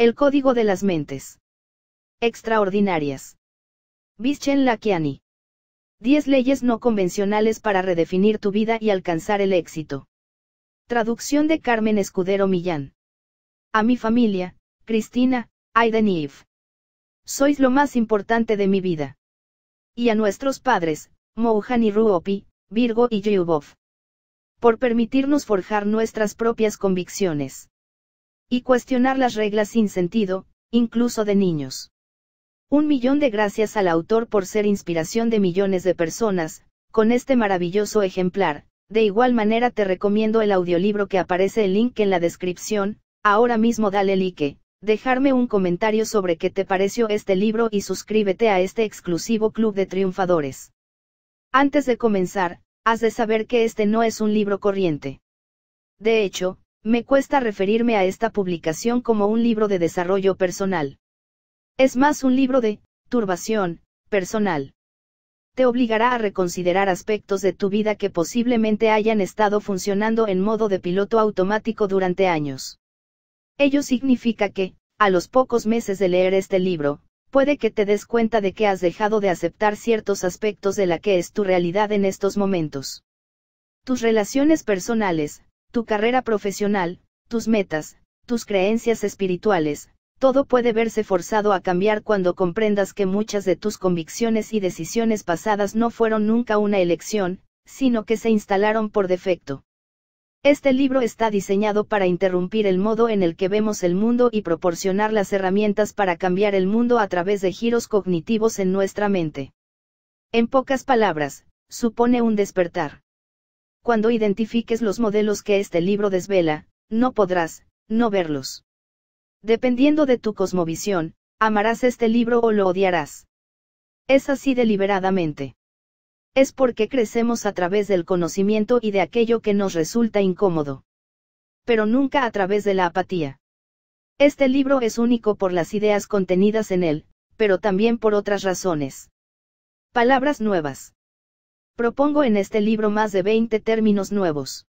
El código de las mentes. Extraordinarias. Vishen Lakiani. 10 leyes no convencionales para redefinir tu vida y alcanzar el éxito. Traducción de Carmen Escudero Millán. A mi familia, Cristina, Aiden Sois lo más importante de mi vida. Y a nuestros padres, Mohan y Ruopi, Virgo y Yubov. Por permitirnos forjar nuestras propias convicciones y cuestionar las reglas sin sentido, incluso de niños. Un millón de gracias al autor por ser inspiración de millones de personas, con este maravilloso ejemplar, de igual manera te recomiendo el audiolibro que aparece el link en la descripción, ahora mismo dale like, dejarme un comentario sobre qué te pareció este libro y suscríbete a este exclusivo club de triunfadores. Antes de comenzar, has de saber que este no es un libro corriente. De hecho, me cuesta referirme a esta publicación como un libro de desarrollo personal. Es más un libro de, turbación, personal. Te obligará a reconsiderar aspectos de tu vida que posiblemente hayan estado funcionando en modo de piloto automático durante años. Ello significa que, a los pocos meses de leer este libro, puede que te des cuenta de que has dejado de aceptar ciertos aspectos de la que es tu realidad en estos momentos. Tus relaciones personales, tu carrera profesional, tus metas, tus creencias espirituales, todo puede verse forzado a cambiar cuando comprendas que muchas de tus convicciones y decisiones pasadas no fueron nunca una elección, sino que se instalaron por defecto. Este libro está diseñado para interrumpir el modo en el que vemos el mundo y proporcionar las herramientas para cambiar el mundo a través de giros cognitivos en nuestra mente. En pocas palabras, supone un despertar cuando identifiques los modelos que este libro desvela, no podrás, no verlos. Dependiendo de tu cosmovisión, amarás este libro o lo odiarás. Es así deliberadamente. Es porque crecemos a través del conocimiento y de aquello que nos resulta incómodo. Pero nunca a través de la apatía. Este libro es único por las ideas contenidas en él, pero también por otras razones. Palabras nuevas. Propongo en este libro más de 20 términos nuevos.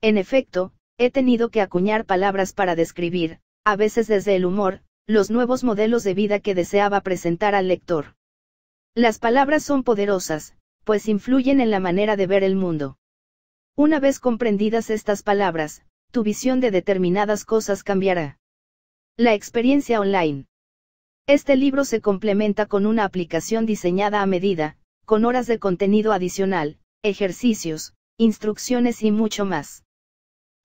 En efecto, he tenido que acuñar palabras para describir, a veces desde el humor, los nuevos modelos de vida que deseaba presentar al lector. Las palabras son poderosas, pues influyen en la manera de ver el mundo. Una vez comprendidas estas palabras, tu visión de determinadas cosas cambiará. La experiencia online. Este libro se complementa con una aplicación diseñada a medida, con horas de contenido adicional, ejercicios, instrucciones y mucho más.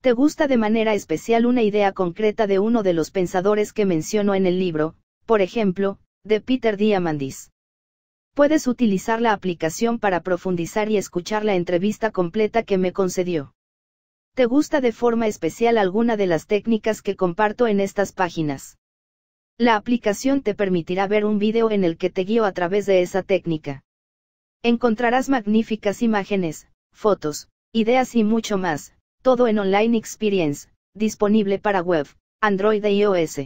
¿Te gusta de manera especial una idea concreta de uno de los pensadores que menciono en el libro, por ejemplo, de Peter Diamandis? Puedes utilizar la aplicación para profundizar y escuchar la entrevista completa que me concedió. ¿Te gusta de forma especial alguna de las técnicas que comparto en estas páginas? La aplicación te permitirá ver un video en el que te guío a través de esa técnica. Encontrarás magníficas imágenes, fotos, ideas y mucho más, todo en Online Experience, disponible para web, Android e iOS.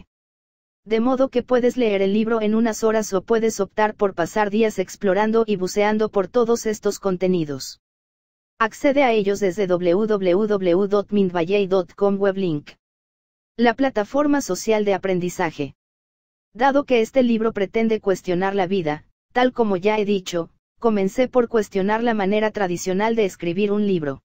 De modo que puedes leer el libro en unas horas o puedes optar por pasar días explorando y buceando por todos estos contenidos. Accede a ellos desde www.mindvalley.com weblink. La plataforma social de aprendizaje. Dado que este libro pretende cuestionar la vida, tal como ya he dicho, comencé por cuestionar la manera tradicional de escribir un libro.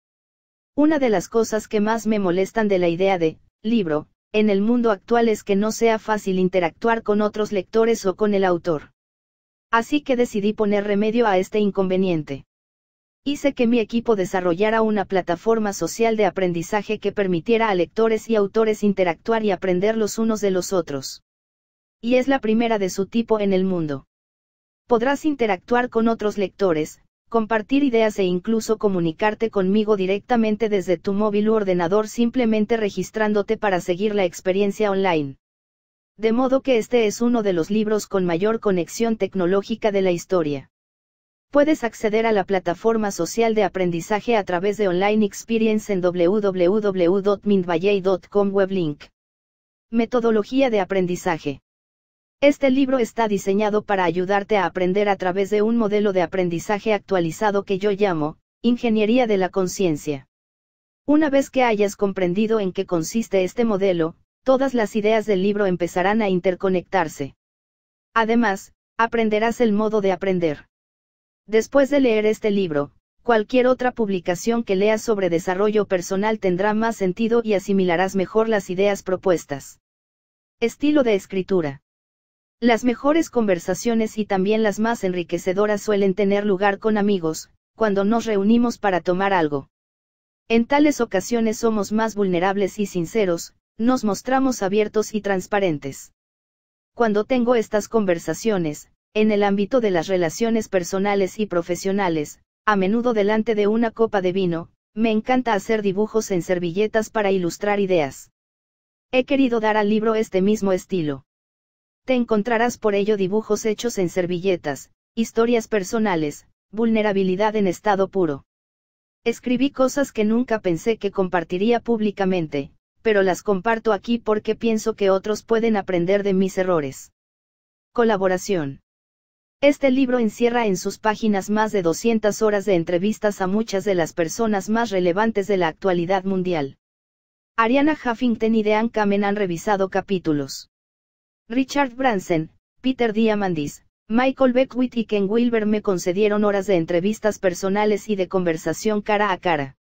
Una de las cosas que más me molestan de la idea de libro, en el mundo actual es que no sea fácil interactuar con otros lectores o con el autor. Así que decidí poner remedio a este inconveniente. Hice que mi equipo desarrollara una plataforma social de aprendizaje que permitiera a lectores y autores interactuar y aprender los unos de los otros. Y es la primera de su tipo en el mundo podrás interactuar con otros lectores, compartir ideas e incluso comunicarte conmigo directamente desde tu móvil u ordenador simplemente registrándote para seguir la experiencia online. De modo que este es uno de los libros con mayor conexión tecnológica de la historia. Puedes acceder a la plataforma social de aprendizaje a través de Online Experience en www.mindvalley.com weblink. Metodología de aprendizaje. Este libro está diseñado para ayudarte a aprender a través de un modelo de aprendizaje actualizado que yo llamo, Ingeniería de la Conciencia. Una vez que hayas comprendido en qué consiste este modelo, todas las ideas del libro empezarán a interconectarse. Además, aprenderás el modo de aprender. Después de leer este libro, cualquier otra publicación que leas sobre desarrollo personal tendrá más sentido y asimilarás mejor las ideas propuestas. Estilo de escritura. Las mejores conversaciones y también las más enriquecedoras suelen tener lugar con amigos, cuando nos reunimos para tomar algo. En tales ocasiones somos más vulnerables y sinceros, nos mostramos abiertos y transparentes. Cuando tengo estas conversaciones, en el ámbito de las relaciones personales y profesionales, a menudo delante de una copa de vino, me encanta hacer dibujos en servilletas para ilustrar ideas. He querido dar al libro este mismo estilo te encontrarás por ello dibujos hechos en servilletas, historias personales, vulnerabilidad en estado puro. Escribí cosas que nunca pensé que compartiría públicamente, pero las comparto aquí porque pienso que otros pueden aprender de mis errores. Colaboración. Este libro encierra en sus páginas más de 200 horas de entrevistas a muchas de las personas más relevantes de la actualidad mundial. Ariana Huffington y Dean Kamen han revisado capítulos. Richard Branson, Peter Diamandis, Michael Beckwith y Ken Wilber me concedieron horas de entrevistas personales y de conversación cara a cara.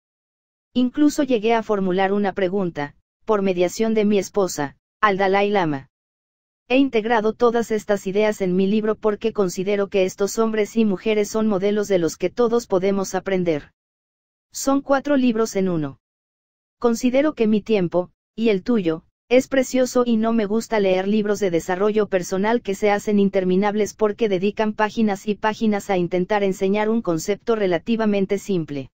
Incluso llegué a formular una pregunta, por mediación de mi esposa, al Dalai Lama. He integrado todas estas ideas en mi libro porque considero que estos hombres y mujeres son modelos de los que todos podemos aprender. Son cuatro libros en uno. Considero que mi tiempo, y el tuyo, es precioso y no me gusta leer libros de desarrollo personal que se hacen interminables porque dedican páginas y páginas a intentar enseñar un concepto relativamente simple.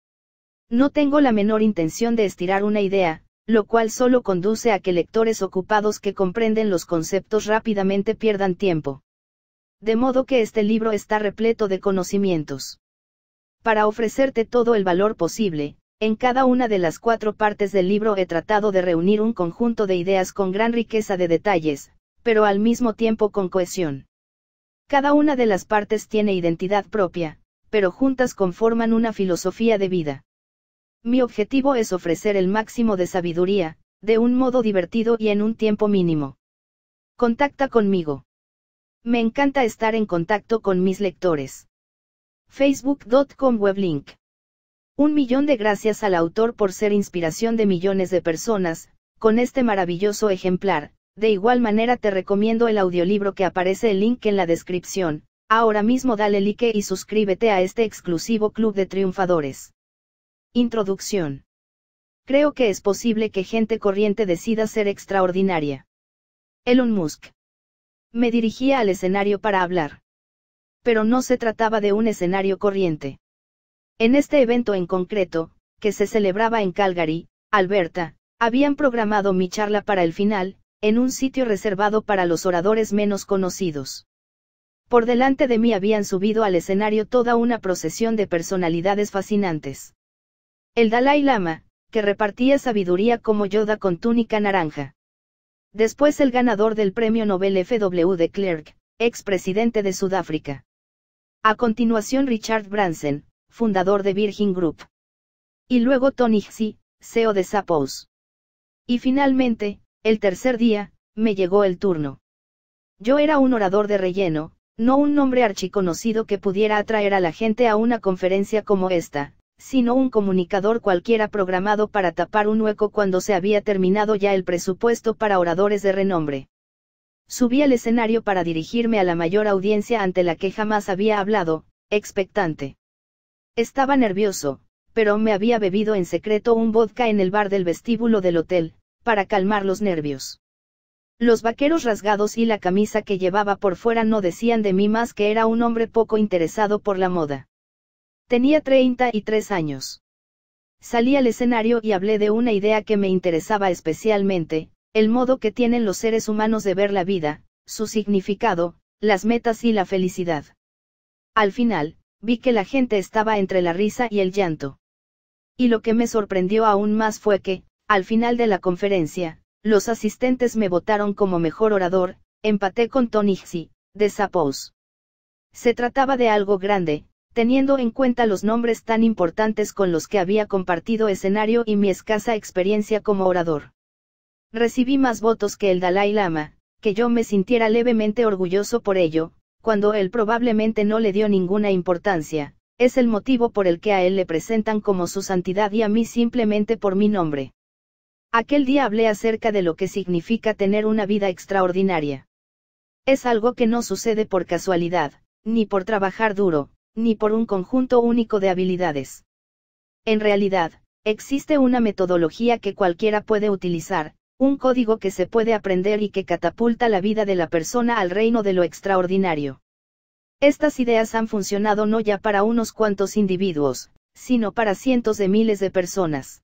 No tengo la menor intención de estirar una idea, lo cual solo conduce a que lectores ocupados que comprenden los conceptos rápidamente pierdan tiempo. De modo que este libro está repleto de conocimientos. Para ofrecerte todo el valor posible, en cada una de las cuatro partes del libro he tratado de reunir un conjunto de ideas con gran riqueza de detalles, pero al mismo tiempo con cohesión. Cada una de las partes tiene identidad propia, pero juntas conforman una filosofía de vida. Mi objetivo es ofrecer el máximo de sabiduría, de un modo divertido y en un tiempo mínimo. Contacta conmigo. Me encanta estar en contacto con mis lectores. facebook.com weblink un millón de gracias al autor por ser inspiración de millones de personas, con este maravilloso ejemplar, de igual manera te recomiendo el audiolibro que aparece el link en la descripción, ahora mismo dale like y suscríbete a este exclusivo club de triunfadores. Introducción. Creo que es posible que gente corriente decida ser extraordinaria. Elon Musk. Me dirigía al escenario para hablar. Pero no se trataba de un escenario corriente. En este evento en concreto, que se celebraba en Calgary, Alberta, habían programado mi charla para el final, en un sitio reservado para los oradores menos conocidos. Por delante de mí habían subido al escenario toda una procesión de personalidades fascinantes. El Dalai Lama, que repartía sabiduría como Yoda con túnica naranja. Después el ganador del premio Nobel F.W. de Klerk, presidente de Sudáfrica. A continuación Richard Branson, fundador de Virgin Group. Y luego Tony Xi, CEO de Zappos. Y finalmente, el tercer día, me llegó el turno. Yo era un orador de relleno, no un nombre archiconocido que pudiera atraer a la gente a una conferencia como esta, sino un comunicador cualquiera programado para tapar un hueco cuando se había terminado ya el presupuesto para oradores de renombre. Subí al escenario para dirigirme a la mayor audiencia ante la que jamás había hablado, expectante. Estaba nervioso, pero me había bebido en secreto un vodka en el bar del vestíbulo del hotel, para calmar los nervios. Los vaqueros rasgados y la camisa que llevaba por fuera no decían de mí más que era un hombre poco interesado por la moda. Tenía 33 años. Salí al escenario y hablé de una idea que me interesaba especialmente, el modo que tienen los seres humanos de ver la vida, su significado, las metas y la felicidad. Al final, vi que la gente estaba entre la risa y el llanto. Y lo que me sorprendió aún más fue que, al final de la conferencia, los asistentes me votaron como mejor orador, empaté con Tony de Sapos. Se trataba de algo grande, teniendo en cuenta los nombres tan importantes con los que había compartido escenario y mi escasa experiencia como orador. Recibí más votos que el Dalai Lama, que yo me sintiera levemente orgulloso por ello, cuando él probablemente no le dio ninguna importancia, es el motivo por el que a él le presentan como su santidad y a mí simplemente por mi nombre. Aquel día hablé acerca de lo que significa tener una vida extraordinaria. Es algo que no sucede por casualidad, ni por trabajar duro, ni por un conjunto único de habilidades. En realidad, existe una metodología que cualquiera puede utilizar, un código que se puede aprender y que catapulta la vida de la persona al reino de lo extraordinario. Estas ideas han funcionado no ya para unos cuantos individuos, sino para cientos de miles de personas.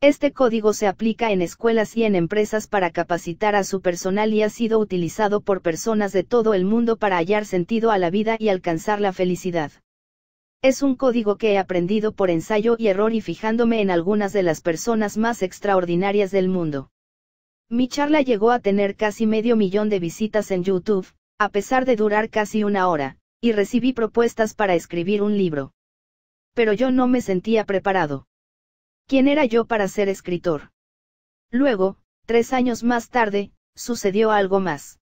Este código se aplica en escuelas y en empresas para capacitar a su personal y ha sido utilizado por personas de todo el mundo para hallar sentido a la vida y alcanzar la felicidad. Es un código que he aprendido por ensayo y error y fijándome en algunas de las personas más extraordinarias del mundo. Mi charla llegó a tener casi medio millón de visitas en YouTube, a pesar de durar casi una hora, y recibí propuestas para escribir un libro. Pero yo no me sentía preparado. ¿Quién era yo para ser escritor? Luego, tres años más tarde, sucedió algo más.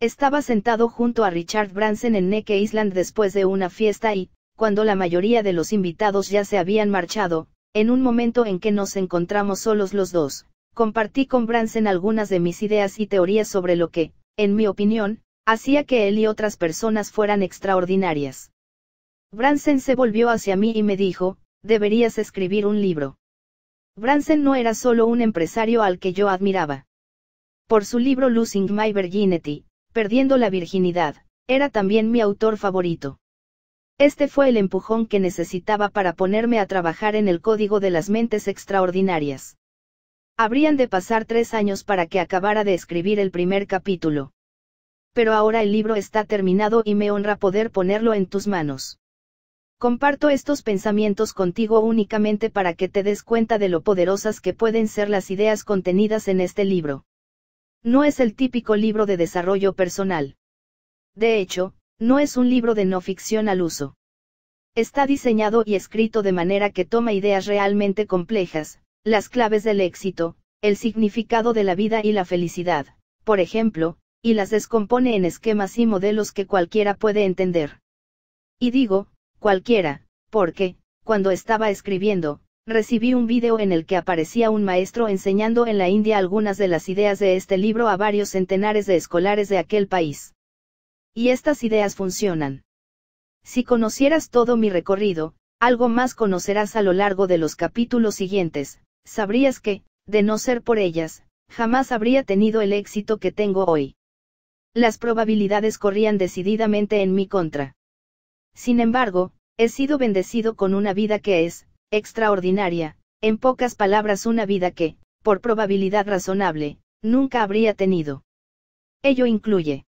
Estaba sentado junto a Richard Branson en Neck Island después de una fiesta y, cuando la mayoría de los invitados ya se habían marchado, en un momento en que nos encontramos solos los dos, compartí con Bransen algunas de mis ideas y teorías sobre lo que, en mi opinión, hacía que él y otras personas fueran extraordinarias. Bransen se volvió hacia mí y me dijo, deberías escribir un libro. Bransen no era solo un empresario al que yo admiraba. Por su libro Losing My Virginity, Perdiendo la Virginidad, era también mi autor favorito. Este fue el empujón que necesitaba para ponerme a trabajar en el código de las mentes extraordinarias. Habrían de pasar tres años para que acabara de escribir el primer capítulo. Pero ahora el libro está terminado y me honra poder ponerlo en tus manos. Comparto estos pensamientos contigo únicamente para que te des cuenta de lo poderosas que pueden ser las ideas contenidas en este libro. No es el típico libro de desarrollo personal. De hecho, no es un libro de no ficción al uso. Está diseñado y escrito de manera que toma ideas realmente complejas, las claves del éxito, el significado de la vida y la felicidad, por ejemplo, y las descompone en esquemas y modelos que cualquiera puede entender. Y digo, cualquiera, porque, cuando estaba escribiendo, recibí un vídeo en el que aparecía un maestro enseñando en la India algunas de las ideas de este libro a varios centenares de escolares de aquel país. Y estas ideas funcionan. Si conocieras todo mi recorrido, algo más conocerás a lo largo de los capítulos siguientes, sabrías que, de no ser por ellas, jamás habría tenido el éxito que tengo hoy. Las probabilidades corrían decididamente en mi contra. Sin embargo, he sido bendecido con una vida que es, extraordinaria, en pocas palabras una vida que, por probabilidad razonable, nunca habría tenido. Ello incluye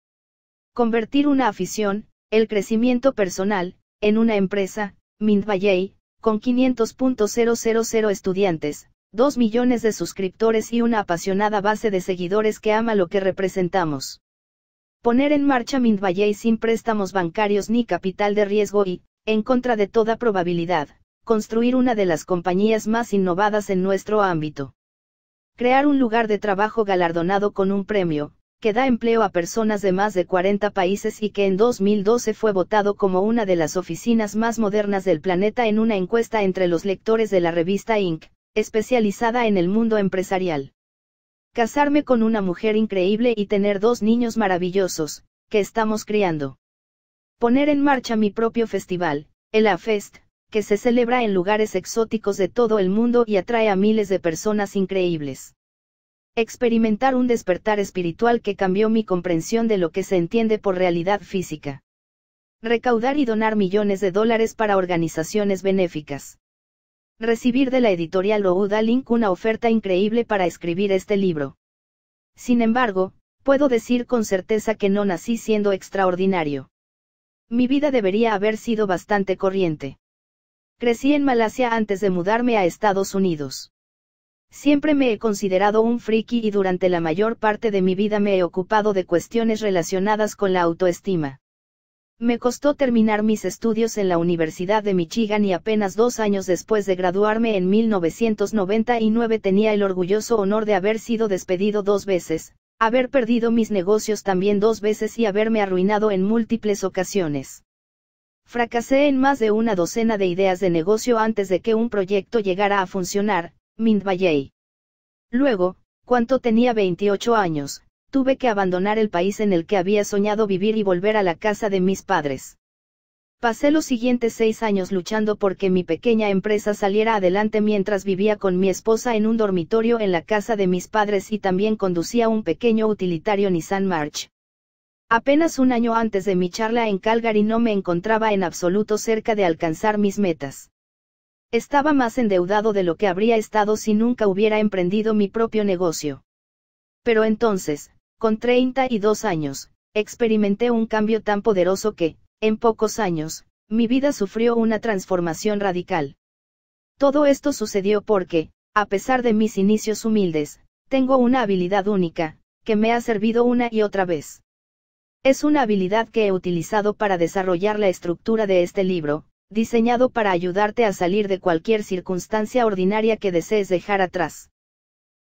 convertir una afición, el crecimiento personal, en una empresa, Mint Valley, con 500.000 estudiantes, dos millones de suscriptores y una apasionada base de seguidores que ama lo que representamos. Poner en marcha Mindvalley sin préstamos bancarios ni capital de riesgo y, en contra de toda probabilidad, construir una de las compañías más innovadas en nuestro ámbito. Crear un lugar de trabajo galardonado con un premio, que da empleo a personas de más de 40 países y que en 2012 fue votado como una de las oficinas más modernas del planeta en una encuesta entre los lectores de la revista Inc., especializada en el mundo empresarial. Casarme con una mujer increíble y tener dos niños maravillosos, que estamos criando. Poner en marcha mi propio festival, el AFEST, que se celebra en lugares exóticos de todo el mundo y atrae a miles de personas increíbles. Experimentar un despertar espiritual que cambió mi comprensión de lo que se entiende por realidad física. Recaudar y donar millones de dólares para organizaciones benéficas recibir de la editorial Ouda Link una oferta increíble para escribir este libro. Sin embargo, puedo decir con certeza que no nací siendo extraordinario. Mi vida debería haber sido bastante corriente. Crecí en Malasia antes de mudarme a Estados Unidos. Siempre me he considerado un friki y durante la mayor parte de mi vida me he ocupado de cuestiones relacionadas con la autoestima. Me costó terminar mis estudios en la Universidad de Michigan y apenas dos años después de graduarme en 1999 tenía el orgulloso honor de haber sido despedido dos veces, haber perdido mis negocios también dos veces y haberme arruinado en múltiples ocasiones. Fracasé en más de una docena de ideas de negocio antes de que un proyecto llegara a funcionar, Mint Luego, cuando tenía 28 años, tuve que abandonar el país en el que había soñado vivir y volver a la casa de mis padres. Pasé los siguientes seis años luchando por que mi pequeña empresa saliera adelante mientras vivía con mi esposa en un dormitorio en la casa de mis padres y también conducía un pequeño utilitario Nissan March. Apenas un año antes de mi charla en Calgary no me encontraba en absoluto cerca de alcanzar mis metas. Estaba más endeudado de lo que habría estado si nunca hubiera emprendido mi propio negocio. Pero entonces, con 32 años, experimenté un cambio tan poderoso que, en pocos años, mi vida sufrió una transformación radical. Todo esto sucedió porque, a pesar de mis inicios humildes, tengo una habilidad única, que me ha servido una y otra vez. Es una habilidad que he utilizado para desarrollar la estructura de este libro, diseñado para ayudarte a salir de cualquier circunstancia ordinaria que desees dejar atrás.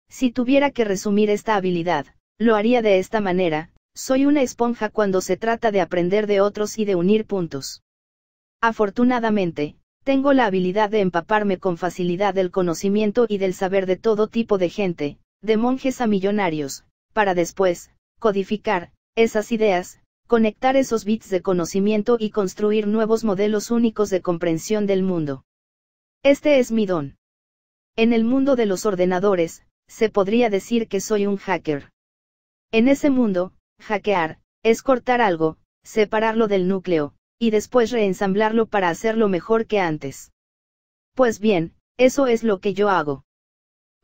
Si tuviera que resumir esta habilidad, lo haría de esta manera, soy una esponja cuando se trata de aprender de otros y de unir puntos. Afortunadamente, tengo la habilidad de empaparme con facilidad del conocimiento y del saber de todo tipo de gente, de monjes a millonarios, para después, codificar, esas ideas, conectar esos bits de conocimiento y construir nuevos modelos únicos de comprensión del mundo. Este es mi don. En el mundo de los ordenadores, se podría decir que soy un hacker. En ese mundo, hackear, es cortar algo, separarlo del núcleo, y después reensamblarlo para hacerlo mejor que antes. Pues bien, eso es lo que yo hago.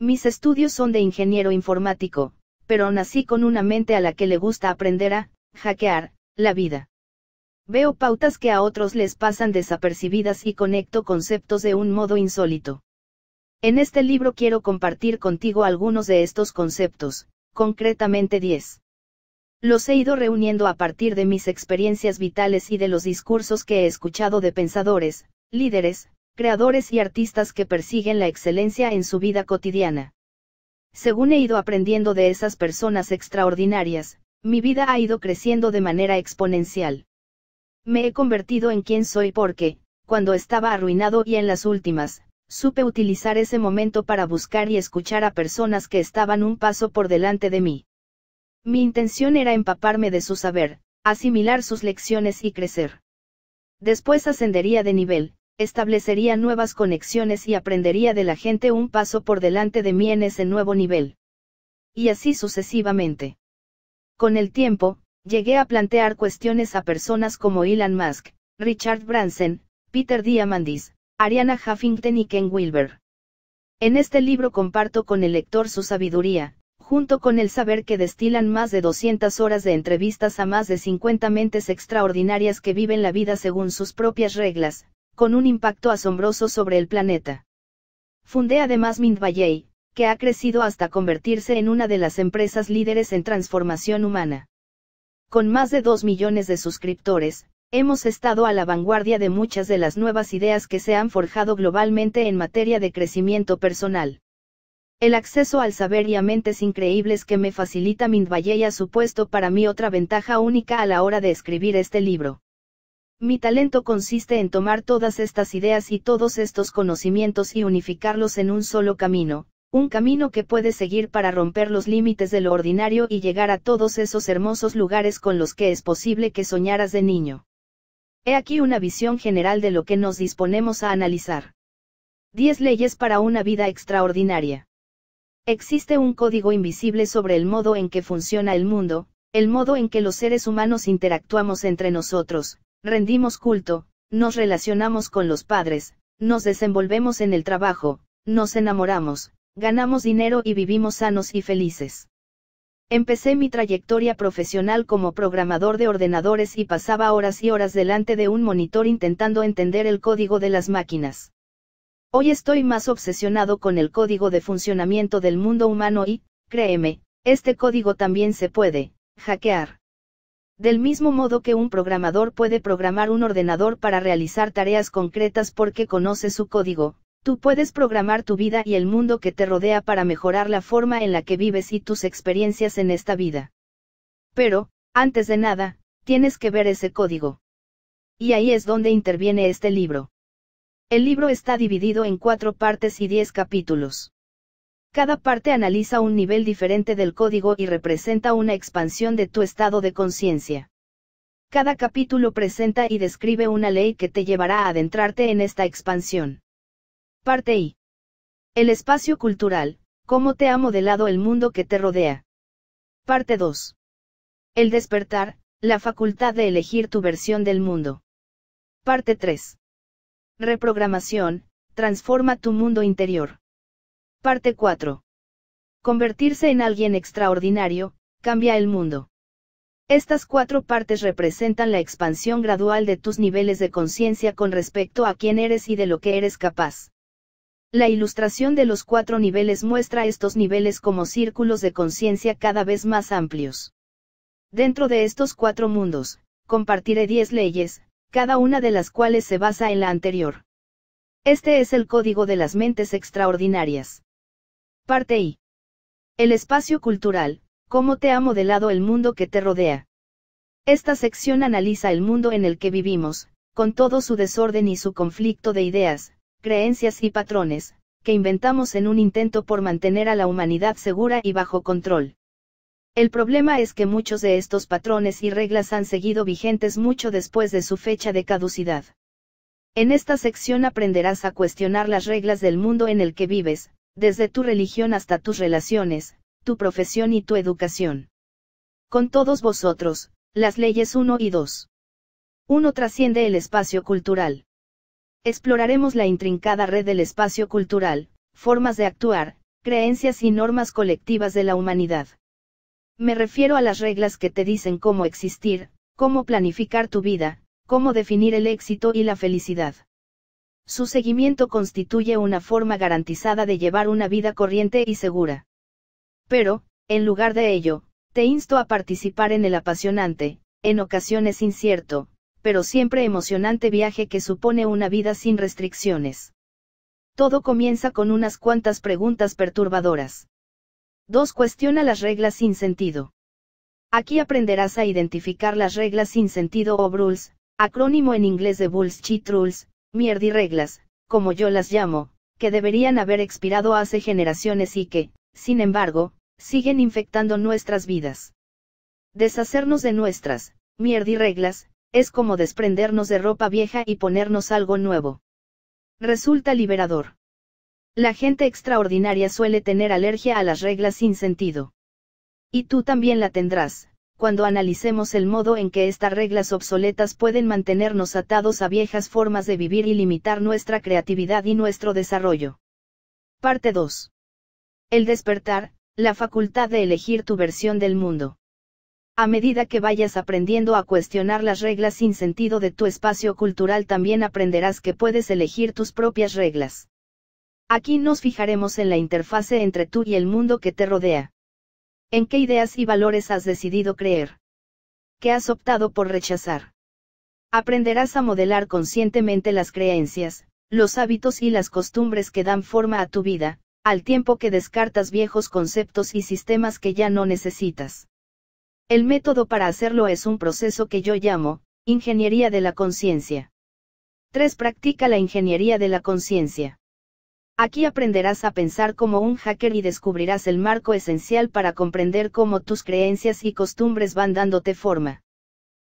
Mis estudios son de ingeniero informático, pero nací con una mente a la que le gusta aprender a, hackear, la vida. Veo pautas que a otros les pasan desapercibidas y conecto conceptos de un modo insólito. En este libro quiero compartir contigo algunos de estos conceptos, concretamente 10. Los he ido reuniendo a partir de mis experiencias vitales y de los discursos que he escuchado de pensadores, líderes, creadores y artistas que persiguen la excelencia en su vida cotidiana. Según he ido aprendiendo de esas personas extraordinarias, mi vida ha ido creciendo de manera exponencial. Me he convertido en quien soy porque, cuando estaba arruinado y en las últimas, Supe utilizar ese momento para buscar y escuchar a personas que estaban un paso por delante de mí. Mi intención era empaparme de su saber, asimilar sus lecciones y crecer. Después ascendería de nivel, establecería nuevas conexiones y aprendería de la gente un paso por delante de mí en ese nuevo nivel. Y así sucesivamente. Con el tiempo, llegué a plantear cuestiones a personas como Elon Musk, Richard Branson, Peter Diamandis, Ariana Huffington y Ken Wilber. En este libro comparto con el lector su sabiduría, junto con el saber que destilan más de 200 horas de entrevistas a más de 50 mentes extraordinarias que viven la vida según sus propias reglas, con un impacto asombroso sobre el planeta. Fundé además Mindvalley, que ha crecido hasta convertirse en una de las empresas líderes en transformación humana. Con más de 2 millones de suscriptores, Hemos estado a la vanguardia de muchas de las nuevas ideas que se han forjado globalmente en materia de crecimiento personal. El acceso al saber y a mentes increíbles que me facilita Mindvalley ha supuesto para mí otra ventaja única a la hora de escribir este libro. Mi talento consiste en tomar todas estas ideas y todos estos conocimientos y unificarlos en un solo camino, un camino que puede seguir para romper los límites de lo ordinario y llegar a todos esos hermosos lugares con los que es posible que soñaras de niño. He aquí una visión general de lo que nos disponemos a analizar. 10 leyes para una vida extraordinaria. Existe un código invisible sobre el modo en que funciona el mundo, el modo en que los seres humanos interactuamos entre nosotros, rendimos culto, nos relacionamos con los padres, nos desenvolvemos en el trabajo, nos enamoramos, ganamos dinero y vivimos sanos y felices. Empecé mi trayectoria profesional como programador de ordenadores y pasaba horas y horas delante de un monitor intentando entender el código de las máquinas. Hoy estoy más obsesionado con el código de funcionamiento del mundo humano y, créeme, este código también se puede, hackear. Del mismo modo que un programador puede programar un ordenador para realizar tareas concretas porque conoce su código, Tú puedes programar tu vida y el mundo que te rodea para mejorar la forma en la que vives y tus experiencias en esta vida. Pero, antes de nada, tienes que ver ese código. Y ahí es donde interviene este libro. El libro está dividido en cuatro partes y diez capítulos. Cada parte analiza un nivel diferente del código y representa una expansión de tu estado de conciencia. Cada capítulo presenta y describe una ley que te llevará a adentrarte en esta expansión. Parte I. El espacio cultural, cómo te ha modelado el mundo que te rodea. Parte 2. El despertar, la facultad de elegir tu versión del mundo. Parte 3. Reprogramación, transforma tu mundo interior. Parte 4. Convertirse en alguien extraordinario, cambia el mundo. Estas cuatro partes representan la expansión gradual de tus niveles de conciencia con respecto a quién eres y de lo que eres capaz. La ilustración de los cuatro niveles muestra estos niveles como círculos de conciencia cada vez más amplios. Dentro de estos cuatro mundos, compartiré diez leyes, cada una de las cuales se basa en la anterior. Este es el código de las mentes extraordinarias. Parte I. El espacio cultural, cómo te ha modelado el mundo que te rodea. Esta sección analiza el mundo en el que vivimos, con todo su desorden y su conflicto de ideas, creencias y patrones, que inventamos en un intento por mantener a la humanidad segura y bajo control. El problema es que muchos de estos patrones y reglas han seguido vigentes mucho después de su fecha de caducidad. En esta sección aprenderás a cuestionar las reglas del mundo en el que vives, desde tu religión hasta tus relaciones, tu profesión y tu educación. Con todos vosotros, las leyes 1 y 2. Uno trasciende el espacio cultural. Exploraremos la intrincada red del espacio cultural, formas de actuar, creencias y normas colectivas de la humanidad. Me refiero a las reglas que te dicen cómo existir, cómo planificar tu vida, cómo definir el éxito y la felicidad. Su seguimiento constituye una forma garantizada de llevar una vida corriente y segura. Pero, en lugar de ello, te insto a participar en el apasionante, en ocasiones incierto, pero siempre emocionante viaje que supone una vida sin restricciones. Todo comienza con unas cuantas preguntas perturbadoras. 2. Cuestiona las reglas sin sentido. Aquí aprenderás a identificar las reglas sin sentido o rules, acrónimo en inglés de bullshit rules, mierdi reglas, como yo las llamo, que deberían haber expirado hace generaciones y que, sin embargo, siguen infectando nuestras vidas. Deshacernos de nuestras, mierdi reglas, es como desprendernos de ropa vieja y ponernos algo nuevo. Resulta liberador. La gente extraordinaria suele tener alergia a las reglas sin sentido. Y tú también la tendrás, cuando analicemos el modo en que estas reglas obsoletas pueden mantenernos atados a viejas formas de vivir y limitar nuestra creatividad y nuestro desarrollo. Parte 2. El despertar, la facultad de elegir tu versión del mundo. A medida que vayas aprendiendo a cuestionar las reglas sin sentido de tu espacio cultural también aprenderás que puedes elegir tus propias reglas. Aquí nos fijaremos en la interfase entre tú y el mundo que te rodea. ¿En qué ideas y valores has decidido creer? ¿Qué has optado por rechazar? Aprenderás a modelar conscientemente las creencias, los hábitos y las costumbres que dan forma a tu vida, al tiempo que descartas viejos conceptos y sistemas que ya no necesitas. El método para hacerlo es un proceso que yo llamo, ingeniería de la conciencia. 3. Practica la ingeniería de la conciencia. Aquí aprenderás a pensar como un hacker y descubrirás el marco esencial para comprender cómo tus creencias y costumbres van dándote forma.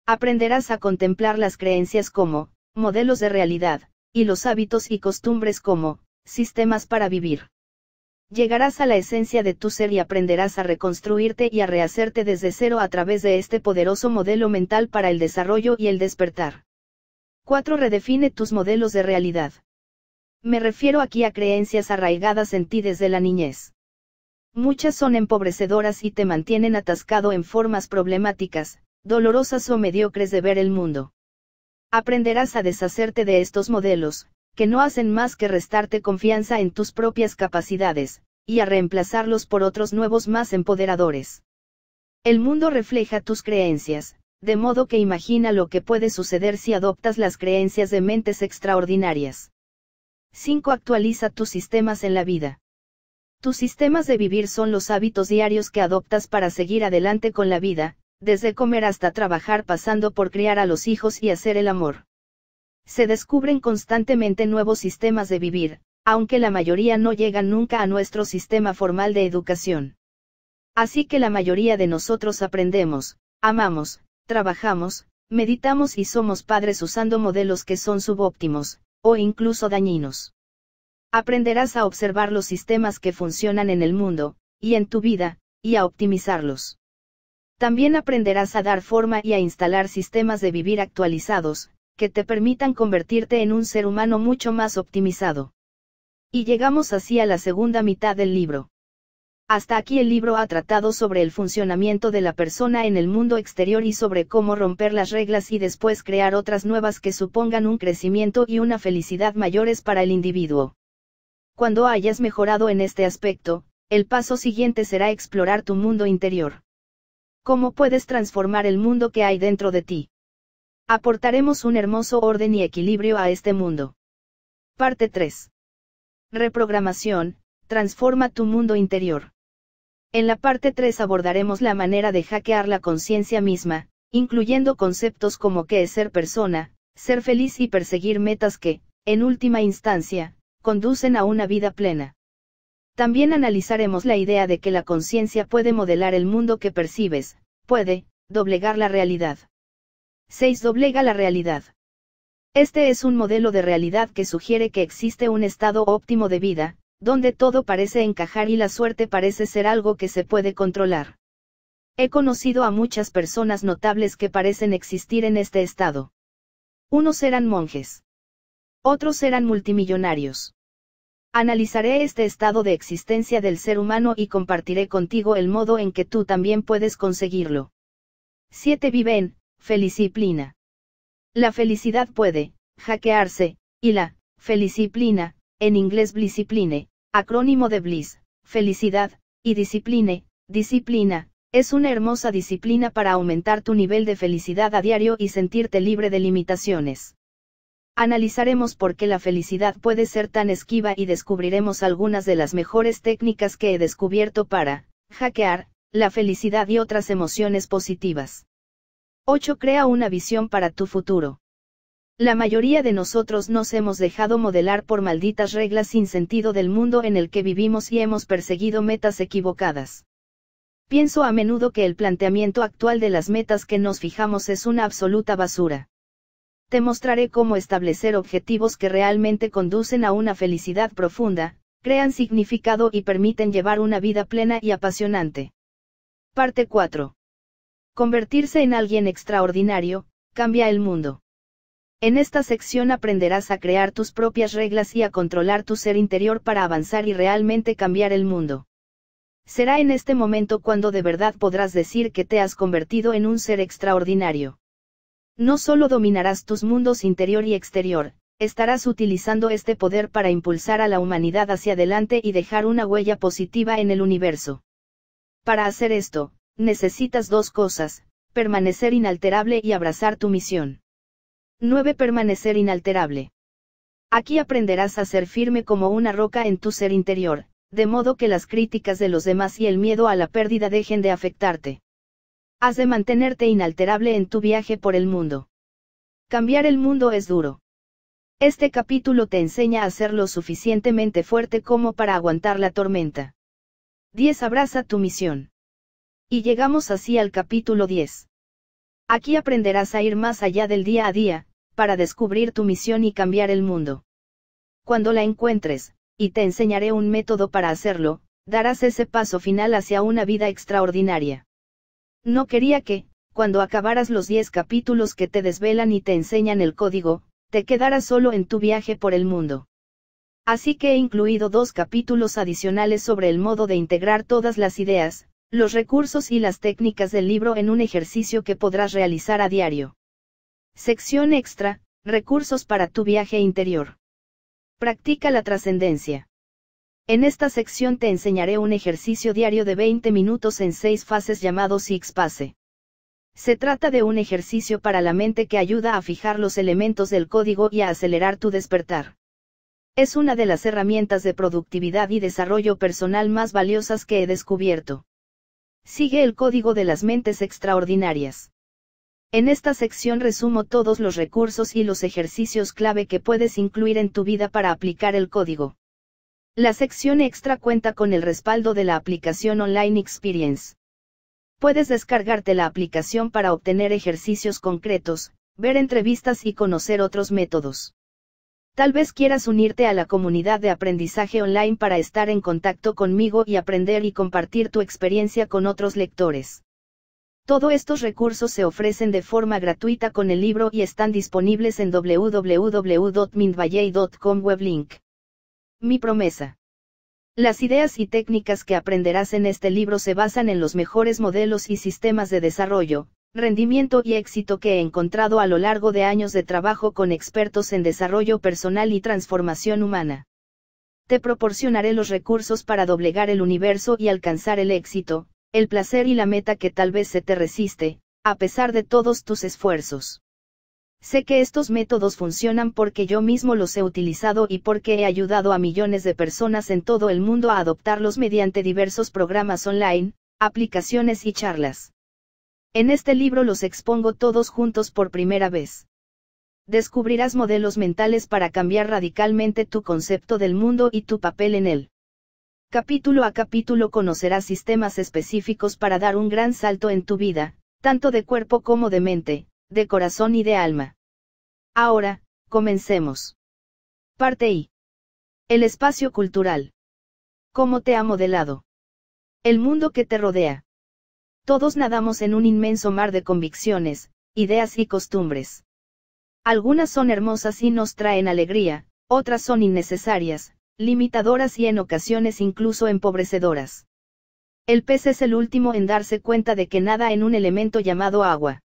Aprenderás a contemplar las creencias como, modelos de realidad, y los hábitos y costumbres como, sistemas para vivir llegarás a la esencia de tu ser y aprenderás a reconstruirte y a rehacerte desde cero a través de este poderoso modelo mental para el desarrollo y el despertar. 4. Redefine tus modelos de realidad. Me refiero aquí a creencias arraigadas en ti desde la niñez. Muchas son empobrecedoras y te mantienen atascado en formas problemáticas, dolorosas o mediocres de ver el mundo. Aprenderás a deshacerte de estos modelos, que no hacen más que restarte confianza en tus propias capacidades, y a reemplazarlos por otros nuevos más empoderadores. El mundo refleja tus creencias, de modo que imagina lo que puede suceder si adoptas las creencias de mentes extraordinarias. 5. Actualiza tus sistemas en la vida. Tus sistemas de vivir son los hábitos diarios que adoptas para seguir adelante con la vida, desde comer hasta trabajar pasando por criar a los hijos y hacer el amor. Se descubren constantemente nuevos sistemas de vivir, aunque la mayoría no llegan nunca a nuestro sistema formal de educación. Así que la mayoría de nosotros aprendemos, amamos, trabajamos, meditamos y somos padres usando modelos que son subóptimos, o incluso dañinos. Aprenderás a observar los sistemas que funcionan en el mundo, y en tu vida, y a optimizarlos. También aprenderás a dar forma y a instalar sistemas de vivir actualizados, que te permitan convertirte en un ser humano mucho más optimizado. Y llegamos así a la segunda mitad del libro. Hasta aquí el libro ha tratado sobre el funcionamiento de la persona en el mundo exterior y sobre cómo romper las reglas y después crear otras nuevas que supongan un crecimiento y una felicidad mayores para el individuo. Cuando hayas mejorado en este aspecto, el paso siguiente será explorar tu mundo interior. ¿Cómo puedes transformar el mundo que hay dentro de ti? Aportaremos un hermoso orden y equilibrio a este mundo. Parte 3. Reprogramación, transforma tu mundo interior. En la parte 3 abordaremos la manera de hackear la conciencia misma, incluyendo conceptos como qué es ser persona, ser feliz y perseguir metas que, en última instancia, conducen a una vida plena. También analizaremos la idea de que la conciencia puede modelar el mundo que percibes, puede, doblegar la realidad. 6. Doblega la realidad. Este es un modelo de realidad que sugiere que existe un estado óptimo de vida, donde todo parece encajar y la suerte parece ser algo que se puede controlar. He conocido a muchas personas notables que parecen existir en este estado. Unos eran monjes. Otros eran multimillonarios. Analizaré este estado de existencia del ser humano y compartiré contigo el modo en que tú también puedes conseguirlo. 7. viven feliciplina. La felicidad puede, hackearse, y la, feliciplina, en inglés bliscipline, acrónimo de bliss, felicidad, y discipline, disciplina, es una hermosa disciplina para aumentar tu nivel de felicidad a diario y sentirte libre de limitaciones. Analizaremos por qué la felicidad puede ser tan esquiva y descubriremos algunas de las mejores técnicas que he descubierto para, hackear, la felicidad y otras emociones positivas. 8. Crea una visión para tu futuro. La mayoría de nosotros nos hemos dejado modelar por malditas reglas sin sentido del mundo en el que vivimos y hemos perseguido metas equivocadas. Pienso a menudo que el planteamiento actual de las metas que nos fijamos es una absoluta basura. Te mostraré cómo establecer objetivos que realmente conducen a una felicidad profunda, crean significado y permiten llevar una vida plena y apasionante. Parte 4. Convertirse en alguien extraordinario, cambia el mundo. En esta sección aprenderás a crear tus propias reglas y a controlar tu ser interior para avanzar y realmente cambiar el mundo. Será en este momento cuando de verdad podrás decir que te has convertido en un ser extraordinario. No solo dominarás tus mundos interior y exterior, estarás utilizando este poder para impulsar a la humanidad hacia adelante y dejar una huella positiva en el universo. Para hacer esto, necesitas dos cosas, permanecer inalterable y abrazar tu misión. 9. Permanecer inalterable. Aquí aprenderás a ser firme como una roca en tu ser interior, de modo que las críticas de los demás y el miedo a la pérdida dejen de afectarte. Has de mantenerte inalterable en tu viaje por el mundo. Cambiar el mundo es duro. Este capítulo te enseña a ser lo suficientemente fuerte como para aguantar la tormenta. 10. Abraza tu misión. Y llegamos así al capítulo 10. Aquí aprenderás a ir más allá del día a día, para descubrir tu misión y cambiar el mundo. Cuando la encuentres, y te enseñaré un método para hacerlo, darás ese paso final hacia una vida extraordinaria. No quería que, cuando acabaras los 10 capítulos que te desvelan y te enseñan el código, te quedaras solo en tu viaje por el mundo. Así que he incluido dos capítulos adicionales sobre el modo de integrar todas las ideas, los recursos y las técnicas del libro en un ejercicio que podrás realizar a diario. Sección extra, recursos para tu viaje interior. Practica la trascendencia. En esta sección te enseñaré un ejercicio diario de 20 minutos en 6 fases llamado Six Pase. Se trata de un ejercicio para la mente que ayuda a fijar los elementos del código y a acelerar tu despertar. Es una de las herramientas de productividad y desarrollo personal más valiosas que he descubierto. Sigue el código de las mentes extraordinarias. En esta sección resumo todos los recursos y los ejercicios clave que puedes incluir en tu vida para aplicar el código. La sección extra cuenta con el respaldo de la aplicación Online Experience. Puedes descargarte la aplicación para obtener ejercicios concretos, ver entrevistas y conocer otros métodos. Tal vez quieras unirte a la comunidad de aprendizaje online para estar en contacto conmigo y aprender y compartir tu experiencia con otros lectores. Todos estos recursos se ofrecen de forma gratuita con el libro y están disponibles en www.mindvalley.com weblink. Mi promesa. Las ideas y técnicas que aprenderás en este libro se basan en los mejores modelos y sistemas de desarrollo, rendimiento y éxito que he encontrado a lo largo de años de trabajo con expertos en desarrollo personal y transformación humana. Te proporcionaré los recursos para doblegar el universo y alcanzar el éxito, el placer y la meta que tal vez se te resiste, a pesar de todos tus esfuerzos. Sé que estos métodos funcionan porque yo mismo los he utilizado y porque he ayudado a millones de personas en todo el mundo a adoptarlos mediante diversos programas online, aplicaciones y charlas. En este libro los expongo todos juntos por primera vez. Descubrirás modelos mentales para cambiar radicalmente tu concepto del mundo y tu papel en él. Capítulo a capítulo conocerás sistemas específicos para dar un gran salto en tu vida, tanto de cuerpo como de mente, de corazón y de alma. Ahora, comencemos. Parte I. El espacio cultural. ¿Cómo te ha modelado? El mundo que te rodea. Todos nadamos en un inmenso mar de convicciones, ideas y costumbres. Algunas son hermosas y nos traen alegría, otras son innecesarias, limitadoras y en ocasiones incluso empobrecedoras. El pez es el último en darse cuenta de que nada en un elemento llamado agua.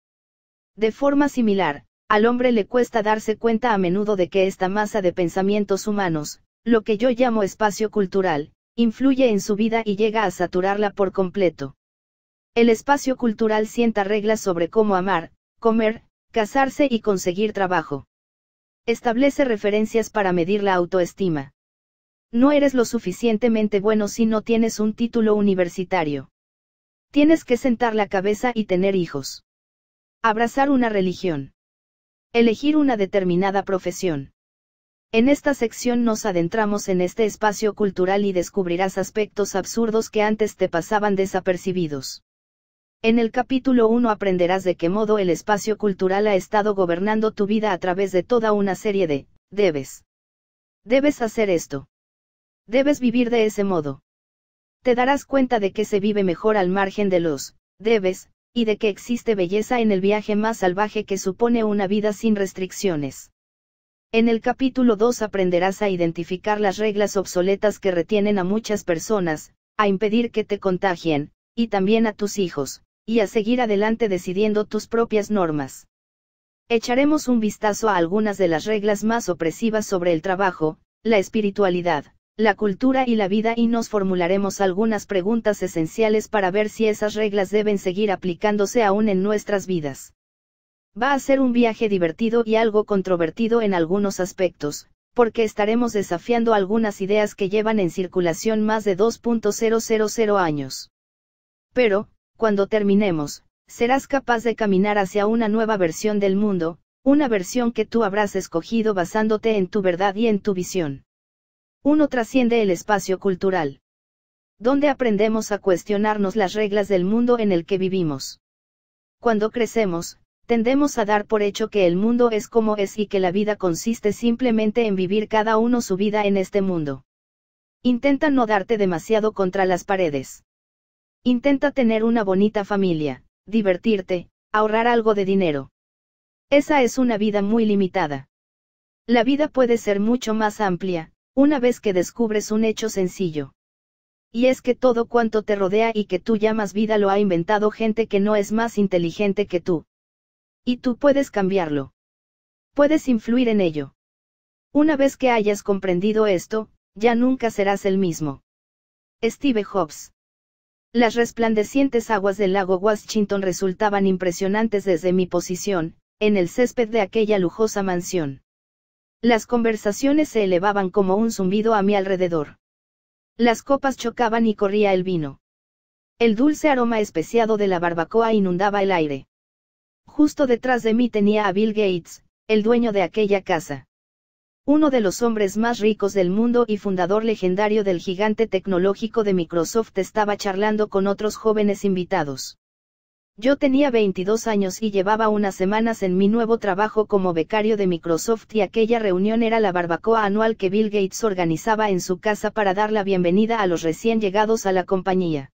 De forma similar, al hombre le cuesta darse cuenta a menudo de que esta masa de pensamientos humanos, lo que yo llamo espacio cultural, influye en su vida y llega a saturarla por completo. El espacio cultural sienta reglas sobre cómo amar, comer, casarse y conseguir trabajo. Establece referencias para medir la autoestima. No eres lo suficientemente bueno si no tienes un título universitario. Tienes que sentar la cabeza y tener hijos. Abrazar una religión. Elegir una determinada profesión. En esta sección nos adentramos en este espacio cultural y descubrirás aspectos absurdos que antes te pasaban desapercibidos. En el capítulo 1 aprenderás de qué modo el espacio cultural ha estado gobernando tu vida a través de toda una serie de, debes. Debes hacer esto. Debes vivir de ese modo. Te darás cuenta de que se vive mejor al margen de los, debes, y de que existe belleza en el viaje más salvaje que supone una vida sin restricciones. En el capítulo 2 aprenderás a identificar las reglas obsoletas que retienen a muchas personas, a impedir que te contagien, y también a tus hijos, y a seguir adelante decidiendo tus propias normas. Echaremos un vistazo a algunas de las reglas más opresivas sobre el trabajo, la espiritualidad, la cultura y la vida y nos formularemos algunas preguntas esenciales para ver si esas reglas deben seguir aplicándose aún en nuestras vidas. Va a ser un viaje divertido y algo controvertido en algunos aspectos, porque estaremos desafiando algunas ideas que llevan en circulación más de 2.000 años. Pero, cuando terminemos, serás capaz de caminar hacia una nueva versión del mundo, una versión que tú habrás escogido basándote en tu verdad y en tu visión. Uno trasciende el espacio cultural. Donde aprendemos a cuestionarnos las reglas del mundo en el que vivimos. Cuando crecemos, tendemos a dar por hecho que el mundo es como es y que la vida consiste simplemente en vivir cada uno su vida en este mundo. Intenta no darte demasiado contra las paredes. Intenta tener una bonita familia, divertirte, ahorrar algo de dinero. Esa es una vida muy limitada. La vida puede ser mucho más amplia, una vez que descubres un hecho sencillo. Y es que todo cuanto te rodea y que tú llamas vida lo ha inventado gente que no es más inteligente que tú. Y tú puedes cambiarlo. Puedes influir en ello. Una vez que hayas comprendido esto, ya nunca serás el mismo. Steve Hobbs las resplandecientes aguas del lago Washington resultaban impresionantes desde mi posición, en el césped de aquella lujosa mansión. Las conversaciones se elevaban como un zumbido a mi alrededor. Las copas chocaban y corría el vino. El dulce aroma especiado de la barbacoa inundaba el aire. Justo detrás de mí tenía a Bill Gates, el dueño de aquella casa uno de los hombres más ricos del mundo y fundador legendario del gigante tecnológico de Microsoft estaba charlando con otros jóvenes invitados. Yo tenía 22 años y llevaba unas semanas en mi nuevo trabajo como becario de Microsoft y aquella reunión era la barbacoa anual que Bill Gates organizaba en su casa para dar la bienvenida a los recién llegados a la compañía.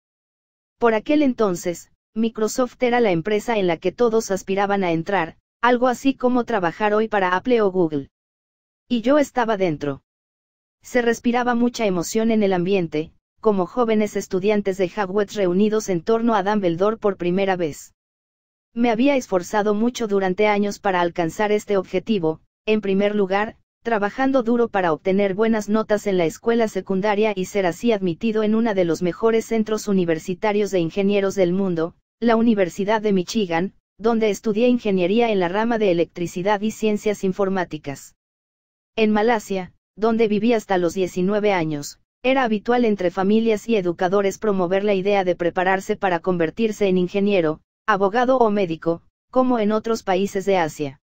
Por aquel entonces, Microsoft era la empresa en la que todos aspiraban a entrar, algo así como trabajar hoy para Apple o Google. Y yo estaba dentro. Se respiraba mucha emoción en el ambiente, como jóvenes estudiantes de Hogwarts reunidos en torno a Dumbledore por primera vez. Me había esforzado mucho durante años para alcanzar este objetivo, en primer lugar, trabajando duro para obtener buenas notas en la escuela secundaria y ser así admitido en uno de los mejores centros universitarios de ingenieros del mundo, la Universidad de Michigan, donde estudié ingeniería en la rama de electricidad y ciencias informáticas. En Malasia, donde viví hasta los 19 años, era habitual entre familias y educadores promover la idea de prepararse para convertirse en ingeniero, abogado o médico, como en otros países de Asia.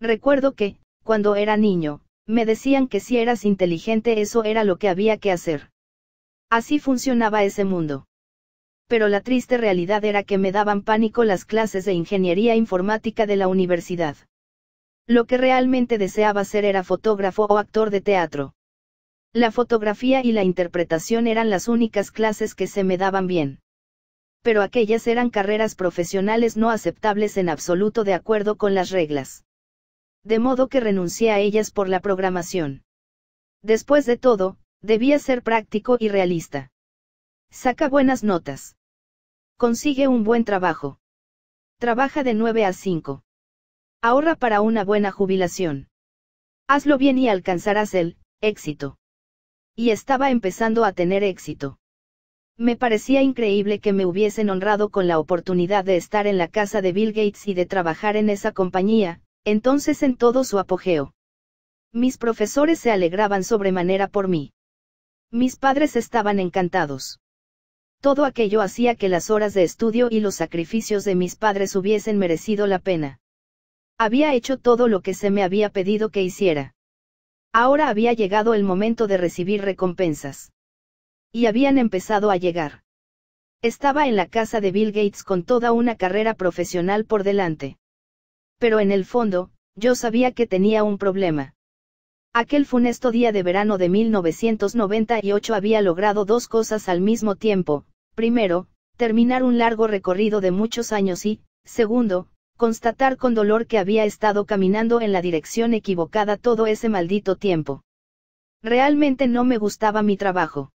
Recuerdo que, cuando era niño, me decían que si eras inteligente eso era lo que había que hacer. Así funcionaba ese mundo. Pero la triste realidad era que me daban pánico las clases de ingeniería informática de la universidad. Lo que realmente deseaba ser era fotógrafo o actor de teatro. La fotografía y la interpretación eran las únicas clases que se me daban bien. Pero aquellas eran carreras profesionales no aceptables en absoluto de acuerdo con las reglas. De modo que renuncié a ellas por la programación. Después de todo, debía ser práctico y realista. Saca buenas notas. Consigue un buen trabajo. Trabaja de 9 a 5. Ahorra para una buena jubilación. Hazlo bien y alcanzarás el éxito. Y estaba empezando a tener éxito. Me parecía increíble que me hubiesen honrado con la oportunidad de estar en la casa de Bill Gates y de trabajar en esa compañía, entonces en todo su apogeo. Mis profesores se alegraban sobremanera por mí. Mis padres estaban encantados. Todo aquello hacía que las horas de estudio y los sacrificios de mis padres hubiesen merecido la pena. Había hecho todo lo que se me había pedido que hiciera. Ahora había llegado el momento de recibir recompensas. Y habían empezado a llegar. Estaba en la casa de Bill Gates con toda una carrera profesional por delante. Pero en el fondo, yo sabía que tenía un problema. Aquel funesto día de verano de 1998 había logrado dos cosas al mismo tiempo, primero, terminar un largo recorrido de muchos años y, segundo, constatar con dolor que había estado caminando en la dirección equivocada todo ese maldito tiempo. Realmente no me gustaba mi trabajo.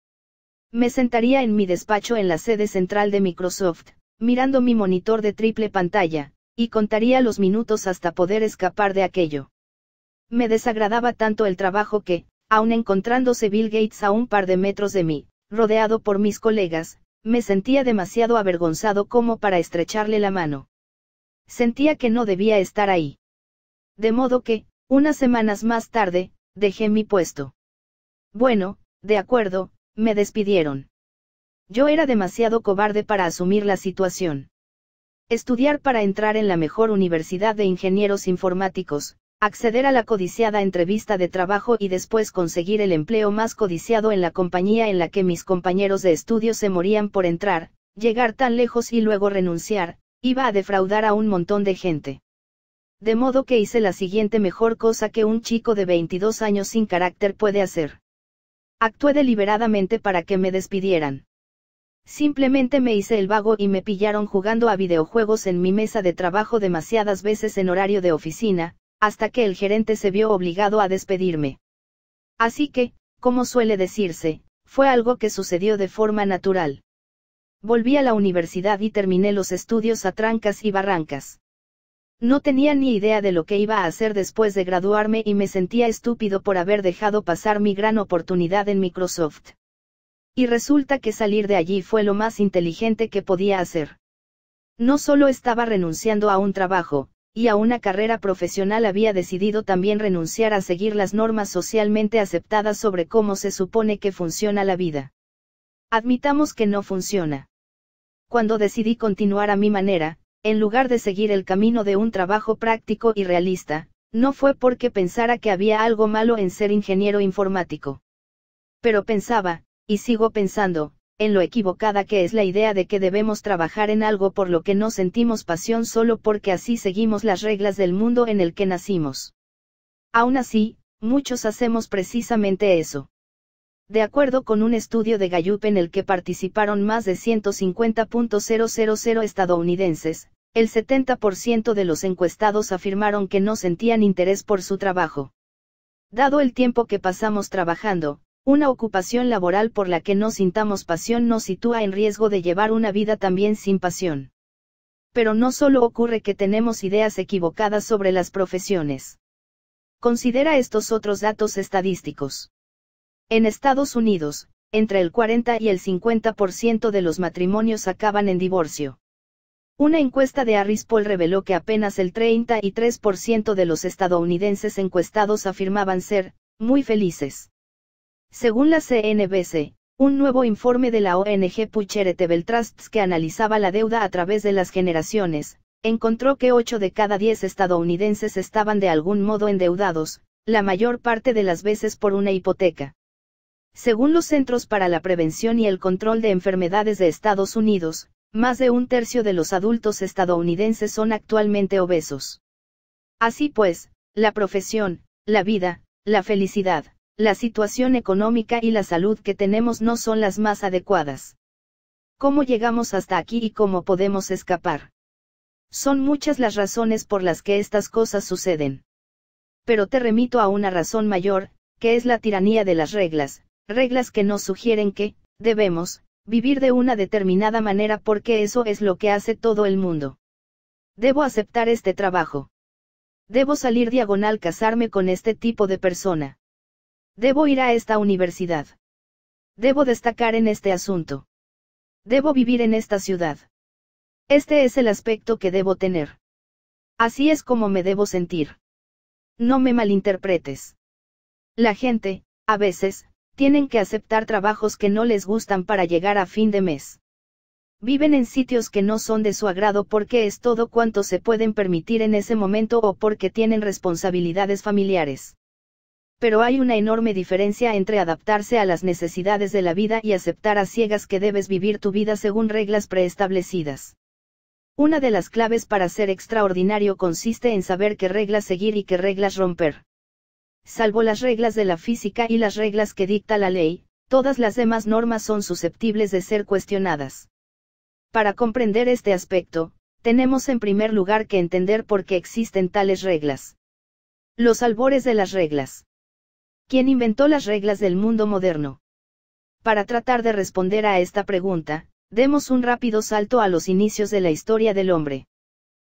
Me sentaría en mi despacho en la sede central de Microsoft, mirando mi monitor de triple pantalla, y contaría los minutos hasta poder escapar de aquello. Me desagradaba tanto el trabajo que, aun encontrándose Bill Gates a un par de metros de mí, rodeado por mis colegas, me sentía demasiado avergonzado como para estrecharle la mano. Sentía que no debía estar ahí. De modo que, unas semanas más tarde, dejé mi puesto. Bueno, de acuerdo, me despidieron. Yo era demasiado cobarde para asumir la situación. Estudiar para entrar en la mejor universidad de ingenieros informáticos, acceder a la codiciada entrevista de trabajo y después conseguir el empleo más codiciado en la compañía en la que mis compañeros de estudio se morían por entrar, llegar tan lejos y luego renunciar, Iba a defraudar a un montón de gente. De modo que hice la siguiente mejor cosa que un chico de 22 años sin carácter puede hacer. Actué deliberadamente para que me despidieran. Simplemente me hice el vago y me pillaron jugando a videojuegos en mi mesa de trabajo demasiadas veces en horario de oficina, hasta que el gerente se vio obligado a despedirme. Así que, como suele decirse, fue algo que sucedió de forma natural volví a la universidad y terminé los estudios a trancas y barrancas. No tenía ni idea de lo que iba a hacer después de graduarme y me sentía estúpido por haber dejado pasar mi gran oportunidad en Microsoft. Y resulta que salir de allí fue lo más inteligente que podía hacer. No solo estaba renunciando a un trabajo, y a una carrera profesional había decidido también renunciar a seguir las normas socialmente aceptadas sobre cómo se supone que funciona la vida. Admitamos que no funciona cuando decidí continuar a mi manera, en lugar de seguir el camino de un trabajo práctico y realista, no fue porque pensara que había algo malo en ser ingeniero informático. Pero pensaba, y sigo pensando, en lo equivocada que es la idea de que debemos trabajar en algo por lo que no sentimos pasión solo porque así seguimos las reglas del mundo en el que nacimos. Aún así, muchos hacemos precisamente eso. De acuerdo con un estudio de Gallup en el que participaron más de 150.000 estadounidenses, el 70% de los encuestados afirmaron que no sentían interés por su trabajo. Dado el tiempo que pasamos trabajando, una ocupación laboral por la que no sintamos pasión nos sitúa en riesgo de llevar una vida también sin pasión. Pero no solo ocurre que tenemos ideas equivocadas sobre las profesiones. Considera estos otros datos estadísticos. En Estados Unidos, entre el 40 y el 50% de los matrimonios acaban en divorcio. Una encuesta de Harris Poll reveló que apenas el 33% de los estadounidenses encuestados afirmaban ser muy felices. Según la CNBC, un nuevo informe de la ONG Charitable Trusts que analizaba la deuda a través de las generaciones, encontró que 8 de cada 10 estadounidenses estaban de algún modo endeudados, la mayor parte de las veces por una hipoteca. Según los Centros para la Prevención y el Control de Enfermedades de Estados Unidos, más de un tercio de los adultos estadounidenses son actualmente obesos. Así pues, la profesión, la vida, la felicidad, la situación económica y la salud que tenemos no son las más adecuadas. ¿Cómo llegamos hasta aquí y cómo podemos escapar? Son muchas las razones por las que estas cosas suceden. Pero te remito a una razón mayor, que es la tiranía de las reglas, reglas que nos sugieren que, debemos, vivir de una determinada manera porque eso es lo que hace todo el mundo. Debo aceptar este trabajo. Debo salir diagonal casarme con este tipo de persona. Debo ir a esta universidad. Debo destacar en este asunto. Debo vivir en esta ciudad. Este es el aspecto que debo tener. Así es como me debo sentir. No me malinterpretes. La gente, a veces, tienen que aceptar trabajos que no les gustan para llegar a fin de mes. Viven en sitios que no son de su agrado porque es todo cuanto se pueden permitir en ese momento o porque tienen responsabilidades familiares. Pero hay una enorme diferencia entre adaptarse a las necesidades de la vida y aceptar a ciegas que debes vivir tu vida según reglas preestablecidas. Una de las claves para ser extraordinario consiste en saber qué reglas seguir y qué reglas romper salvo las reglas de la física y las reglas que dicta la ley, todas las demás normas son susceptibles de ser cuestionadas. Para comprender este aspecto, tenemos en primer lugar que entender por qué existen tales reglas. Los albores de las reglas. ¿Quién inventó las reglas del mundo moderno? Para tratar de responder a esta pregunta, demos un rápido salto a los inicios de la historia del hombre.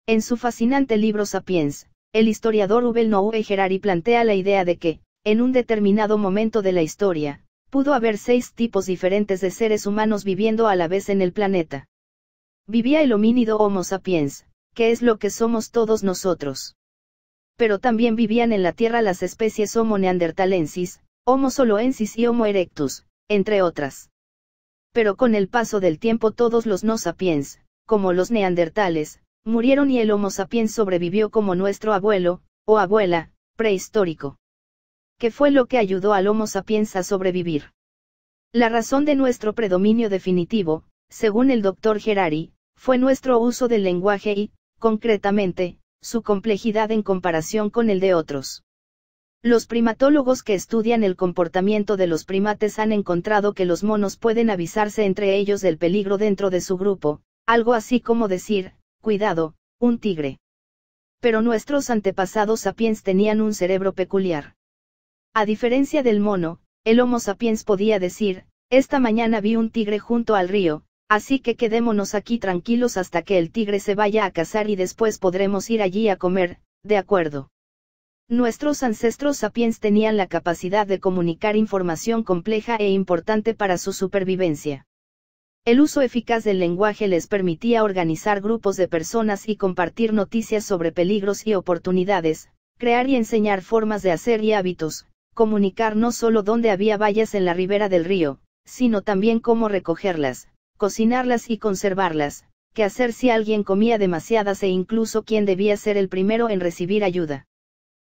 En su fascinante libro Sapiens, el historiador Ubel Noe Gerari plantea la idea de que, en un determinado momento de la historia, pudo haber seis tipos diferentes de seres humanos viviendo a la vez en el planeta. Vivía el homínido Homo sapiens, que es lo que somos todos nosotros. Pero también vivían en la Tierra las especies Homo neandertalensis, Homo soloensis y Homo erectus, entre otras. Pero con el paso del tiempo todos los no sapiens, como los neandertales, murieron y el Homo sapiens sobrevivió como nuestro abuelo, o abuela, prehistórico. ¿Qué fue lo que ayudó al Homo sapiens a sobrevivir? La razón de nuestro predominio definitivo, según el doctor Gerari, fue nuestro uso del lenguaje y, concretamente, su complejidad en comparación con el de otros. Los primatólogos que estudian el comportamiento de los primates han encontrado que los monos pueden avisarse entre ellos del peligro dentro de su grupo, algo así como decir, Cuidado, un tigre. Pero nuestros antepasados sapiens tenían un cerebro peculiar. A diferencia del mono, el Homo sapiens podía decir, esta mañana vi un tigre junto al río, así que quedémonos aquí tranquilos hasta que el tigre se vaya a cazar y después podremos ir allí a comer, de acuerdo. Nuestros ancestros sapiens tenían la capacidad de comunicar información compleja e importante para su supervivencia. El uso eficaz del lenguaje les permitía organizar grupos de personas y compartir noticias sobre peligros y oportunidades, crear y enseñar formas de hacer y hábitos, comunicar no solo dónde había vallas en la ribera del río, sino también cómo recogerlas, cocinarlas y conservarlas, qué hacer si alguien comía demasiadas e incluso quién debía ser el primero en recibir ayuda.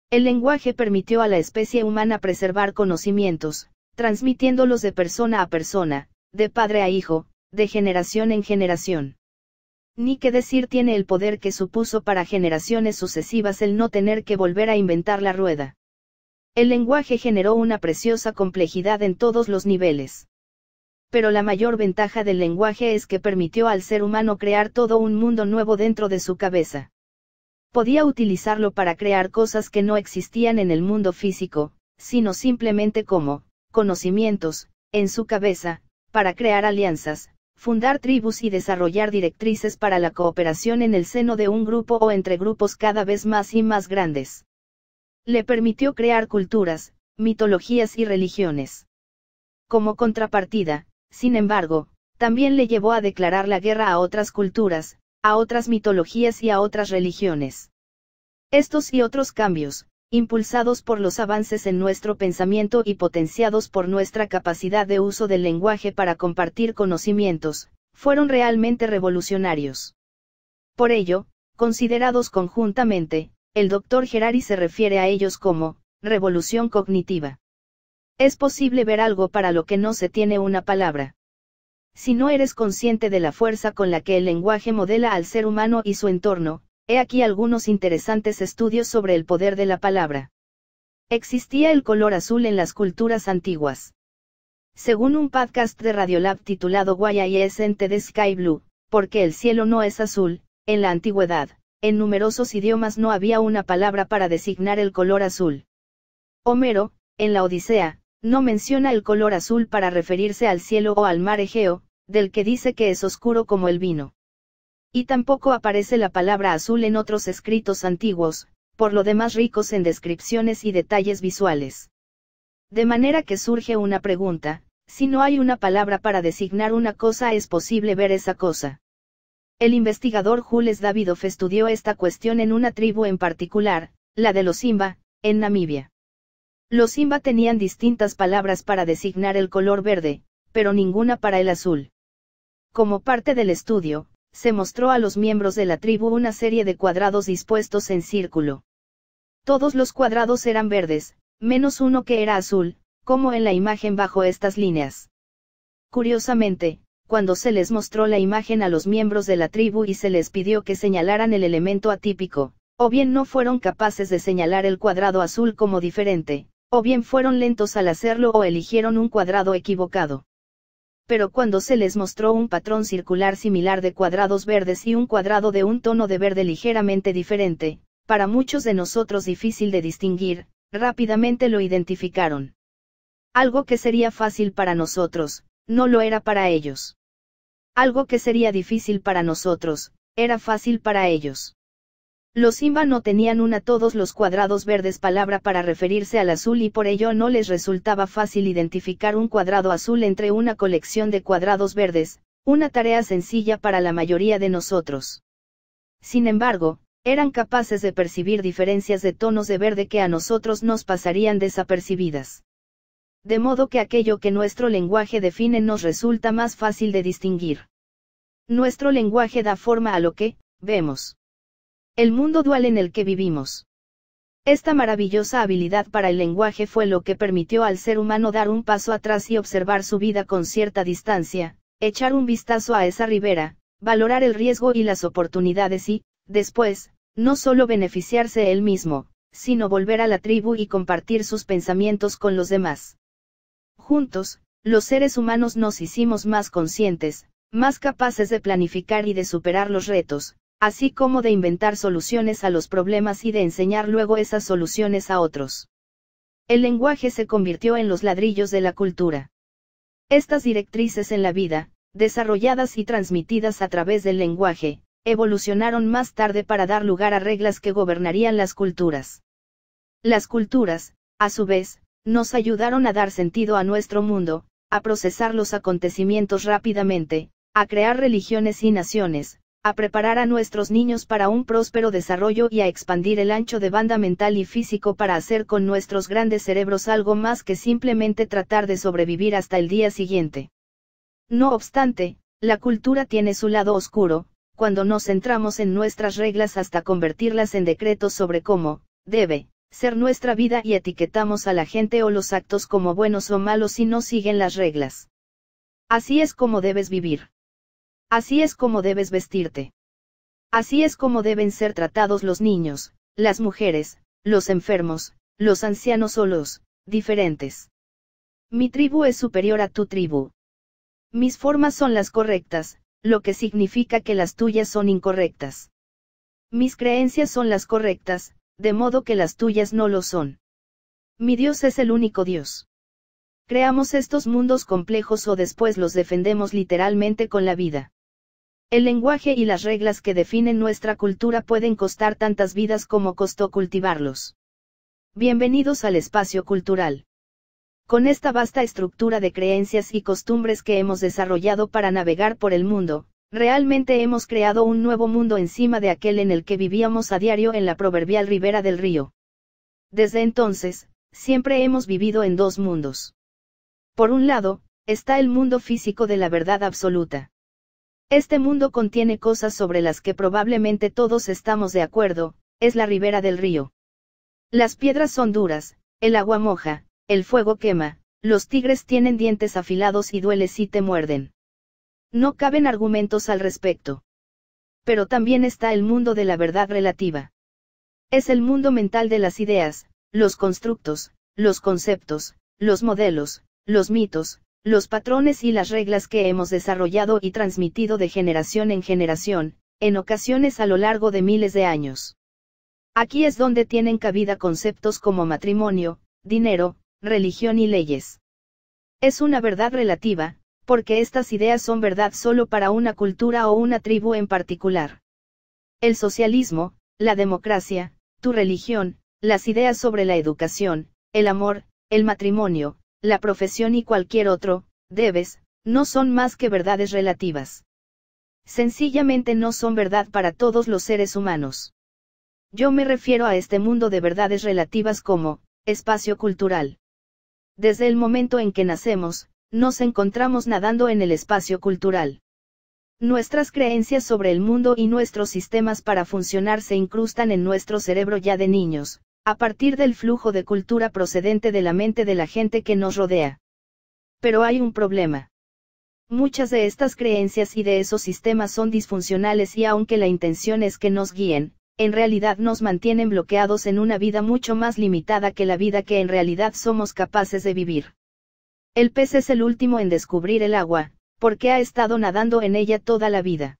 El lenguaje permitió a la especie humana preservar conocimientos, transmitiéndolos de persona a persona, de padre a hijo, de generación en generación. Ni que decir tiene el poder que supuso para generaciones sucesivas el no tener que volver a inventar la rueda. El lenguaje generó una preciosa complejidad en todos los niveles. Pero la mayor ventaja del lenguaje es que permitió al ser humano crear todo un mundo nuevo dentro de su cabeza. Podía utilizarlo para crear cosas que no existían en el mundo físico, sino simplemente como, conocimientos, en su cabeza, para crear alianzas, fundar tribus y desarrollar directrices para la cooperación en el seno de un grupo o entre grupos cada vez más y más grandes. Le permitió crear culturas, mitologías y religiones. Como contrapartida, sin embargo, también le llevó a declarar la guerra a otras culturas, a otras mitologías y a otras religiones. Estos y otros cambios, impulsados por los avances en nuestro pensamiento y potenciados por nuestra capacidad de uso del lenguaje para compartir conocimientos, fueron realmente revolucionarios. Por ello, considerados conjuntamente, el doctor Gerari se refiere a ellos como, revolución cognitiva. Es posible ver algo para lo que no se tiene una palabra. Si no eres consciente de la fuerza con la que el lenguaje modela al ser humano y su entorno, He aquí algunos interesantes estudios sobre el poder de la palabra. Existía el color azul en las culturas antiguas. Según un podcast de Radiolab titulado Why I the Sky Blue, porque el cielo no es azul, en la antigüedad, en numerosos idiomas no había una palabra para designar el color azul. Homero, en la Odisea, no menciona el color azul para referirse al cielo o al mar Egeo, del que dice que es oscuro como el vino. Y tampoco aparece la palabra azul en otros escritos antiguos, por lo demás ricos en descripciones y detalles visuales. De manera que surge una pregunta, si no hay una palabra para designar una cosa es posible ver esa cosa. El investigador Jules Davidoff estudió esta cuestión en una tribu en particular, la de los Simba, en Namibia. Los Simba tenían distintas palabras para designar el color verde, pero ninguna para el azul. Como parte del estudio, se mostró a los miembros de la tribu una serie de cuadrados dispuestos en círculo. Todos los cuadrados eran verdes, menos uno que era azul, como en la imagen bajo estas líneas. Curiosamente, cuando se les mostró la imagen a los miembros de la tribu y se les pidió que señalaran el elemento atípico, o bien no fueron capaces de señalar el cuadrado azul como diferente, o bien fueron lentos al hacerlo o eligieron un cuadrado equivocado pero cuando se les mostró un patrón circular similar de cuadrados verdes y un cuadrado de un tono de verde ligeramente diferente, para muchos de nosotros difícil de distinguir, rápidamente lo identificaron. Algo que sería fácil para nosotros, no lo era para ellos. Algo que sería difícil para nosotros, era fácil para ellos. Los Simba no tenían una todos los cuadrados verdes palabra para referirse al azul y por ello no les resultaba fácil identificar un cuadrado azul entre una colección de cuadrados verdes, una tarea sencilla para la mayoría de nosotros. Sin embargo, eran capaces de percibir diferencias de tonos de verde que a nosotros nos pasarían desapercibidas. De modo que aquello que nuestro lenguaje define nos resulta más fácil de distinguir. Nuestro lenguaje da forma a lo que, vemos. El mundo dual en el que vivimos. Esta maravillosa habilidad para el lenguaje fue lo que permitió al ser humano dar un paso atrás y observar su vida con cierta distancia, echar un vistazo a esa ribera, valorar el riesgo y las oportunidades y, después, no solo beneficiarse él mismo, sino volver a la tribu y compartir sus pensamientos con los demás. Juntos, los seres humanos nos hicimos más conscientes, más capaces de planificar y de superar los retos, así como de inventar soluciones a los problemas y de enseñar luego esas soluciones a otros. El lenguaje se convirtió en los ladrillos de la cultura. Estas directrices en la vida, desarrolladas y transmitidas a través del lenguaje, evolucionaron más tarde para dar lugar a reglas que gobernarían las culturas. Las culturas, a su vez, nos ayudaron a dar sentido a nuestro mundo, a procesar los acontecimientos rápidamente, a crear religiones y naciones, a preparar a nuestros niños para un próspero desarrollo y a expandir el ancho de banda mental y físico para hacer con nuestros grandes cerebros algo más que simplemente tratar de sobrevivir hasta el día siguiente. No obstante, la cultura tiene su lado oscuro, cuando nos centramos en nuestras reglas hasta convertirlas en decretos sobre cómo, debe, ser nuestra vida y etiquetamos a la gente o los actos como buenos o malos si no siguen las reglas. Así es como debes vivir. Así es como debes vestirte. Así es como deben ser tratados los niños, las mujeres, los enfermos, los ancianos o los diferentes. Mi tribu es superior a tu tribu. Mis formas son las correctas, lo que significa que las tuyas son incorrectas. Mis creencias son las correctas, de modo que las tuyas no lo son. Mi Dios es el único Dios. Creamos estos mundos complejos o después los defendemos literalmente con la vida. El lenguaje y las reglas que definen nuestra cultura pueden costar tantas vidas como costó cultivarlos. Bienvenidos al espacio cultural. Con esta vasta estructura de creencias y costumbres que hemos desarrollado para navegar por el mundo, realmente hemos creado un nuevo mundo encima de aquel en el que vivíamos a diario en la proverbial ribera del río. Desde entonces, siempre hemos vivido en dos mundos. Por un lado, está el mundo físico de la verdad absoluta. Este mundo contiene cosas sobre las que probablemente todos estamos de acuerdo, es la ribera del río. Las piedras son duras, el agua moja, el fuego quema, los tigres tienen dientes afilados y duele si te muerden. No caben argumentos al respecto. Pero también está el mundo de la verdad relativa. Es el mundo mental de las ideas, los constructos, los conceptos, los modelos, los mitos, los patrones y las reglas que hemos desarrollado y transmitido de generación en generación, en ocasiones a lo largo de miles de años. Aquí es donde tienen cabida conceptos como matrimonio, dinero, religión y leyes. Es una verdad relativa, porque estas ideas son verdad solo para una cultura o una tribu en particular. El socialismo, la democracia, tu religión, las ideas sobre la educación, el amor, el matrimonio, la profesión y cualquier otro, debes, no son más que verdades relativas. Sencillamente no son verdad para todos los seres humanos. Yo me refiero a este mundo de verdades relativas como, espacio cultural. Desde el momento en que nacemos, nos encontramos nadando en el espacio cultural. Nuestras creencias sobre el mundo y nuestros sistemas para funcionar se incrustan en nuestro cerebro ya de niños, a partir del flujo de cultura procedente de la mente de la gente que nos rodea. Pero hay un problema. Muchas de estas creencias y de esos sistemas son disfuncionales y aunque la intención es que nos guíen, en realidad nos mantienen bloqueados en una vida mucho más limitada que la vida que en realidad somos capaces de vivir. El pez es el último en descubrir el agua, porque ha estado nadando en ella toda la vida.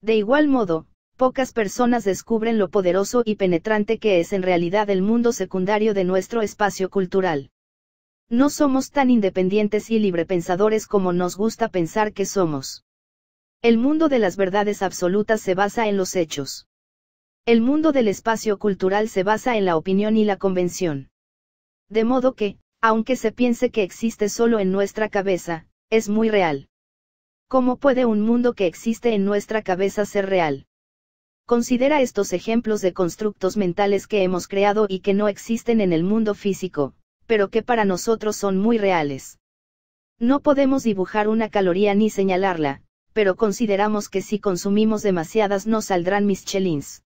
De igual modo, pocas personas descubren lo poderoso y penetrante que es en realidad el mundo secundario de nuestro espacio cultural. No somos tan independientes y librepensadores como nos gusta pensar que somos. El mundo de las verdades absolutas se basa en los hechos. El mundo del espacio cultural se basa en la opinión y la convención. De modo que, aunque se piense que existe solo en nuestra cabeza, es muy real. ¿Cómo puede un mundo que existe en nuestra cabeza ser real? Considera estos ejemplos de constructos mentales que hemos creado y que no existen en el mundo físico, pero que para nosotros son muy reales. No podemos dibujar una caloría ni señalarla, pero consideramos que si consumimos demasiadas no saldrán mis chelins.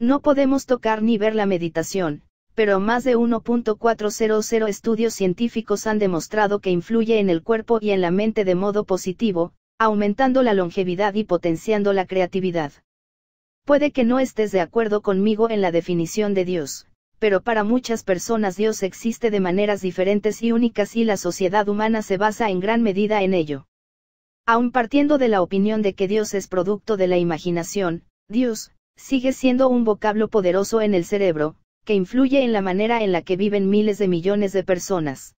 No podemos tocar ni ver la meditación, pero más de 1.400 estudios científicos han demostrado que influye en el cuerpo y en la mente de modo positivo, aumentando la longevidad y potenciando la creatividad. Puede que no estés de acuerdo conmigo en la definición de Dios, pero para muchas personas Dios existe de maneras diferentes y únicas y la sociedad humana se basa en gran medida en ello. Aun partiendo de la opinión de que Dios es producto de la imaginación, Dios, sigue siendo un vocablo poderoso en el cerebro, que influye en la manera en la que viven miles de millones de personas.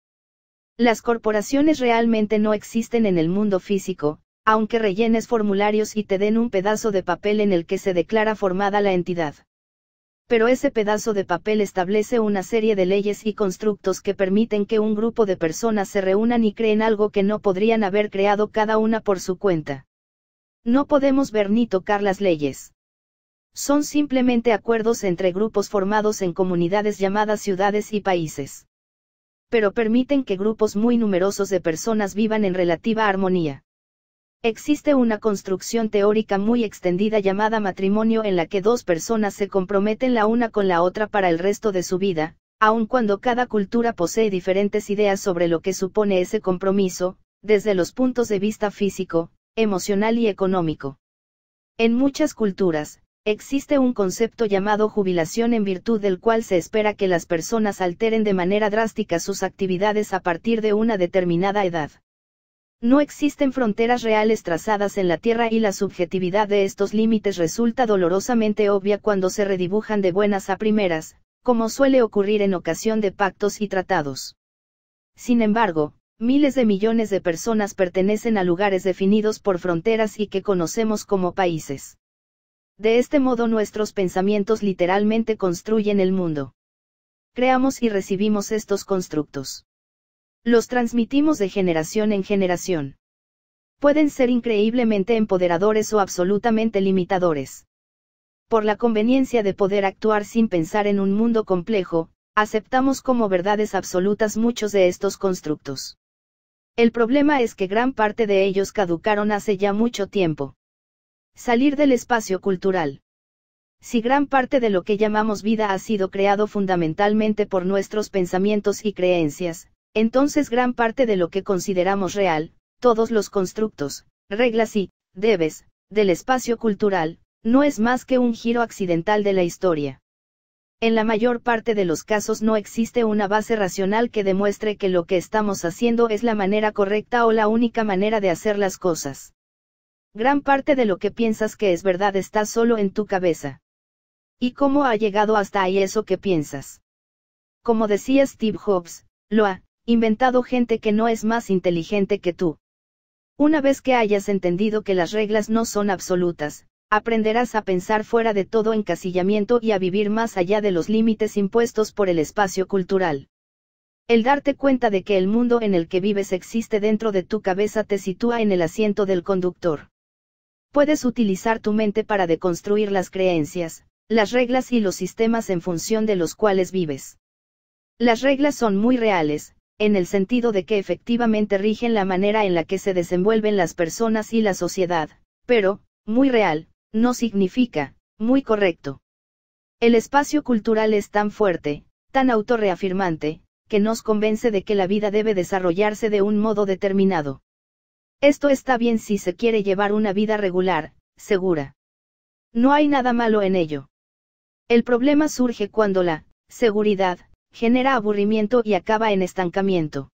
Las corporaciones realmente no existen en el mundo físico, aunque rellenes formularios y te den un pedazo de papel en el que se declara formada la entidad. Pero ese pedazo de papel establece una serie de leyes y constructos que permiten que un grupo de personas se reúnan y creen algo que no podrían haber creado cada una por su cuenta. No podemos ver ni tocar las leyes. Son simplemente acuerdos entre grupos formados en comunidades llamadas ciudades y países pero permiten que grupos muy numerosos de personas vivan en relativa armonía. Existe una construcción teórica muy extendida llamada matrimonio en la que dos personas se comprometen la una con la otra para el resto de su vida, aun cuando cada cultura posee diferentes ideas sobre lo que supone ese compromiso, desde los puntos de vista físico, emocional y económico. En muchas culturas, existe un concepto llamado jubilación en virtud del cual se espera que las personas alteren de manera drástica sus actividades a partir de una determinada edad. No existen fronteras reales trazadas en la Tierra y la subjetividad de estos límites resulta dolorosamente obvia cuando se redibujan de buenas a primeras, como suele ocurrir en ocasión de pactos y tratados. Sin embargo, miles de millones de personas pertenecen a lugares definidos por fronteras y que conocemos como países. De este modo nuestros pensamientos literalmente construyen el mundo. Creamos y recibimos estos constructos. Los transmitimos de generación en generación. Pueden ser increíblemente empoderadores o absolutamente limitadores. Por la conveniencia de poder actuar sin pensar en un mundo complejo, aceptamos como verdades absolutas muchos de estos constructos. El problema es que gran parte de ellos caducaron hace ya mucho tiempo. Salir del espacio cultural. Si gran parte de lo que llamamos vida ha sido creado fundamentalmente por nuestros pensamientos y creencias, entonces gran parte de lo que consideramos real, todos los constructos, reglas y, debes, del espacio cultural, no es más que un giro accidental de la historia. En la mayor parte de los casos no existe una base racional que demuestre que lo que estamos haciendo es la manera correcta o la única manera de hacer las cosas. Gran parte de lo que piensas que es verdad está solo en tu cabeza. ¿Y cómo ha llegado hasta ahí eso que piensas? Como decía Steve Jobs, lo ha inventado gente que no es más inteligente que tú. Una vez que hayas entendido que las reglas no son absolutas, aprenderás a pensar fuera de todo encasillamiento y a vivir más allá de los límites impuestos por el espacio cultural. El darte cuenta de que el mundo en el que vives existe dentro de tu cabeza te sitúa en el asiento del conductor. Puedes utilizar tu mente para deconstruir las creencias, las reglas y los sistemas en función de los cuales vives. Las reglas son muy reales, en el sentido de que efectivamente rigen la manera en la que se desenvuelven las personas y la sociedad, pero, muy real, no significa, muy correcto. El espacio cultural es tan fuerte, tan autorreafirmante, que nos convence de que la vida debe desarrollarse de un modo determinado. Esto está bien si se quiere llevar una vida regular, segura. No hay nada malo en ello. El problema surge cuando la seguridad genera aburrimiento y acaba en estancamiento.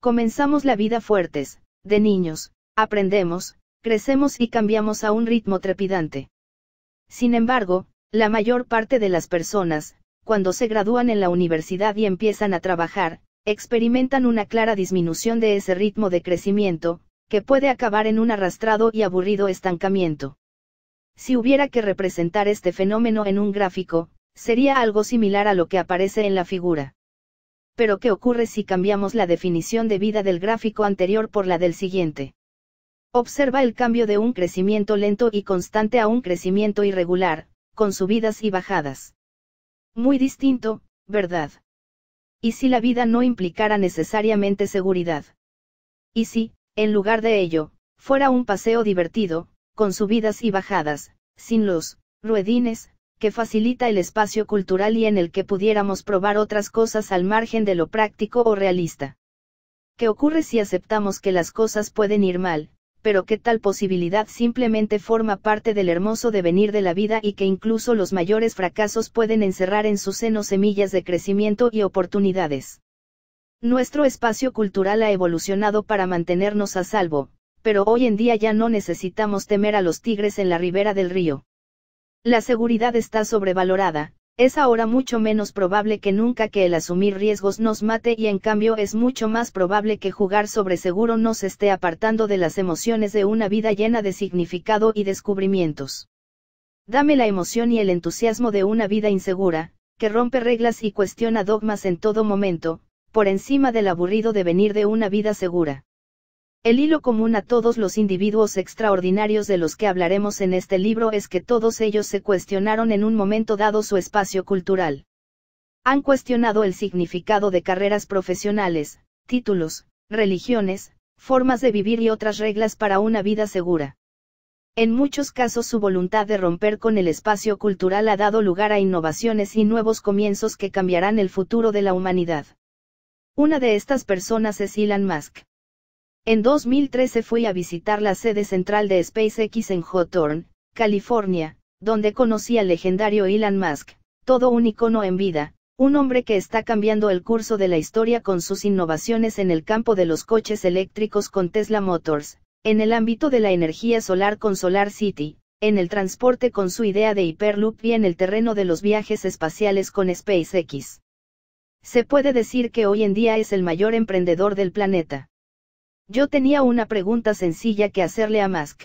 Comenzamos la vida fuertes, de niños, aprendemos, crecemos y cambiamos a un ritmo trepidante. Sin embargo, la mayor parte de las personas, cuando se gradúan en la universidad y empiezan a trabajar, experimentan una clara disminución de ese ritmo de crecimiento, que puede acabar en un arrastrado y aburrido estancamiento. Si hubiera que representar este fenómeno en un gráfico, Sería algo similar a lo que aparece en la figura. Pero ¿qué ocurre si cambiamos la definición de vida del gráfico anterior por la del siguiente? Observa el cambio de un crecimiento lento y constante a un crecimiento irregular, con subidas y bajadas. Muy distinto, ¿verdad? ¿Y si la vida no implicara necesariamente seguridad? ¿Y si, en lugar de ello, fuera un paseo divertido, con subidas y bajadas, sin los ruedines, que facilita el espacio cultural y en el que pudiéramos probar otras cosas al margen de lo práctico o realista. ¿Qué ocurre si aceptamos que las cosas pueden ir mal, pero que tal posibilidad simplemente forma parte del hermoso devenir de la vida y que incluso los mayores fracasos pueden encerrar en su seno semillas de crecimiento y oportunidades? Nuestro espacio cultural ha evolucionado para mantenernos a salvo, pero hoy en día ya no necesitamos temer a los tigres en la ribera del río. La seguridad está sobrevalorada, es ahora mucho menos probable que nunca que el asumir riesgos nos mate y en cambio es mucho más probable que jugar sobre seguro nos esté apartando de las emociones de una vida llena de significado y descubrimientos. Dame la emoción y el entusiasmo de una vida insegura, que rompe reglas y cuestiona dogmas en todo momento, por encima del aburrido devenir de una vida segura. El hilo común a todos los individuos extraordinarios de los que hablaremos en este libro es que todos ellos se cuestionaron en un momento dado su espacio cultural. Han cuestionado el significado de carreras profesionales, títulos, religiones, formas de vivir y otras reglas para una vida segura. En muchos casos su voluntad de romper con el espacio cultural ha dado lugar a innovaciones y nuevos comienzos que cambiarán el futuro de la humanidad. Una de estas personas es Elon Musk. En 2013 fui a visitar la sede central de SpaceX en Hawthorne, California, donde conocí al legendario Elon Musk, todo un icono en vida, un hombre que está cambiando el curso de la historia con sus innovaciones en el campo de los coches eléctricos con Tesla Motors, en el ámbito de la energía solar con Solar City, en el transporte con su idea de Hyperloop y en el terreno de los viajes espaciales con SpaceX. Se puede decir que hoy en día es el mayor emprendedor del planeta. Yo tenía una pregunta sencilla que hacerle a Musk.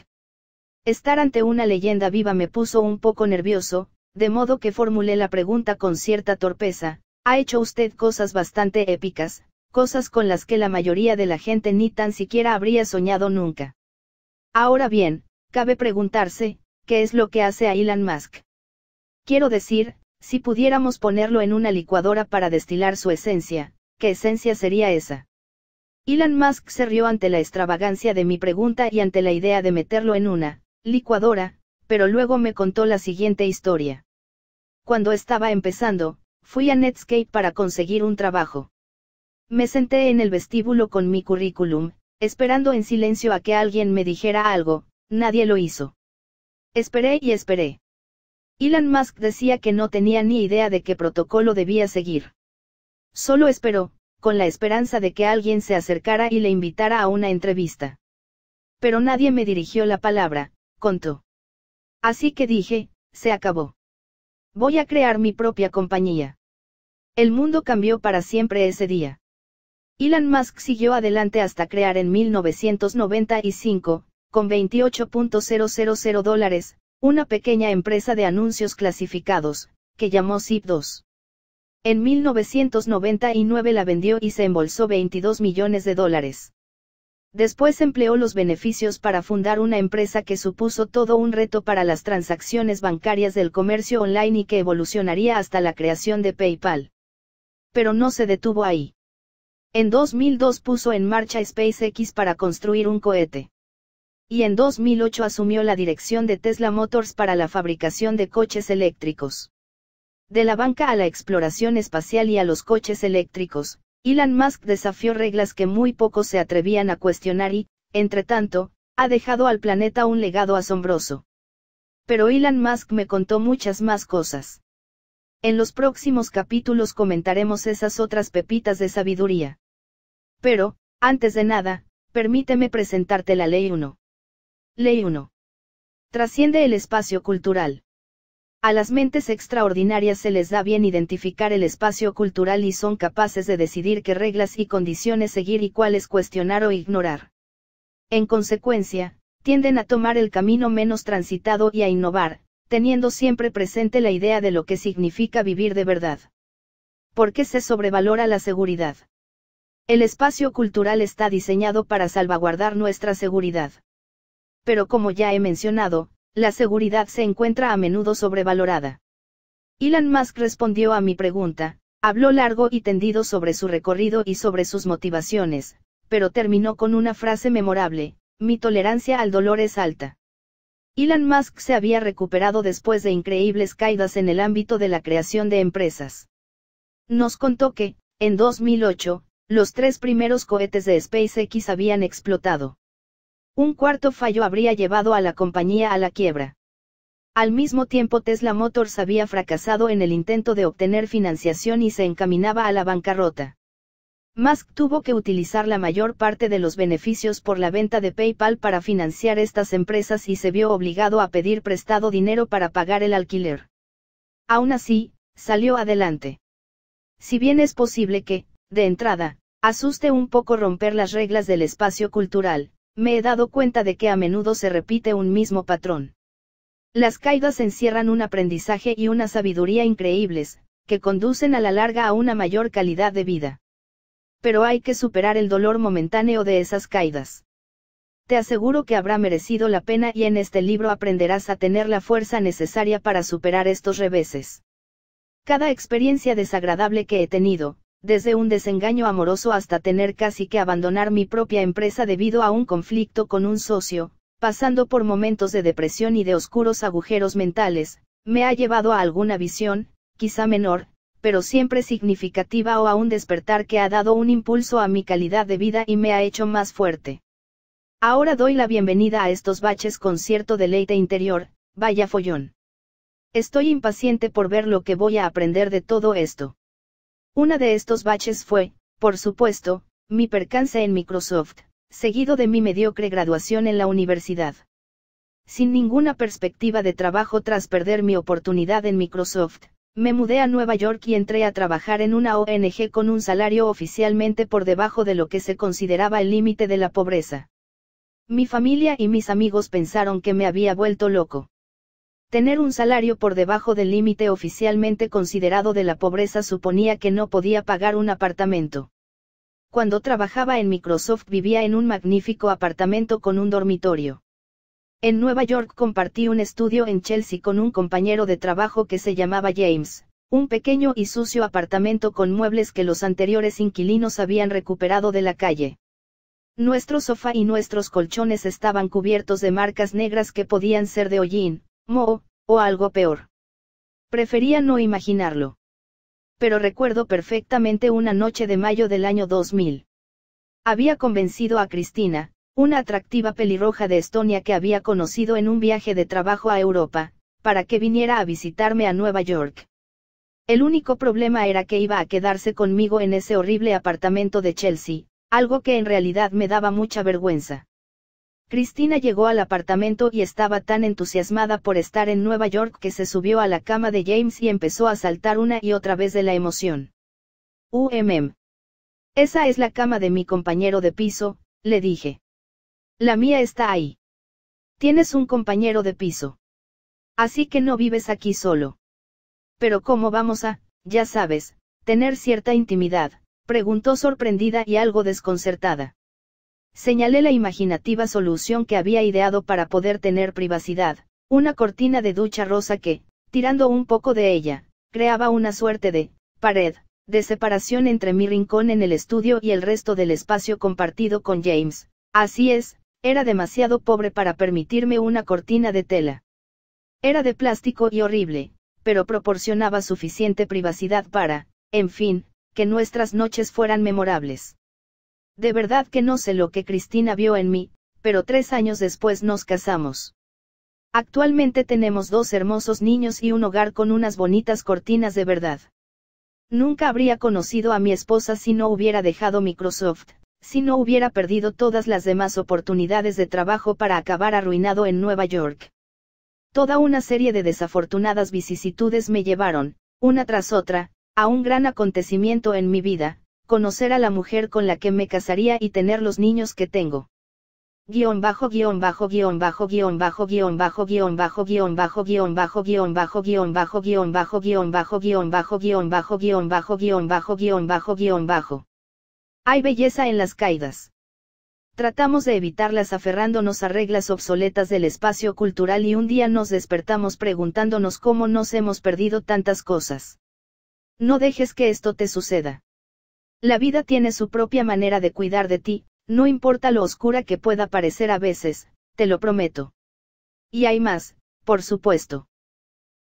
Estar ante una leyenda viva me puso un poco nervioso, de modo que formulé la pregunta con cierta torpeza, ha hecho usted cosas bastante épicas, cosas con las que la mayoría de la gente ni tan siquiera habría soñado nunca. Ahora bien, cabe preguntarse, ¿qué es lo que hace a Elon Musk? Quiero decir, si pudiéramos ponerlo en una licuadora para destilar su esencia, ¿qué esencia sería esa? Elon Musk se rió ante la extravagancia de mi pregunta y ante la idea de meterlo en una licuadora, pero luego me contó la siguiente historia. Cuando estaba empezando, fui a Netscape para conseguir un trabajo. Me senté en el vestíbulo con mi currículum, esperando en silencio a que alguien me dijera algo, nadie lo hizo. Esperé y esperé. Elon Musk decía que no tenía ni idea de qué protocolo debía seguir. Solo esperó, con la esperanza de que alguien se acercara y le invitara a una entrevista. Pero nadie me dirigió la palabra, contó. Así que dije, se acabó. Voy a crear mi propia compañía. El mundo cambió para siempre ese día. Elon Musk siguió adelante hasta crear en 1995, con 28.000 dólares, una pequeña empresa de anuncios clasificados, que llamó Zip2. En 1999 la vendió y se embolsó 22 millones de dólares. Después empleó los beneficios para fundar una empresa que supuso todo un reto para las transacciones bancarias del comercio online y que evolucionaría hasta la creación de PayPal. Pero no se detuvo ahí. En 2002 puso en marcha SpaceX para construir un cohete. Y en 2008 asumió la dirección de Tesla Motors para la fabricación de coches eléctricos. De la banca a la exploración espacial y a los coches eléctricos, Elon Musk desafió reglas que muy pocos se atrevían a cuestionar y, entre tanto, ha dejado al planeta un legado asombroso. Pero Elon Musk me contó muchas más cosas. En los próximos capítulos comentaremos esas otras pepitas de sabiduría. Pero, antes de nada, permíteme presentarte la Ley 1. Ley 1. Trasciende el espacio cultural. A las mentes extraordinarias se les da bien identificar el espacio cultural y son capaces de decidir qué reglas y condiciones seguir y cuáles cuestionar o ignorar. En consecuencia, tienden a tomar el camino menos transitado y a innovar, teniendo siempre presente la idea de lo que significa vivir de verdad. ¿Por qué se sobrevalora la seguridad? El espacio cultural está diseñado para salvaguardar nuestra seguridad. Pero como ya he mencionado, la seguridad se encuentra a menudo sobrevalorada. Elon Musk respondió a mi pregunta, habló largo y tendido sobre su recorrido y sobre sus motivaciones, pero terminó con una frase memorable, mi tolerancia al dolor es alta. Elon Musk se había recuperado después de increíbles caídas en el ámbito de la creación de empresas. Nos contó que, en 2008, los tres primeros cohetes de SpaceX habían explotado. Un cuarto fallo habría llevado a la compañía a la quiebra. Al mismo tiempo Tesla Motors había fracasado en el intento de obtener financiación y se encaminaba a la bancarrota. Musk tuvo que utilizar la mayor parte de los beneficios por la venta de PayPal para financiar estas empresas y se vio obligado a pedir prestado dinero para pagar el alquiler. Aún así, salió adelante. Si bien es posible que, de entrada, asuste un poco romper las reglas del espacio cultural, me he dado cuenta de que a menudo se repite un mismo patrón. Las caídas encierran un aprendizaje y una sabiduría increíbles, que conducen a la larga a una mayor calidad de vida. Pero hay que superar el dolor momentáneo de esas caídas. Te aseguro que habrá merecido la pena y en este libro aprenderás a tener la fuerza necesaria para superar estos reveses. Cada experiencia desagradable que he tenido, desde un desengaño amoroso hasta tener casi que abandonar mi propia empresa debido a un conflicto con un socio, pasando por momentos de depresión y de oscuros agujeros mentales, me ha llevado a alguna visión, quizá menor, pero siempre significativa o a un despertar que ha dado un impulso a mi calidad de vida y me ha hecho más fuerte. Ahora doy la bienvenida a estos baches con cierto deleite interior, vaya follón. Estoy impaciente por ver lo que voy a aprender de todo esto. Una de estos baches fue, por supuesto, mi percance en Microsoft, seguido de mi mediocre graduación en la universidad. Sin ninguna perspectiva de trabajo tras perder mi oportunidad en Microsoft, me mudé a Nueva York y entré a trabajar en una ONG con un salario oficialmente por debajo de lo que se consideraba el límite de la pobreza. Mi familia y mis amigos pensaron que me había vuelto loco. Tener un salario por debajo del límite oficialmente considerado de la pobreza suponía que no podía pagar un apartamento. Cuando trabajaba en Microsoft vivía en un magnífico apartamento con un dormitorio. En Nueva York compartí un estudio en Chelsea con un compañero de trabajo que se llamaba James, un pequeño y sucio apartamento con muebles que los anteriores inquilinos habían recuperado de la calle. Nuestro sofá y nuestros colchones estaban cubiertos de marcas negras que podían ser de hollín, Mo, o algo peor. Prefería no imaginarlo. Pero recuerdo perfectamente una noche de mayo del año 2000. Había convencido a Cristina, una atractiva pelirroja de Estonia que había conocido en un viaje de trabajo a Europa, para que viniera a visitarme a Nueva York. El único problema era que iba a quedarse conmigo en ese horrible apartamento de Chelsea, algo que en realidad me daba mucha vergüenza. Cristina llegó al apartamento y estaba tan entusiasmada por estar en Nueva York que se subió a la cama de James y empezó a saltar una y otra vez de la emoción. UMM. Esa es la cama de mi compañero de piso, le dije. La mía está ahí. Tienes un compañero de piso. Así que no vives aquí solo. Pero ¿cómo vamos a, ya sabes, tener cierta intimidad? preguntó sorprendida y algo desconcertada. Señalé la imaginativa solución que había ideado para poder tener privacidad, una cortina de ducha rosa que, tirando un poco de ella, creaba una suerte de pared, de separación entre mi rincón en el estudio y el resto del espacio compartido con James. Así es, era demasiado pobre para permitirme una cortina de tela. Era de plástico y horrible, pero proporcionaba suficiente privacidad para, en fin, que nuestras noches fueran memorables. De verdad que no sé lo que Cristina vio en mí, pero tres años después nos casamos. Actualmente tenemos dos hermosos niños y un hogar con unas bonitas cortinas de verdad. Nunca habría conocido a mi esposa si no hubiera dejado Microsoft, si no hubiera perdido todas las demás oportunidades de trabajo para acabar arruinado en Nueva York. Toda una serie de desafortunadas vicisitudes me llevaron, una tras otra, a un gran acontecimiento en mi vida, conocer a la mujer con la que me casaría y tener los niños que tengo hay belleza en las caídas tratamos de evitarlas aferrándonos a reglas obsoletas del espacio cultural y un día nos despertamos preguntándonos cómo nos hemos perdido tantas cosas no dejes que esto te suceda la vida tiene su propia manera de cuidar de ti, no importa lo oscura que pueda parecer a veces, te lo prometo. Y hay más, por supuesto.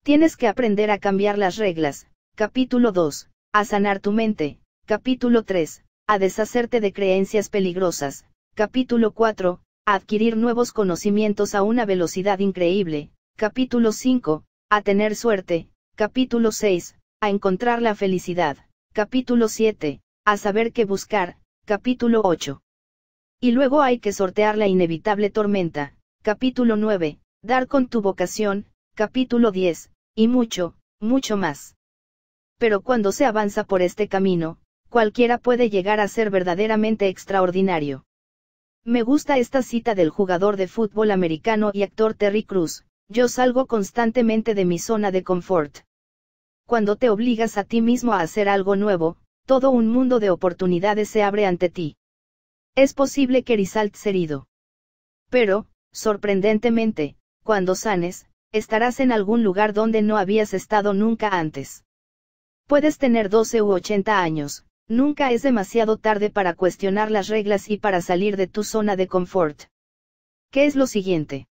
Tienes que aprender a cambiar las reglas, capítulo 2, a sanar tu mente, capítulo 3, a deshacerte de creencias peligrosas, capítulo 4, a adquirir nuevos conocimientos a una velocidad increíble, capítulo 5, a tener suerte, capítulo 6, a encontrar la felicidad, capítulo 7, a saber qué buscar, capítulo 8. Y luego hay que sortear la inevitable tormenta, capítulo 9, dar con tu vocación, capítulo 10, y mucho, mucho más. Pero cuando se avanza por este camino, cualquiera puede llegar a ser verdaderamente extraordinario. Me gusta esta cita del jugador de fútbol americano y actor Terry Cruz, yo salgo constantemente de mi zona de confort. Cuando te obligas a ti mismo a hacer algo nuevo, todo un mundo de oportunidades se abre ante ti. Es posible que Rizalt herido. Pero, sorprendentemente, cuando sanes, estarás en algún lugar donde no habías estado nunca antes. Puedes tener 12 u 80 años, nunca es demasiado tarde para cuestionar las reglas y para salir de tu zona de confort. ¿Qué es lo siguiente?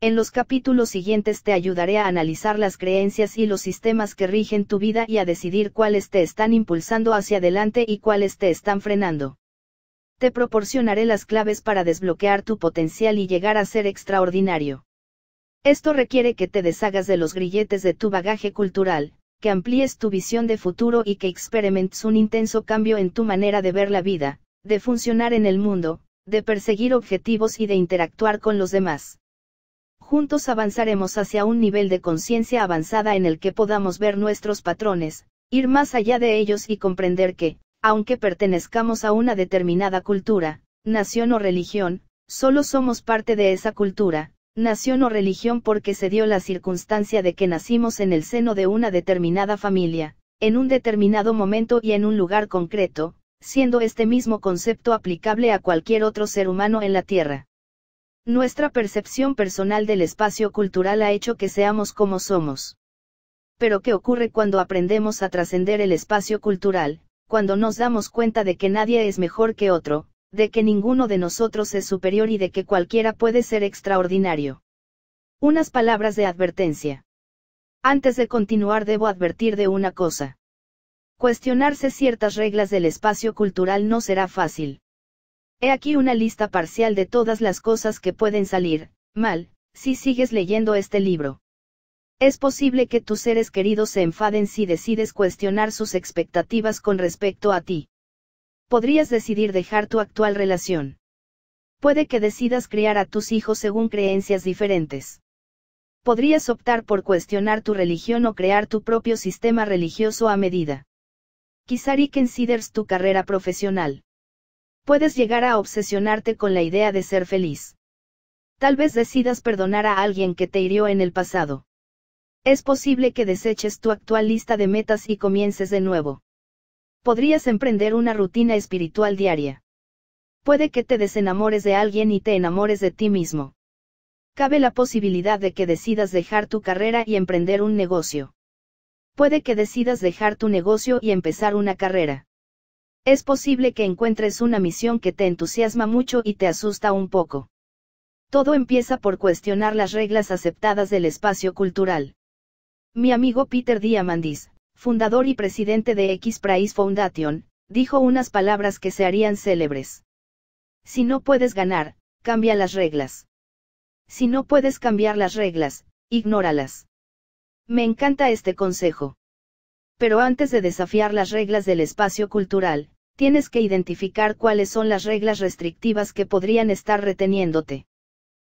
En los capítulos siguientes te ayudaré a analizar las creencias y los sistemas que rigen tu vida y a decidir cuáles te están impulsando hacia adelante y cuáles te están frenando. Te proporcionaré las claves para desbloquear tu potencial y llegar a ser extraordinario. Esto requiere que te deshagas de los grilletes de tu bagaje cultural, que amplíes tu visión de futuro y que experimentes un intenso cambio en tu manera de ver la vida, de funcionar en el mundo, de perseguir objetivos y de interactuar con los demás juntos avanzaremos hacia un nivel de conciencia avanzada en el que podamos ver nuestros patrones, ir más allá de ellos y comprender que, aunque pertenezcamos a una determinada cultura, nación o religión, solo somos parte de esa cultura, nación o religión porque se dio la circunstancia de que nacimos en el seno de una determinada familia, en un determinado momento y en un lugar concreto, siendo este mismo concepto aplicable a cualquier otro ser humano en la Tierra. Nuestra percepción personal del espacio cultural ha hecho que seamos como somos. Pero ¿qué ocurre cuando aprendemos a trascender el espacio cultural, cuando nos damos cuenta de que nadie es mejor que otro, de que ninguno de nosotros es superior y de que cualquiera puede ser extraordinario? Unas palabras de advertencia. Antes de continuar debo advertir de una cosa. Cuestionarse ciertas reglas del espacio cultural no será fácil. He aquí una lista parcial de todas las cosas que pueden salir, mal, si sigues leyendo este libro. Es posible que tus seres queridos se enfaden si decides cuestionar sus expectativas con respecto a ti. Podrías decidir dejar tu actual relación. Puede que decidas criar a tus hijos según creencias diferentes. Podrías optar por cuestionar tu religión o crear tu propio sistema religioso a medida. Quizá reconsideres tu carrera profesional puedes llegar a obsesionarte con la idea de ser feliz. Tal vez decidas perdonar a alguien que te hirió en el pasado. Es posible que deseches tu actual lista de metas y comiences de nuevo. Podrías emprender una rutina espiritual diaria. Puede que te desenamores de alguien y te enamores de ti mismo. Cabe la posibilidad de que decidas dejar tu carrera y emprender un negocio. Puede que decidas dejar tu negocio y empezar una carrera. Es posible que encuentres una misión que te entusiasma mucho y te asusta un poco. Todo empieza por cuestionar las reglas aceptadas del espacio cultural. Mi amigo Peter Diamandis, fundador y presidente de X Prize Foundation, dijo unas palabras que se harían célebres. Si no puedes ganar, cambia las reglas. Si no puedes cambiar las reglas, ignóralas. Me encanta este consejo. Pero antes de desafiar las reglas del espacio cultural, tienes que identificar cuáles son las reglas restrictivas que podrían estar reteniéndote.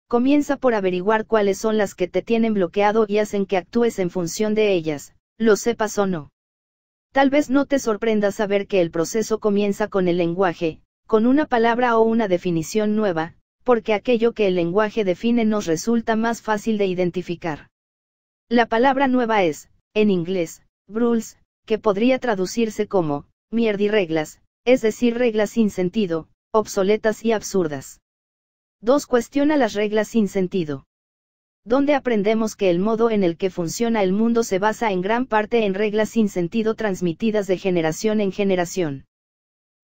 Comienza por averiguar cuáles son las que te tienen bloqueado y hacen que actúes en función de ellas, lo sepas o no. Tal vez no te sorprenda saber que el proceso comienza con el lenguaje, con una palabra o una definición nueva, porque aquello que el lenguaje define nos resulta más fácil de identificar. La palabra nueva es, en inglés, rules, que podría traducirse como, mierdi reglas, es decir, reglas sin sentido, obsoletas y absurdas. 2. Cuestiona las reglas sin sentido. Donde aprendemos que el modo en el que funciona el mundo se basa en gran parte en reglas sin sentido transmitidas de generación en generación.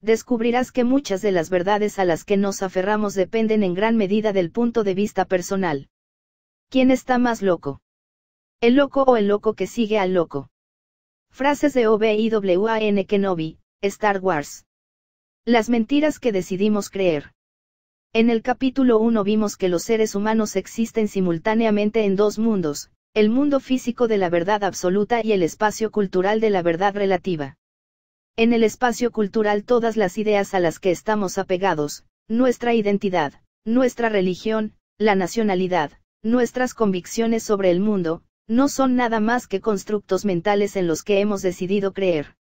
Descubrirás que muchas de las verdades a las que nos aferramos dependen en gran medida del punto de vista personal. ¿Quién está más loco? ¿El loco o el loco que sigue al loco? Frases de OBIWAN Kenobi, Star Wars. Las mentiras que decidimos creer. En el capítulo 1 vimos que los seres humanos existen simultáneamente en dos mundos, el mundo físico de la verdad absoluta y el espacio cultural de la verdad relativa. En el espacio cultural todas las ideas a las que estamos apegados, nuestra identidad, nuestra religión, la nacionalidad, nuestras convicciones sobre el mundo, no son nada más que constructos mentales en los que hemos decidido creer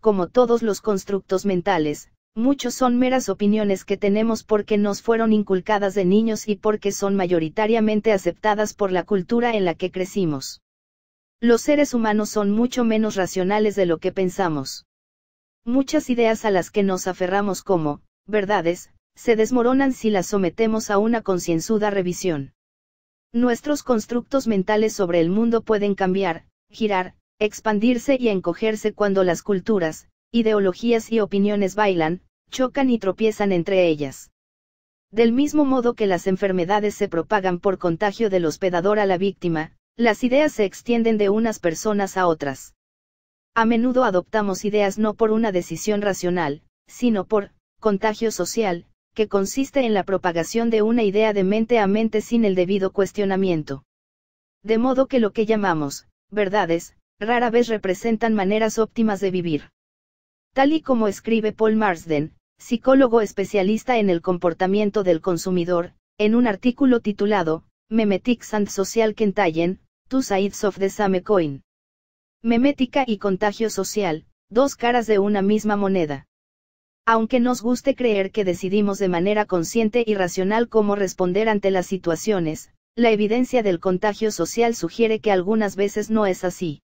como todos los constructos mentales, muchos son meras opiniones que tenemos porque nos fueron inculcadas de niños y porque son mayoritariamente aceptadas por la cultura en la que crecimos. Los seres humanos son mucho menos racionales de lo que pensamos. Muchas ideas a las que nos aferramos como, verdades, se desmoronan si las sometemos a una concienzuda revisión. Nuestros constructos mentales sobre el mundo pueden cambiar, girar, expandirse y encogerse cuando las culturas, ideologías y opiniones bailan, chocan y tropiezan entre ellas. Del mismo modo que las enfermedades se propagan por contagio del hospedador a la víctima, las ideas se extienden de unas personas a otras. A menudo adoptamos ideas no por una decisión racional, sino por contagio social, que consiste en la propagación de una idea de mente a mente sin el debido cuestionamiento. De modo que lo que llamamos verdades, rara vez representan maneras óptimas de vivir. Tal y como escribe Paul Marsden, psicólogo especialista en el comportamiento del consumidor, en un artículo titulado, Memetics and Social Kentayen, Two Sides of the Same Coin. Memética y contagio social, dos caras de una misma moneda. Aunque nos guste creer que decidimos de manera consciente y racional cómo responder ante las situaciones, la evidencia del contagio social sugiere que algunas veces no es así.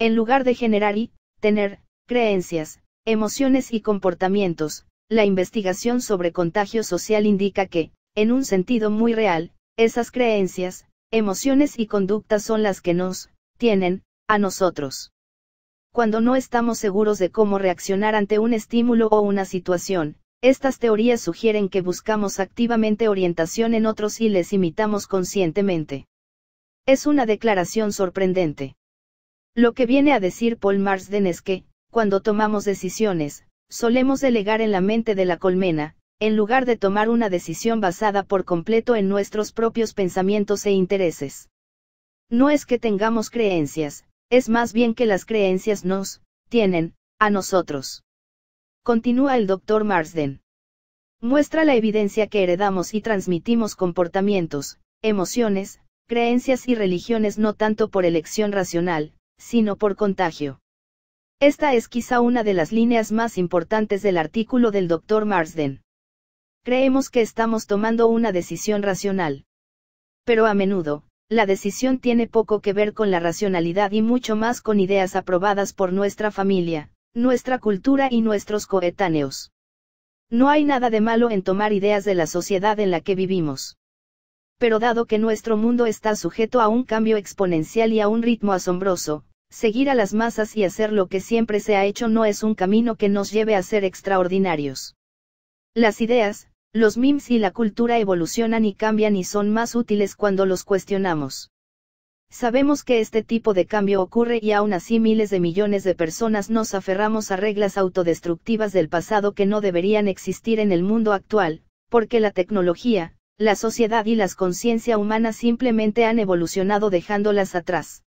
En lugar de generar y tener creencias, emociones y comportamientos, la investigación sobre contagio social indica que, en un sentido muy real, esas creencias, emociones y conductas son las que nos tienen a nosotros. Cuando no estamos seguros de cómo reaccionar ante un estímulo o una situación, estas teorías sugieren que buscamos activamente orientación en otros y les imitamos conscientemente. Es una declaración sorprendente. Lo que viene a decir Paul Marsden es que, cuando tomamos decisiones, solemos delegar en la mente de la colmena, en lugar de tomar una decisión basada por completo en nuestros propios pensamientos e intereses. No es que tengamos creencias, es más bien que las creencias nos, tienen, a nosotros. Continúa el doctor Marsden. Muestra la evidencia que heredamos y transmitimos comportamientos, emociones, creencias y religiones no tanto por elección racional, sino por contagio. Esta es quizá una de las líneas más importantes del artículo del Dr. Marsden. Creemos que estamos tomando una decisión racional. Pero a menudo, la decisión tiene poco que ver con la racionalidad y mucho más con ideas aprobadas por nuestra familia, nuestra cultura y nuestros coetáneos. No hay nada de malo en tomar ideas de la sociedad en la que vivimos pero dado que nuestro mundo está sujeto a un cambio exponencial y a un ritmo asombroso, seguir a las masas y hacer lo que siempre se ha hecho no es un camino que nos lleve a ser extraordinarios. Las ideas, los memes y la cultura evolucionan y cambian y son más útiles cuando los cuestionamos. Sabemos que este tipo de cambio ocurre y aún así miles de millones de personas nos aferramos a reglas autodestructivas del pasado que no deberían existir en el mundo actual, porque la tecnología, la sociedad y las conciencia humanas simplemente han evolucionado dejándolas atrás.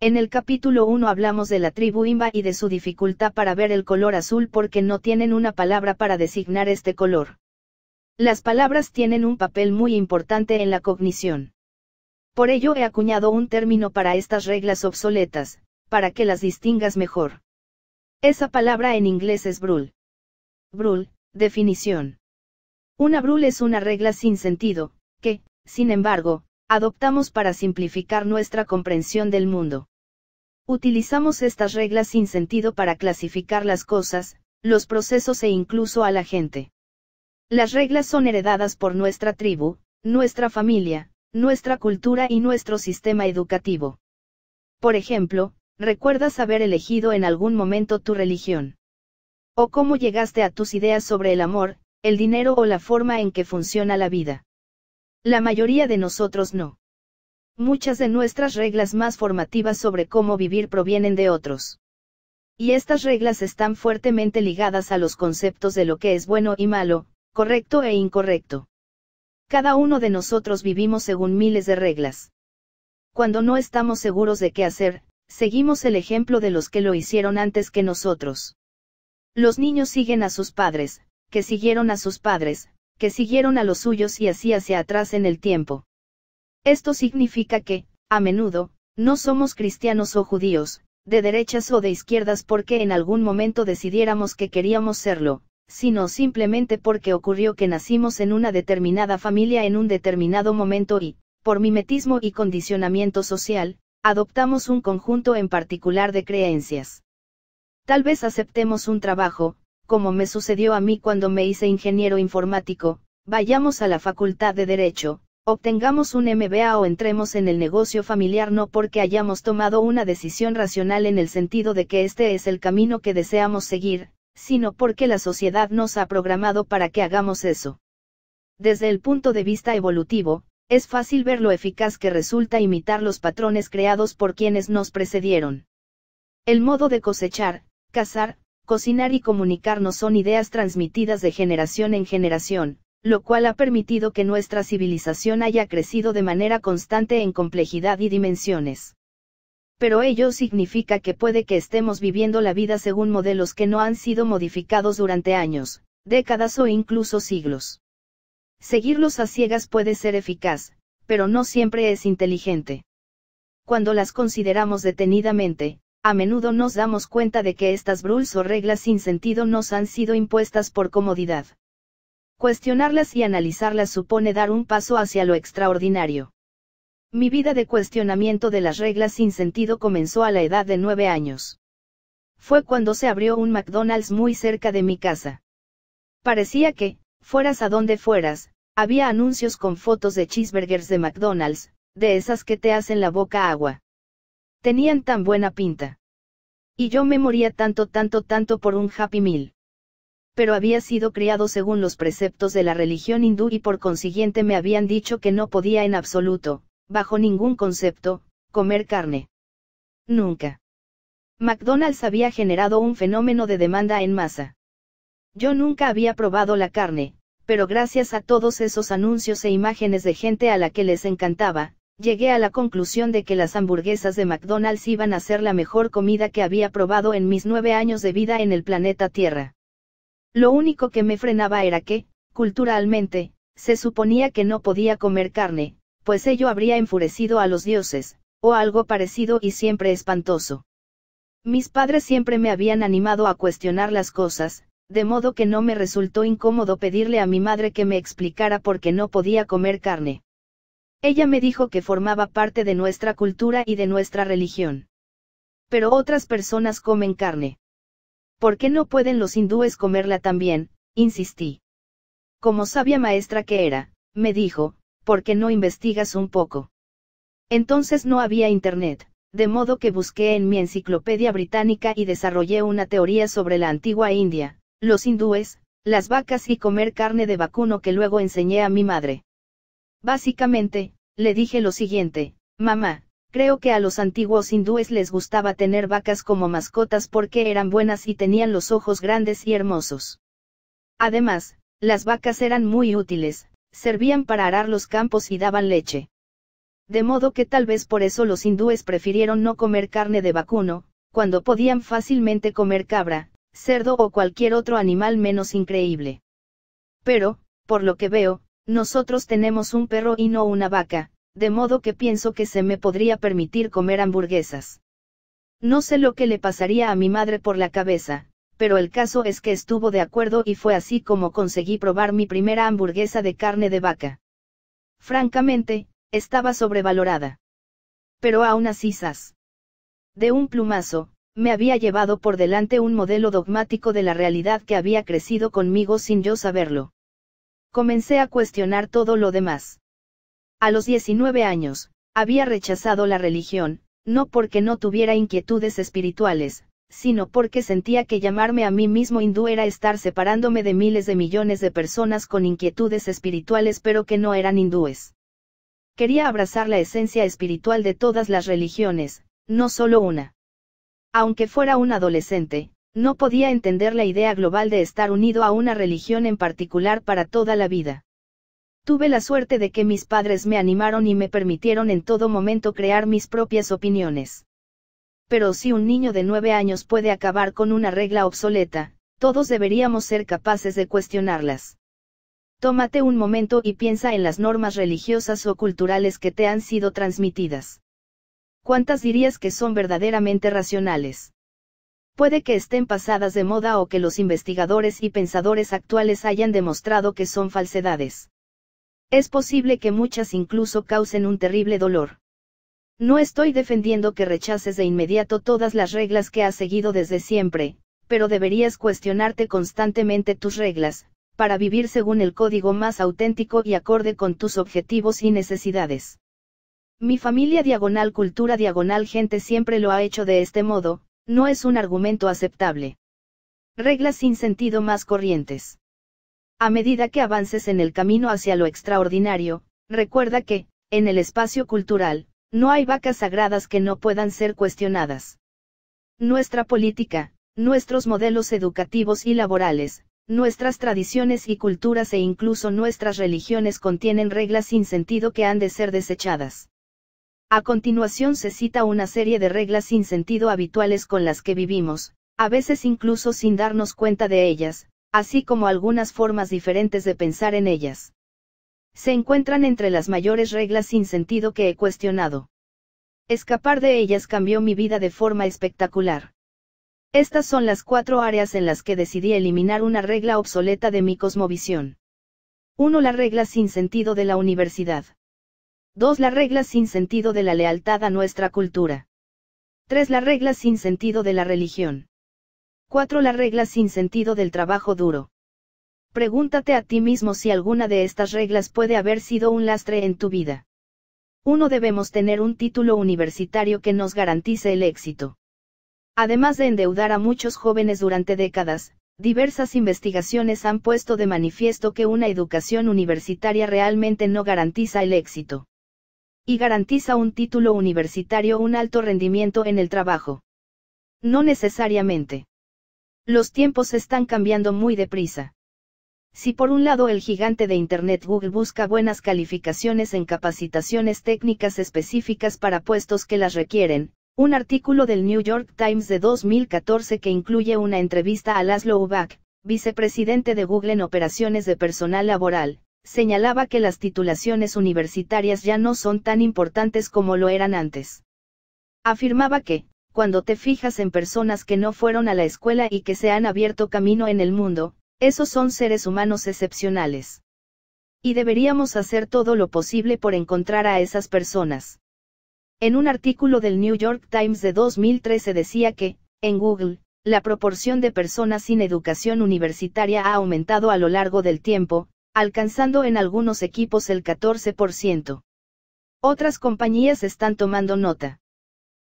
En el capítulo 1 hablamos de la tribu Imba y de su dificultad para ver el color azul porque no tienen una palabra para designar este color. Las palabras tienen un papel muy importante en la cognición. Por ello he acuñado un término para estas reglas obsoletas, para que las distingas mejor. Esa palabra en inglés es brull. Brull definición. Una brule es una regla sin sentido, que, sin embargo, adoptamos para simplificar nuestra comprensión del mundo. Utilizamos estas reglas sin sentido para clasificar las cosas, los procesos e incluso a la gente. Las reglas son heredadas por nuestra tribu, nuestra familia, nuestra cultura y nuestro sistema educativo. Por ejemplo, recuerdas haber elegido en algún momento tu religión. O cómo llegaste a tus ideas sobre el amor, el dinero o la forma en que funciona la vida. La mayoría de nosotros no. Muchas de nuestras reglas más formativas sobre cómo vivir provienen de otros. Y estas reglas están fuertemente ligadas a los conceptos de lo que es bueno y malo, correcto e incorrecto. Cada uno de nosotros vivimos según miles de reglas. Cuando no estamos seguros de qué hacer, seguimos el ejemplo de los que lo hicieron antes que nosotros. Los niños siguen a sus padres, que siguieron a sus padres, que siguieron a los suyos y así hacia atrás en el tiempo. Esto significa que, a menudo, no somos cristianos o judíos, de derechas o de izquierdas porque en algún momento decidiéramos que queríamos serlo, sino simplemente porque ocurrió que nacimos en una determinada familia en un determinado momento y, por mimetismo y condicionamiento social, adoptamos un conjunto en particular de creencias. Tal vez aceptemos un trabajo, como me sucedió a mí cuando me hice ingeniero informático, vayamos a la facultad de Derecho, obtengamos un MBA o entremos en el negocio familiar no porque hayamos tomado una decisión racional en el sentido de que este es el camino que deseamos seguir, sino porque la sociedad nos ha programado para que hagamos eso. Desde el punto de vista evolutivo, es fácil ver lo eficaz que resulta imitar los patrones creados por quienes nos precedieron. El modo de cosechar, cazar, cocinar y comunicarnos son ideas transmitidas de generación en generación, lo cual ha permitido que nuestra civilización haya crecido de manera constante en complejidad y dimensiones. Pero ello significa que puede que estemos viviendo la vida según modelos que no han sido modificados durante años, décadas o incluso siglos. Seguirlos a ciegas puede ser eficaz, pero no siempre es inteligente. Cuando las consideramos detenidamente, a menudo nos damos cuenta de que estas rules o reglas sin sentido nos han sido impuestas por comodidad. Cuestionarlas y analizarlas supone dar un paso hacia lo extraordinario. Mi vida de cuestionamiento de las reglas sin sentido comenzó a la edad de nueve años. Fue cuando se abrió un McDonald's muy cerca de mi casa. Parecía que, fueras a donde fueras, había anuncios con fotos de cheeseburgers de McDonald's, de esas que te hacen la boca agua. Tenían tan buena pinta. Y yo me moría tanto, tanto, tanto por un Happy Meal. Pero había sido criado según los preceptos de la religión hindú y por consiguiente me habían dicho que no podía en absoluto, bajo ningún concepto, comer carne. Nunca. McDonald's había generado un fenómeno de demanda en masa. Yo nunca había probado la carne, pero gracias a todos esos anuncios e imágenes de gente a la que les encantaba, llegué a la conclusión de que las hamburguesas de McDonald's iban a ser la mejor comida que había probado en mis nueve años de vida en el planeta Tierra. Lo único que me frenaba era que, culturalmente, se suponía que no podía comer carne, pues ello habría enfurecido a los dioses, o algo parecido y siempre espantoso. Mis padres siempre me habían animado a cuestionar las cosas, de modo que no me resultó incómodo pedirle a mi madre que me explicara por qué no podía comer carne. Ella me dijo que formaba parte de nuestra cultura y de nuestra religión. Pero otras personas comen carne. ¿Por qué no pueden los hindúes comerla también? insistí. Como sabia maestra que era, me dijo, ¿por qué no investigas un poco? Entonces no había internet, de modo que busqué en mi enciclopedia británica y desarrollé una teoría sobre la antigua India, los hindúes, las vacas y comer carne de vacuno que luego enseñé a mi madre. Básicamente, le dije lo siguiente, mamá, creo que a los antiguos hindúes les gustaba tener vacas como mascotas porque eran buenas y tenían los ojos grandes y hermosos. Además, las vacas eran muy útiles, servían para arar los campos y daban leche. De modo que tal vez por eso los hindúes prefirieron no comer carne de vacuno, cuando podían fácilmente comer cabra, cerdo o cualquier otro animal menos increíble. Pero, por lo que veo, nosotros tenemos un perro y no una vaca, de modo que pienso que se me podría permitir comer hamburguesas. No sé lo que le pasaría a mi madre por la cabeza, pero el caso es que estuvo de acuerdo y fue así como conseguí probar mi primera hamburguesa de carne de vaca. Francamente, estaba sobrevalorada. Pero aún así De un plumazo, me había llevado por delante un modelo dogmático de la realidad que había crecido conmigo sin yo saberlo comencé a cuestionar todo lo demás. A los 19 años, había rechazado la religión, no porque no tuviera inquietudes espirituales, sino porque sentía que llamarme a mí mismo hindú era estar separándome de miles de millones de personas con inquietudes espirituales pero que no eran hindúes. Quería abrazar la esencia espiritual de todas las religiones, no solo una. Aunque fuera un adolescente, no podía entender la idea global de estar unido a una religión en particular para toda la vida. Tuve la suerte de que mis padres me animaron y me permitieron en todo momento crear mis propias opiniones. Pero si un niño de nueve años puede acabar con una regla obsoleta, todos deberíamos ser capaces de cuestionarlas. Tómate un momento y piensa en las normas religiosas o culturales que te han sido transmitidas. ¿Cuántas dirías que son verdaderamente racionales? puede que estén pasadas de moda o que los investigadores y pensadores actuales hayan demostrado que son falsedades. Es posible que muchas incluso causen un terrible dolor. No estoy defendiendo que rechaces de inmediato todas las reglas que has seguido desde siempre, pero deberías cuestionarte constantemente tus reglas, para vivir según el código más auténtico y acorde con tus objetivos y necesidades. Mi familia diagonal cultura diagonal gente siempre lo ha hecho de este modo, no es un argumento aceptable. Reglas sin sentido más corrientes. A medida que avances en el camino hacia lo extraordinario, recuerda que, en el espacio cultural, no hay vacas sagradas que no puedan ser cuestionadas. Nuestra política, nuestros modelos educativos y laborales, nuestras tradiciones y culturas e incluso nuestras religiones contienen reglas sin sentido que han de ser desechadas. A continuación se cita una serie de reglas sin sentido habituales con las que vivimos, a veces incluso sin darnos cuenta de ellas, así como algunas formas diferentes de pensar en ellas. Se encuentran entre las mayores reglas sin sentido que he cuestionado. Escapar de ellas cambió mi vida de forma espectacular. Estas son las cuatro áreas en las que decidí eliminar una regla obsoleta de mi cosmovisión. 1. La regla sin sentido de la universidad. 2. La regla sin sentido de la lealtad a nuestra cultura. 3. La regla sin sentido de la religión. 4. La regla sin sentido del trabajo duro. Pregúntate a ti mismo si alguna de estas reglas puede haber sido un lastre en tu vida. 1. Debemos tener un título universitario que nos garantice el éxito. Además de endeudar a muchos jóvenes durante décadas, diversas investigaciones han puesto de manifiesto que una educación universitaria realmente no garantiza el éxito y garantiza un título universitario un alto rendimiento en el trabajo. No necesariamente. Los tiempos están cambiando muy deprisa. Si por un lado el gigante de Internet Google busca buenas calificaciones en capacitaciones técnicas específicas para puestos que las requieren, un artículo del New York Times de 2014 que incluye una entrevista a Laszlo Ubach, vicepresidente de Google en operaciones de personal laboral, señalaba que las titulaciones universitarias ya no son tan importantes como lo eran antes. Afirmaba que, cuando te fijas en personas que no fueron a la escuela y que se han abierto camino en el mundo, esos son seres humanos excepcionales. Y deberíamos hacer todo lo posible por encontrar a esas personas. En un artículo del New York Times de 2013 decía que, en Google, la proporción de personas sin educación universitaria ha aumentado a lo largo del tiempo, alcanzando en algunos equipos el 14%. Otras compañías están tomando nota.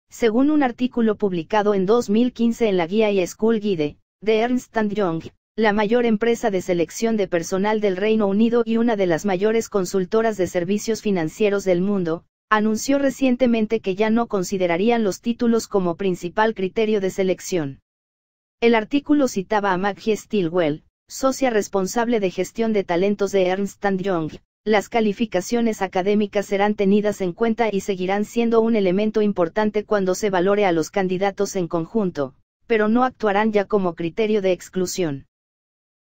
Según un artículo publicado en 2015 en la guía y School Guide, de Ernst Young, la mayor empresa de selección de personal del Reino Unido y una de las mayores consultoras de servicios financieros del mundo, anunció recientemente que ya no considerarían los títulos como principal criterio de selección. El artículo citaba a Maggie Stilwell, socia responsable de gestión de talentos de Ernst Young, las calificaciones académicas serán tenidas en cuenta y seguirán siendo un elemento importante cuando se valore a los candidatos en conjunto, pero no actuarán ya como criterio de exclusión.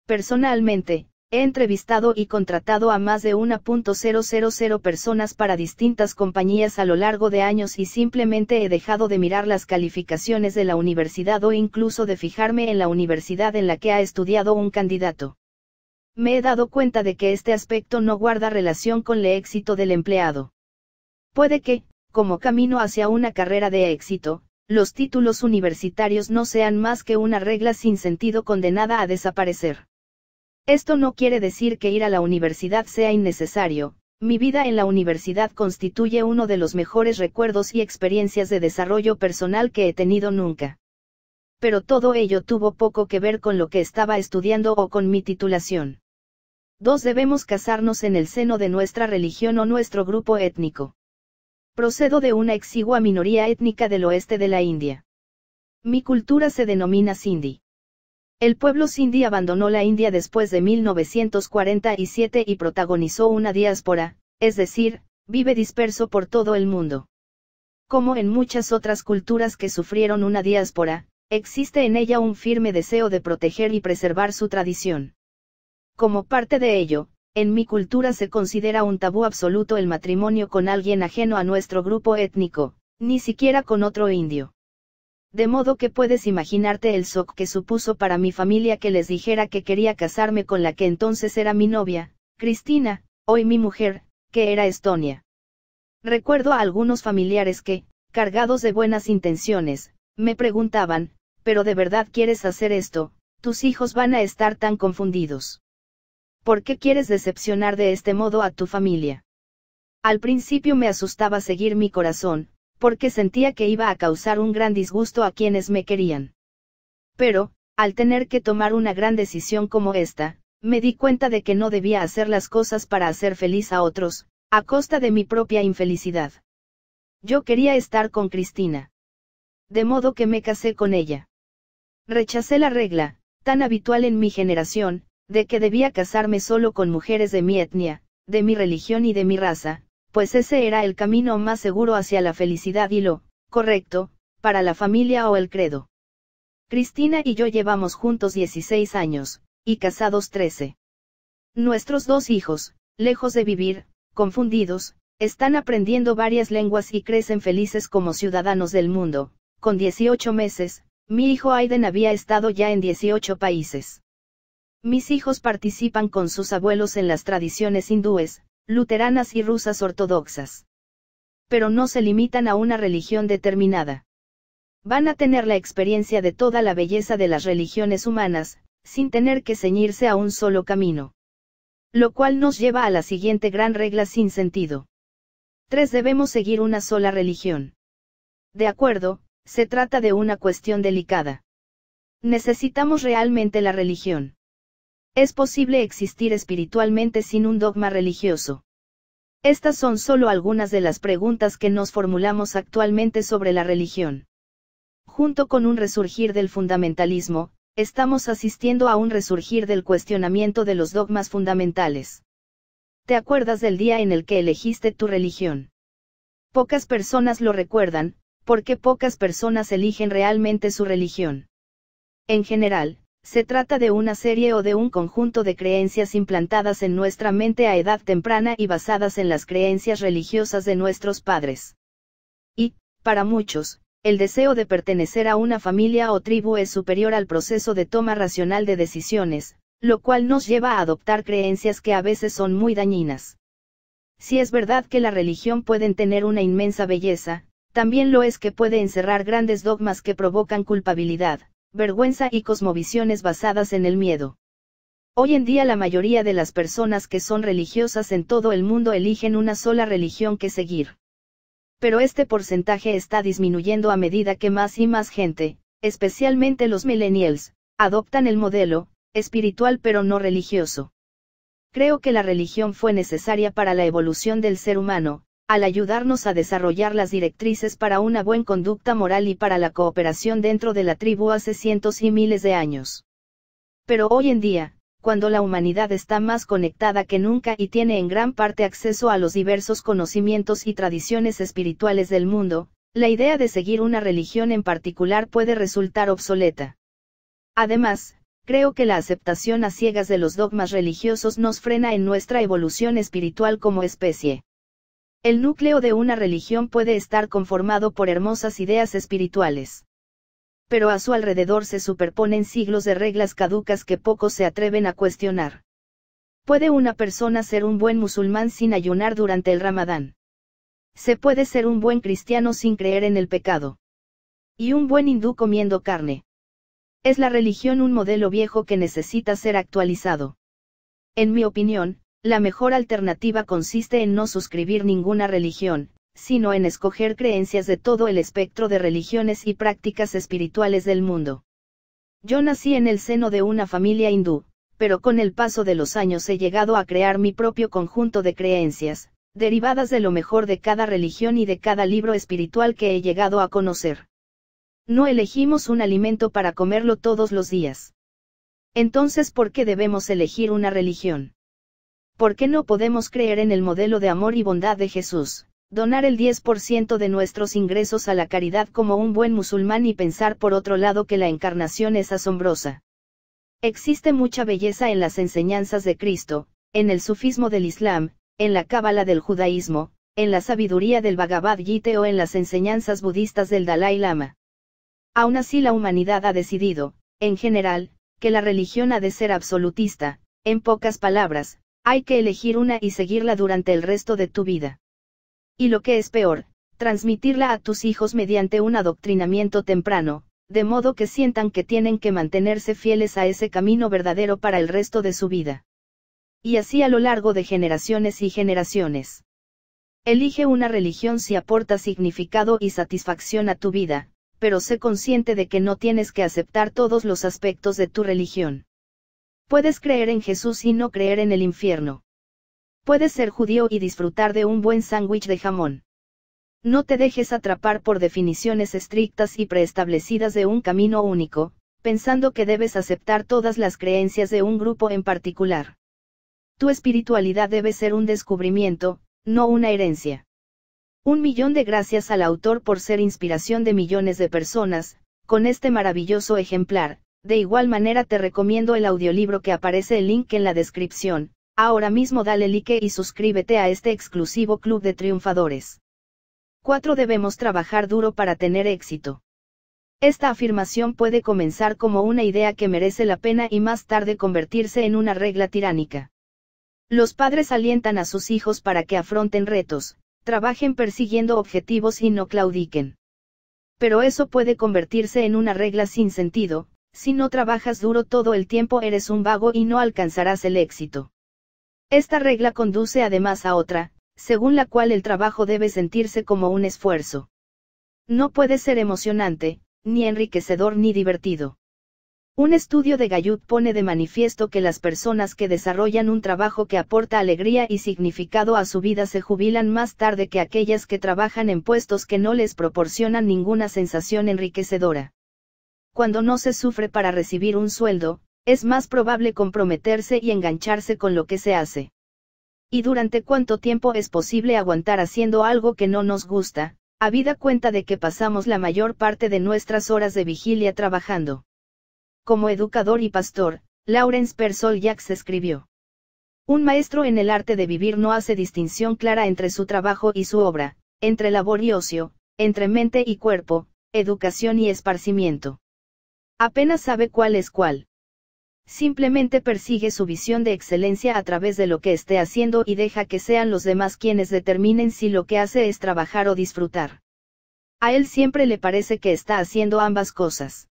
Personalmente, He entrevistado y contratado a más de 1.000 personas para distintas compañías a lo largo de años y simplemente he dejado de mirar las calificaciones de la universidad o incluso de fijarme en la universidad en la que ha estudiado un candidato. Me he dado cuenta de que este aspecto no guarda relación con el éxito del empleado. Puede que, como camino hacia una carrera de éxito, los títulos universitarios no sean más que una regla sin sentido condenada a desaparecer. Esto no quiere decir que ir a la universidad sea innecesario, mi vida en la universidad constituye uno de los mejores recuerdos y experiencias de desarrollo personal que he tenido nunca. Pero todo ello tuvo poco que ver con lo que estaba estudiando o con mi titulación. Dos debemos casarnos en el seno de nuestra religión o nuestro grupo étnico. Procedo de una exigua minoría étnica del oeste de la India. Mi cultura se denomina Sindhi. El pueblo sindhi abandonó la India después de 1947 y protagonizó una diáspora, es decir, vive disperso por todo el mundo. Como en muchas otras culturas que sufrieron una diáspora, existe en ella un firme deseo de proteger y preservar su tradición. Como parte de ello, en mi cultura se considera un tabú absoluto el matrimonio con alguien ajeno a nuestro grupo étnico, ni siquiera con otro indio. De modo que puedes imaginarte el shock que supuso para mi familia que les dijera que quería casarme con la que entonces era mi novia, Cristina, hoy mi mujer, que era Estonia. Recuerdo a algunos familiares que, cargados de buenas intenciones, me preguntaban, pero de verdad quieres hacer esto, tus hijos van a estar tan confundidos. ¿Por qué quieres decepcionar de este modo a tu familia? Al principio me asustaba seguir mi corazón, porque sentía que iba a causar un gran disgusto a quienes me querían. Pero, al tener que tomar una gran decisión como esta, me di cuenta de que no debía hacer las cosas para hacer feliz a otros, a costa de mi propia infelicidad. Yo quería estar con Cristina. De modo que me casé con ella. Rechacé la regla, tan habitual en mi generación, de que debía casarme solo con mujeres de mi etnia, de mi religión y de mi raza, pues ese era el camino más seguro hacia la felicidad y lo, correcto, para la familia o el credo. Cristina y yo llevamos juntos 16 años, y casados 13. Nuestros dos hijos, lejos de vivir, confundidos, están aprendiendo varias lenguas y crecen felices como ciudadanos del mundo. Con 18 meses, mi hijo Aiden había estado ya en 18 países. Mis hijos participan con sus abuelos en las tradiciones hindúes, luteranas y rusas ortodoxas. Pero no se limitan a una religión determinada. Van a tener la experiencia de toda la belleza de las religiones humanas, sin tener que ceñirse a un solo camino. Lo cual nos lleva a la siguiente gran regla sin sentido. 3. Debemos seguir una sola religión. De acuerdo, se trata de una cuestión delicada. Necesitamos realmente la religión. Es posible existir espiritualmente sin un dogma religioso. Estas son solo algunas de las preguntas que nos formulamos actualmente sobre la religión. Junto con un resurgir del fundamentalismo, estamos asistiendo a un resurgir del cuestionamiento de los dogmas fundamentales. ¿Te acuerdas del día en el que elegiste tu religión? Pocas personas lo recuerdan, porque pocas personas eligen realmente su religión. En general, se trata de una serie o de un conjunto de creencias implantadas en nuestra mente a edad temprana y basadas en las creencias religiosas de nuestros padres. Y, para muchos, el deseo de pertenecer a una familia o tribu es superior al proceso de toma racional de decisiones, lo cual nos lleva a adoptar creencias que a veces son muy dañinas. Si es verdad que la religión puede tener una inmensa belleza, también lo es que puede encerrar grandes dogmas que provocan culpabilidad, vergüenza y cosmovisiones basadas en el miedo. Hoy en día la mayoría de las personas que son religiosas en todo el mundo eligen una sola religión que seguir. Pero este porcentaje está disminuyendo a medida que más y más gente, especialmente los millennials, adoptan el modelo, espiritual pero no religioso. Creo que la religión fue necesaria para la evolución del ser humano, al ayudarnos a desarrollar las directrices para una buena conducta moral y para la cooperación dentro de la tribu hace cientos y miles de años. Pero hoy en día, cuando la humanidad está más conectada que nunca y tiene en gran parte acceso a los diversos conocimientos y tradiciones espirituales del mundo, la idea de seguir una religión en particular puede resultar obsoleta. Además, creo que la aceptación a ciegas de los dogmas religiosos nos frena en nuestra evolución espiritual como especie. El núcleo de una religión puede estar conformado por hermosas ideas espirituales. Pero a su alrededor se superponen siglos de reglas caducas que pocos se atreven a cuestionar. Puede una persona ser un buen musulmán sin ayunar durante el ramadán. Se puede ser un buen cristiano sin creer en el pecado. Y un buen hindú comiendo carne. Es la religión un modelo viejo que necesita ser actualizado. En mi opinión, la mejor alternativa consiste en no suscribir ninguna religión, sino en escoger creencias de todo el espectro de religiones y prácticas espirituales del mundo. Yo nací en el seno de una familia hindú, pero con el paso de los años he llegado a crear mi propio conjunto de creencias, derivadas de lo mejor de cada religión y de cada libro espiritual que he llegado a conocer. No elegimos un alimento para comerlo todos los días. Entonces, ¿por qué debemos elegir una religión? ¿Por qué no podemos creer en el modelo de amor y bondad de Jesús? Donar el 10% de nuestros ingresos a la caridad como un buen musulmán y pensar por otro lado que la encarnación es asombrosa. Existe mucha belleza en las enseñanzas de Cristo, en el sufismo del Islam, en la cábala del judaísmo, en la sabiduría del Bhagavad Gita o en las enseñanzas budistas del Dalai Lama. Aún así la humanidad ha decidido, en general, que la religión ha de ser absolutista, en pocas palabras, hay que elegir una y seguirla durante el resto de tu vida. Y lo que es peor, transmitirla a tus hijos mediante un adoctrinamiento temprano, de modo que sientan que tienen que mantenerse fieles a ese camino verdadero para el resto de su vida. Y así a lo largo de generaciones y generaciones. Elige una religión si aporta significado y satisfacción a tu vida, pero sé consciente de que no tienes que aceptar todos los aspectos de tu religión. Puedes creer en Jesús y no creer en el infierno. Puedes ser judío y disfrutar de un buen sándwich de jamón. No te dejes atrapar por definiciones estrictas y preestablecidas de un camino único, pensando que debes aceptar todas las creencias de un grupo en particular. Tu espiritualidad debe ser un descubrimiento, no una herencia. Un millón de gracias al autor por ser inspiración de millones de personas, con este maravilloso ejemplar, de igual manera te recomiendo el audiolibro que aparece el link en la descripción, ahora mismo dale like y suscríbete a este exclusivo club de triunfadores. 4. Debemos trabajar duro para tener éxito. Esta afirmación puede comenzar como una idea que merece la pena y más tarde convertirse en una regla tiránica. Los padres alientan a sus hijos para que afronten retos, trabajen persiguiendo objetivos y no claudiquen. Pero eso puede convertirse en una regla sin sentido, si no trabajas duro todo el tiempo eres un vago y no alcanzarás el éxito. Esta regla conduce además a otra, según la cual el trabajo debe sentirse como un esfuerzo. No puede ser emocionante, ni enriquecedor ni divertido. Un estudio de Gallup pone de manifiesto que las personas que desarrollan un trabajo que aporta alegría y significado a su vida se jubilan más tarde que aquellas que trabajan en puestos que no les proporcionan ninguna sensación enriquecedora cuando no se sufre para recibir un sueldo, es más probable comprometerse y engancharse con lo que se hace. ¿Y durante cuánto tiempo es posible aguantar haciendo algo que no nos gusta, habida cuenta de que pasamos la mayor parte de nuestras horas de vigilia trabajando? Como educador y pastor, Lawrence Persol Jacks escribió. Un maestro en el arte de vivir no hace distinción clara entre su trabajo y su obra, entre labor y ocio, entre mente y cuerpo, educación y esparcimiento. Apenas sabe cuál es cuál. Simplemente persigue su visión de excelencia a través de lo que esté haciendo y deja que sean los demás quienes determinen si lo que hace es trabajar o disfrutar. A él siempre le parece que está haciendo ambas cosas.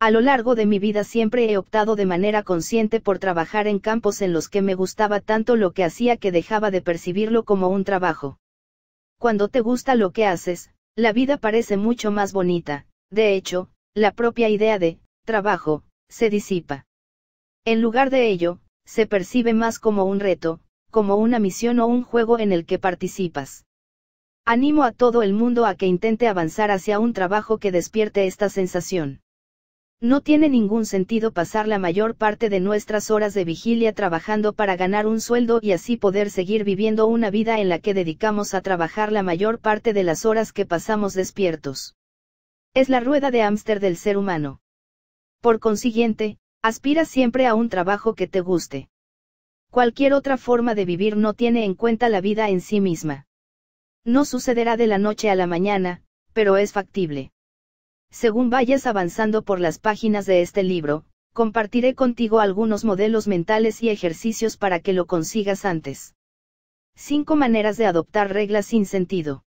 A lo largo de mi vida siempre he optado de manera consciente por trabajar en campos en los que me gustaba tanto lo que hacía que dejaba de percibirlo como un trabajo. Cuando te gusta lo que haces, la vida parece mucho más bonita, de hecho, la propia idea de trabajo se disipa. En lugar de ello, se percibe más como un reto, como una misión o un juego en el que participas. Animo a todo el mundo a que intente avanzar hacia un trabajo que despierte esta sensación. No tiene ningún sentido pasar la mayor parte de nuestras horas de vigilia trabajando para ganar un sueldo y así poder seguir viviendo una vida en la que dedicamos a trabajar la mayor parte de las horas que pasamos despiertos. Es la rueda de Ámster del ser humano. Por consiguiente, aspira siempre a un trabajo que te guste. Cualquier otra forma de vivir no tiene en cuenta la vida en sí misma. No sucederá de la noche a la mañana, pero es factible. Según vayas avanzando por las páginas de este libro, compartiré contigo algunos modelos mentales y ejercicios para que lo consigas antes. 5 maneras de adoptar reglas sin sentido.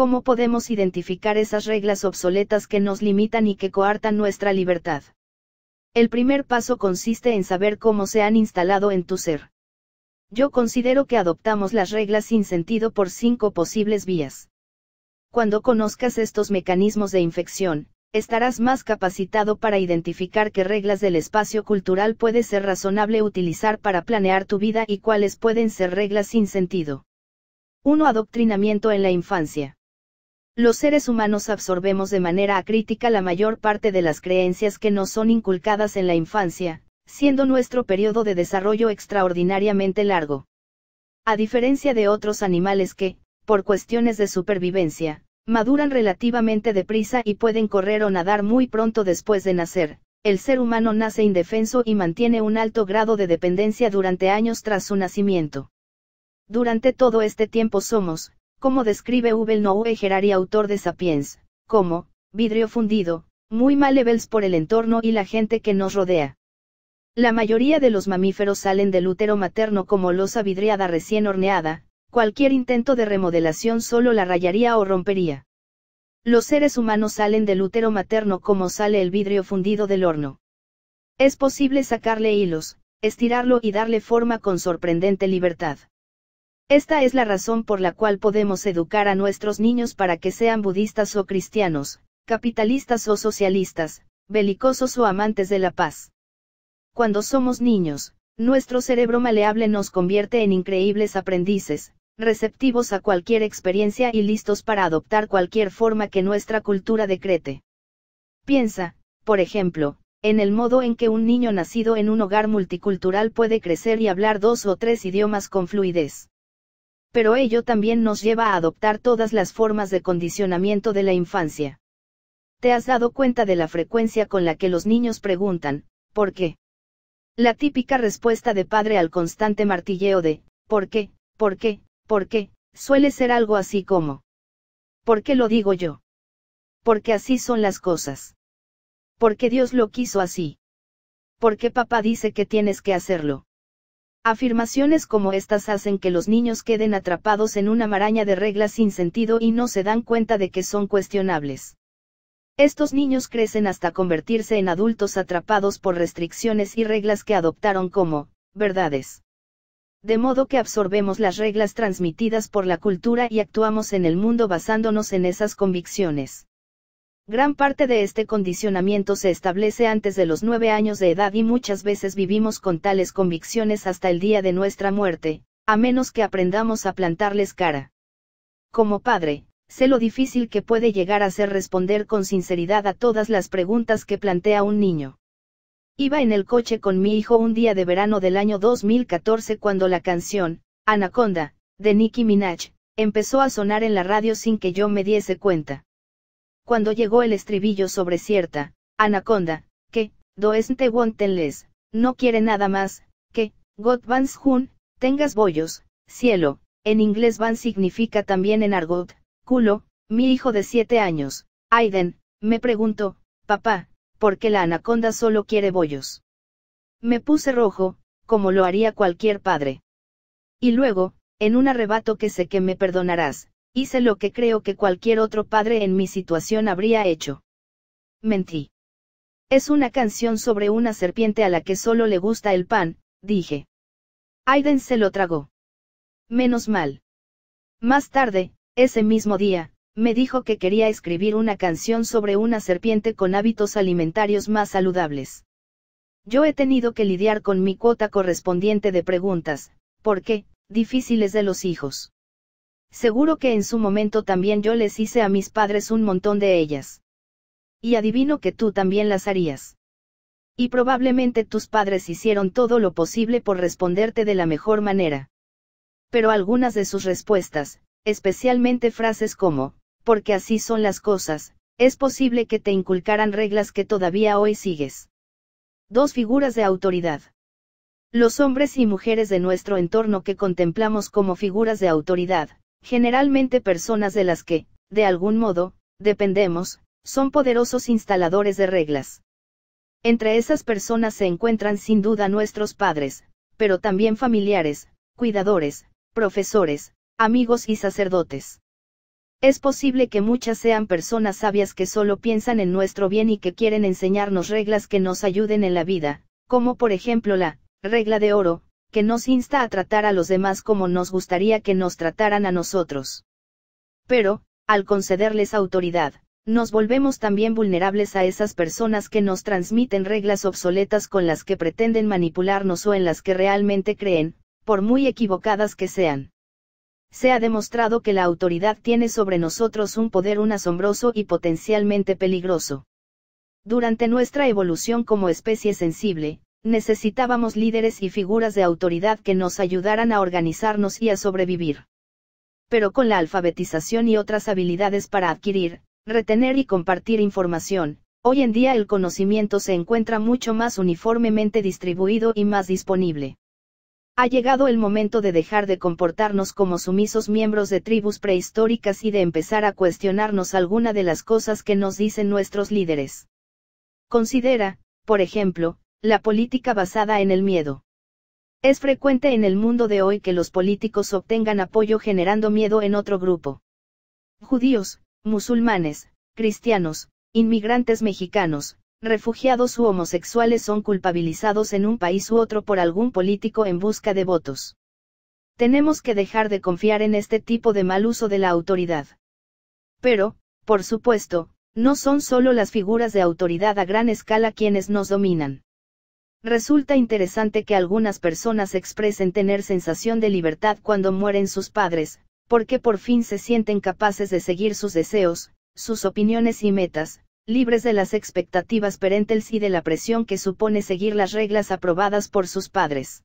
¿Cómo podemos identificar esas reglas obsoletas que nos limitan y que coartan nuestra libertad? El primer paso consiste en saber cómo se han instalado en tu ser. Yo considero que adoptamos las reglas sin sentido por cinco posibles vías. Cuando conozcas estos mecanismos de infección, estarás más capacitado para identificar qué reglas del espacio cultural puede ser razonable utilizar para planear tu vida y cuáles pueden ser reglas sin sentido. 1. Adoctrinamiento en la infancia. Los seres humanos absorbemos de manera acrítica la mayor parte de las creencias que nos son inculcadas en la infancia, siendo nuestro periodo de desarrollo extraordinariamente largo. A diferencia de otros animales que, por cuestiones de supervivencia, maduran relativamente deprisa y pueden correr o nadar muy pronto después de nacer, el ser humano nace indefenso y mantiene un alto grado de dependencia durante años tras su nacimiento. Durante todo este tiempo somos, como describe Ubel Noe Gerari autor de Sapiens, como, vidrio fundido, muy malevels por el entorno y la gente que nos rodea. La mayoría de los mamíferos salen del útero materno como losa vidriada recién horneada, cualquier intento de remodelación solo la rayaría o rompería. Los seres humanos salen del útero materno como sale el vidrio fundido del horno. Es posible sacarle hilos, estirarlo y darle forma con sorprendente libertad. Esta es la razón por la cual podemos educar a nuestros niños para que sean budistas o cristianos, capitalistas o socialistas, belicosos o amantes de la paz. Cuando somos niños, nuestro cerebro maleable nos convierte en increíbles aprendices, receptivos a cualquier experiencia y listos para adoptar cualquier forma que nuestra cultura decrete. Piensa, por ejemplo, en el modo en que un niño nacido en un hogar multicultural puede crecer y hablar dos o tres idiomas con fluidez pero ello también nos lleva a adoptar todas las formas de condicionamiento de la infancia. ¿Te has dado cuenta de la frecuencia con la que los niños preguntan, ¿por qué? La típica respuesta de padre al constante martilleo de, ¿por qué? ¿por qué? ¿por qué? suele ser algo así como, ¿por qué lo digo yo? Porque así son las cosas. Porque Dios lo quiso así. Porque papá dice que tienes que hacerlo. Afirmaciones como estas hacen que los niños queden atrapados en una maraña de reglas sin sentido y no se dan cuenta de que son cuestionables. Estos niños crecen hasta convertirse en adultos atrapados por restricciones y reglas que adoptaron como verdades. De modo que absorbemos las reglas transmitidas por la cultura y actuamos en el mundo basándonos en esas convicciones. Gran parte de este condicionamiento se establece antes de los nueve años de edad y muchas veces vivimos con tales convicciones hasta el día de nuestra muerte, a menos que aprendamos a plantarles cara. Como padre, sé lo difícil que puede llegar a ser responder con sinceridad a todas las preguntas que plantea un niño. Iba en el coche con mi hijo un día de verano del año 2014 cuando la canción, Anaconda, de Nicki Minaj, empezó a sonar en la radio sin que yo me diese cuenta cuando llegó el estribillo sobre cierta, anaconda, que, doente wantenles, no quiere nada más, que, God vans hun, tengas bollos, cielo, en inglés van significa también en argot, culo, mi hijo de siete años, Aiden, me preguntó, papá, ¿por qué la anaconda solo quiere bollos? Me puse rojo, como lo haría cualquier padre. Y luego, en un arrebato que sé que me perdonarás, Hice lo que creo que cualquier otro padre en mi situación habría hecho. Mentí. Es una canción sobre una serpiente a la que solo le gusta el pan, dije. Aiden se lo tragó. Menos mal. Más tarde, ese mismo día, me dijo que quería escribir una canción sobre una serpiente con hábitos alimentarios más saludables. Yo he tenido que lidiar con mi cuota correspondiente de preguntas, ¿por qué? Difíciles de los hijos. Seguro que en su momento también yo les hice a mis padres un montón de ellas. Y adivino que tú también las harías. Y probablemente tus padres hicieron todo lo posible por responderte de la mejor manera. Pero algunas de sus respuestas, especialmente frases como, porque así son las cosas, es posible que te inculcaran reglas que todavía hoy sigues. Dos figuras de autoridad. Los hombres y mujeres de nuestro entorno que contemplamos como figuras de autoridad, generalmente personas de las que, de algún modo, dependemos, son poderosos instaladores de reglas. Entre esas personas se encuentran sin duda nuestros padres, pero también familiares, cuidadores, profesores, amigos y sacerdotes. Es posible que muchas sean personas sabias que solo piensan en nuestro bien y que quieren enseñarnos reglas que nos ayuden en la vida, como por ejemplo la regla de oro, que nos insta a tratar a los demás como nos gustaría que nos trataran a nosotros. Pero, al concederles autoridad, nos volvemos también vulnerables a esas personas que nos transmiten reglas obsoletas con las que pretenden manipularnos o en las que realmente creen, por muy equivocadas que sean. Se ha demostrado que la autoridad tiene sobre nosotros un poder un asombroso y potencialmente peligroso. Durante nuestra evolución como especie sensible, necesitábamos líderes y figuras de autoridad que nos ayudaran a organizarnos y a sobrevivir. Pero con la alfabetización y otras habilidades para adquirir, retener y compartir información, hoy en día el conocimiento se encuentra mucho más uniformemente distribuido y más disponible. Ha llegado el momento de dejar de comportarnos como sumisos miembros de tribus prehistóricas y de empezar a cuestionarnos alguna de las cosas que nos dicen nuestros líderes. Considera, por ejemplo, la política basada en el miedo. Es frecuente en el mundo de hoy que los políticos obtengan apoyo generando miedo en otro grupo. Judíos, musulmanes, cristianos, inmigrantes mexicanos, refugiados u homosexuales son culpabilizados en un país u otro por algún político en busca de votos. Tenemos que dejar de confiar en este tipo de mal uso de la autoridad. Pero, por supuesto, no son solo las figuras de autoridad a gran escala quienes nos dominan. Resulta interesante que algunas personas expresen tener sensación de libertad cuando mueren sus padres, porque por fin se sienten capaces de seguir sus deseos, sus opiniones y metas, libres de las expectativas parentales y de la presión que supone seguir las reglas aprobadas por sus padres.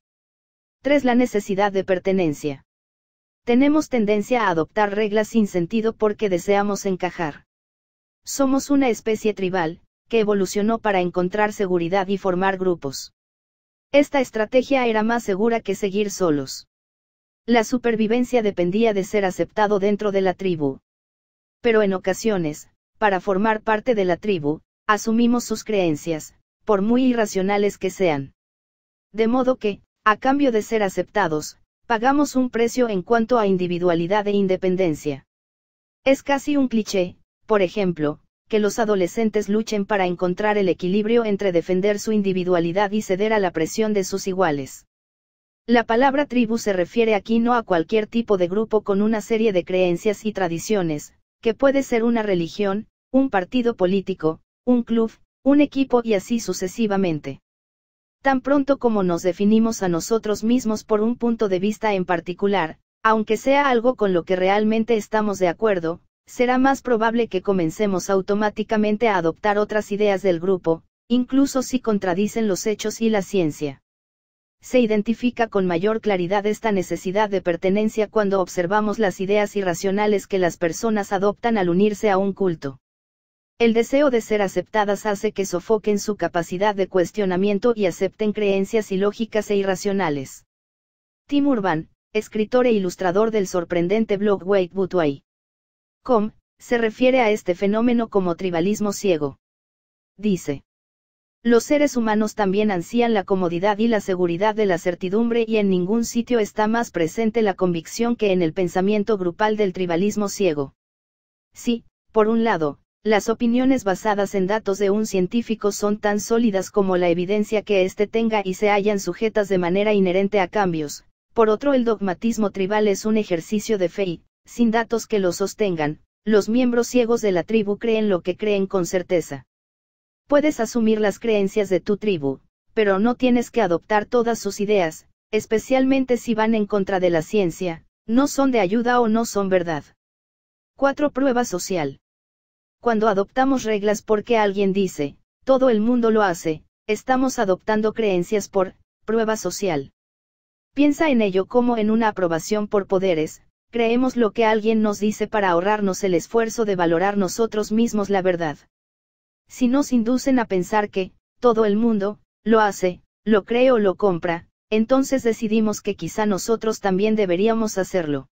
3. La necesidad de pertenencia. Tenemos tendencia a adoptar reglas sin sentido porque deseamos encajar. Somos una especie tribal, que evolucionó para encontrar seguridad y formar grupos. Esta estrategia era más segura que seguir solos. La supervivencia dependía de ser aceptado dentro de la tribu. Pero en ocasiones, para formar parte de la tribu, asumimos sus creencias, por muy irracionales que sean. De modo que, a cambio de ser aceptados, pagamos un precio en cuanto a individualidad e independencia. Es casi un cliché, por ejemplo, que los adolescentes luchen para encontrar el equilibrio entre defender su individualidad y ceder a la presión de sus iguales. La palabra tribu se refiere aquí no a cualquier tipo de grupo con una serie de creencias y tradiciones, que puede ser una religión, un partido político, un club, un equipo y así sucesivamente. Tan pronto como nos definimos a nosotros mismos por un punto de vista en particular, aunque sea algo con lo que realmente estamos de acuerdo, será más probable que comencemos automáticamente a adoptar otras ideas del grupo, incluso si contradicen los hechos y la ciencia. Se identifica con mayor claridad esta necesidad de pertenencia cuando observamos las ideas irracionales que las personas adoptan al unirse a un culto. El deseo de ser aceptadas hace que sofoquen su capacidad de cuestionamiento y acepten creencias ilógicas e irracionales. Tim Urban, escritor e ilustrador del sorprendente blog Wait But se refiere a este fenómeno como tribalismo ciego. Dice. Los seres humanos también ansían la comodidad y la seguridad de la certidumbre y en ningún sitio está más presente la convicción que en el pensamiento grupal del tribalismo ciego. Si, por un lado, las opiniones basadas en datos de un científico son tan sólidas como la evidencia que éste tenga y se hallan sujetas de manera inherente a cambios, por otro el dogmatismo tribal es un ejercicio de fe y, sin datos que lo sostengan, los miembros ciegos de la tribu creen lo que creen con certeza. Puedes asumir las creencias de tu tribu, pero no tienes que adoptar todas sus ideas, especialmente si van en contra de la ciencia, no son de ayuda o no son verdad. 4. Prueba social. Cuando adoptamos reglas porque alguien dice, todo el mundo lo hace, estamos adoptando creencias por, prueba social. Piensa en ello como en una aprobación por poderes, creemos lo que alguien nos dice para ahorrarnos el esfuerzo de valorar nosotros mismos la verdad. Si nos inducen a pensar que, todo el mundo, lo hace, lo cree o lo compra, entonces decidimos que quizá nosotros también deberíamos hacerlo.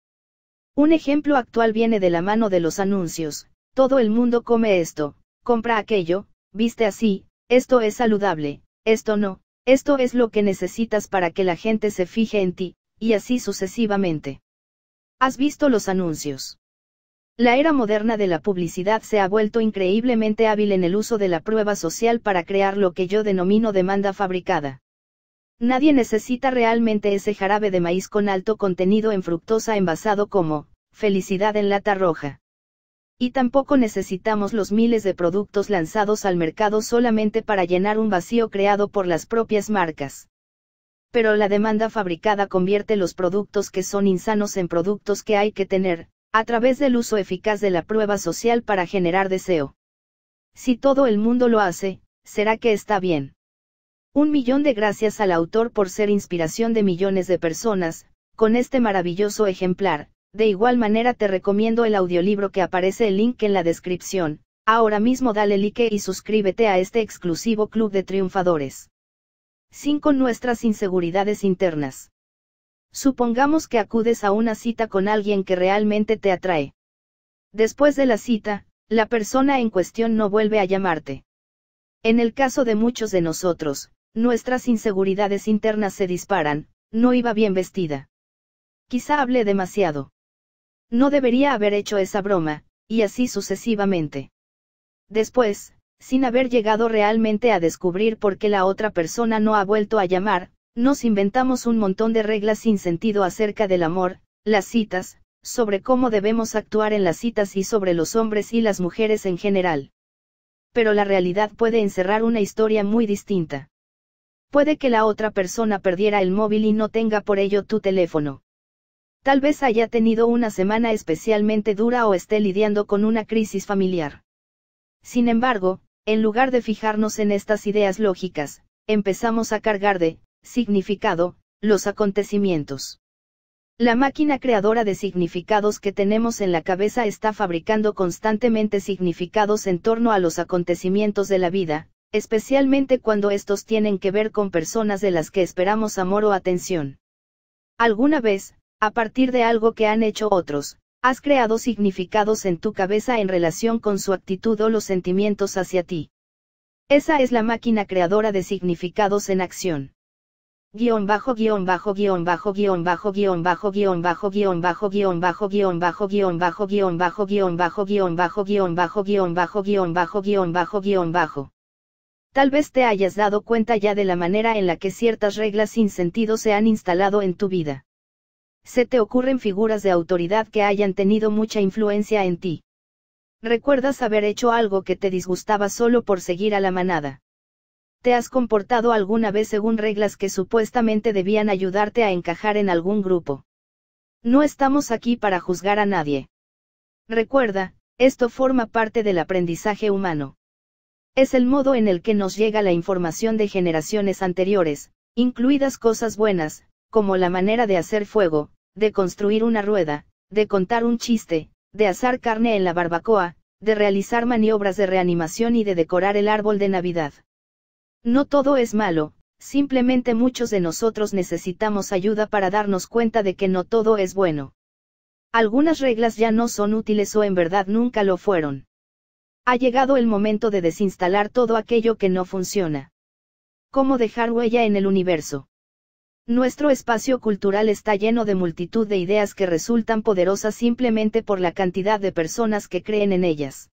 Un ejemplo actual viene de la mano de los anuncios, todo el mundo come esto, compra aquello, viste así, esto es saludable, esto no, esto es lo que necesitas para que la gente se fije en ti, y así sucesivamente. Has visto los anuncios. La era moderna de la publicidad se ha vuelto increíblemente hábil en el uso de la prueba social para crear lo que yo denomino demanda fabricada. Nadie necesita realmente ese jarabe de maíz con alto contenido en fructosa envasado como, felicidad en lata roja. Y tampoco necesitamos los miles de productos lanzados al mercado solamente para llenar un vacío creado por las propias marcas pero la demanda fabricada convierte los productos que son insanos en productos que hay que tener, a través del uso eficaz de la prueba social para generar deseo. Si todo el mundo lo hace, será que está bien. Un millón de gracias al autor por ser inspiración de millones de personas, con este maravilloso ejemplar, de igual manera te recomiendo el audiolibro que aparece el link en la descripción, ahora mismo dale like y suscríbete a este exclusivo club de triunfadores. 5. Nuestras inseguridades internas. Supongamos que acudes a una cita con alguien que realmente te atrae. Después de la cita, la persona en cuestión no vuelve a llamarte. En el caso de muchos de nosotros, nuestras inseguridades internas se disparan, no iba bien vestida. Quizá hablé demasiado. No debería haber hecho esa broma, y así sucesivamente. Después, sin haber llegado realmente a descubrir por qué la otra persona no ha vuelto a llamar, nos inventamos un montón de reglas sin sentido acerca del amor, las citas, sobre cómo debemos actuar en las citas y sobre los hombres y las mujeres en general. Pero la realidad puede encerrar una historia muy distinta. Puede que la otra persona perdiera el móvil y no tenga por ello tu teléfono. Tal vez haya tenido una semana especialmente dura o esté lidiando con una crisis familiar. Sin embargo, en lugar de fijarnos en estas ideas lógicas, empezamos a cargar de, significado, los acontecimientos. La máquina creadora de significados que tenemos en la cabeza está fabricando constantemente significados en torno a los acontecimientos de la vida, especialmente cuando estos tienen que ver con personas de las que esperamos amor o atención. Alguna vez, a partir de algo que han hecho otros, Has creado significados en tu cabeza en relación con su actitud o los sentimientos hacia ti. Esa es la máquina creadora de significados en acción Tal vez te hayas dado cuenta ya de la manera en la que ciertas reglas sin sentido se han instalado en tu vida se te ocurren figuras de autoridad que hayan tenido mucha influencia en ti. Recuerdas haber hecho algo que te disgustaba solo por seguir a la manada. Te has comportado alguna vez según reglas que supuestamente debían ayudarte a encajar en algún grupo. No estamos aquí para juzgar a nadie. Recuerda, esto forma parte del aprendizaje humano. Es el modo en el que nos llega la información de generaciones anteriores, incluidas cosas buenas, como la manera de hacer fuego, de construir una rueda, de contar un chiste, de asar carne en la barbacoa, de realizar maniobras de reanimación y de decorar el árbol de Navidad. No todo es malo, simplemente muchos de nosotros necesitamos ayuda para darnos cuenta de que no todo es bueno. Algunas reglas ya no son útiles o en verdad nunca lo fueron. Ha llegado el momento de desinstalar todo aquello que no funciona. ¿Cómo dejar huella en el universo? Nuestro espacio cultural está lleno de multitud de ideas que resultan poderosas simplemente por la cantidad de personas que creen en ellas.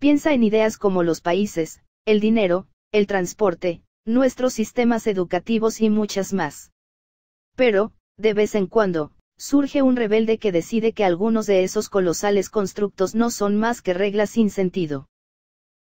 Piensa en ideas como los países, el dinero, el transporte, nuestros sistemas educativos y muchas más. Pero, de vez en cuando, surge un rebelde que decide que algunos de esos colosales constructos no son más que reglas sin sentido.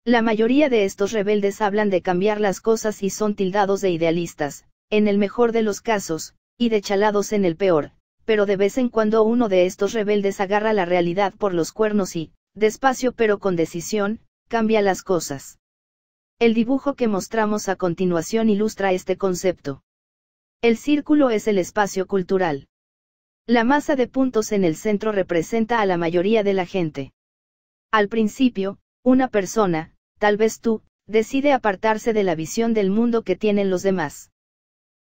La mayoría de estos rebeldes hablan de cambiar las cosas y son tildados de idealistas, en el mejor de los casos, y de chalados en el peor, pero de vez en cuando uno de estos rebeldes agarra la realidad por los cuernos y, despacio pero con decisión, cambia las cosas. El dibujo que mostramos a continuación ilustra este concepto. El círculo es el espacio cultural. La masa de puntos en el centro representa a la mayoría de la gente. Al principio, una persona, tal vez tú, decide apartarse de la visión del mundo que tienen los demás.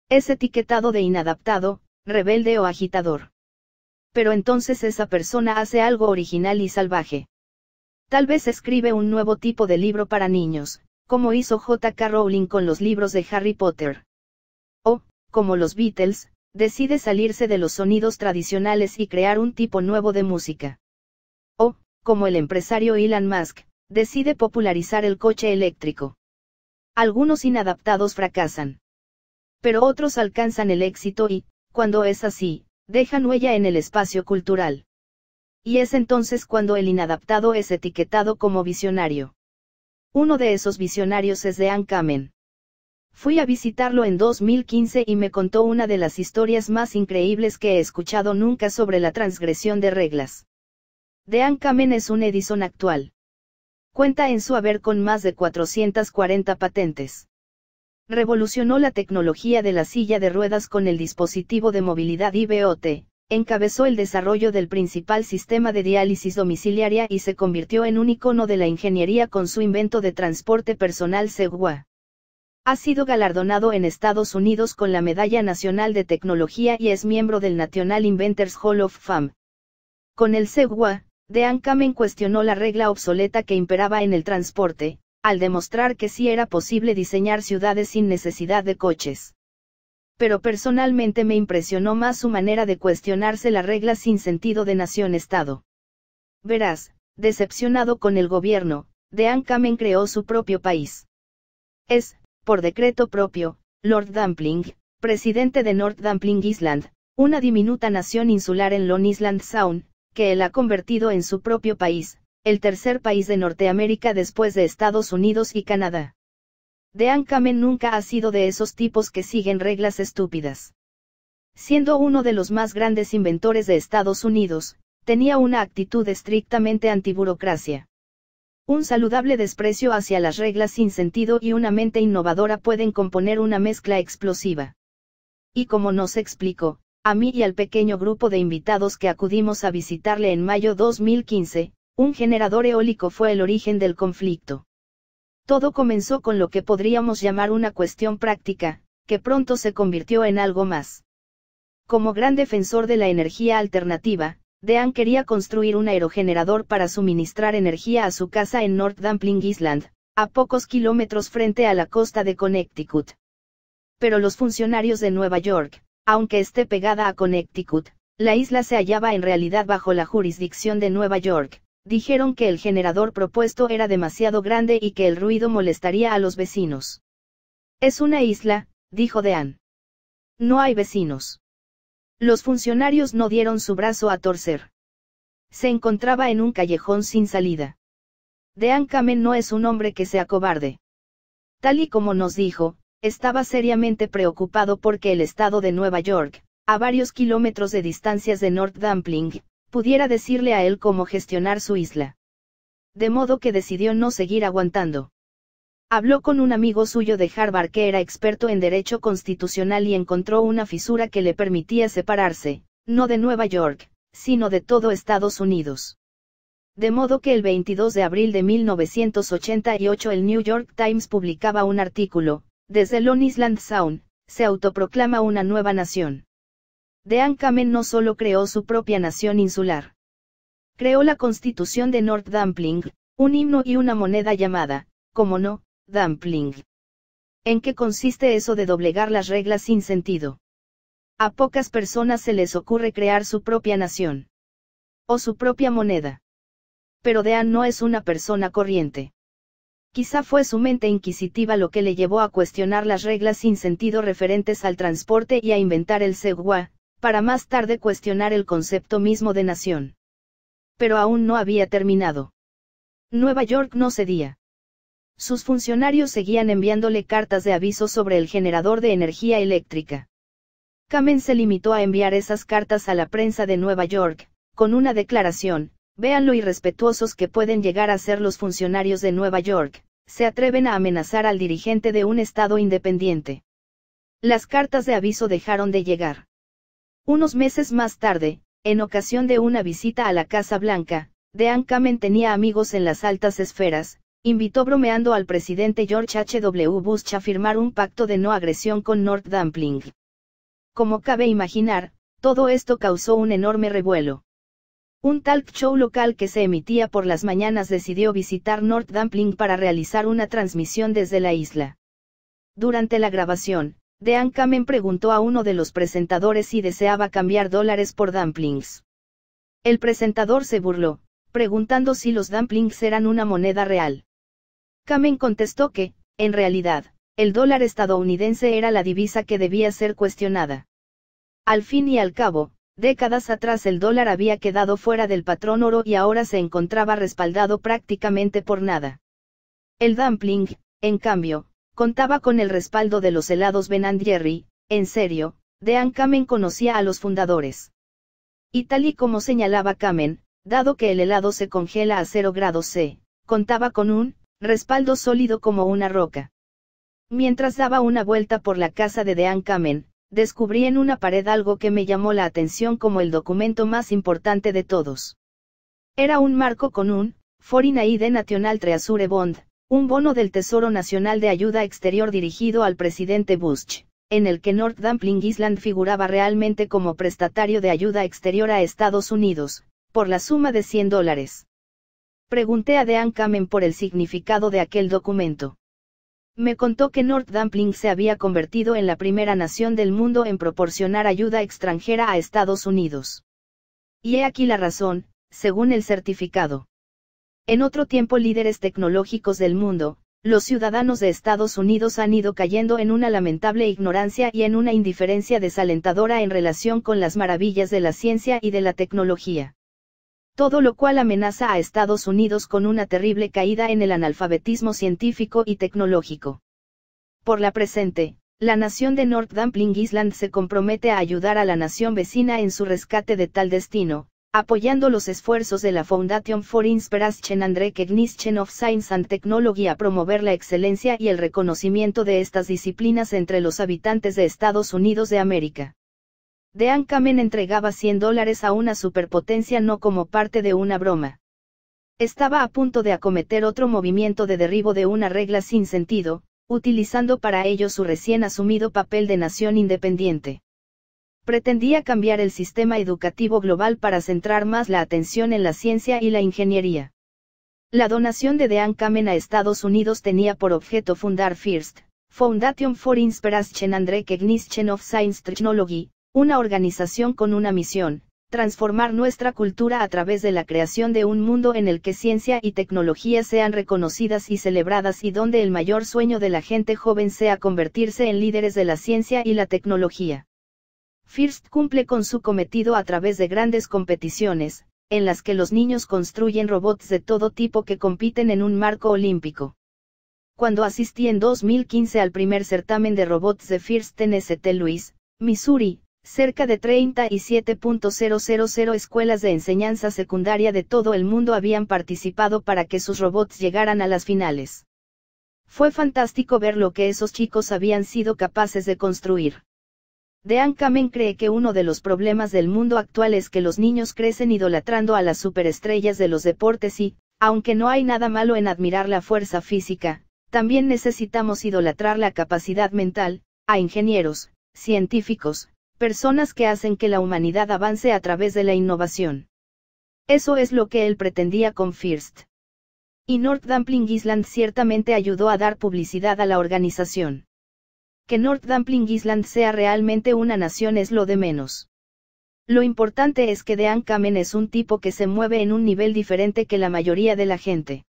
Es etiquetado de inadaptado, rebelde o agitador. Pero entonces esa persona hace algo original y salvaje. Tal vez escribe un nuevo tipo de libro para niños, como hizo J.K. Rowling con los libros de Harry Potter. O, como los Beatles, decide salirse de los sonidos tradicionales y crear un tipo nuevo de música. O, como el empresario Elon Musk, decide popularizar el coche eléctrico. Algunos inadaptados fracasan pero otros alcanzan el éxito y, cuando es así, dejan huella en el espacio cultural. Y es entonces cuando el inadaptado es etiquetado como visionario. Uno de esos visionarios es de Kamen. Fui a visitarlo en 2015 y me contó una de las historias más increíbles que he escuchado nunca sobre la transgresión de reglas. Dean Kamen es un Edison actual. Cuenta en su haber con más de 440 patentes revolucionó la tecnología de la silla de ruedas con el dispositivo de movilidad IBOT, encabezó el desarrollo del principal sistema de diálisis domiciliaria y se convirtió en un icono de la ingeniería con su invento de transporte personal Segua. Ha sido galardonado en Estados Unidos con la Medalla Nacional de Tecnología y es miembro del National Inventors Hall of Fame. Con el Segua, de Kamen cuestionó la regla obsoleta que imperaba en el transporte, al demostrar que sí era posible diseñar ciudades sin necesidad de coches. Pero personalmente me impresionó más su manera de cuestionarse la regla sin sentido de nación-estado. Verás, decepcionado con el gobierno, de Kamen creó su propio país. Es, por decreto propio, Lord Dumpling, presidente de North Dumpling Island, una diminuta nación insular en Long Island Sound, que él ha convertido en su propio país, el tercer país de Norteamérica después de Estados Unidos y Canadá. De Kamen nunca ha sido de esos tipos que siguen reglas estúpidas. Siendo uno de los más grandes inventores de Estados Unidos, tenía una actitud estrictamente antiburocracia. Un saludable desprecio hacia las reglas sin sentido y una mente innovadora pueden componer una mezcla explosiva. Y como nos explicó, a mí y al pequeño grupo de invitados que acudimos a visitarle en mayo 2015, un generador eólico fue el origen del conflicto. Todo comenzó con lo que podríamos llamar una cuestión práctica, que pronto se convirtió en algo más. Como gran defensor de la energía alternativa, Dean quería construir un aerogenerador para suministrar energía a su casa en North Dumpling Island, a pocos kilómetros frente a la costa de Connecticut. Pero los funcionarios de Nueva York, aunque esté pegada a Connecticut, la isla se hallaba en realidad bajo la jurisdicción de Nueva York, dijeron que el generador propuesto era demasiado grande y que el ruido molestaría a los vecinos. Es una isla, dijo Dean. No hay vecinos. Los funcionarios no dieron su brazo a torcer. Se encontraba en un callejón sin salida. Dean Kamen no es un hombre que sea cobarde. Tal y como nos dijo, estaba seriamente preocupado porque el estado de Nueva York, a varios kilómetros de distancias de North Dumpling, pudiera decirle a él cómo gestionar su isla. De modo que decidió no seguir aguantando. Habló con un amigo suyo de Harvard que era experto en derecho constitucional y encontró una fisura que le permitía separarse, no de Nueva York, sino de todo Estados Unidos. De modo que el 22 de abril de 1988 el New York Times publicaba un artículo, desde Long Island Sound, se autoproclama una nueva nación. Dean Kamen no solo creó su propia nación insular. Creó la constitución de North Dumpling, un himno y una moneda llamada, como no, Dumpling. ¿En qué consiste eso de doblegar las reglas sin sentido? A pocas personas se les ocurre crear su propia nación. O su propia moneda. Pero Dean no es una persona corriente. Quizá fue su mente inquisitiva lo que le llevó a cuestionar las reglas sin sentido referentes al transporte y a inventar el Segwa, para más tarde cuestionar el concepto mismo de nación. Pero aún no había terminado. Nueva York no cedía. Sus funcionarios seguían enviándole cartas de aviso sobre el generador de energía eléctrica. Kamen se limitó a enviar esas cartas a la prensa de Nueva York, con una declaración, vean lo irrespetuosos que pueden llegar a ser los funcionarios de Nueva York, se atreven a amenazar al dirigente de un Estado independiente. Las cartas de aviso dejaron de llegar. Unos meses más tarde, en ocasión de una visita a la Casa Blanca, Dean Kamen tenía amigos en las altas esferas, invitó bromeando al presidente George H.W. Bush a firmar un pacto de no agresión con North Dumpling. Como cabe imaginar, todo esto causó un enorme revuelo. Un talk show local que se emitía por las mañanas decidió visitar North Dumpling para realizar una transmisión desde la isla. Durante la grabación, Dean Kamen preguntó a uno de los presentadores si deseaba cambiar dólares por dumplings. El presentador se burló, preguntando si los dumplings eran una moneda real. Kamen contestó que, en realidad, el dólar estadounidense era la divisa que debía ser cuestionada. Al fin y al cabo, décadas atrás el dólar había quedado fuera del patrón oro y ahora se encontraba respaldado prácticamente por nada. El dumpling, en cambio, Contaba con el respaldo de los helados Ben en serio, Dean Kamen conocía a los fundadores. Y tal y como señalaba Kamen, dado que el helado se congela a 0 grados C, contaba con un respaldo sólido como una roca. Mientras daba una vuelta por la casa de Dean Kamen, descubrí en una pared algo que me llamó la atención como el documento más importante de todos. Era un marco con un, Foreign National Treasure Bond, un bono del Tesoro Nacional de Ayuda Exterior dirigido al presidente Bush, en el que North Dumpling Island figuraba realmente como prestatario de ayuda exterior a Estados Unidos, por la suma de 100 dólares. Pregunté a Dean Kamen por el significado de aquel documento. Me contó que North Dumpling se había convertido en la primera nación del mundo en proporcionar ayuda extranjera a Estados Unidos. Y he aquí la razón, según el certificado. En otro tiempo líderes tecnológicos del mundo, los ciudadanos de Estados Unidos han ido cayendo en una lamentable ignorancia y en una indiferencia desalentadora en relación con las maravillas de la ciencia y de la tecnología. Todo lo cual amenaza a Estados Unidos con una terrible caída en el analfabetismo científico y tecnológico. Por la presente, la nación de North Dumpling Island se compromete a ayudar a la nación vecina en su rescate de tal destino, apoyando los esfuerzos de la Foundation for Inspiration and Recognition of Science and Technology a promover la excelencia y el reconocimiento de estas disciplinas entre los habitantes de Estados Unidos de América. Dean Kamen entregaba 100 dólares a una superpotencia no como parte de una broma. Estaba a punto de acometer otro movimiento de derribo de una regla sin sentido, utilizando para ello su recién asumido papel de nación independiente pretendía cambiar el sistema educativo global para centrar más la atención en la ciencia y la ingeniería. La donación de Dean Kamen a Estados Unidos tenía por objeto fundar FIRST, Foundation for Inspiration and Recognition of Science Technology, una organización con una misión, transformar nuestra cultura a través de la creación de un mundo en el que ciencia y tecnología sean reconocidas y celebradas y donde el mayor sueño de la gente joven sea convertirse en líderes de la ciencia y la tecnología. First cumple con su cometido a través de grandes competiciones, en las que los niños construyen robots de todo tipo que compiten en un marco olímpico. Cuando asistí en 2015 al primer certamen de robots de First en St. Louis, Missouri, cerca de 37.000 escuelas de enseñanza secundaria de todo el mundo habían participado para que sus robots llegaran a las finales. Fue fantástico ver lo que esos chicos habían sido capaces de construir. Dean Kamen cree que uno de los problemas del mundo actual es que los niños crecen idolatrando a las superestrellas de los deportes y, aunque no hay nada malo en admirar la fuerza física, también necesitamos idolatrar la capacidad mental, a ingenieros, científicos, personas que hacen que la humanidad avance a través de la innovación. Eso es lo que él pretendía con First. Y North Dumpling Island ciertamente ayudó a dar publicidad a la organización que North Dumpling Island sea realmente una nación es lo de menos. Lo importante es que Dean Kamen es un tipo que se mueve en un nivel diferente que la mayoría de la gente.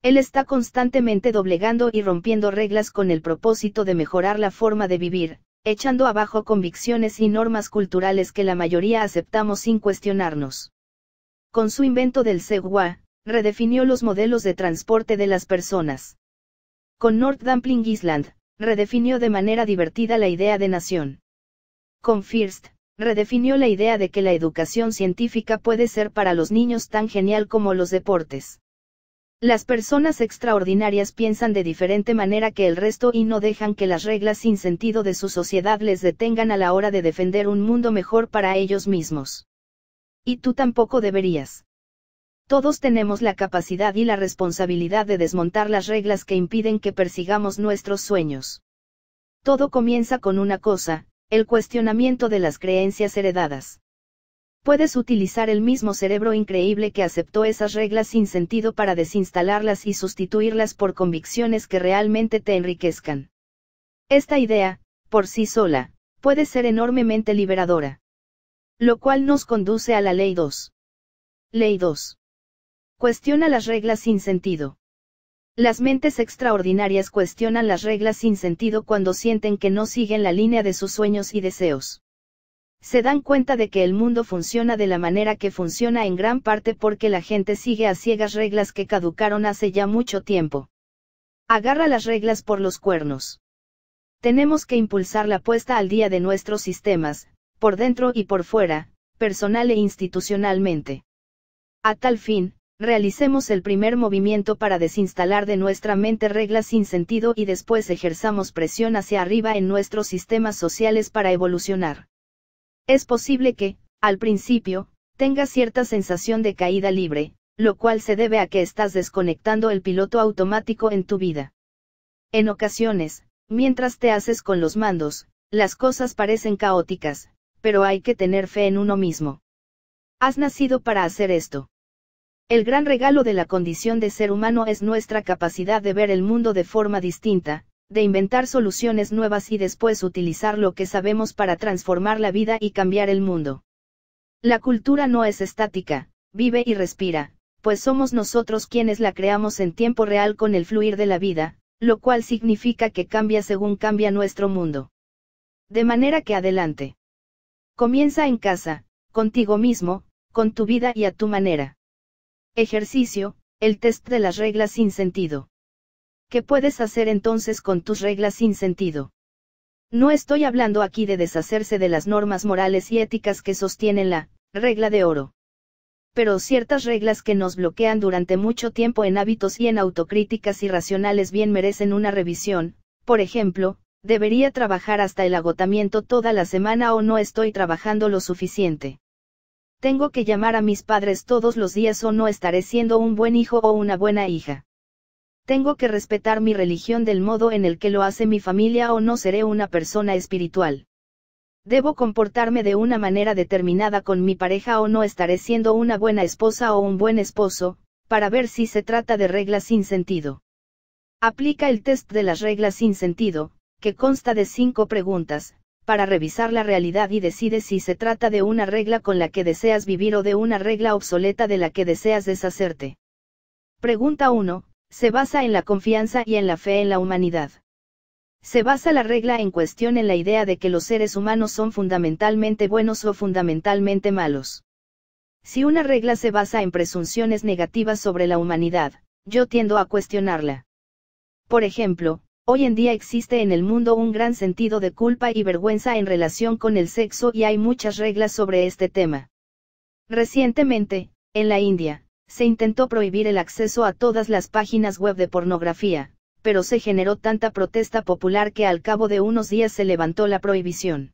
Él está constantemente doblegando y rompiendo reglas con el propósito de mejorar la forma de vivir, echando abajo convicciones y normas culturales que la mayoría aceptamos sin cuestionarnos. Con su invento del Segwa, redefinió los modelos de transporte de las personas. Con North Dumpling Island, redefinió de manera divertida la idea de nación. Con First, redefinió la idea de que la educación científica puede ser para los niños tan genial como los deportes. Las personas extraordinarias piensan de diferente manera que el resto y no dejan que las reglas sin sentido de su sociedad les detengan a la hora de defender un mundo mejor para ellos mismos. Y tú tampoco deberías. Todos tenemos la capacidad y la responsabilidad de desmontar las reglas que impiden que persigamos nuestros sueños. Todo comienza con una cosa, el cuestionamiento de las creencias heredadas. Puedes utilizar el mismo cerebro increíble que aceptó esas reglas sin sentido para desinstalarlas y sustituirlas por convicciones que realmente te enriquezcan. Esta idea, por sí sola, puede ser enormemente liberadora. Lo cual nos conduce a la ley 2. Ley 2. Cuestiona las reglas sin sentido. Las mentes extraordinarias cuestionan las reglas sin sentido cuando sienten que no siguen la línea de sus sueños y deseos. Se dan cuenta de que el mundo funciona de la manera que funciona en gran parte porque la gente sigue a ciegas reglas que caducaron hace ya mucho tiempo. Agarra las reglas por los cuernos. Tenemos que impulsar la puesta al día de nuestros sistemas, por dentro y por fuera, personal e institucionalmente. A tal fin, Realicemos el primer movimiento para desinstalar de nuestra mente reglas sin sentido y después ejerzamos presión hacia arriba en nuestros sistemas sociales para evolucionar. Es posible que, al principio, tengas cierta sensación de caída libre, lo cual se debe a que estás desconectando el piloto automático en tu vida. En ocasiones, mientras te haces con los mandos, las cosas parecen caóticas, pero hay que tener fe en uno mismo. Has nacido para hacer esto. El gran regalo de la condición de ser humano es nuestra capacidad de ver el mundo de forma distinta, de inventar soluciones nuevas y después utilizar lo que sabemos para transformar la vida y cambiar el mundo. La cultura no es estática, vive y respira, pues somos nosotros quienes la creamos en tiempo real con el fluir de la vida, lo cual significa que cambia según cambia nuestro mundo. De manera que adelante. Comienza en casa, contigo mismo, con tu vida y a tu manera. Ejercicio, el test de las reglas sin sentido. ¿Qué puedes hacer entonces con tus reglas sin sentido? No estoy hablando aquí de deshacerse de las normas morales y éticas que sostienen la regla de oro. Pero ciertas reglas que nos bloquean durante mucho tiempo en hábitos y en autocríticas irracionales bien merecen una revisión, por ejemplo, debería trabajar hasta el agotamiento toda la semana o no estoy trabajando lo suficiente. Tengo que llamar a mis padres todos los días o no estaré siendo un buen hijo o una buena hija. Tengo que respetar mi religión del modo en el que lo hace mi familia o no seré una persona espiritual. Debo comportarme de una manera determinada con mi pareja o no estaré siendo una buena esposa o un buen esposo, para ver si se trata de reglas sin sentido. Aplica el test de las reglas sin sentido, que consta de cinco preguntas, para revisar la realidad y decide si se trata de una regla con la que deseas vivir o de una regla obsoleta de la que deseas deshacerte. Pregunta 1. Se basa en la confianza y en la fe en la humanidad. Se basa la regla en cuestión en la idea de que los seres humanos son fundamentalmente buenos o fundamentalmente malos. Si una regla se basa en presunciones negativas sobre la humanidad, yo tiendo a cuestionarla. Por ejemplo, Hoy en día existe en el mundo un gran sentido de culpa y vergüenza en relación con el sexo y hay muchas reglas sobre este tema. Recientemente, en la India, se intentó prohibir el acceso a todas las páginas web de pornografía, pero se generó tanta protesta popular que al cabo de unos días se levantó la prohibición.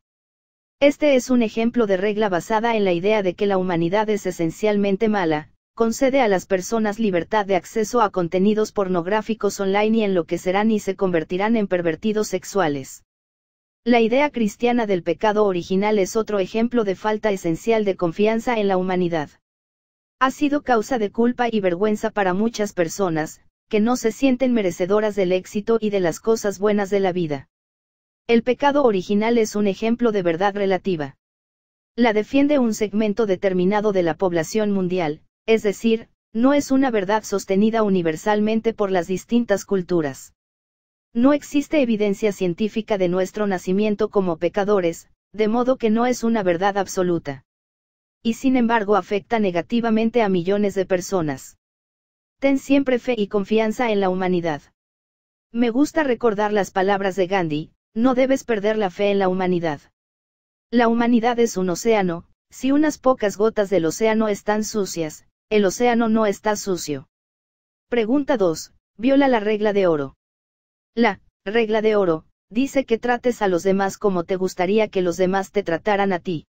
Este es un ejemplo de regla basada en la idea de que la humanidad es esencialmente mala, concede a las personas libertad de acceso a contenidos pornográficos online y en lo que serán y se convertirán en pervertidos sexuales. La idea cristiana del pecado original es otro ejemplo de falta esencial de confianza en la humanidad. Ha sido causa de culpa y vergüenza para muchas personas, que no se sienten merecedoras del éxito y de las cosas buenas de la vida. El pecado original es un ejemplo de verdad relativa. La defiende un segmento determinado de la población mundial, es decir, no es una verdad sostenida universalmente por las distintas culturas. No existe evidencia científica de nuestro nacimiento como pecadores, de modo que no es una verdad absoluta. Y sin embargo afecta negativamente a millones de personas. Ten siempre fe y confianza en la humanidad. Me gusta recordar las palabras de Gandhi, no debes perder la fe en la humanidad. La humanidad es un océano, si unas pocas gotas del océano están sucias, el océano no está sucio. Pregunta 2. Viola la regla de oro. La regla de oro dice que trates a los demás como te gustaría que los demás te trataran a ti.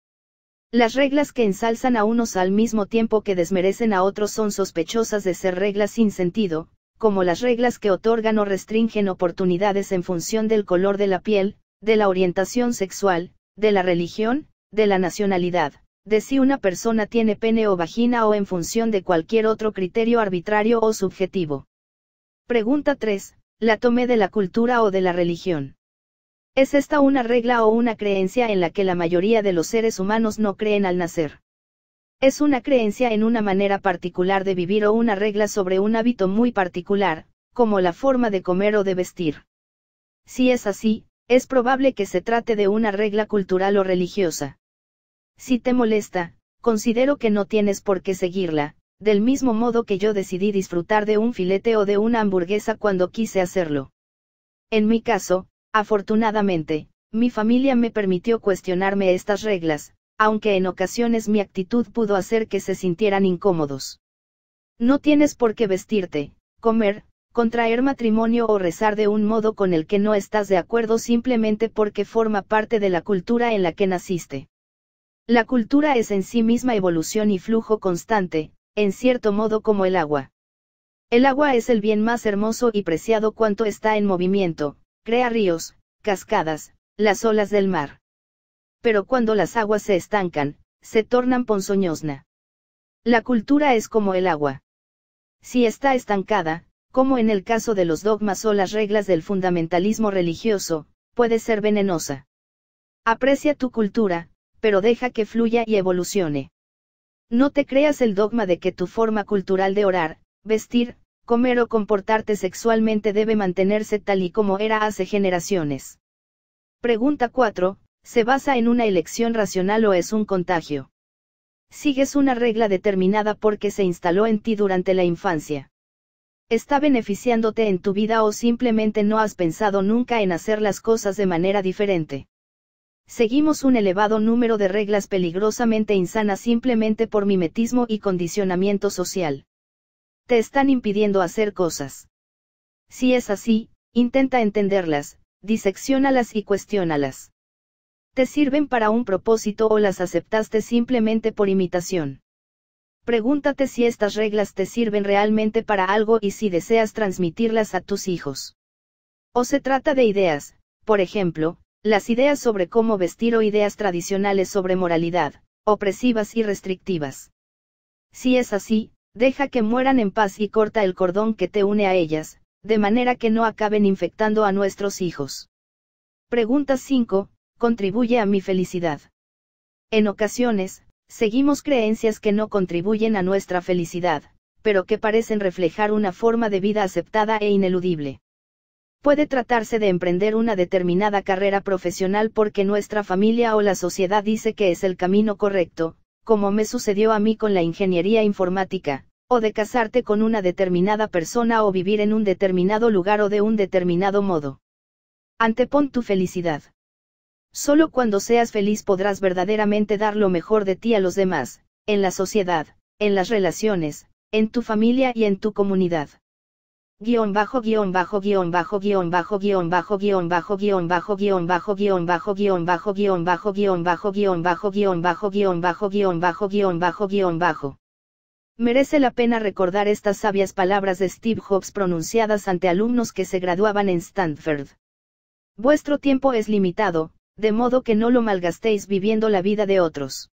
Las reglas que ensalzan a unos al mismo tiempo que desmerecen a otros son sospechosas de ser reglas sin sentido, como las reglas que otorgan o restringen oportunidades en función del color de la piel, de la orientación sexual, de la religión, de la nacionalidad de si una persona tiene pene o vagina o en función de cualquier otro criterio arbitrario o subjetivo. Pregunta 3. La tomé de la cultura o de la religión. ¿Es esta una regla o una creencia en la que la mayoría de los seres humanos no creen al nacer? Es una creencia en una manera particular de vivir o una regla sobre un hábito muy particular, como la forma de comer o de vestir. Si es así, es probable que se trate de una regla cultural o religiosa. Si te molesta, considero que no tienes por qué seguirla, del mismo modo que yo decidí disfrutar de un filete o de una hamburguesa cuando quise hacerlo. En mi caso, afortunadamente, mi familia me permitió cuestionarme estas reglas, aunque en ocasiones mi actitud pudo hacer que se sintieran incómodos. No tienes por qué vestirte, comer, contraer matrimonio o rezar de un modo con el que no estás de acuerdo simplemente porque forma parte de la cultura en la que naciste. La cultura es en sí misma evolución y flujo constante, en cierto modo como el agua. El agua es el bien más hermoso y preciado cuanto está en movimiento, crea ríos, cascadas, las olas del mar. Pero cuando las aguas se estancan, se tornan ponzoñosna. La cultura es como el agua. Si está estancada, como en el caso de los dogmas o las reglas del fundamentalismo religioso, puede ser venenosa. Aprecia tu cultura, pero deja que fluya y evolucione. No te creas el dogma de que tu forma cultural de orar, vestir, comer o comportarte sexualmente debe mantenerse tal y como era hace generaciones. Pregunta 4. ¿Se basa en una elección racional o es un contagio? Sigues una regla determinada porque se instaló en ti durante la infancia. ¿Está beneficiándote en tu vida o simplemente no has pensado nunca en hacer las cosas de manera diferente? Seguimos un elevado número de reglas peligrosamente insanas simplemente por mimetismo y condicionamiento social. Te están impidiendo hacer cosas. Si es así, intenta entenderlas, diseccionalas y cuestiónalas. Te sirven para un propósito o las aceptaste simplemente por imitación. Pregúntate si estas reglas te sirven realmente para algo y si deseas transmitirlas a tus hijos. O se trata de ideas, por ejemplo, las ideas sobre cómo vestir o ideas tradicionales sobre moralidad, opresivas y restrictivas. Si es así, deja que mueran en paz y corta el cordón que te une a ellas, de manera que no acaben infectando a nuestros hijos. Pregunta 5. Contribuye a mi felicidad. En ocasiones, seguimos creencias que no contribuyen a nuestra felicidad, pero que parecen reflejar una forma de vida aceptada e ineludible puede tratarse de emprender una determinada carrera profesional porque nuestra familia o la sociedad dice que es el camino correcto, como me sucedió a mí con la ingeniería informática, o de casarte con una determinada persona o vivir en un determinado lugar o de un determinado modo. Antepon tu felicidad. Solo cuando seas feliz podrás verdaderamente dar lo mejor de ti a los demás, en la sociedad, en las relaciones, en tu familia y en tu comunidad guión bajo guión bajo guión bajo guión bajo guión bajo guión bajo guión bajo guión bajo guión bajo guión bajo guión bajo guión bajo guión bajo guión bajo guión bajo guión bajo guión bajo guión bajo Merece la pena recordar estas sabias palabras de Steve Jobs pronunciadas ante alumnos que se graduaban en Stanford. Vuestro tiempo es limitado, de modo que no lo malgastéis viviendo la vida de otros.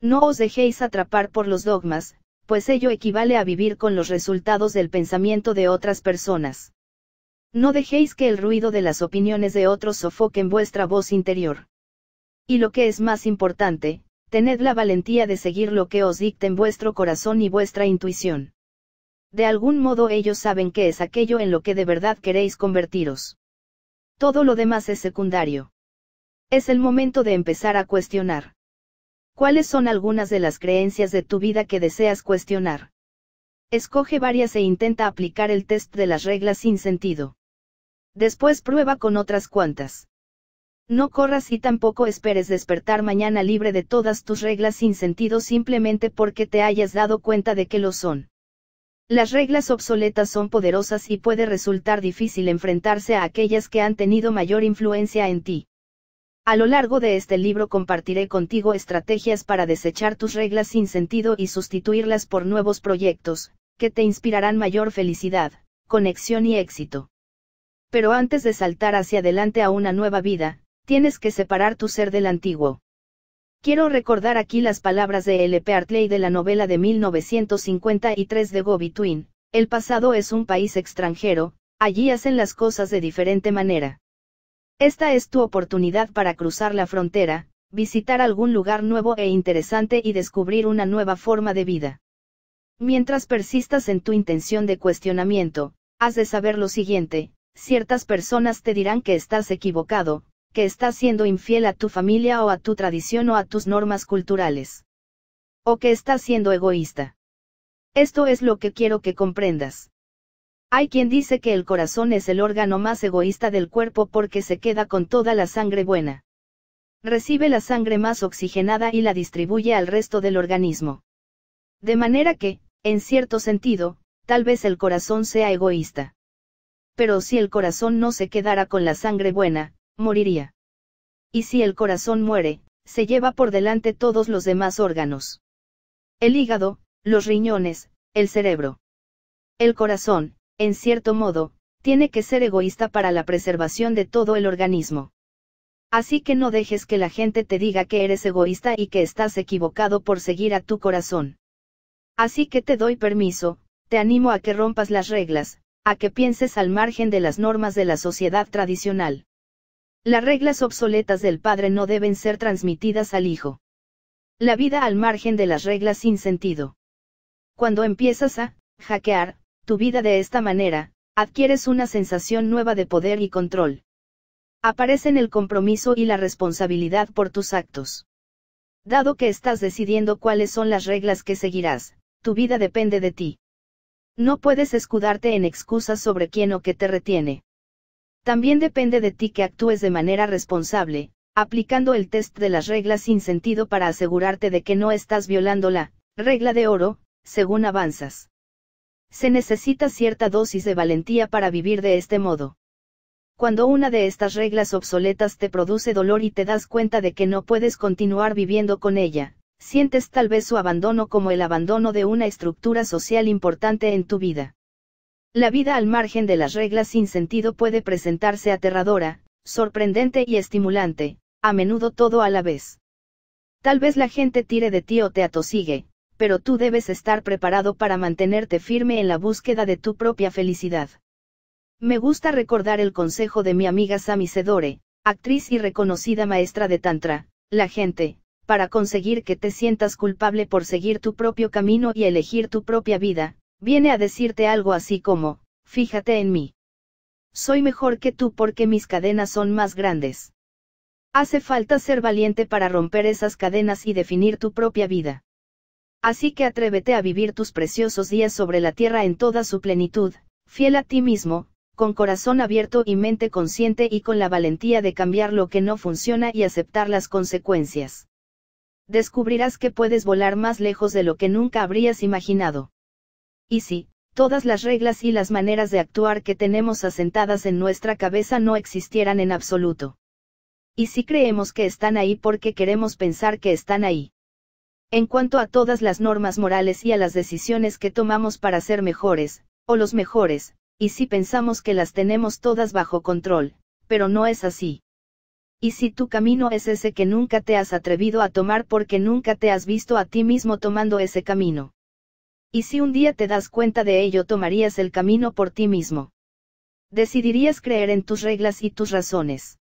No os dejéis atrapar por los dogmas, pues ello equivale a vivir con los resultados del pensamiento de otras personas. No dejéis que el ruido de las opiniones de otros sofoquen vuestra voz interior. Y lo que es más importante, tened la valentía de seguir lo que os dicten vuestro corazón y vuestra intuición. De algún modo ellos saben qué es aquello en lo que de verdad queréis convertiros. Todo lo demás es secundario. Es el momento de empezar a cuestionar. ¿Cuáles son algunas de las creencias de tu vida que deseas cuestionar? Escoge varias e intenta aplicar el test de las reglas sin sentido. Después prueba con otras cuantas. No corras y tampoco esperes despertar mañana libre de todas tus reglas sin sentido simplemente porque te hayas dado cuenta de que lo son. Las reglas obsoletas son poderosas y puede resultar difícil enfrentarse a aquellas que han tenido mayor influencia en ti. A lo largo de este libro compartiré contigo estrategias para desechar tus reglas sin sentido y sustituirlas por nuevos proyectos, que te inspirarán mayor felicidad, conexión y éxito. Pero antes de saltar hacia adelante a una nueva vida, tienes que separar tu ser del antiguo. Quiero recordar aquí las palabras de L. P. Hartley de la novela de 1953 de Go Between, el pasado es un país extranjero, allí hacen las cosas de diferente manera. Esta es tu oportunidad para cruzar la frontera, visitar algún lugar nuevo e interesante y descubrir una nueva forma de vida. Mientras persistas en tu intención de cuestionamiento, has de saber lo siguiente, ciertas personas te dirán que estás equivocado, que estás siendo infiel a tu familia o a tu tradición o a tus normas culturales. O que estás siendo egoísta. Esto es lo que quiero que comprendas. Hay quien dice que el corazón es el órgano más egoísta del cuerpo porque se queda con toda la sangre buena. Recibe la sangre más oxigenada y la distribuye al resto del organismo. De manera que, en cierto sentido, tal vez el corazón sea egoísta. Pero si el corazón no se quedara con la sangre buena, moriría. Y si el corazón muere, se lleva por delante todos los demás órganos. El hígado, los riñones, el cerebro. El corazón, en cierto modo, tiene que ser egoísta para la preservación de todo el organismo. Así que no dejes que la gente te diga que eres egoísta y que estás equivocado por seguir a tu corazón. Así que te doy permiso, te animo a que rompas las reglas, a que pienses al margen de las normas de la sociedad tradicional. Las reglas obsoletas del padre no deben ser transmitidas al hijo. La vida al margen de las reglas sin sentido. Cuando empiezas a, hackear, tu vida de esta manera, adquieres una sensación nueva de poder y control. Aparecen el compromiso y la responsabilidad por tus actos. Dado que estás decidiendo cuáles son las reglas que seguirás, tu vida depende de ti. No puedes escudarte en excusas sobre quién o qué te retiene. También depende de ti que actúes de manera responsable, aplicando el test de las reglas sin sentido para asegurarte de que no estás violando la regla de oro, según avanzas. Se necesita cierta dosis de valentía para vivir de este modo. Cuando una de estas reglas obsoletas te produce dolor y te das cuenta de que no puedes continuar viviendo con ella, sientes tal vez su abandono como el abandono de una estructura social importante en tu vida. La vida al margen de las reglas sin sentido puede presentarse aterradora, sorprendente y estimulante, a menudo todo a la vez. Tal vez la gente tire de ti o te atosigue, pero tú debes estar preparado para mantenerte firme en la búsqueda de tu propia felicidad. Me gusta recordar el consejo de mi amiga Sami Sedore, actriz y reconocida maestra de Tantra, la gente, para conseguir que te sientas culpable por seguir tu propio camino y elegir tu propia vida, viene a decirte algo así como, fíjate en mí. Soy mejor que tú porque mis cadenas son más grandes. Hace falta ser valiente para romper esas cadenas y definir tu propia vida. Así que atrévete a vivir tus preciosos días sobre la tierra en toda su plenitud, fiel a ti mismo, con corazón abierto y mente consciente y con la valentía de cambiar lo que no funciona y aceptar las consecuencias. Descubrirás que puedes volar más lejos de lo que nunca habrías imaginado. Y si, todas las reglas y las maneras de actuar que tenemos asentadas en nuestra cabeza no existieran en absoluto. Y si creemos que están ahí porque queremos pensar que están ahí. En cuanto a todas las normas morales y a las decisiones que tomamos para ser mejores, o los mejores, y si pensamos que las tenemos todas bajo control, pero no es así. Y si tu camino es ese que nunca te has atrevido a tomar porque nunca te has visto a ti mismo tomando ese camino. Y si un día te das cuenta de ello tomarías el camino por ti mismo. Decidirías creer en tus reglas y tus razones.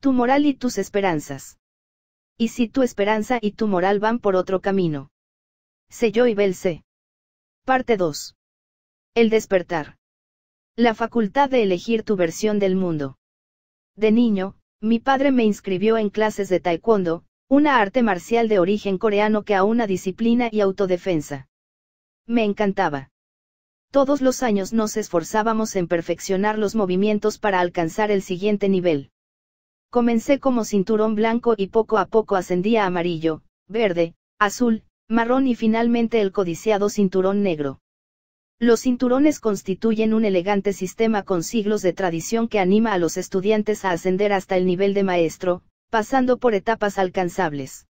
Tu moral y tus esperanzas y si tu esperanza y tu moral van por otro camino. yo y Belce. Parte 2. El despertar. La facultad de elegir tu versión del mundo. De niño, mi padre me inscribió en clases de taekwondo, una arte marcial de origen coreano que a disciplina y autodefensa. Me encantaba. Todos los años nos esforzábamos en perfeccionar los movimientos para alcanzar el siguiente nivel. Comencé como cinturón blanco y poco a poco ascendía amarillo, verde, azul, marrón y finalmente el codiciado cinturón negro. Los cinturones constituyen un elegante sistema con siglos de tradición que anima a los estudiantes a ascender hasta el nivel de maestro, pasando por etapas alcanzables.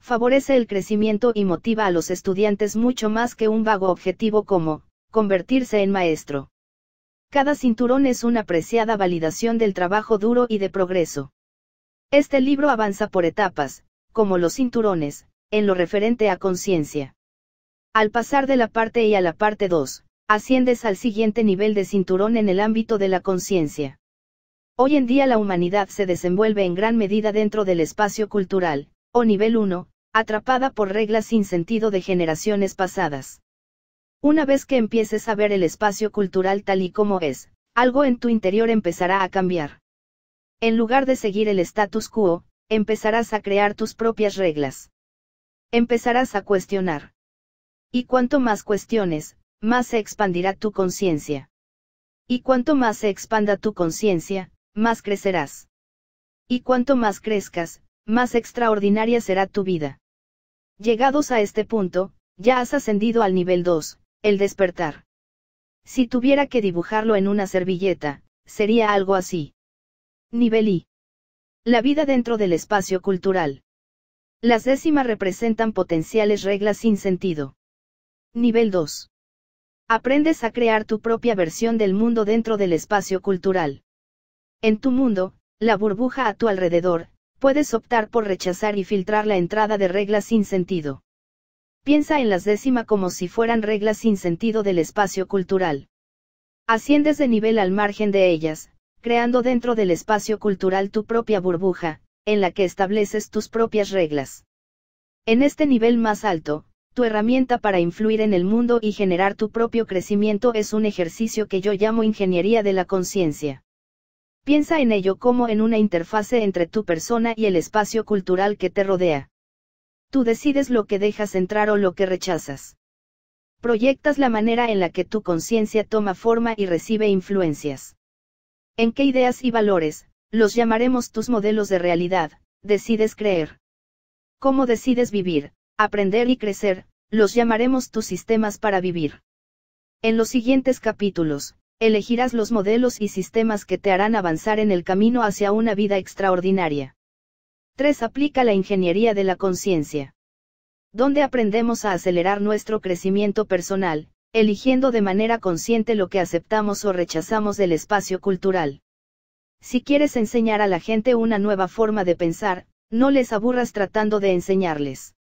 Favorece el crecimiento y motiva a los estudiantes mucho más que un vago objetivo como, convertirse en maestro. Cada cinturón es una apreciada validación del trabajo duro y de progreso. Este libro avanza por etapas, como los cinturones, en lo referente a conciencia. Al pasar de la parte I a la parte 2, asciendes al siguiente nivel de cinturón en el ámbito de la conciencia. Hoy en día la humanidad se desenvuelve en gran medida dentro del espacio cultural, o nivel 1, atrapada por reglas sin sentido de generaciones pasadas. Una vez que empieces a ver el espacio cultural tal y como es, algo en tu interior empezará a cambiar. En lugar de seguir el status quo, empezarás a crear tus propias reglas. Empezarás a cuestionar. Y cuanto más cuestiones, más se expandirá tu conciencia. Y cuanto más se expanda tu conciencia, más crecerás. Y cuanto más crezcas, más extraordinaria será tu vida. Llegados a este punto, ya has ascendido al nivel 2, el despertar. Si tuviera que dibujarlo en una servilleta, sería algo así. Nivel I. La vida dentro del espacio cultural. Las décimas representan potenciales reglas sin sentido. Nivel 2. Aprendes a crear tu propia versión del mundo dentro del espacio cultural. En tu mundo, la burbuja a tu alrededor, puedes optar por rechazar y filtrar la entrada de reglas sin sentido piensa en las décima como si fueran reglas sin sentido del espacio cultural. Asciendes de nivel al margen de ellas, creando dentro del espacio cultural tu propia burbuja, en la que estableces tus propias reglas. En este nivel más alto, tu herramienta para influir en el mundo y generar tu propio crecimiento es un ejercicio que yo llamo ingeniería de la conciencia. Piensa en ello como en una interfase entre tu persona y el espacio cultural que te rodea. Tú decides lo que dejas entrar o lo que rechazas. Proyectas la manera en la que tu conciencia toma forma y recibe influencias. ¿En qué ideas y valores, los llamaremos tus modelos de realidad, decides creer? ¿Cómo decides vivir, aprender y crecer, los llamaremos tus sistemas para vivir? En los siguientes capítulos, elegirás los modelos y sistemas que te harán avanzar en el camino hacia una vida extraordinaria. 3. Aplica la ingeniería de la conciencia. Donde aprendemos a acelerar nuestro crecimiento personal, eligiendo de manera consciente lo que aceptamos o rechazamos del espacio cultural. Si quieres enseñar a la gente una nueva forma de pensar, no les aburras tratando de enseñarles.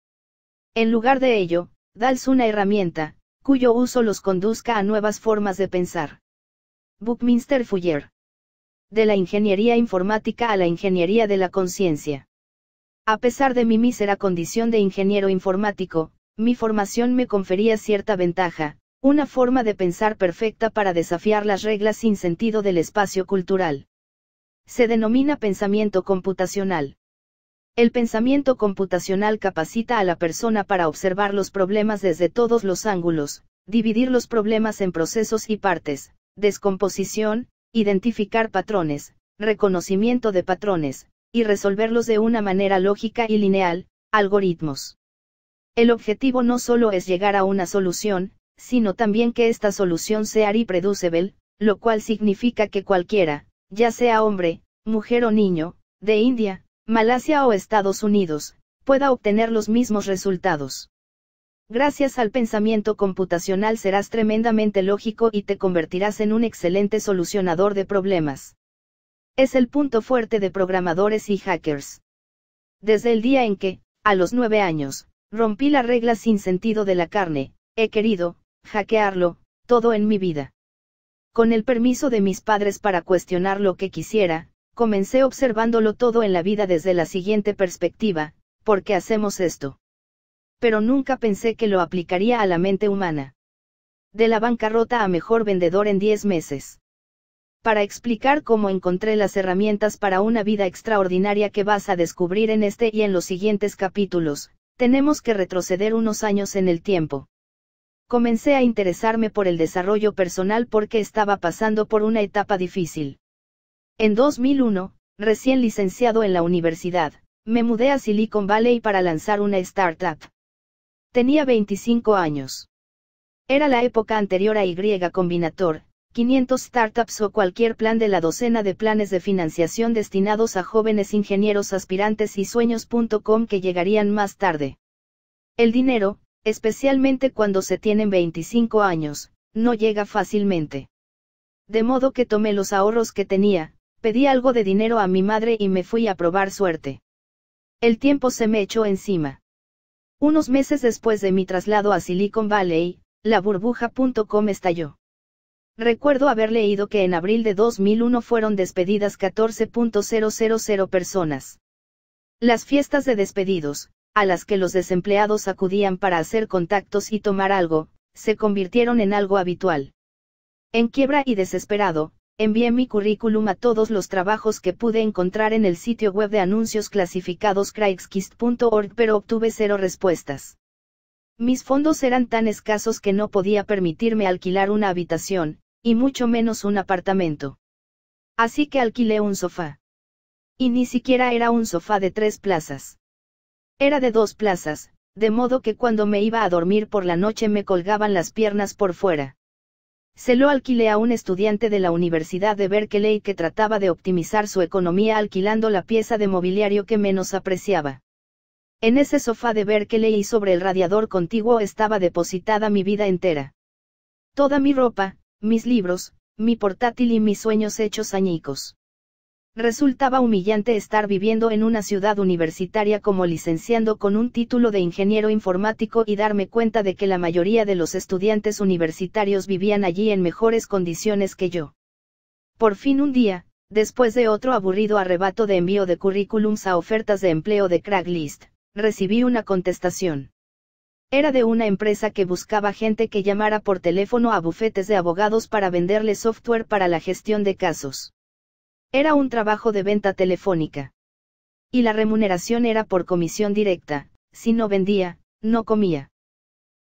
En lugar de ello, dales una herramienta, cuyo uso los conduzca a nuevas formas de pensar. Buckminster Fuller. De la ingeniería informática a la ingeniería de la conciencia. A pesar de mi mísera condición de ingeniero informático, mi formación me confería cierta ventaja, una forma de pensar perfecta para desafiar las reglas sin sentido del espacio cultural. Se denomina pensamiento computacional. El pensamiento computacional capacita a la persona para observar los problemas desde todos los ángulos, dividir los problemas en procesos y partes, descomposición, identificar patrones, reconocimiento de patrones, y resolverlos de una manera lógica y lineal, algoritmos. El objetivo no solo es llegar a una solución, sino también que esta solución sea reproducible, lo cual significa que cualquiera, ya sea hombre, mujer o niño, de India, Malasia o Estados Unidos, pueda obtener los mismos resultados. Gracias al pensamiento computacional serás tremendamente lógico y te convertirás en un excelente solucionador de problemas. Es el punto fuerte de programadores y hackers. Desde el día en que, a los nueve años, rompí la regla sin sentido de la carne, he querido, hackearlo, todo en mi vida. Con el permiso de mis padres para cuestionar lo que quisiera, comencé observándolo todo en la vida desde la siguiente perspectiva, ¿por qué hacemos esto? Pero nunca pensé que lo aplicaría a la mente humana. De la bancarrota a mejor vendedor en diez meses para explicar cómo encontré las herramientas para una vida extraordinaria que vas a descubrir en este y en los siguientes capítulos, tenemos que retroceder unos años en el tiempo. Comencé a interesarme por el desarrollo personal porque estaba pasando por una etapa difícil. En 2001, recién licenciado en la universidad, me mudé a Silicon Valley para lanzar una startup. Tenía 25 años. Era la época anterior a Y Combinator, 500 startups o cualquier plan de la docena de planes de financiación destinados a jóvenes ingenieros aspirantes y sueños.com que llegarían más tarde. El dinero, especialmente cuando se tienen 25 años, no llega fácilmente. De modo que tomé los ahorros que tenía, pedí algo de dinero a mi madre y me fui a probar suerte. El tiempo se me echó encima. Unos meses después de mi traslado a Silicon Valley, la burbuja.com estalló. Recuerdo haber leído que en abril de 2001 fueron despedidas 14.000 personas. Las fiestas de despedidos, a las que los desempleados acudían para hacer contactos y tomar algo, se convirtieron en algo habitual. En quiebra y desesperado, envié mi currículum a todos los trabajos que pude encontrar en el sitio web de anuncios clasificados craigslist.org pero obtuve cero respuestas. Mis fondos eran tan escasos que no podía permitirme alquilar una habitación, y mucho menos un apartamento. Así que alquilé un sofá. Y ni siquiera era un sofá de tres plazas. Era de dos plazas, de modo que cuando me iba a dormir por la noche me colgaban las piernas por fuera. Se lo alquilé a un estudiante de la Universidad de Berkeley que trataba de optimizar su economía alquilando la pieza de mobiliario que menos apreciaba. En ese sofá de ver que leí sobre el radiador contiguo estaba depositada mi vida entera. Toda mi ropa, mis libros, mi portátil y mis sueños hechos añicos. Resultaba humillante estar viviendo en una ciudad universitaria como licenciando con un título de ingeniero informático y darme cuenta de que la mayoría de los estudiantes universitarios vivían allí en mejores condiciones que yo. Por fin un día, después de otro aburrido arrebato de envío de currículums a ofertas de empleo de Craigslist, recibí una contestación. Era de una empresa que buscaba gente que llamara por teléfono a bufetes de abogados para venderle software para la gestión de casos. Era un trabajo de venta telefónica. Y la remuneración era por comisión directa, si no vendía, no comía.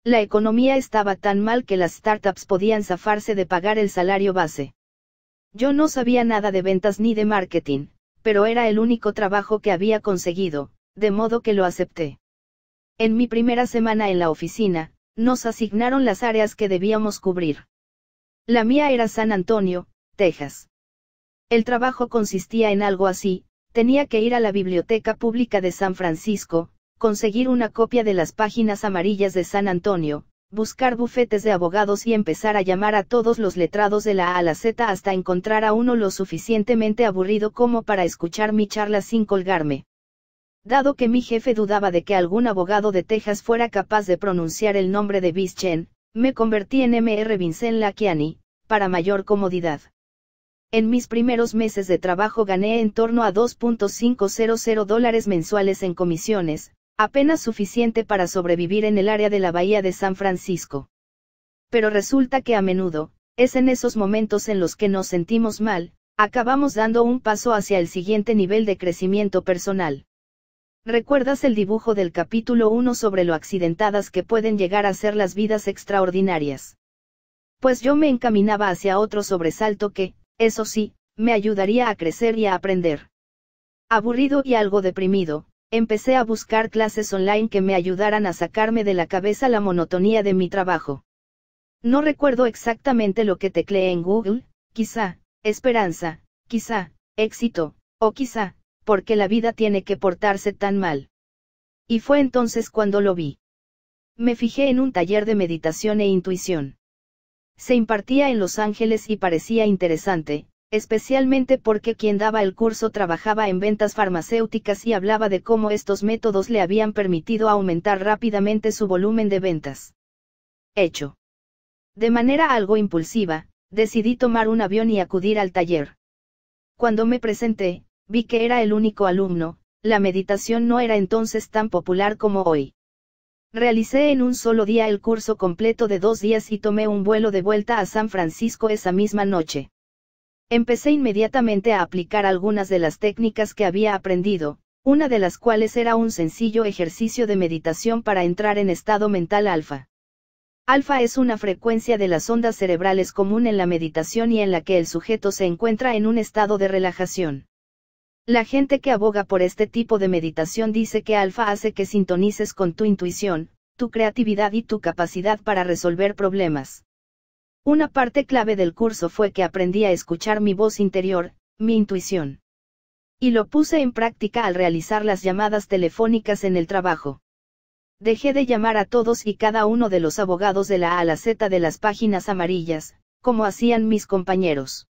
La economía estaba tan mal que las startups podían zafarse de pagar el salario base. Yo no sabía nada de ventas ni de marketing, pero era el único trabajo que había conseguido, de modo que lo acepté. En mi primera semana en la oficina, nos asignaron las áreas que debíamos cubrir. La mía era San Antonio, Texas. El trabajo consistía en algo así, tenía que ir a la Biblioteca Pública de San Francisco, conseguir una copia de las páginas amarillas de San Antonio, buscar bufetes de abogados y empezar a llamar a todos los letrados de la A a la Z hasta encontrar a uno lo suficientemente aburrido como para escuchar mi charla sin colgarme. Dado que mi jefe dudaba de que algún abogado de Texas fuera capaz de pronunciar el nombre de Chen, me convertí en Mr. Vincent Lakiani, para mayor comodidad. En mis primeros meses de trabajo gané en torno a 2.500 dólares mensuales en comisiones, apenas suficiente para sobrevivir en el área de la Bahía de San Francisco. Pero resulta que a menudo, es en esos momentos en los que nos sentimos mal, acabamos dando un paso hacia el siguiente nivel de crecimiento personal. ¿Recuerdas el dibujo del capítulo 1 sobre lo accidentadas que pueden llegar a ser las vidas extraordinarias? Pues yo me encaminaba hacia otro sobresalto que, eso sí, me ayudaría a crecer y a aprender. Aburrido y algo deprimido, empecé a buscar clases online que me ayudaran a sacarme de la cabeza la monotonía de mi trabajo. No recuerdo exactamente lo que tecleé en Google, quizá, esperanza, quizá, éxito, o quizá, porque la vida tiene que portarse tan mal. Y fue entonces cuando lo vi. Me fijé en un taller de meditación e intuición. Se impartía en Los Ángeles y parecía interesante, especialmente porque quien daba el curso trabajaba en ventas farmacéuticas y hablaba de cómo estos métodos le habían permitido aumentar rápidamente su volumen de ventas. Hecho. De manera algo impulsiva, decidí tomar un avión y acudir al taller. Cuando me presenté, vi que era el único alumno, la meditación no era entonces tan popular como hoy. Realicé en un solo día el curso completo de dos días y tomé un vuelo de vuelta a San Francisco esa misma noche. Empecé inmediatamente a aplicar algunas de las técnicas que había aprendido, una de las cuales era un sencillo ejercicio de meditación para entrar en estado mental alfa. Alfa es una frecuencia de las ondas cerebrales común en la meditación y en la que el sujeto se encuentra en un estado de relajación. La gente que aboga por este tipo de meditación dice que alfa hace que sintonices con tu intuición, tu creatividad y tu capacidad para resolver problemas. Una parte clave del curso fue que aprendí a escuchar mi voz interior, mi intuición. Y lo puse en práctica al realizar las llamadas telefónicas en el trabajo. Dejé de llamar a todos y cada uno de los abogados de la A a la Z de las páginas amarillas, como hacían mis compañeros.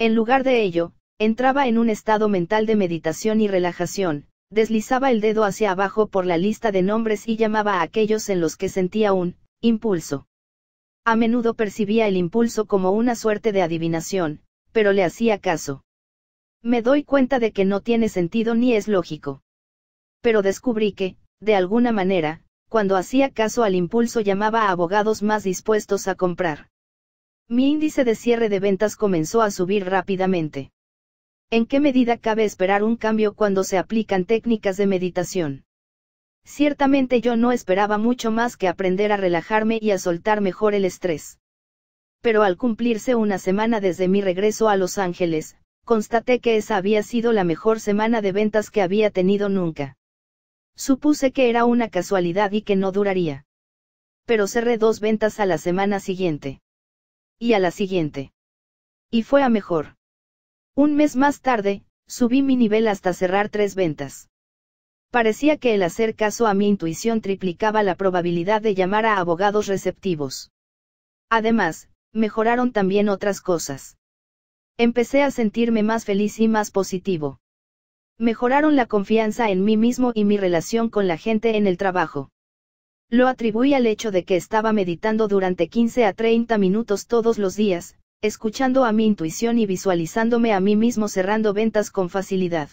En lugar de ello, Entraba en un estado mental de meditación y relajación, deslizaba el dedo hacia abajo por la lista de nombres y llamaba a aquellos en los que sentía un impulso. A menudo percibía el impulso como una suerte de adivinación, pero le hacía caso. Me doy cuenta de que no tiene sentido ni es lógico. Pero descubrí que, de alguna manera, cuando hacía caso al impulso llamaba a abogados más dispuestos a comprar. Mi índice de cierre de ventas comenzó a subir rápidamente. ¿En qué medida cabe esperar un cambio cuando se aplican técnicas de meditación? Ciertamente yo no esperaba mucho más que aprender a relajarme y a soltar mejor el estrés. Pero al cumplirse una semana desde mi regreso a Los Ángeles, constaté que esa había sido la mejor semana de ventas que había tenido nunca. Supuse que era una casualidad y que no duraría. Pero cerré dos ventas a la semana siguiente. Y a la siguiente. Y fue a mejor. Un mes más tarde, subí mi nivel hasta cerrar tres ventas. Parecía que el hacer caso a mi intuición triplicaba la probabilidad de llamar a abogados receptivos. Además, mejoraron también otras cosas. Empecé a sentirme más feliz y más positivo. Mejoraron la confianza en mí mismo y mi relación con la gente en el trabajo. Lo atribuí al hecho de que estaba meditando durante 15 a 30 minutos todos los días, escuchando a mi intuición y visualizándome a mí mismo cerrando ventas con facilidad.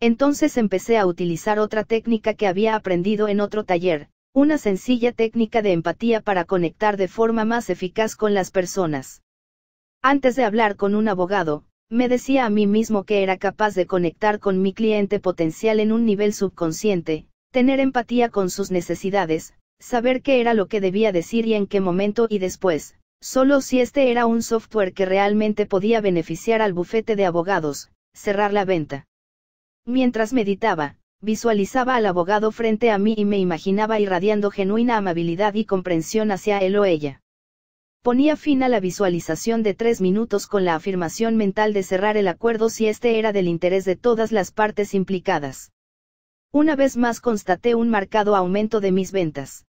Entonces empecé a utilizar otra técnica que había aprendido en otro taller, una sencilla técnica de empatía para conectar de forma más eficaz con las personas. Antes de hablar con un abogado, me decía a mí mismo que era capaz de conectar con mi cliente potencial en un nivel subconsciente, tener empatía con sus necesidades, saber qué era lo que debía decir y en qué momento y después, Solo si este era un software que realmente podía beneficiar al bufete de abogados, cerrar la venta. Mientras meditaba, visualizaba al abogado frente a mí y me imaginaba irradiando genuina amabilidad y comprensión hacia él o ella. Ponía fin a la visualización de tres minutos con la afirmación mental de cerrar el acuerdo si este era del interés de todas las partes implicadas. Una vez más constaté un marcado aumento de mis ventas.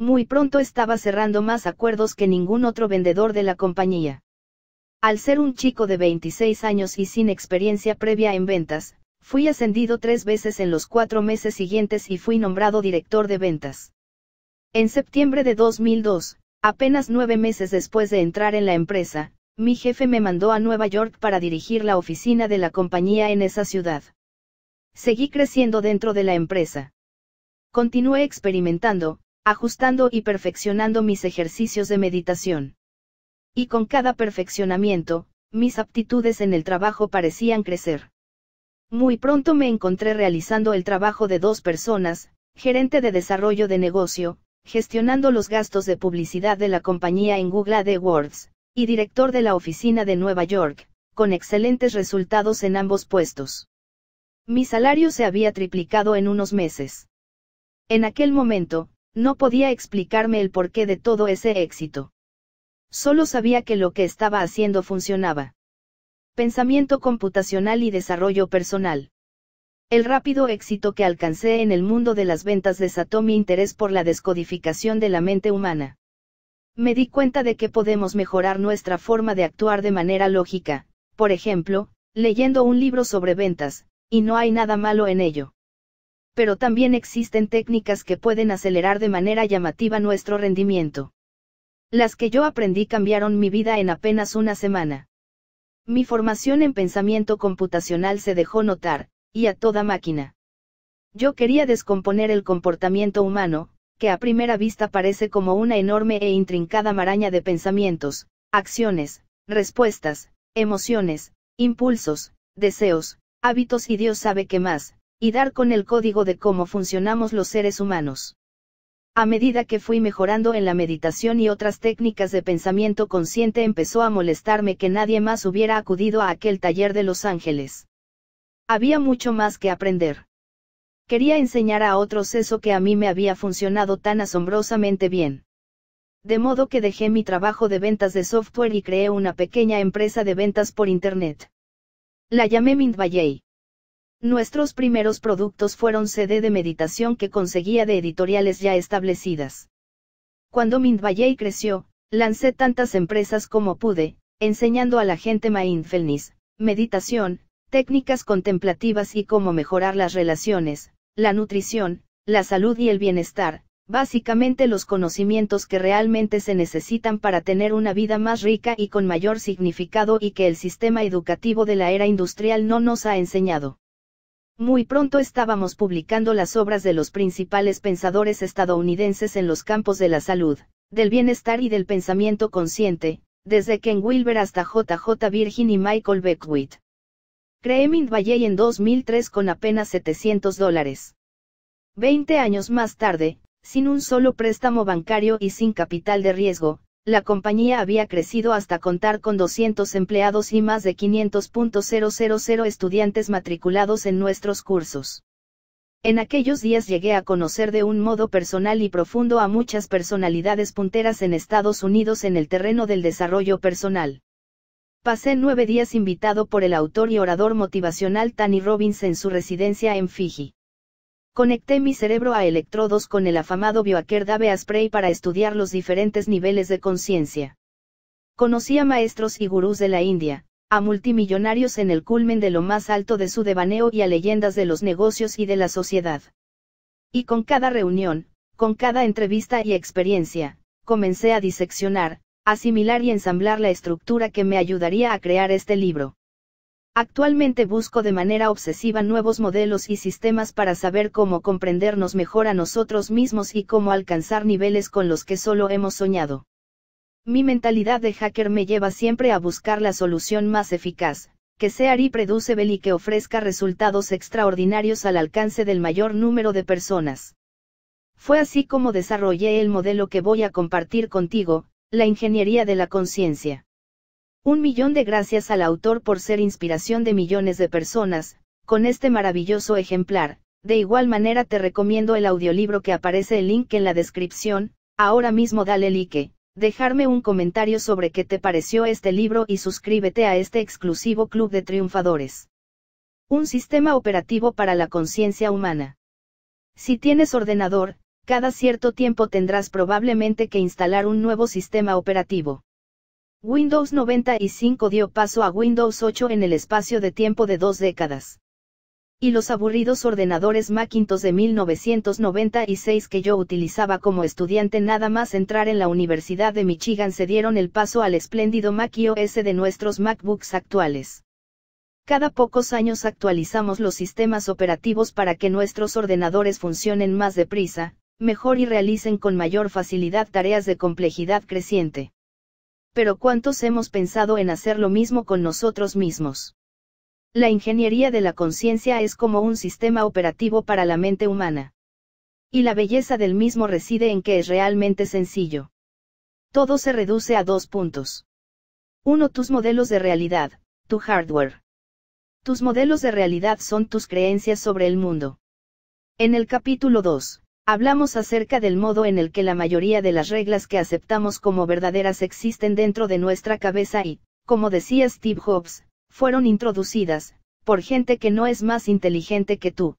Muy pronto estaba cerrando más acuerdos que ningún otro vendedor de la compañía. Al ser un chico de 26 años y sin experiencia previa en ventas, fui ascendido tres veces en los cuatro meses siguientes y fui nombrado director de ventas. En septiembre de 2002, apenas nueve meses después de entrar en la empresa, mi jefe me mandó a Nueva York para dirigir la oficina de la compañía en esa ciudad. Seguí creciendo dentro de la empresa. Continué experimentando, ajustando y perfeccionando mis ejercicios de meditación. Y con cada perfeccionamiento, mis aptitudes en el trabajo parecían crecer. Muy pronto me encontré realizando el trabajo de dos personas, gerente de desarrollo de negocio, gestionando los gastos de publicidad de la compañía en Google AdWords, y director de la oficina de Nueva York, con excelentes resultados en ambos puestos. Mi salario se había triplicado en unos meses. En aquel momento, no podía explicarme el porqué de todo ese éxito. Solo sabía que lo que estaba haciendo funcionaba. Pensamiento computacional y desarrollo personal. El rápido éxito que alcancé en el mundo de las ventas desató mi interés por la descodificación de la mente humana. Me di cuenta de que podemos mejorar nuestra forma de actuar de manera lógica, por ejemplo, leyendo un libro sobre ventas, y no hay nada malo en ello pero también existen técnicas que pueden acelerar de manera llamativa nuestro rendimiento. Las que yo aprendí cambiaron mi vida en apenas una semana. Mi formación en pensamiento computacional se dejó notar, y a toda máquina. Yo quería descomponer el comportamiento humano, que a primera vista parece como una enorme e intrincada maraña de pensamientos, acciones, respuestas, emociones, impulsos, deseos, hábitos y Dios sabe qué más, y dar con el código de cómo funcionamos los seres humanos. A medida que fui mejorando en la meditación y otras técnicas de pensamiento consciente empezó a molestarme que nadie más hubiera acudido a aquel taller de Los Ángeles. Había mucho más que aprender. Quería enseñar a otros eso que a mí me había funcionado tan asombrosamente bien. De modo que dejé mi trabajo de ventas de software y creé una pequeña empresa de ventas por Internet. La llamé Mindvalley. Nuestros primeros productos fueron CD de meditación que conseguía de editoriales ya establecidas. Cuando Mindvalley creció, lancé tantas empresas como pude, enseñando a la gente mindfulness, meditación, técnicas contemplativas y cómo mejorar las relaciones, la nutrición, la salud y el bienestar, básicamente los conocimientos que realmente se necesitan para tener una vida más rica y con mayor significado y que el sistema educativo de la era industrial no nos ha enseñado. Muy pronto estábamos publicando las obras de los principales pensadores estadounidenses en los campos de la salud, del bienestar y del pensamiento consciente, desde Ken Wilber hasta JJ Virgin y Michael Beckwith. Creé Mindvalley en 2003 con apenas 700 dólares. Veinte años más tarde, sin un solo préstamo bancario y sin capital de riesgo, la compañía había crecido hasta contar con 200 empleados y más de 500.000 estudiantes matriculados en nuestros cursos. En aquellos días llegué a conocer de un modo personal y profundo a muchas personalidades punteras en Estados Unidos en el terreno del desarrollo personal. Pasé nueve días invitado por el autor y orador motivacional Tani Robbins en su residencia en Fiji. Conecté mi cerebro a electrodos con el afamado biohacker Dave Asprey para estudiar los diferentes niveles de conciencia. Conocí a maestros y gurús de la India, a multimillonarios en el culmen de lo más alto de su devaneo y a leyendas de los negocios y de la sociedad. Y con cada reunión, con cada entrevista y experiencia, comencé a diseccionar, asimilar y ensamblar la estructura que me ayudaría a crear este libro. Actualmente busco de manera obsesiva nuevos modelos y sistemas para saber cómo comprendernos mejor a nosotros mismos y cómo alcanzar niveles con los que solo hemos soñado. Mi mentalidad de hacker me lleva siempre a buscar la solución más eficaz, que sea reproducible y que ofrezca resultados extraordinarios al alcance del mayor número de personas. Fue así como desarrollé el modelo que voy a compartir contigo, la ingeniería de la conciencia. Un millón de gracias al autor por ser inspiración de millones de personas, con este maravilloso ejemplar. De igual manera te recomiendo el audiolibro que aparece el link en la descripción, ahora mismo dale like, dejarme un comentario sobre qué te pareció este libro y suscríbete a este exclusivo club de triunfadores. Un sistema operativo para la conciencia humana. Si tienes ordenador, cada cierto tiempo tendrás probablemente que instalar un nuevo sistema operativo. Windows 95 dio paso a Windows 8 en el espacio de tiempo de dos décadas. Y los aburridos ordenadores Macintosh de 1996 que yo utilizaba como estudiante nada más entrar en la Universidad de Michigan se dieron el paso al espléndido Mac OS de nuestros MacBooks actuales. Cada pocos años actualizamos los sistemas operativos para que nuestros ordenadores funcionen más deprisa, mejor y realicen con mayor facilidad tareas de complejidad creciente pero ¿cuántos hemos pensado en hacer lo mismo con nosotros mismos? La ingeniería de la conciencia es como un sistema operativo para la mente humana. Y la belleza del mismo reside en que es realmente sencillo. Todo se reduce a dos puntos. Uno, Tus modelos de realidad, tu hardware. Tus modelos de realidad son tus creencias sobre el mundo. En el capítulo 2, Hablamos acerca del modo en el que la mayoría de las reglas que aceptamos como verdaderas existen dentro de nuestra cabeza y, como decía Steve Jobs, fueron introducidas, por gente que no es más inteligente que tú.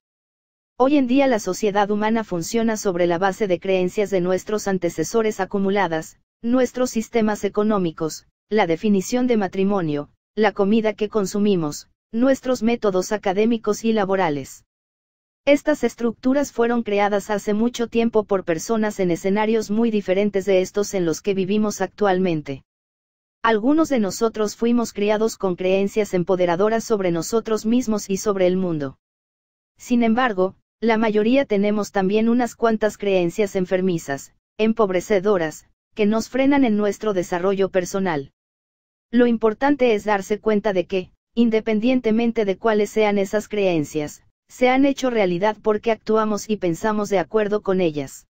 Hoy en día la sociedad humana funciona sobre la base de creencias de nuestros antecesores acumuladas, nuestros sistemas económicos, la definición de matrimonio, la comida que consumimos, nuestros métodos académicos y laborales. Estas estructuras fueron creadas hace mucho tiempo por personas en escenarios muy diferentes de estos en los que vivimos actualmente. Algunos de nosotros fuimos criados con creencias empoderadoras sobre nosotros mismos y sobre el mundo. Sin embargo, la mayoría tenemos también unas cuantas creencias enfermizas, empobrecedoras, que nos frenan en nuestro desarrollo personal. Lo importante es darse cuenta de que, independientemente de cuáles sean esas creencias, se han hecho realidad porque actuamos y pensamos de acuerdo con ellas.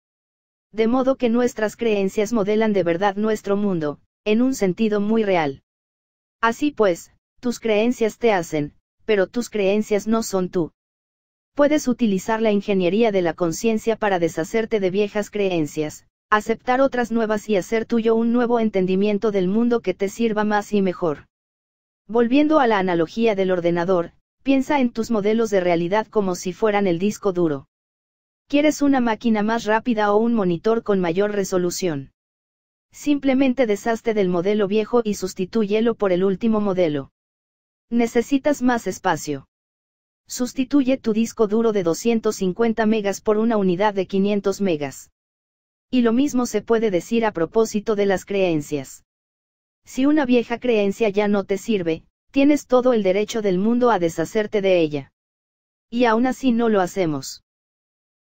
De modo que nuestras creencias modelan de verdad nuestro mundo, en un sentido muy real. Así pues, tus creencias te hacen, pero tus creencias no son tú. Puedes utilizar la ingeniería de la conciencia para deshacerte de viejas creencias, aceptar otras nuevas y hacer tuyo un nuevo entendimiento del mundo que te sirva más y mejor. Volviendo a la analogía del ordenador, Piensa en tus modelos de realidad como si fueran el disco duro. ¿Quieres una máquina más rápida o un monitor con mayor resolución? Simplemente deshazte del modelo viejo y sustituyelo por el último modelo. Necesitas más espacio. Sustituye tu disco duro de 250 megas por una unidad de 500 megas. Y lo mismo se puede decir a propósito de las creencias. Si una vieja creencia ya no te sirve, Tienes todo el derecho del mundo a deshacerte de ella. Y aún así no lo hacemos.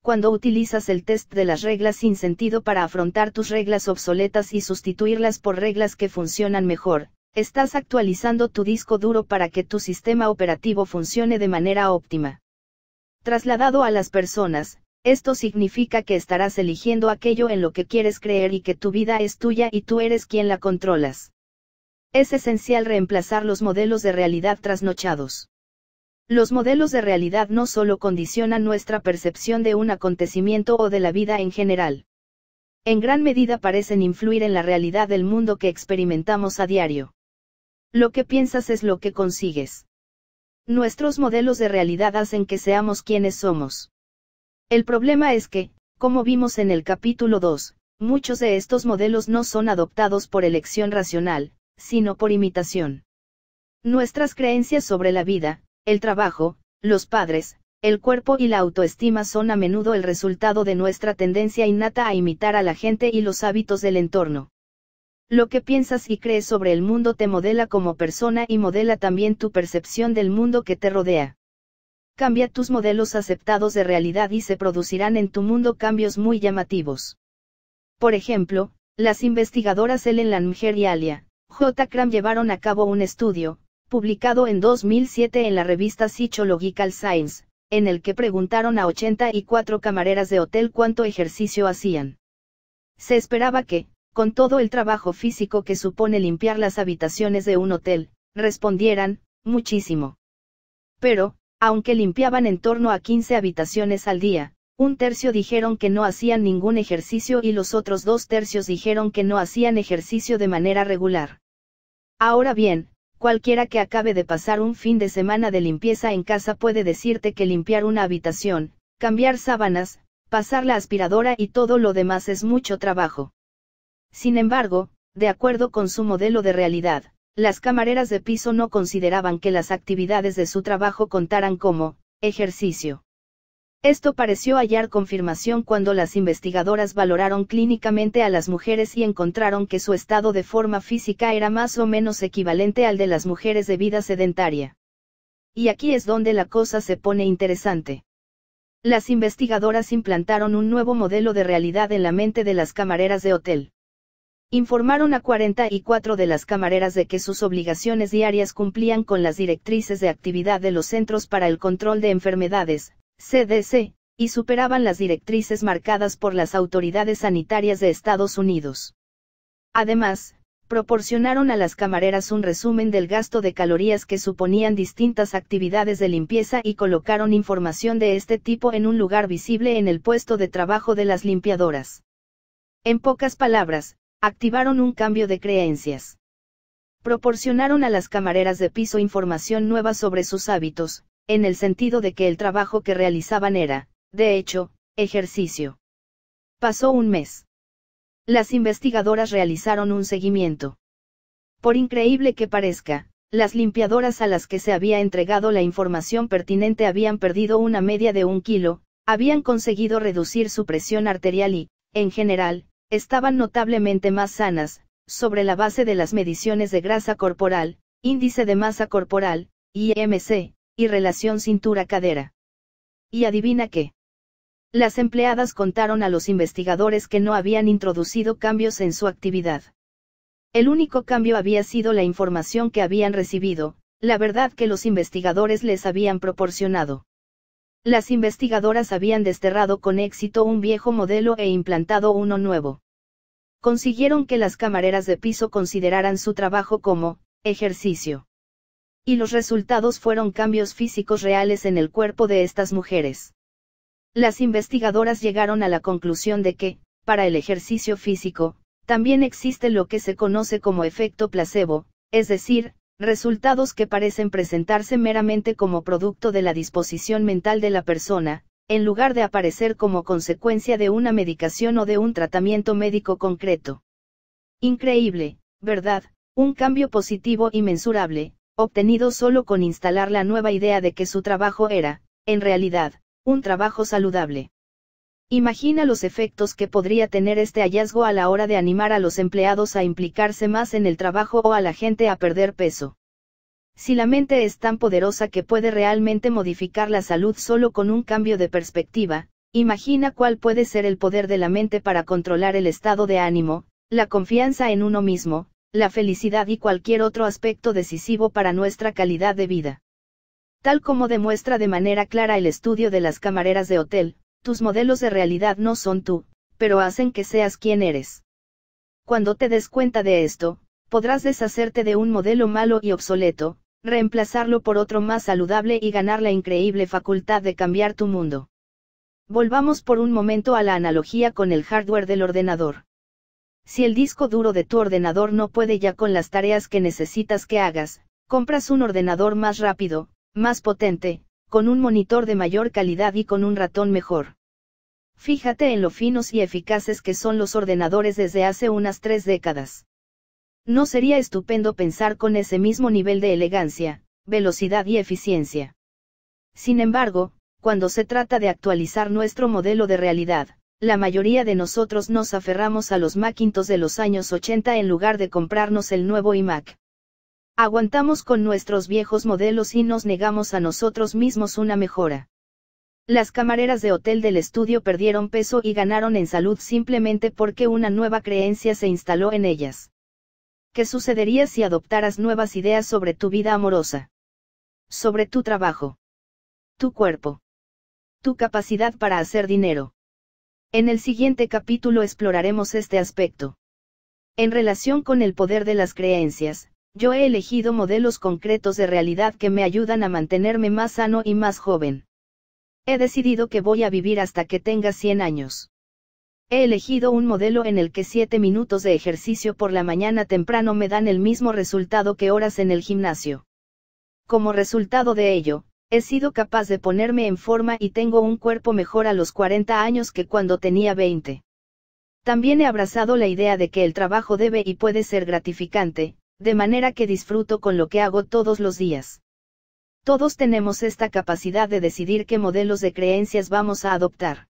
Cuando utilizas el test de las reglas sin sentido para afrontar tus reglas obsoletas y sustituirlas por reglas que funcionan mejor, estás actualizando tu disco duro para que tu sistema operativo funcione de manera óptima. Trasladado a las personas, esto significa que estarás eligiendo aquello en lo que quieres creer y que tu vida es tuya y tú eres quien la controlas es esencial reemplazar los modelos de realidad trasnochados. Los modelos de realidad no solo condicionan nuestra percepción de un acontecimiento o de la vida en general. En gran medida parecen influir en la realidad del mundo que experimentamos a diario. Lo que piensas es lo que consigues. Nuestros modelos de realidad hacen que seamos quienes somos. El problema es que, como vimos en el capítulo 2, muchos de estos modelos no son adoptados por elección racional, sino por imitación. Nuestras creencias sobre la vida, el trabajo, los padres, el cuerpo y la autoestima son a menudo el resultado de nuestra tendencia innata a imitar a la gente y los hábitos del entorno. Lo que piensas y crees sobre el mundo te modela como persona y modela también tu percepción del mundo que te rodea. Cambia tus modelos aceptados de realidad y se producirán en tu mundo cambios muy llamativos. Por ejemplo, las investigadoras Ellen Langer y Alia, J. Cram llevaron a cabo un estudio, publicado en 2007 en la revista Psychological Science, en el que preguntaron a 84 camareras de hotel cuánto ejercicio hacían. Se esperaba que, con todo el trabajo físico que supone limpiar las habitaciones de un hotel, respondieran, muchísimo. Pero, aunque limpiaban en torno a 15 habitaciones al día, un tercio dijeron que no hacían ningún ejercicio y los otros dos tercios dijeron que no hacían ejercicio de manera regular. Ahora bien, cualquiera que acabe de pasar un fin de semana de limpieza en casa puede decirte que limpiar una habitación, cambiar sábanas, pasar la aspiradora y todo lo demás es mucho trabajo. Sin embargo, de acuerdo con su modelo de realidad, las camareras de piso no consideraban que las actividades de su trabajo contaran como ejercicio. Esto pareció hallar confirmación cuando las investigadoras valoraron clínicamente a las mujeres y encontraron que su estado de forma física era más o menos equivalente al de las mujeres de vida sedentaria. Y aquí es donde la cosa se pone interesante. Las investigadoras implantaron un nuevo modelo de realidad en la mente de las camareras de hotel. Informaron a 44 de las camareras de que sus obligaciones diarias cumplían con las directrices de actividad de los Centros para el Control de Enfermedades, CDC, y superaban las directrices marcadas por las autoridades sanitarias de Estados Unidos. Además, proporcionaron a las camareras un resumen del gasto de calorías que suponían distintas actividades de limpieza y colocaron información de este tipo en un lugar visible en el puesto de trabajo de las limpiadoras. En pocas palabras, activaron un cambio de creencias. Proporcionaron a las camareras de piso información nueva sobre sus hábitos, en el sentido de que el trabajo que realizaban era, de hecho, ejercicio. Pasó un mes. Las investigadoras realizaron un seguimiento. Por increíble que parezca, las limpiadoras a las que se había entregado la información pertinente habían perdido una media de un kilo, habían conseguido reducir su presión arterial y, en general, estaban notablemente más sanas, sobre la base de las mediciones de grasa corporal, índice de masa corporal, IMC, y relación cintura-cadera. Y adivina qué. Las empleadas contaron a los investigadores que no habían introducido cambios en su actividad. El único cambio había sido la información que habían recibido, la verdad que los investigadores les habían proporcionado. Las investigadoras habían desterrado con éxito un viejo modelo e implantado uno nuevo. Consiguieron que las camareras de piso consideraran su trabajo como, ejercicio y los resultados fueron cambios físicos reales en el cuerpo de estas mujeres. Las investigadoras llegaron a la conclusión de que, para el ejercicio físico, también existe lo que se conoce como efecto placebo, es decir, resultados que parecen presentarse meramente como producto de la disposición mental de la persona, en lugar de aparecer como consecuencia de una medicación o de un tratamiento médico concreto. Increíble, ¿verdad? Un cambio positivo y mensurable, obtenido solo con instalar la nueva idea de que su trabajo era, en realidad, un trabajo saludable. Imagina los efectos que podría tener este hallazgo a la hora de animar a los empleados a implicarse más en el trabajo o a la gente a perder peso. Si la mente es tan poderosa que puede realmente modificar la salud solo con un cambio de perspectiva, imagina cuál puede ser el poder de la mente para controlar el estado de ánimo, la confianza en uno mismo, la felicidad y cualquier otro aspecto decisivo para nuestra calidad de vida. Tal como demuestra de manera clara el estudio de las camareras de hotel, tus modelos de realidad no son tú, pero hacen que seas quien eres. Cuando te des cuenta de esto, podrás deshacerte de un modelo malo y obsoleto, reemplazarlo por otro más saludable y ganar la increíble facultad de cambiar tu mundo. Volvamos por un momento a la analogía con el hardware del ordenador. Si el disco duro de tu ordenador no puede ya con las tareas que necesitas que hagas, compras un ordenador más rápido, más potente, con un monitor de mayor calidad y con un ratón mejor. Fíjate en lo finos y eficaces que son los ordenadores desde hace unas tres décadas. ¿No sería estupendo pensar con ese mismo nivel de elegancia, velocidad y eficiencia? Sin embargo, cuando se trata de actualizar nuestro modelo de realidad, la mayoría de nosotros nos aferramos a los Macintos de los años 80 en lugar de comprarnos el nuevo iMac. Aguantamos con nuestros viejos modelos y nos negamos a nosotros mismos una mejora. Las camareras de hotel del estudio perdieron peso y ganaron en salud simplemente porque una nueva creencia se instaló en ellas. ¿Qué sucedería si adoptaras nuevas ideas sobre tu vida amorosa? Sobre tu trabajo. Tu cuerpo. Tu capacidad para hacer dinero en el siguiente capítulo exploraremos este aspecto. En relación con el poder de las creencias, yo he elegido modelos concretos de realidad que me ayudan a mantenerme más sano y más joven. He decidido que voy a vivir hasta que tenga 100 años. He elegido un modelo en el que 7 minutos de ejercicio por la mañana temprano me dan el mismo resultado que horas en el gimnasio. Como resultado de ello, He sido capaz de ponerme en forma y tengo un cuerpo mejor a los 40 años que cuando tenía 20. También he abrazado la idea de que el trabajo debe y puede ser gratificante, de manera que disfruto con lo que hago todos los días. Todos tenemos esta capacidad de decidir qué modelos de creencias vamos a adoptar.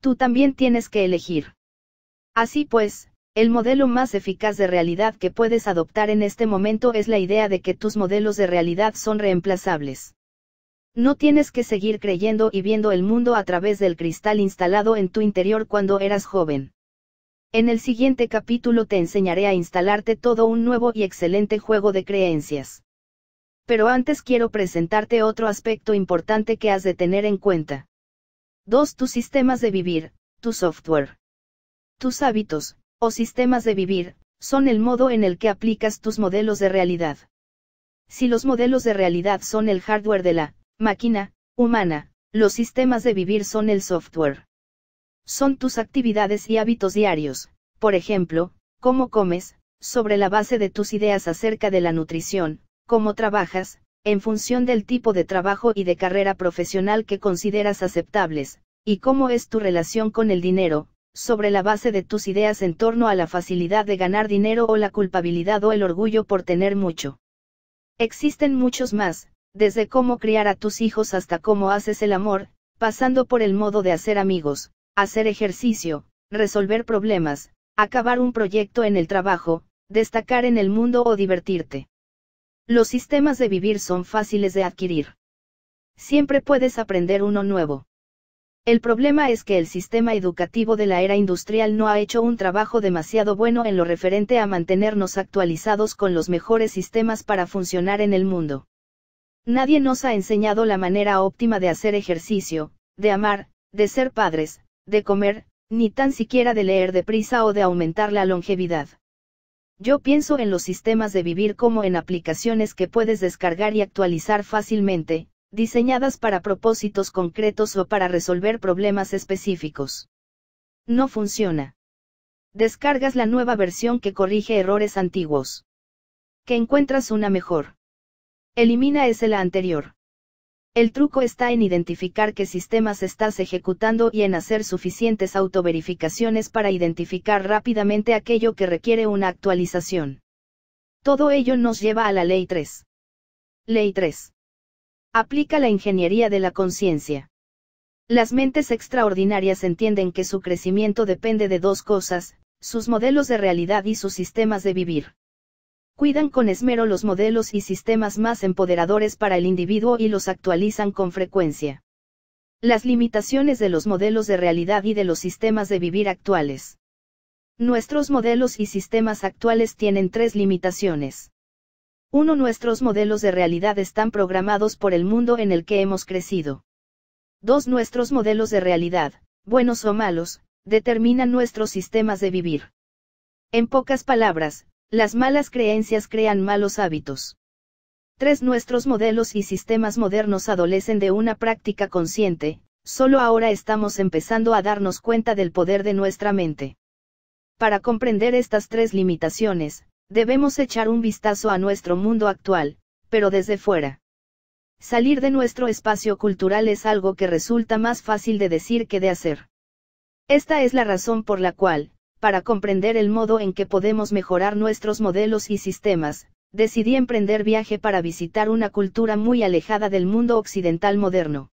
Tú también tienes que elegir. Así pues, el modelo más eficaz de realidad que puedes adoptar en este momento es la idea de que tus modelos de realidad son reemplazables. No tienes que seguir creyendo y viendo el mundo a través del cristal instalado en tu interior cuando eras joven. En el siguiente capítulo te enseñaré a instalarte todo un nuevo y excelente juego de creencias. Pero antes quiero presentarte otro aspecto importante que has de tener en cuenta. 2. Tus sistemas de vivir, tu software. Tus hábitos, o sistemas de vivir, son el modo en el que aplicas tus modelos de realidad. Si los modelos de realidad son el hardware de la máquina, humana, los sistemas de vivir son el software. Son tus actividades y hábitos diarios, por ejemplo, cómo comes, sobre la base de tus ideas acerca de la nutrición, cómo trabajas, en función del tipo de trabajo y de carrera profesional que consideras aceptables, y cómo es tu relación con el dinero, sobre la base de tus ideas en torno a la facilidad de ganar dinero o la culpabilidad o el orgullo por tener mucho. Existen muchos más, desde cómo criar a tus hijos hasta cómo haces el amor, pasando por el modo de hacer amigos, hacer ejercicio, resolver problemas, acabar un proyecto en el trabajo, destacar en el mundo o divertirte. Los sistemas de vivir son fáciles de adquirir. Siempre puedes aprender uno nuevo. El problema es que el sistema educativo de la era industrial no ha hecho un trabajo demasiado bueno en lo referente a mantenernos actualizados con los mejores sistemas para funcionar en el mundo. Nadie nos ha enseñado la manera óptima de hacer ejercicio, de amar, de ser padres, de comer, ni tan siquiera de leer deprisa o de aumentar la longevidad. Yo pienso en los sistemas de vivir como en aplicaciones que puedes descargar y actualizar fácilmente, diseñadas para propósitos concretos o para resolver problemas específicos. No funciona. Descargas la nueva versión que corrige errores antiguos. Que encuentras una mejor. Elimina ese la anterior. El truco está en identificar qué sistemas estás ejecutando y en hacer suficientes autoverificaciones para identificar rápidamente aquello que requiere una actualización. Todo ello nos lleva a la Ley 3. Ley 3. Aplica la ingeniería de la conciencia. Las mentes extraordinarias entienden que su crecimiento depende de dos cosas, sus modelos de realidad y sus sistemas de vivir cuidan con esmero los modelos y sistemas más empoderadores para el individuo y los actualizan con frecuencia. Las limitaciones de los modelos de realidad y de los sistemas de vivir actuales. Nuestros modelos y sistemas actuales tienen tres limitaciones. 1. Nuestros modelos de realidad están programados por el mundo en el que hemos crecido. 2. Nuestros modelos de realidad, buenos o malos, determinan nuestros sistemas de vivir. En pocas palabras, las malas creencias crean malos hábitos. Tres Nuestros modelos y sistemas modernos adolecen de una práctica consciente, solo ahora estamos empezando a darnos cuenta del poder de nuestra mente. Para comprender estas tres limitaciones, debemos echar un vistazo a nuestro mundo actual, pero desde fuera. Salir de nuestro espacio cultural es algo que resulta más fácil de decir que de hacer. Esta es la razón por la cual, para comprender el modo en que podemos mejorar nuestros modelos y sistemas, decidí emprender viaje para visitar una cultura muy alejada del mundo occidental moderno.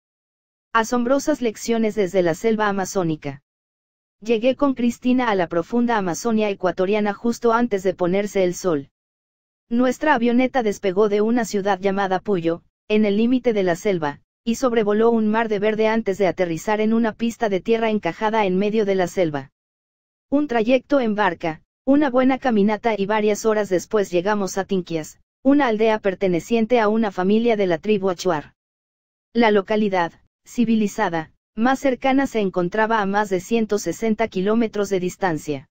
Asombrosas lecciones desde la selva amazónica. Llegué con Cristina a la profunda Amazonia ecuatoriana justo antes de ponerse el sol. Nuestra avioneta despegó de una ciudad llamada Puyo, en el límite de la selva, y sobrevoló un mar de verde antes de aterrizar en una pista de tierra encajada en medio de la selva. Un trayecto en barca, una buena caminata y varias horas después llegamos a Tinquias, una aldea perteneciente a una familia de la tribu Achuar. La localidad, civilizada, más cercana se encontraba a más de 160 kilómetros de distancia.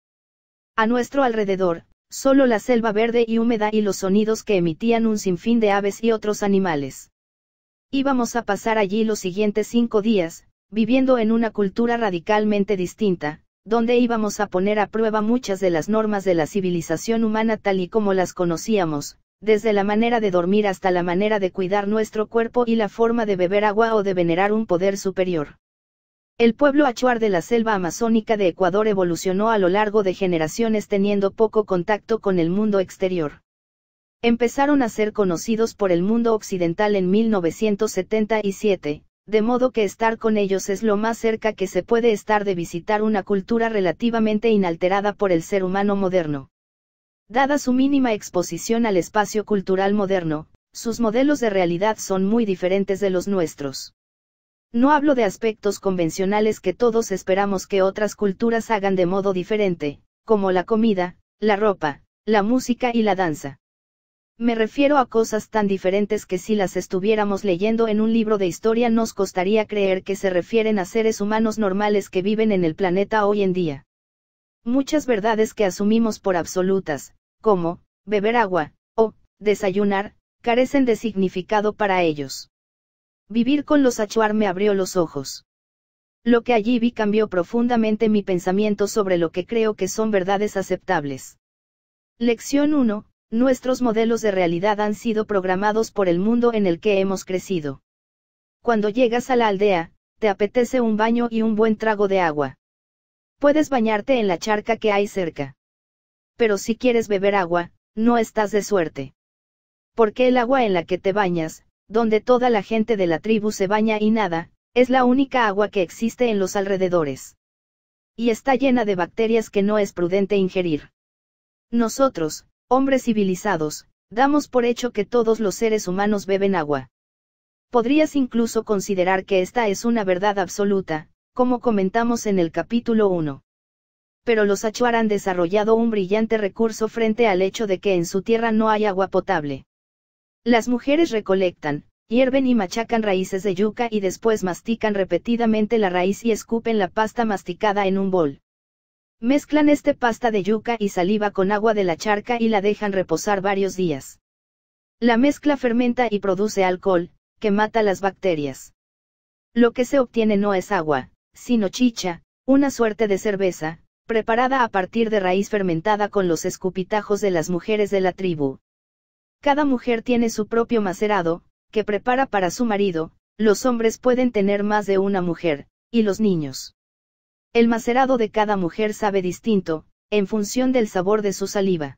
A nuestro alrededor, solo la selva verde y húmeda y los sonidos que emitían un sinfín de aves y otros animales. Íbamos a pasar allí los siguientes cinco días, viviendo en una cultura radicalmente distinta, donde íbamos a poner a prueba muchas de las normas de la civilización humana tal y como las conocíamos, desde la manera de dormir hasta la manera de cuidar nuestro cuerpo y la forma de beber agua o de venerar un poder superior. El pueblo achuar de la selva amazónica de Ecuador evolucionó a lo largo de generaciones teniendo poco contacto con el mundo exterior. Empezaron a ser conocidos por el mundo occidental en 1977, de modo que estar con ellos es lo más cerca que se puede estar de visitar una cultura relativamente inalterada por el ser humano moderno. Dada su mínima exposición al espacio cultural moderno, sus modelos de realidad son muy diferentes de los nuestros. No hablo de aspectos convencionales que todos esperamos que otras culturas hagan de modo diferente, como la comida, la ropa, la música y la danza. Me refiero a cosas tan diferentes que si las estuviéramos leyendo en un libro de historia nos costaría creer que se refieren a seres humanos normales que viven en el planeta hoy en día. Muchas verdades que asumimos por absolutas, como, beber agua, o, desayunar, carecen de significado para ellos. Vivir con los achuar me abrió los ojos. Lo que allí vi cambió profundamente mi pensamiento sobre lo que creo que son verdades aceptables. Lección 1. Nuestros modelos de realidad han sido programados por el mundo en el que hemos crecido. Cuando llegas a la aldea, te apetece un baño y un buen trago de agua. Puedes bañarte en la charca que hay cerca. Pero si quieres beber agua, no estás de suerte. Porque el agua en la que te bañas, donde toda la gente de la tribu se baña y nada, es la única agua que existe en los alrededores. Y está llena de bacterias que no es prudente ingerir. Nosotros, Hombres civilizados, damos por hecho que todos los seres humanos beben agua. Podrías incluso considerar que esta es una verdad absoluta, como comentamos en el capítulo 1. Pero los achuar han desarrollado un brillante recurso frente al hecho de que en su tierra no hay agua potable. Las mujeres recolectan, hierven y machacan raíces de yuca y después mastican repetidamente la raíz y escupen la pasta masticada en un bol. Mezclan este pasta de yuca y saliva con agua de la charca y la dejan reposar varios días. La mezcla fermenta y produce alcohol, que mata las bacterias. Lo que se obtiene no es agua, sino chicha, una suerte de cerveza, preparada a partir de raíz fermentada con los escupitajos de las mujeres de la tribu. Cada mujer tiene su propio macerado, que prepara para su marido, los hombres pueden tener más de una mujer, y los niños. El macerado de cada mujer sabe distinto, en función del sabor de su saliva.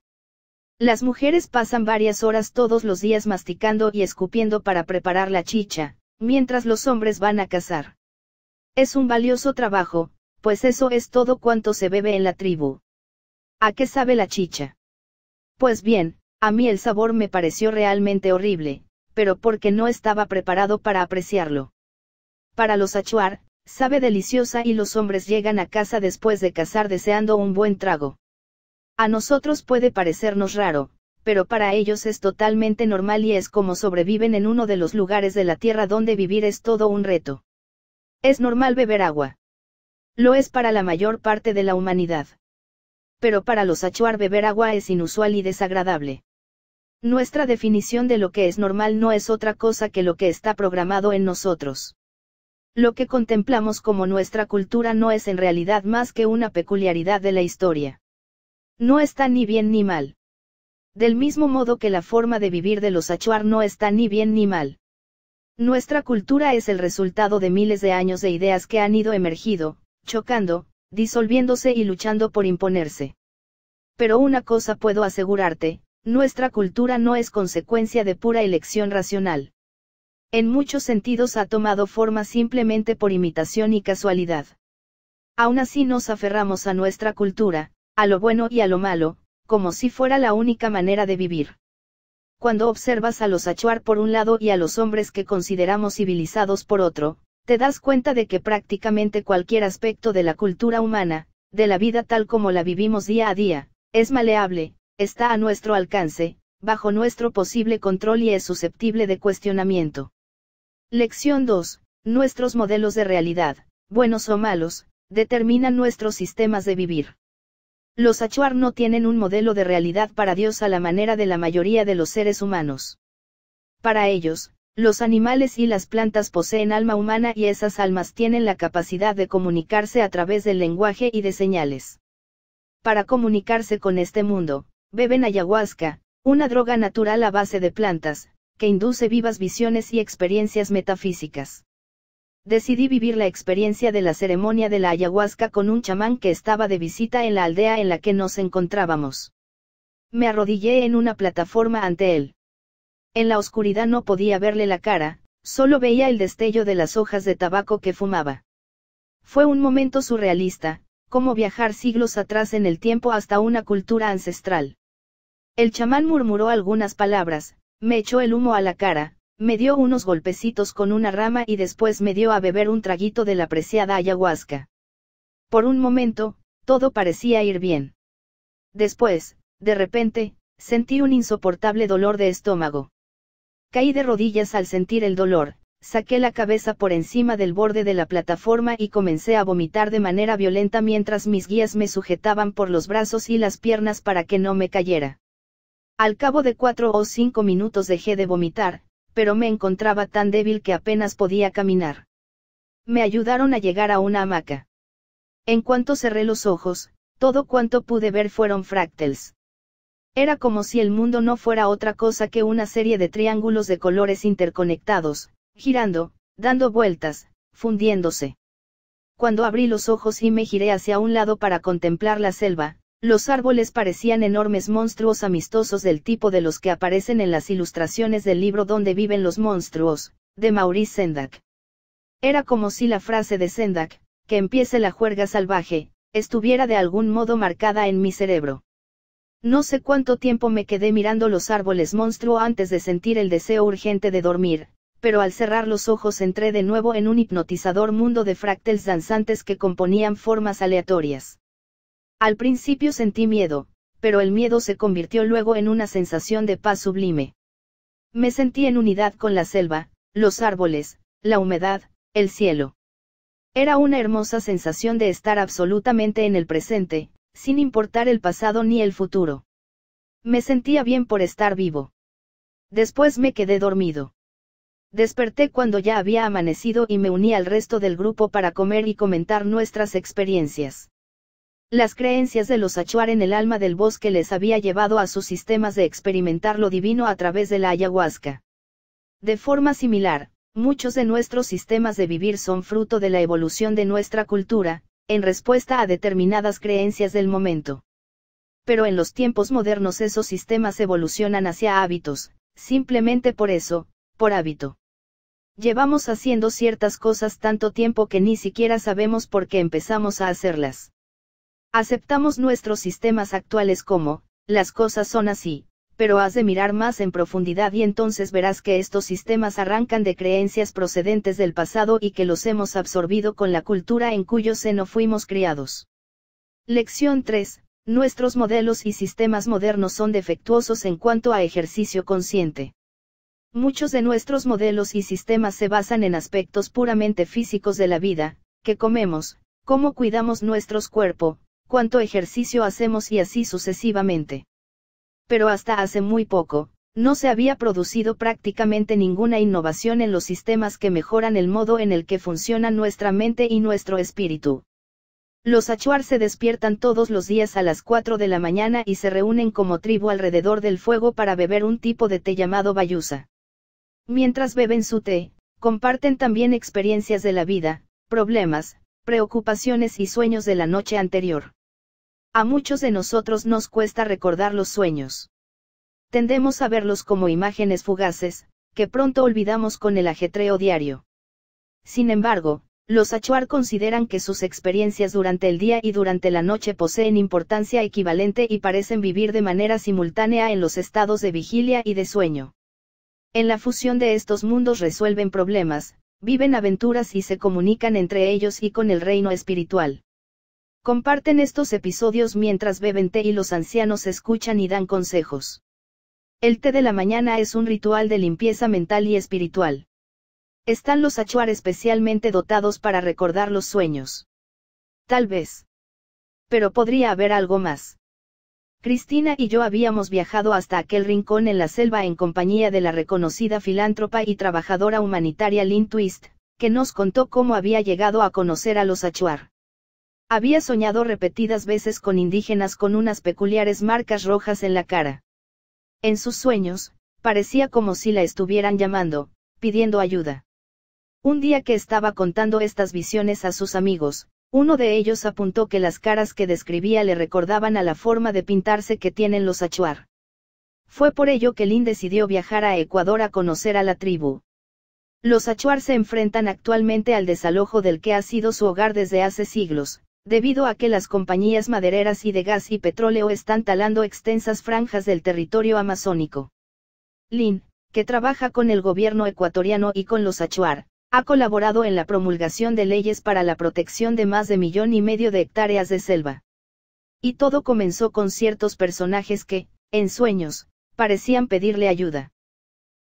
Las mujeres pasan varias horas todos los días masticando y escupiendo para preparar la chicha, mientras los hombres van a cazar. Es un valioso trabajo, pues eso es todo cuanto se bebe en la tribu. ¿A qué sabe la chicha? Pues bien, a mí el sabor me pareció realmente horrible, pero porque no estaba preparado para apreciarlo. Para los achuar, Sabe deliciosa y los hombres llegan a casa después de cazar deseando un buen trago. A nosotros puede parecernos raro, pero para ellos es totalmente normal y es como sobreviven en uno de los lugares de la Tierra donde vivir es todo un reto. Es normal beber agua. Lo es para la mayor parte de la humanidad. Pero para los achuar beber agua es inusual y desagradable. Nuestra definición de lo que es normal no es otra cosa que lo que está programado en nosotros. Lo que contemplamos como nuestra cultura no es en realidad más que una peculiaridad de la historia. No está ni bien ni mal. Del mismo modo que la forma de vivir de los achuar no está ni bien ni mal. Nuestra cultura es el resultado de miles de años de ideas que han ido emergiendo, chocando, disolviéndose y luchando por imponerse. Pero una cosa puedo asegurarte, nuestra cultura no es consecuencia de pura elección racional en muchos sentidos ha tomado forma simplemente por imitación y casualidad. Aún así nos aferramos a nuestra cultura, a lo bueno y a lo malo, como si fuera la única manera de vivir. Cuando observas a los achuar por un lado y a los hombres que consideramos civilizados por otro, te das cuenta de que prácticamente cualquier aspecto de la cultura humana, de la vida tal como la vivimos día a día, es maleable, está a nuestro alcance, bajo nuestro posible control y es susceptible de cuestionamiento. Lección 2. Nuestros modelos de realidad, buenos o malos, determinan nuestros sistemas de vivir. Los achuar no tienen un modelo de realidad para Dios a la manera de la mayoría de los seres humanos. Para ellos, los animales y las plantas poseen alma humana y esas almas tienen la capacidad de comunicarse a través del lenguaje y de señales. Para comunicarse con este mundo, beben ayahuasca, una droga natural a base de plantas, induce vivas visiones y experiencias metafísicas. Decidí vivir la experiencia de la ceremonia de la ayahuasca con un chamán que estaba de visita en la aldea en la que nos encontrábamos. Me arrodillé en una plataforma ante él. En la oscuridad no podía verle la cara, solo veía el destello de las hojas de tabaco que fumaba. Fue un momento surrealista, como viajar siglos atrás en el tiempo hasta una cultura ancestral. El chamán murmuró algunas palabras, me echó el humo a la cara, me dio unos golpecitos con una rama y después me dio a beber un traguito de la preciada ayahuasca. Por un momento, todo parecía ir bien. Después, de repente, sentí un insoportable dolor de estómago. Caí de rodillas al sentir el dolor, saqué la cabeza por encima del borde de la plataforma y comencé a vomitar de manera violenta mientras mis guías me sujetaban por los brazos y las piernas para que no me cayera. Al cabo de cuatro o cinco minutos dejé de vomitar, pero me encontraba tan débil que apenas podía caminar. Me ayudaron a llegar a una hamaca. En cuanto cerré los ojos, todo cuanto pude ver fueron fractales. Era como si el mundo no fuera otra cosa que una serie de triángulos de colores interconectados, girando, dando vueltas, fundiéndose. Cuando abrí los ojos y me giré hacia un lado para contemplar la selva, los árboles parecían enormes monstruos amistosos del tipo de los que aparecen en las ilustraciones del libro Donde viven los monstruos, de Maurice Sendak. Era como si la frase de Sendak, que empiece la juerga salvaje, estuviera de algún modo marcada en mi cerebro. No sé cuánto tiempo me quedé mirando los árboles monstruo antes de sentir el deseo urgente de dormir, pero al cerrar los ojos entré de nuevo en un hipnotizador mundo de fractales danzantes que componían formas aleatorias. Al principio sentí miedo, pero el miedo se convirtió luego en una sensación de paz sublime. Me sentí en unidad con la selva, los árboles, la humedad, el cielo. Era una hermosa sensación de estar absolutamente en el presente, sin importar el pasado ni el futuro. Me sentía bien por estar vivo. Después me quedé dormido. Desperté cuando ya había amanecido y me uní al resto del grupo para comer y comentar nuestras experiencias. Las creencias de los achuar en el alma del bosque les había llevado a sus sistemas de experimentar lo divino a través de la ayahuasca. De forma similar, muchos de nuestros sistemas de vivir son fruto de la evolución de nuestra cultura, en respuesta a determinadas creencias del momento. Pero en los tiempos modernos esos sistemas evolucionan hacia hábitos, simplemente por eso, por hábito. Llevamos haciendo ciertas cosas tanto tiempo que ni siquiera sabemos por qué empezamos a hacerlas. Aceptamos nuestros sistemas actuales como, las cosas son así, pero has de mirar más en profundidad y entonces verás que estos sistemas arrancan de creencias procedentes del pasado y que los hemos absorbido con la cultura en cuyo seno fuimos criados. Lección 3. Nuestros modelos y sistemas modernos son defectuosos en cuanto a ejercicio consciente. Muchos de nuestros modelos y sistemas se basan en aspectos puramente físicos de la vida, que comemos, cómo cuidamos nuestros cuerpos, cuánto ejercicio hacemos y así sucesivamente. Pero hasta hace muy poco, no se había producido prácticamente ninguna innovación en los sistemas que mejoran el modo en el que funciona nuestra mente y nuestro espíritu. Los achuar se despiertan todos los días a las 4 de la mañana y se reúnen como tribu alrededor del fuego para beber un tipo de té llamado bayusa. Mientras beben su té, comparten también experiencias de la vida, problemas, preocupaciones y sueños de la noche anterior. A muchos de nosotros nos cuesta recordar los sueños. Tendemos a verlos como imágenes fugaces, que pronto olvidamos con el ajetreo diario. Sin embargo, los Achuar consideran que sus experiencias durante el día y durante la noche poseen importancia equivalente y parecen vivir de manera simultánea en los estados de vigilia y de sueño. En la fusión de estos mundos resuelven problemas, viven aventuras y se comunican entre ellos y con el reino espiritual. Comparten estos episodios mientras beben té y los ancianos escuchan y dan consejos. El té de la mañana es un ritual de limpieza mental y espiritual. Están los achuar especialmente dotados para recordar los sueños. Tal vez. Pero podría haber algo más. Cristina y yo habíamos viajado hasta aquel rincón en la selva en compañía de la reconocida filántropa y trabajadora humanitaria Lynn Twist, que nos contó cómo había llegado a conocer a los Achuar. Había soñado repetidas veces con indígenas con unas peculiares marcas rojas en la cara. En sus sueños, parecía como si la estuvieran llamando, pidiendo ayuda. Un día que estaba contando estas visiones a sus amigos, uno de ellos apuntó que las caras que describía le recordaban a la forma de pintarse que tienen los achuar. Fue por ello que Lynn decidió viajar a Ecuador a conocer a la tribu. Los achuar se enfrentan actualmente al desalojo del que ha sido su hogar desde hace siglos, Debido a que las compañías madereras y de gas y petróleo están talando extensas franjas del territorio amazónico. Lin, que trabaja con el gobierno ecuatoriano y con los Achuar, ha colaborado en la promulgación de leyes para la protección de más de millón y medio de hectáreas de selva. Y todo comenzó con ciertos personajes que, en sueños, parecían pedirle ayuda.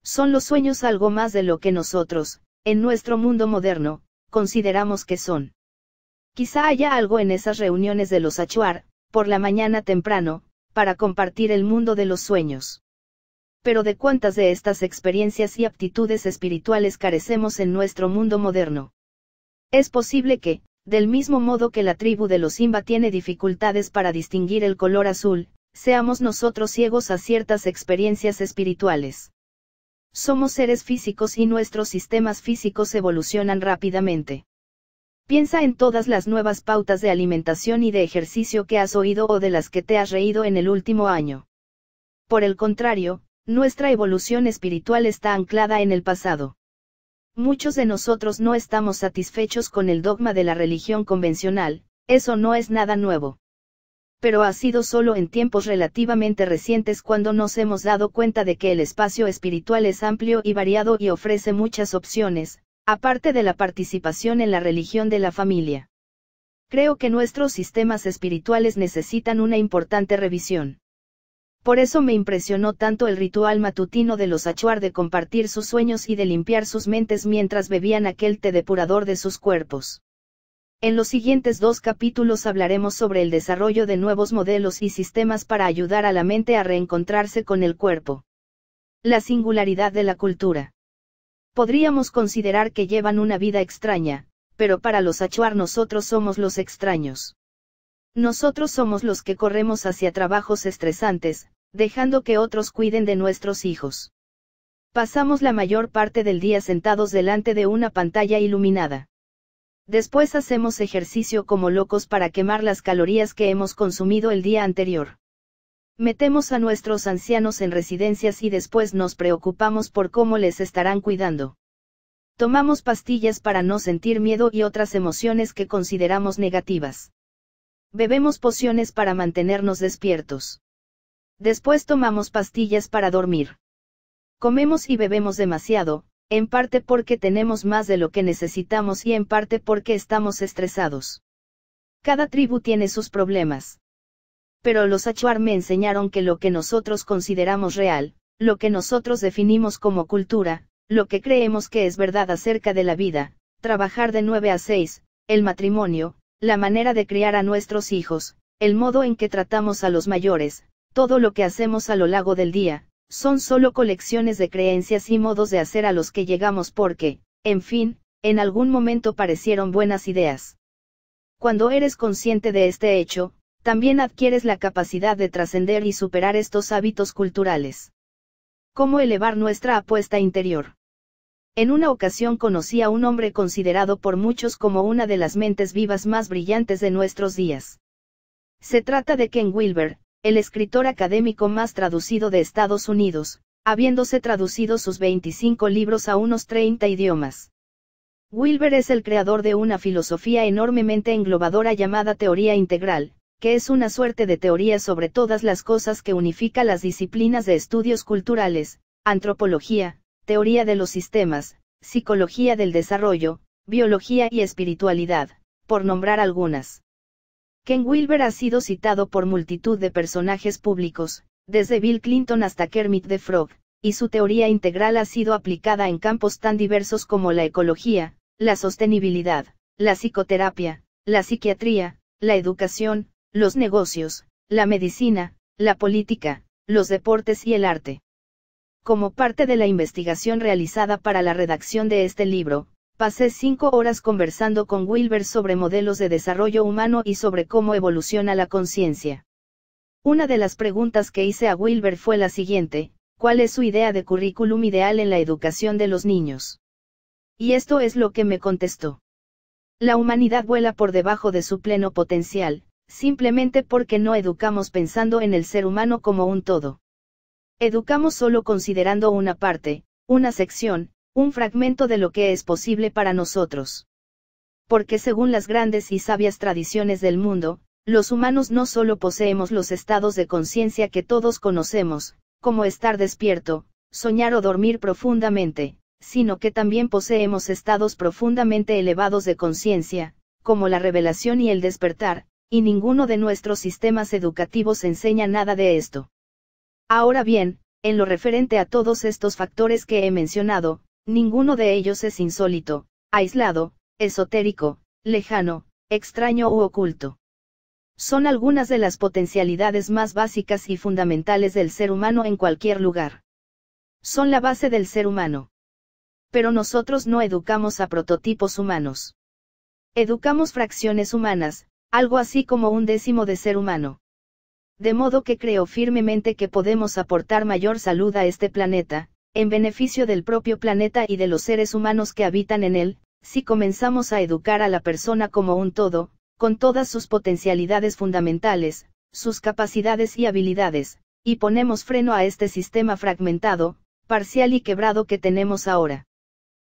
Son los sueños algo más de lo que nosotros, en nuestro mundo moderno, consideramos que son. Quizá haya algo en esas reuniones de los achuar, por la mañana temprano, para compartir el mundo de los sueños. Pero de cuántas de estas experiencias y aptitudes espirituales carecemos en nuestro mundo moderno. Es posible que, del mismo modo que la tribu de los Simba tiene dificultades para distinguir el color azul, seamos nosotros ciegos a ciertas experiencias espirituales. Somos seres físicos y nuestros sistemas físicos evolucionan rápidamente. Piensa en todas las nuevas pautas de alimentación y de ejercicio que has oído o de las que te has reído en el último año. Por el contrario, nuestra evolución espiritual está anclada en el pasado. Muchos de nosotros no estamos satisfechos con el dogma de la religión convencional, eso no es nada nuevo. Pero ha sido solo en tiempos relativamente recientes cuando nos hemos dado cuenta de que el espacio espiritual es amplio y variado y ofrece muchas opciones, aparte de la participación en la religión de la familia. Creo que nuestros sistemas espirituales necesitan una importante revisión. Por eso me impresionó tanto el ritual matutino de los achuar de compartir sus sueños y de limpiar sus mentes mientras bebían aquel té depurador de sus cuerpos. En los siguientes dos capítulos hablaremos sobre el desarrollo de nuevos modelos y sistemas para ayudar a la mente a reencontrarse con el cuerpo. La singularidad de la cultura. Podríamos considerar que llevan una vida extraña, pero para los achuar nosotros somos los extraños. Nosotros somos los que corremos hacia trabajos estresantes, dejando que otros cuiden de nuestros hijos. Pasamos la mayor parte del día sentados delante de una pantalla iluminada. Después hacemos ejercicio como locos para quemar las calorías que hemos consumido el día anterior. Metemos a nuestros ancianos en residencias y después nos preocupamos por cómo les estarán cuidando. Tomamos pastillas para no sentir miedo y otras emociones que consideramos negativas. Bebemos pociones para mantenernos despiertos. Después tomamos pastillas para dormir. Comemos y bebemos demasiado, en parte porque tenemos más de lo que necesitamos y en parte porque estamos estresados. Cada tribu tiene sus problemas pero los achuar me enseñaron que lo que nosotros consideramos real, lo que nosotros definimos como cultura, lo que creemos que es verdad acerca de la vida, trabajar de 9 a 6, el matrimonio, la manera de criar a nuestros hijos, el modo en que tratamos a los mayores, todo lo que hacemos a lo largo del día, son solo colecciones de creencias y modos de hacer a los que llegamos porque, en fin, en algún momento parecieron buenas ideas. Cuando eres consciente de este hecho, también adquieres la capacidad de trascender y superar estos hábitos culturales. ¿Cómo elevar nuestra apuesta interior? En una ocasión conocí a un hombre considerado por muchos como una de las mentes vivas más brillantes de nuestros días. Se trata de Ken Wilber, el escritor académico más traducido de Estados Unidos, habiéndose traducido sus 25 libros a unos 30 idiomas. Wilber es el creador de una filosofía enormemente englobadora llamada teoría integral, es una suerte de teoría sobre todas las cosas que unifica las disciplinas de estudios culturales, antropología, teoría de los sistemas, psicología del desarrollo, biología y espiritualidad, por nombrar algunas. Ken Wilber ha sido citado por multitud de personajes públicos, desde Bill Clinton hasta Kermit the Frog, y su teoría integral ha sido aplicada en campos tan diversos como la ecología, la sostenibilidad, la psicoterapia, la psiquiatría, la educación, los negocios, la medicina, la política, los deportes y el arte. Como parte de la investigación realizada para la redacción de este libro, pasé cinco horas conversando con Wilber sobre modelos de desarrollo humano y sobre cómo evoluciona la conciencia. Una de las preguntas que hice a Wilber fue la siguiente, ¿cuál es su idea de currículum ideal en la educación de los niños? Y esto es lo que me contestó. La humanidad vuela por debajo de su pleno potencial, simplemente porque no educamos pensando en el ser humano como un todo. Educamos solo considerando una parte, una sección, un fragmento de lo que es posible para nosotros. Porque según las grandes y sabias tradiciones del mundo, los humanos no solo poseemos los estados de conciencia que todos conocemos, como estar despierto, soñar o dormir profundamente, sino que también poseemos estados profundamente elevados de conciencia, como la revelación y el despertar, y ninguno de nuestros sistemas educativos enseña nada de esto. Ahora bien, en lo referente a todos estos factores que he mencionado, ninguno de ellos es insólito, aislado, esotérico, lejano, extraño u oculto. Son algunas de las potencialidades más básicas y fundamentales del ser humano en cualquier lugar. Son la base del ser humano. Pero nosotros no educamos a prototipos humanos. Educamos fracciones humanas, algo así como un décimo de ser humano. De modo que creo firmemente que podemos aportar mayor salud a este planeta, en beneficio del propio planeta y de los seres humanos que habitan en él, si comenzamos a educar a la persona como un todo, con todas sus potencialidades fundamentales, sus capacidades y habilidades, y ponemos freno a este sistema fragmentado, parcial y quebrado que tenemos ahora.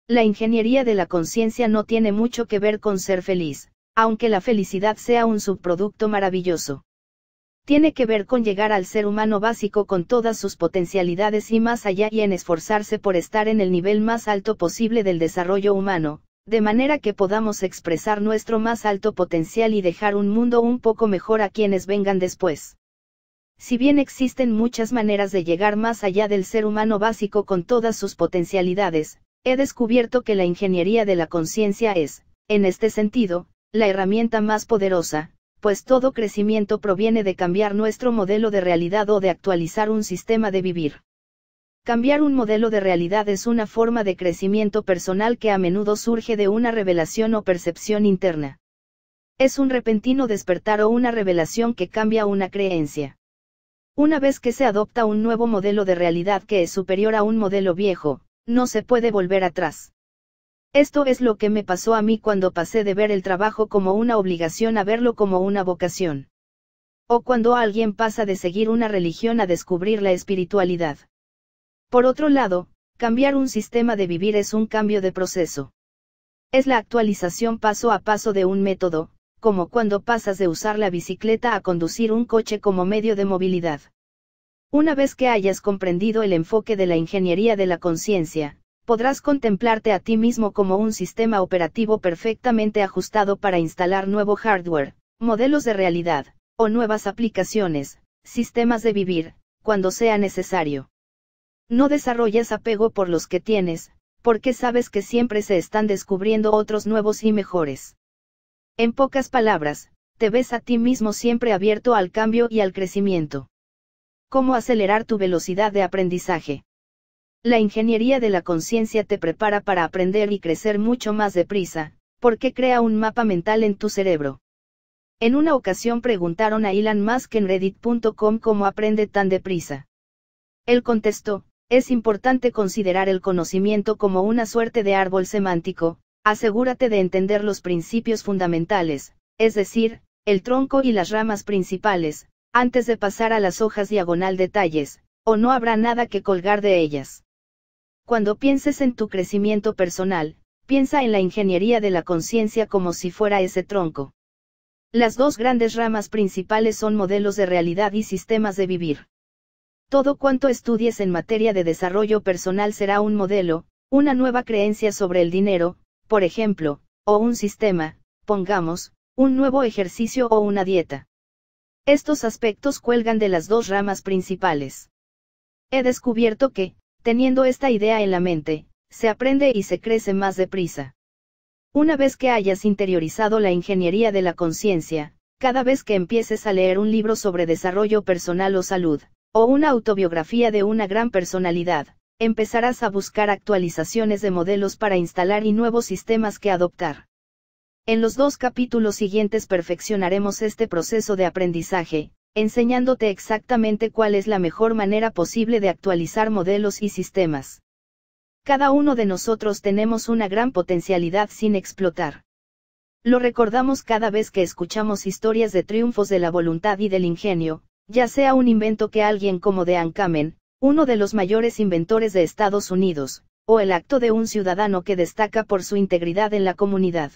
La ingeniería de la conciencia no tiene mucho que ver con ser feliz, aunque la felicidad sea un subproducto maravilloso. Tiene que ver con llegar al ser humano básico con todas sus potencialidades y más allá y en esforzarse por estar en el nivel más alto posible del desarrollo humano, de manera que podamos expresar nuestro más alto potencial y dejar un mundo un poco mejor a quienes vengan después. Si bien existen muchas maneras de llegar más allá del ser humano básico con todas sus potencialidades, he descubierto que la ingeniería de la conciencia es, en este sentido, la herramienta más poderosa, pues todo crecimiento proviene de cambiar nuestro modelo de realidad o de actualizar un sistema de vivir. Cambiar un modelo de realidad es una forma de crecimiento personal que a menudo surge de una revelación o percepción interna. Es un repentino despertar o una revelación que cambia una creencia. Una vez que se adopta un nuevo modelo de realidad que es superior a un modelo viejo, no se puede volver atrás. Esto es lo que me pasó a mí cuando pasé de ver el trabajo como una obligación a verlo como una vocación. O cuando alguien pasa de seguir una religión a descubrir la espiritualidad. Por otro lado, cambiar un sistema de vivir es un cambio de proceso. Es la actualización paso a paso de un método, como cuando pasas de usar la bicicleta a conducir un coche como medio de movilidad. Una vez que hayas comprendido el enfoque de la ingeniería de la conciencia, podrás contemplarte a ti mismo como un sistema operativo perfectamente ajustado para instalar nuevo hardware, modelos de realidad, o nuevas aplicaciones, sistemas de vivir, cuando sea necesario. No desarrolles apego por los que tienes, porque sabes que siempre se están descubriendo otros nuevos y mejores. En pocas palabras, te ves a ti mismo siempre abierto al cambio y al crecimiento. ¿Cómo acelerar tu velocidad de aprendizaje? La ingeniería de la conciencia te prepara para aprender y crecer mucho más deprisa, porque crea un mapa mental en tu cerebro. En una ocasión preguntaron a Elon Musk en reddit.com cómo aprende tan deprisa. Él contestó, es importante considerar el conocimiento como una suerte de árbol semántico, asegúrate de entender los principios fundamentales, es decir, el tronco y las ramas principales, antes de pasar a las hojas diagonal detalles, o no habrá nada que colgar de ellas. Cuando pienses en tu crecimiento personal, piensa en la ingeniería de la conciencia como si fuera ese tronco. Las dos grandes ramas principales son modelos de realidad y sistemas de vivir. Todo cuanto estudies en materia de desarrollo personal será un modelo, una nueva creencia sobre el dinero, por ejemplo, o un sistema, pongamos, un nuevo ejercicio o una dieta. Estos aspectos cuelgan de las dos ramas principales. He descubierto que, Teniendo esta idea en la mente, se aprende y se crece más deprisa. Una vez que hayas interiorizado la ingeniería de la conciencia, cada vez que empieces a leer un libro sobre desarrollo personal o salud, o una autobiografía de una gran personalidad, empezarás a buscar actualizaciones de modelos para instalar y nuevos sistemas que adoptar. En los dos capítulos siguientes perfeccionaremos este proceso de aprendizaje, enseñándote exactamente cuál es la mejor manera posible de actualizar modelos y sistemas. Cada uno de nosotros tenemos una gran potencialidad sin explotar. Lo recordamos cada vez que escuchamos historias de triunfos de la voluntad y del ingenio, ya sea un invento que alguien como Dean Kamen, uno de los mayores inventores de Estados Unidos, o el acto de un ciudadano que destaca por su integridad en la comunidad.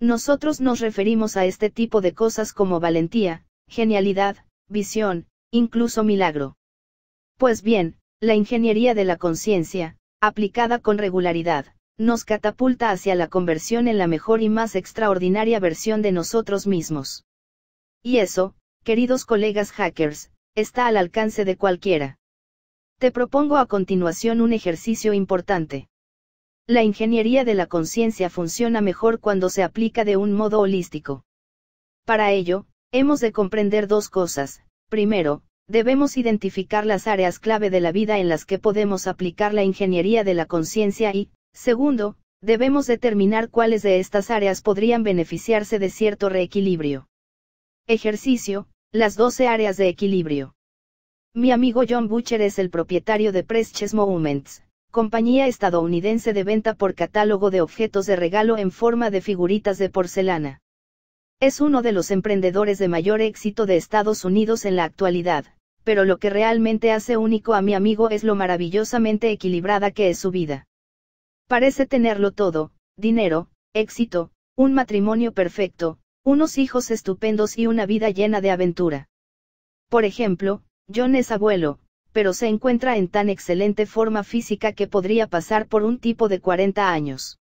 Nosotros nos referimos a este tipo de cosas como valentía, genialidad, visión, incluso milagro. Pues bien, la ingeniería de la conciencia, aplicada con regularidad, nos catapulta hacia la conversión en la mejor y más extraordinaria versión de nosotros mismos. Y eso, queridos colegas hackers, está al alcance de cualquiera. Te propongo a continuación un ejercicio importante. La ingeniería de la conciencia funciona mejor cuando se aplica de un modo holístico. Para ello, Hemos de comprender dos cosas. Primero, debemos identificar las áreas clave de la vida en las que podemos aplicar la ingeniería de la conciencia y, segundo, debemos determinar cuáles de estas áreas podrían beneficiarse de cierto reequilibrio. Ejercicio, las 12 áreas de equilibrio. Mi amigo John Butcher es el propietario de Press Movements, Moments, compañía estadounidense de venta por catálogo de objetos de regalo en forma de figuritas de porcelana. Es uno de los emprendedores de mayor éxito de Estados Unidos en la actualidad, pero lo que realmente hace único a mi amigo es lo maravillosamente equilibrada que es su vida. Parece tenerlo todo, dinero, éxito, un matrimonio perfecto, unos hijos estupendos y una vida llena de aventura. Por ejemplo, John es abuelo, pero se encuentra en tan excelente forma física que podría pasar por un tipo de 40 años.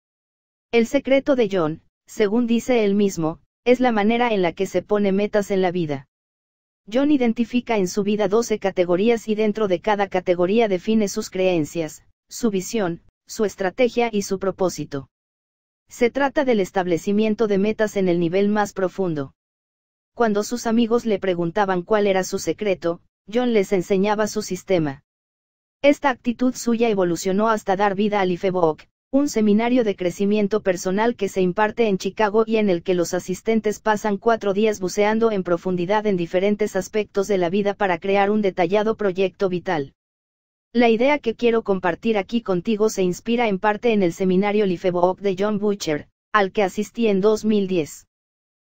El secreto de John, según dice él mismo, es la manera en la que se pone metas en la vida. John identifica en su vida 12 categorías y dentro de cada categoría define sus creencias, su visión, su estrategia y su propósito. Se trata del establecimiento de metas en el nivel más profundo. Cuando sus amigos le preguntaban cuál era su secreto, John les enseñaba su sistema. Esta actitud suya evolucionó hasta dar vida al Ifebok, un seminario de crecimiento personal que se imparte en Chicago y en el que los asistentes pasan cuatro días buceando en profundidad en diferentes aspectos de la vida para crear un detallado proyecto vital. La idea que quiero compartir aquí contigo se inspira en parte en el seminario Lifebook de John Butcher, al que asistí en 2010.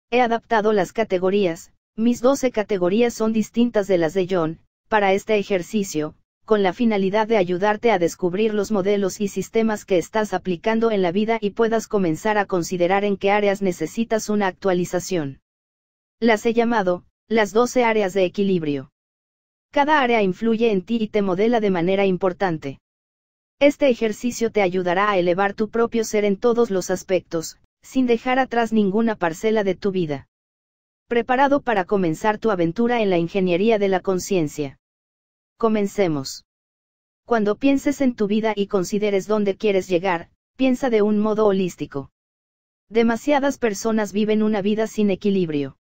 He adaptado las categorías, mis 12 categorías son distintas de las de John, para este ejercicio, con la finalidad de ayudarte a descubrir los modelos y sistemas que estás aplicando en la vida y puedas comenzar a considerar en qué áreas necesitas una actualización. Las he llamado, las 12 áreas de equilibrio. Cada área influye en ti y te modela de manera importante. Este ejercicio te ayudará a elevar tu propio ser en todos los aspectos, sin dejar atrás ninguna parcela de tu vida. Preparado para comenzar tu aventura en la ingeniería de la conciencia. Comencemos. Cuando pienses en tu vida y consideres dónde quieres llegar, piensa de un modo holístico. Demasiadas personas viven una vida sin equilibrio.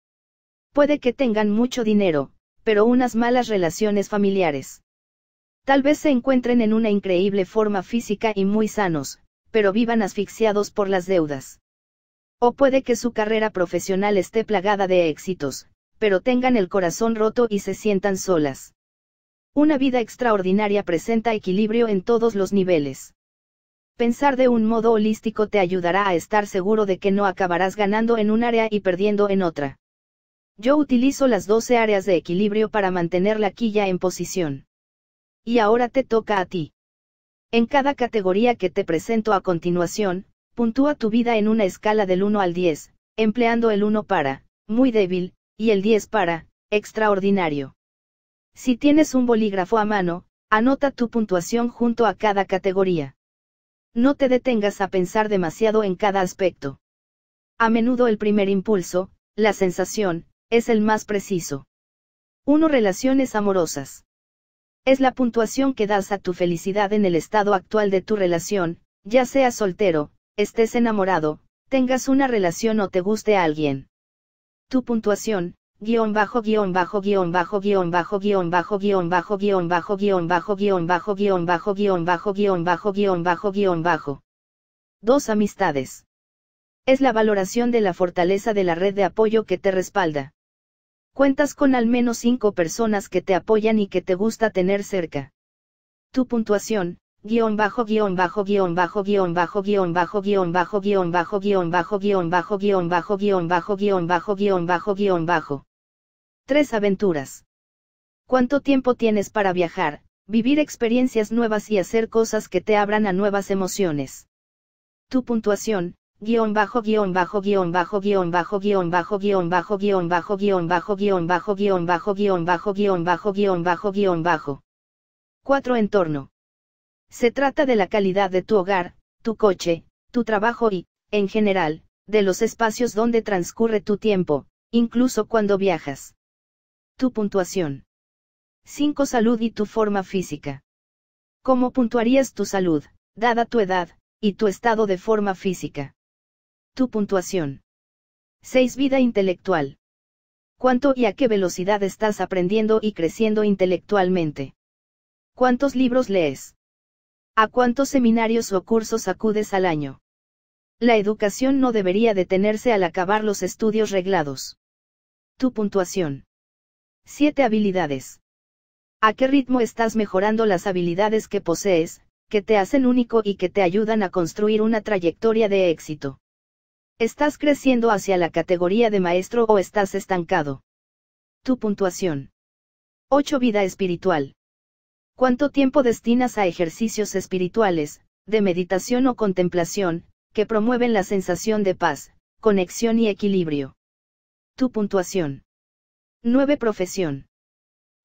Puede que tengan mucho dinero, pero unas malas relaciones familiares. Tal vez se encuentren en una increíble forma física y muy sanos, pero vivan asfixiados por las deudas. O puede que su carrera profesional esté plagada de éxitos, pero tengan el corazón roto y se sientan solas. Una vida extraordinaria presenta equilibrio en todos los niveles. Pensar de un modo holístico te ayudará a estar seguro de que no acabarás ganando en un área y perdiendo en otra. Yo utilizo las 12 áreas de equilibrio para mantener la quilla en posición. Y ahora te toca a ti. En cada categoría que te presento a continuación, puntúa tu vida en una escala del 1 al 10, empleando el 1 para, muy débil, y el 10 para, extraordinario. Si tienes un bolígrafo a mano, anota tu puntuación junto a cada categoría. No te detengas a pensar demasiado en cada aspecto. A menudo el primer impulso, la sensación, es el más preciso. 1. Relaciones amorosas. Es la puntuación que das a tu felicidad en el estado actual de tu relación, ya seas soltero, estés enamorado, tengas una relación o te guste a alguien. Tu puntuación, guión bajo guión bajo guión bajo guión bajo guión bajo guión bajo guión bajo guión bajo guión bajo guión bajo guión bajo guión bajo guión bajo guión bajo. Dos amistades. Es la valoración de la fortaleza de la red de apoyo que te respalda. Cuentas con al menos cinco personas que te apoyan y que te gusta tener cerca. Tu puntuación, guión bajo guión bajo guión bajo guión bajo guión bajo guión bajo guión bajo guión bajo guión bajo guión bajo guión bajo guión bajo guión bajo guión bajo. Tres aventuras. ¿Cuánto tiempo tienes para viajar, vivir experiencias nuevas y hacer cosas que te abran a nuevas emociones? Tu puntuación, guión bajo guión bajo guión bajo guión bajo guión bajo guión bajo guión bajo guión bajo guión bajo guión bajo guión bajo guión bajo guión bajo guión bajo. cuatro entorno. Se trata de la calidad de tu hogar, tu coche, tu trabajo y, en general, de los espacios donde transcurre tu tiempo, incluso cuando viajas. Tu puntuación. 5. Salud y tu forma física. ¿Cómo puntuarías tu salud, dada tu edad, y tu estado de forma física? Tu puntuación. 6. Vida intelectual. ¿Cuánto y a qué velocidad estás aprendiendo y creciendo intelectualmente? ¿Cuántos libros lees? ¿A cuántos seminarios o cursos acudes al año? La educación no debería detenerse al acabar los estudios reglados. Tu puntuación. 7 habilidades. ¿A qué ritmo estás mejorando las habilidades que posees, que te hacen único y que te ayudan a construir una trayectoria de éxito? ¿Estás creciendo hacia la categoría de maestro o estás estancado? Tu puntuación. 8 Vida espiritual. ¿Cuánto tiempo destinas a ejercicios espirituales, de meditación o contemplación, que promueven la sensación de paz, conexión y equilibrio? Tu puntuación. 9. Profesión.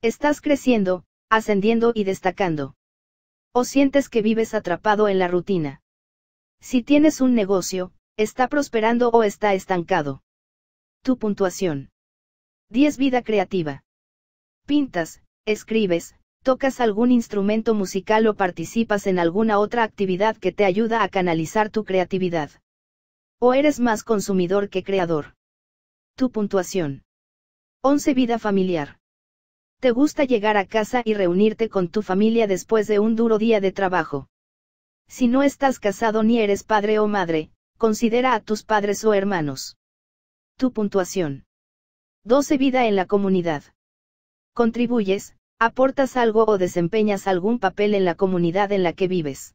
Estás creciendo, ascendiendo y destacando. O sientes que vives atrapado en la rutina. Si tienes un negocio, está prosperando o está estancado. Tu puntuación. 10. Vida creativa. Pintas, escribes, tocas algún instrumento musical o participas en alguna otra actividad que te ayuda a canalizar tu creatividad. O eres más consumidor que creador. Tu puntuación. 11. Vida familiar. Te gusta llegar a casa y reunirte con tu familia después de un duro día de trabajo. Si no estás casado ni eres padre o madre, considera a tus padres o hermanos. Tu puntuación. 12. Vida en la comunidad. Contribuyes, Aportas algo o desempeñas algún papel en la comunidad en la que vives.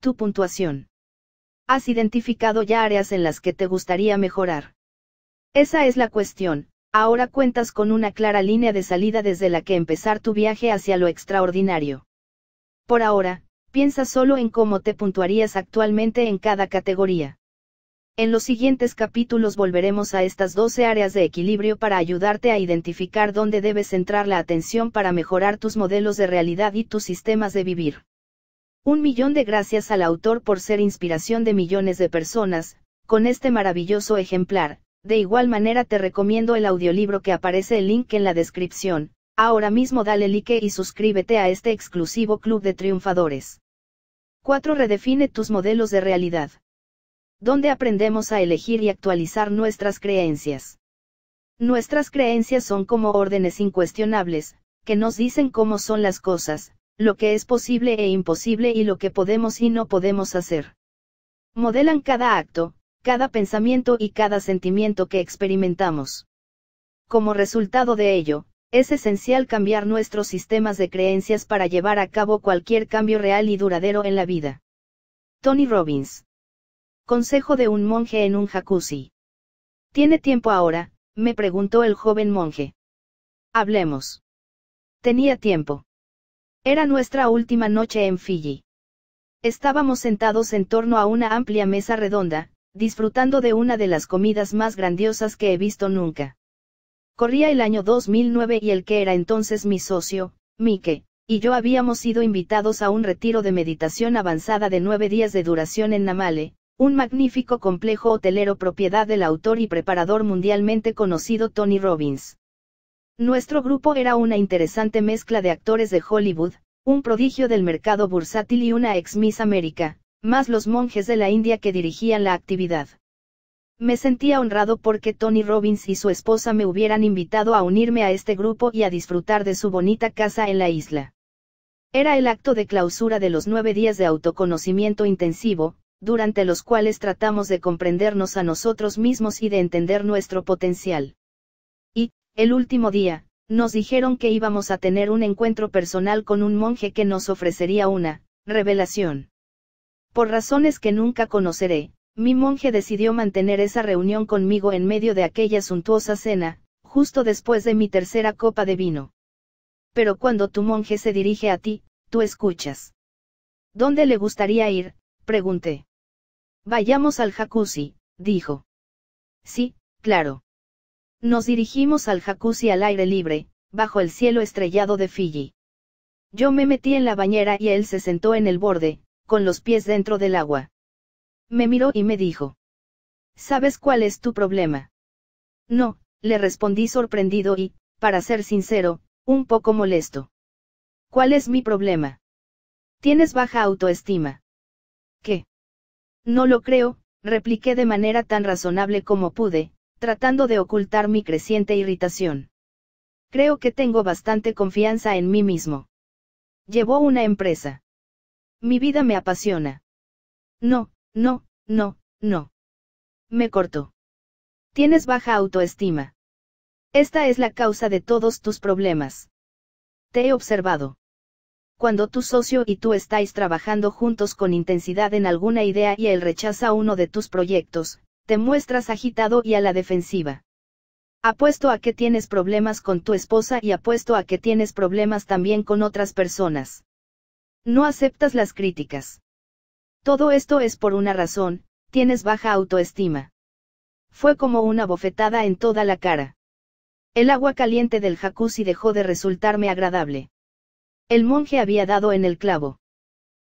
Tu puntuación. Has identificado ya áreas en las que te gustaría mejorar. Esa es la cuestión, ahora cuentas con una clara línea de salida desde la que empezar tu viaje hacia lo extraordinario. Por ahora, piensa solo en cómo te puntuarías actualmente en cada categoría. En los siguientes capítulos volveremos a estas 12 áreas de equilibrio para ayudarte a identificar dónde debes centrar la atención para mejorar tus modelos de realidad y tus sistemas de vivir. Un millón de gracias al autor por ser inspiración de millones de personas, con este maravilloso ejemplar, de igual manera te recomiendo el audiolibro que aparece el link en la descripción, ahora mismo dale like y suscríbete a este exclusivo club de triunfadores. 4. Redefine tus modelos de realidad donde aprendemos a elegir y actualizar nuestras creencias. Nuestras creencias son como órdenes incuestionables, que nos dicen cómo son las cosas, lo que es posible e imposible y lo que podemos y no podemos hacer. Modelan cada acto, cada pensamiento y cada sentimiento que experimentamos. Como resultado de ello, es esencial cambiar nuestros sistemas de creencias para llevar a cabo cualquier cambio real y duradero en la vida. Tony Robbins Consejo de un monje en un jacuzzi. ¿Tiene tiempo ahora? me preguntó el joven monje. Hablemos. Tenía tiempo. Era nuestra última noche en Fiji. Estábamos sentados en torno a una amplia mesa redonda, disfrutando de una de las comidas más grandiosas que he visto nunca. Corría el año 2009 y el que era entonces mi socio, Mike, y yo habíamos sido invitados a un retiro de meditación avanzada de nueve días de duración en Namale, un magnífico complejo hotelero propiedad del autor y preparador mundialmente conocido Tony Robbins. Nuestro grupo era una interesante mezcla de actores de Hollywood, un prodigio del mercado bursátil y una ex Miss América, más los monjes de la India que dirigían la actividad. Me sentía honrado porque Tony Robbins y su esposa me hubieran invitado a unirme a este grupo y a disfrutar de su bonita casa en la isla. Era el acto de clausura de los nueve días de autoconocimiento intensivo, durante los cuales tratamos de comprendernos a nosotros mismos y de entender nuestro potencial. Y, el último día, nos dijeron que íbamos a tener un encuentro personal con un monje que nos ofrecería una, revelación. Por razones que nunca conoceré, mi monje decidió mantener esa reunión conmigo en medio de aquella suntuosa cena, justo después de mi tercera copa de vino. Pero cuando tu monje se dirige a ti, tú escuchas. ¿Dónde le gustaría ir, pregunté. Vayamos al jacuzzi, dijo. Sí, claro. Nos dirigimos al jacuzzi al aire libre, bajo el cielo estrellado de Fiji. Yo me metí en la bañera y él se sentó en el borde, con los pies dentro del agua. Me miró y me dijo. ¿Sabes cuál es tu problema? No, le respondí sorprendido y, para ser sincero, un poco molesto. ¿Cuál es mi problema? Tienes baja autoestima. ¿Qué? No lo creo, repliqué de manera tan razonable como pude, tratando de ocultar mi creciente irritación. Creo que tengo bastante confianza en mí mismo. Llevo una empresa. Mi vida me apasiona. No, no, no, no. Me cortó. Tienes baja autoestima. Esta es la causa de todos tus problemas. Te he observado cuando tu socio y tú estáis trabajando juntos con intensidad en alguna idea y él rechaza uno de tus proyectos, te muestras agitado y a la defensiva. Apuesto a que tienes problemas con tu esposa y apuesto a que tienes problemas también con otras personas. No aceptas las críticas. Todo esto es por una razón, tienes baja autoestima. Fue como una bofetada en toda la cara. El agua caliente del jacuzzi dejó de resultarme agradable. El monje había dado en el clavo.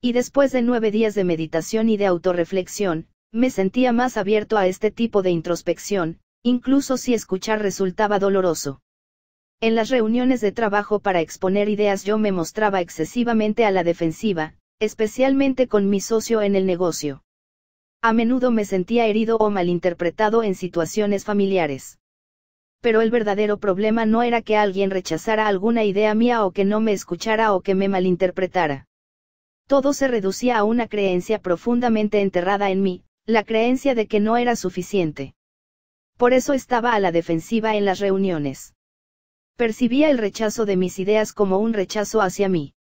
Y después de nueve días de meditación y de autorreflexión, me sentía más abierto a este tipo de introspección, incluso si escuchar resultaba doloroso. En las reuniones de trabajo para exponer ideas yo me mostraba excesivamente a la defensiva, especialmente con mi socio en el negocio. A menudo me sentía herido o malinterpretado en situaciones familiares pero el verdadero problema no era que alguien rechazara alguna idea mía o que no me escuchara o que me malinterpretara. Todo se reducía a una creencia profundamente enterrada en mí, la creencia de que no era suficiente. Por eso estaba a la defensiva en las reuniones. Percibía el rechazo de mis ideas como un rechazo hacia mí.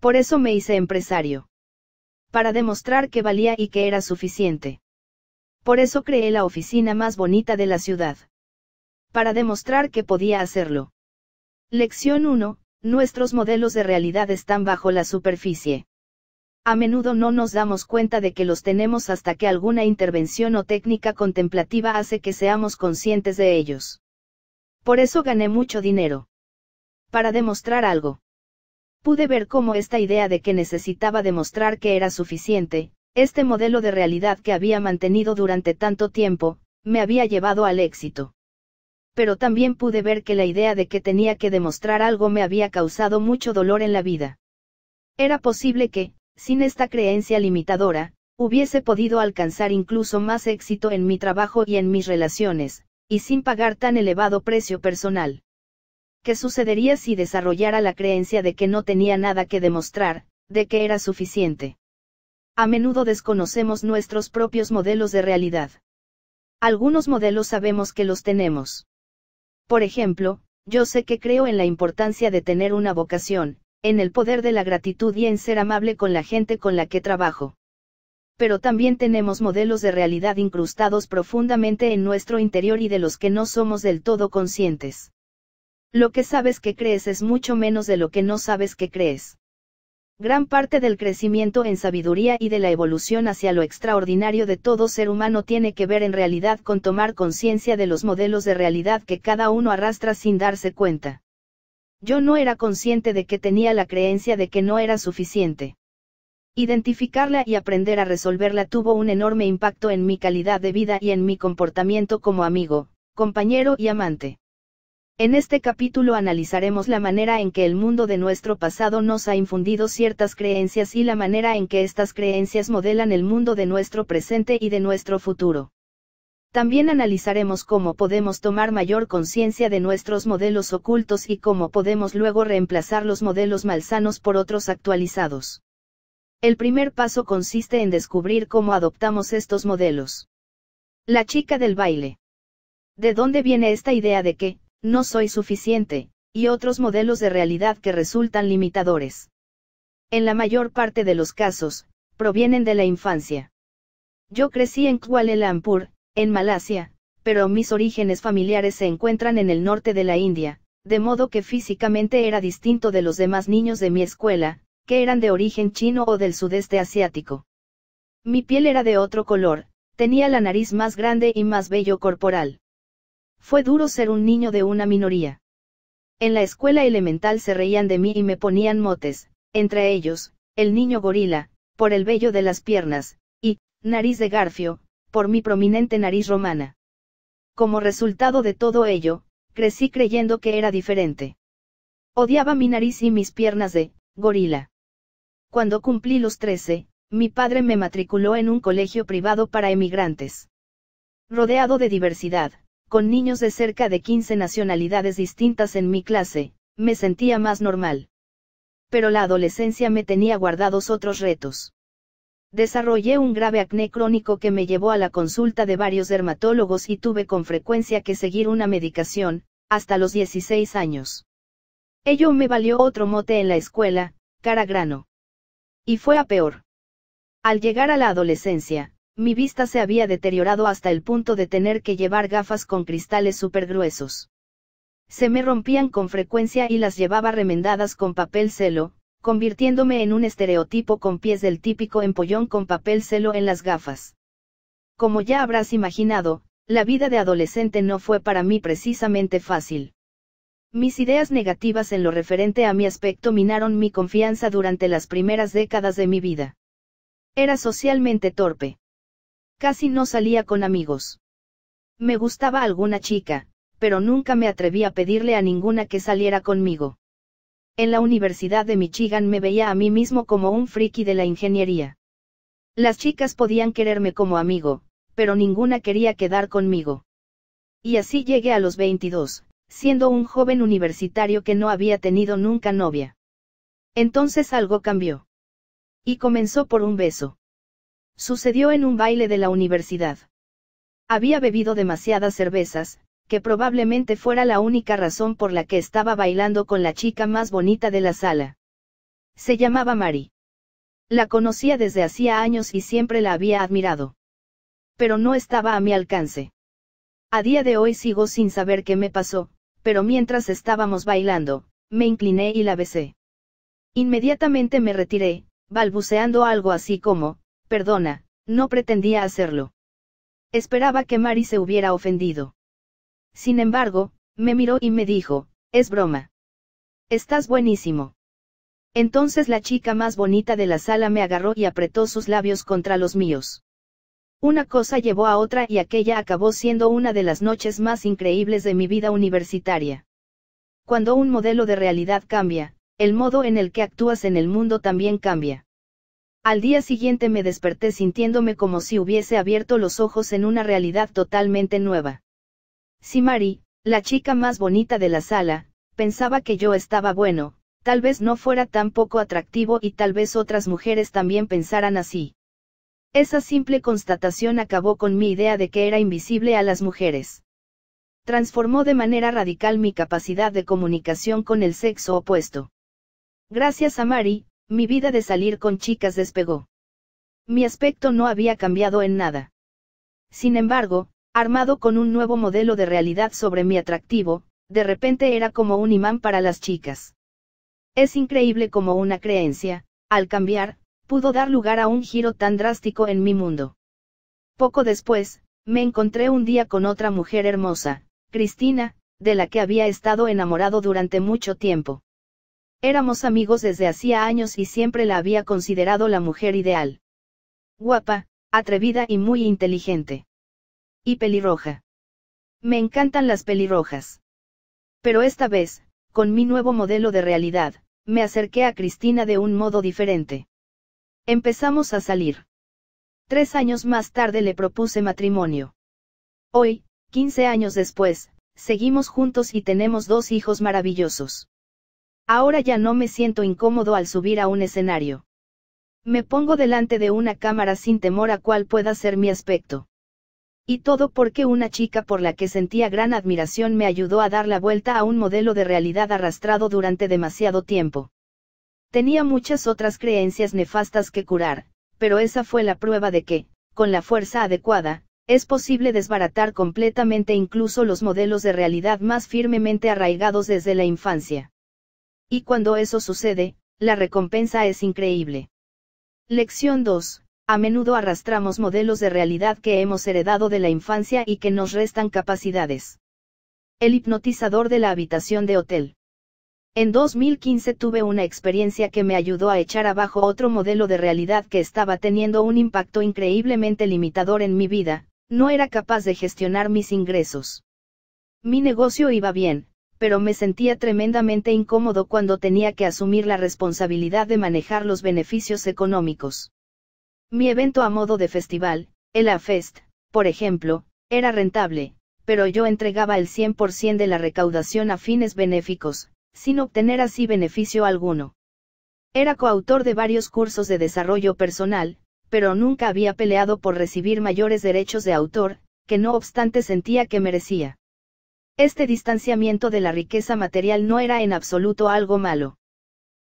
Por eso me hice empresario. Para demostrar que valía y que era suficiente. Por eso creé la oficina más bonita de la ciudad para demostrar que podía hacerlo. Lección 1. Nuestros modelos de realidad están bajo la superficie. A menudo no nos damos cuenta de que los tenemos hasta que alguna intervención o técnica contemplativa hace que seamos conscientes de ellos. Por eso gané mucho dinero. Para demostrar algo. Pude ver cómo esta idea de que necesitaba demostrar que era suficiente, este modelo de realidad que había mantenido durante tanto tiempo, me había llevado al éxito pero también pude ver que la idea de que tenía que demostrar algo me había causado mucho dolor en la vida. Era posible que, sin esta creencia limitadora, hubiese podido alcanzar incluso más éxito en mi trabajo y en mis relaciones, y sin pagar tan elevado precio personal. ¿Qué sucedería si desarrollara la creencia de que no tenía nada que demostrar, de que era suficiente? A menudo desconocemos nuestros propios modelos de realidad. Algunos modelos sabemos que los tenemos. Por ejemplo, yo sé que creo en la importancia de tener una vocación, en el poder de la gratitud y en ser amable con la gente con la que trabajo. Pero también tenemos modelos de realidad incrustados profundamente en nuestro interior y de los que no somos del todo conscientes. Lo que sabes que crees es mucho menos de lo que no sabes que crees. Gran parte del crecimiento en sabiduría y de la evolución hacia lo extraordinario de todo ser humano tiene que ver en realidad con tomar conciencia de los modelos de realidad que cada uno arrastra sin darse cuenta. Yo no era consciente de que tenía la creencia de que no era suficiente. Identificarla y aprender a resolverla tuvo un enorme impacto en mi calidad de vida y en mi comportamiento como amigo, compañero y amante. En este capítulo analizaremos la manera en que el mundo de nuestro pasado nos ha infundido ciertas creencias y la manera en que estas creencias modelan el mundo de nuestro presente y de nuestro futuro. También analizaremos cómo podemos tomar mayor conciencia de nuestros modelos ocultos y cómo podemos luego reemplazar los modelos malsanos por otros actualizados. El primer paso consiste en descubrir cómo adoptamos estos modelos. La chica del baile. ¿De dónde viene esta idea de que, no soy suficiente, y otros modelos de realidad que resultan limitadores. En la mayor parte de los casos, provienen de la infancia. Yo crecí en Kuala Lumpur, en Malasia, pero mis orígenes familiares se encuentran en el norte de la India, de modo que físicamente era distinto de los demás niños de mi escuela, que eran de origen chino o del sudeste asiático. Mi piel era de otro color, tenía la nariz más grande y más bello corporal. Fue duro ser un niño de una minoría. En la escuela elemental se reían de mí y me ponían motes, entre ellos, el niño gorila, por el vello de las piernas, y, nariz de garfio, por mi prominente nariz romana. Como resultado de todo ello, crecí creyendo que era diferente. Odiaba mi nariz y mis piernas de, gorila. Cuando cumplí los 13, mi padre me matriculó en un colegio privado para emigrantes. Rodeado de diversidad, con niños de cerca de 15 nacionalidades distintas en mi clase, me sentía más normal. Pero la adolescencia me tenía guardados otros retos. Desarrollé un grave acné crónico que me llevó a la consulta de varios dermatólogos y tuve con frecuencia que seguir una medicación, hasta los 16 años. Ello me valió otro mote en la escuela, cara grano. Y fue a peor. Al llegar a la adolescencia, mi vista se había deteriorado hasta el punto de tener que llevar gafas con cristales gruesos. Se me rompían con frecuencia y las llevaba remendadas con papel celo, convirtiéndome en un estereotipo con pies del típico empollón con papel celo en las gafas. Como ya habrás imaginado, la vida de adolescente no fue para mí precisamente fácil. Mis ideas negativas en lo referente a mi aspecto minaron mi confianza durante las primeras décadas de mi vida. Era socialmente torpe. Casi no salía con amigos. Me gustaba alguna chica, pero nunca me atreví a pedirle a ninguna que saliera conmigo. En la Universidad de Michigan me veía a mí mismo como un friki de la ingeniería. Las chicas podían quererme como amigo, pero ninguna quería quedar conmigo. Y así llegué a los 22, siendo un joven universitario que no había tenido nunca novia. Entonces algo cambió. Y comenzó por un beso. Sucedió en un baile de la universidad. Había bebido demasiadas cervezas, que probablemente fuera la única razón por la que estaba bailando con la chica más bonita de la sala. Se llamaba Mari. La conocía desde hacía años y siempre la había admirado. Pero no estaba a mi alcance. A día de hoy sigo sin saber qué me pasó, pero mientras estábamos bailando, me incliné y la besé. Inmediatamente me retiré, balbuceando algo así como, Perdona, no pretendía hacerlo. Esperaba que Mari se hubiera ofendido. Sin embargo, me miró y me dijo, es broma. Estás buenísimo. Entonces la chica más bonita de la sala me agarró y apretó sus labios contra los míos. Una cosa llevó a otra y aquella acabó siendo una de las noches más increíbles de mi vida universitaria. Cuando un modelo de realidad cambia, el modo en el que actúas en el mundo también cambia. Al día siguiente me desperté sintiéndome como si hubiese abierto los ojos en una realidad totalmente nueva. Si Mari, la chica más bonita de la sala, pensaba que yo estaba bueno, tal vez no fuera tan poco atractivo y tal vez otras mujeres también pensaran así. Esa simple constatación acabó con mi idea de que era invisible a las mujeres. Transformó de manera radical mi capacidad de comunicación con el sexo opuesto. Gracias a Mari, mi vida de salir con chicas despegó. Mi aspecto no había cambiado en nada. Sin embargo, armado con un nuevo modelo de realidad sobre mi atractivo, de repente era como un imán para las chicas. Es increíble como una creencia, al cambiar, pudo dar lugar a un giro tan drástico en mi mundo. Poco después, me encontré un día con otra mujer hermosa, Cristina, de la que había estado enamorado durante mucho tiempo. Éramos amigos desde hacía años y siempre la había considerado la mujer ideal. Guapa, atrevida y muy inteligente. Y pelirroja. Me encantan las pelirrojas. Pero esta vez, con mi nuevo modelo de realidad, me acerqué a Cristina de un modo diferente. Empezamos a salir. Tres años más tarde le propuse matrimonio. Hoy, quince años después, seguimos juntos y tenemos dos hijos maravillosos. Ahora ya no me siento incómodo al subir a un escenario. Me pongo delante de una cámara sin temor a cuál pueda ser mi aspecto. Y todo porque una chica por la que sentía gran admiración me ayudó a dar la vuelta a un modelo de realidad arrastrado durante demasiado tiempo. Tenía muchas otras creencias nefastas que curar, pero esa fue la prueba de que, con la fuerza adecuada, es posible desbaratar completamente incluso los modelos de realidad más firmemente arraigados desde la infancia. Y cuando eso sucede, la recompensa es increíble. Lección 2. A menudo arrastramos modelos de realidad que hemos heredado de la infancia y que nos restan capacidades. El hipnotizador de la habitación de hotel. En 2015 tuve una experiencia que me ayudó a echar abajo otro modelo de realidad que estaba teniendo un impacto increíblemente limitador en mi vida, no era capaz de gestionar mis ingresos. Mi negocio iba bien, pero me sentía tremendamente incómodo cuando tenía que asumir la responsabilidad de manejar los beneficios económicos. Mi evento a modo de festival, el AFEST, por ejemplo, era rentable, pero yo entregaba el 100% de la recaudación a fines benéficos, sin obtener así beneficio alguno. Era coautor de varios cursos de desarrollo personal, pero nunca había peleado por recibir mayores derechos de autor, que no obstante sentía que merecía. Este distanciamiento de la riqueza material no era en absoluto algo malo.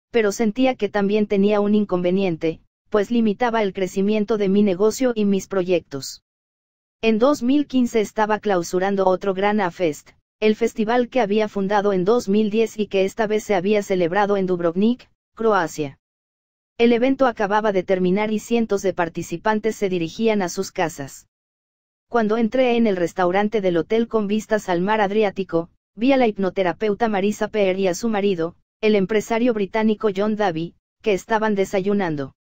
Pero sentía que también tenía un inconveniente, pues limitaba el crecimiento de mi negocio y mis proyectos. En 2015 estaba clausurando otro gran AFEST, el festival que había fundado en 2010 y que esta vez se había celebrado en Dubrovnik, Croacia. El evento acababa de terminar y cientos de participantes se dirigían a sus casas. Cuando entré en el restaurante del hotel con vistas al mar Adriático, vi a la hipnoterapeuta Marisa Peer y a su marido, el empresario británico John Davy, que estaban desayunando.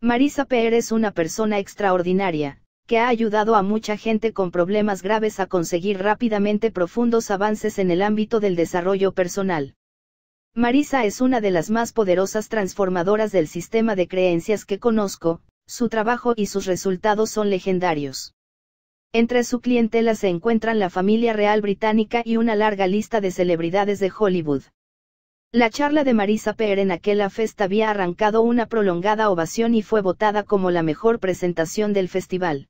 Marisa Peer es una persona extraordinaria, que ha ayudado a mucha gente con problemas graves a conseguir rápidamente profundos avances en el ámbito del desarrollo personal. Marisa es una de las más poderosas transformadoras del sistema de creencias que conozco, su trabajo y sus resultados son legendarios. Entre su clientela se encuentran la familia real británica y una larga lista de celebridades de Hollywood. La charla de Marisa Peer en aquella festa había arrancado una prolongada ovación y fue votada como la mejor presentación del festival.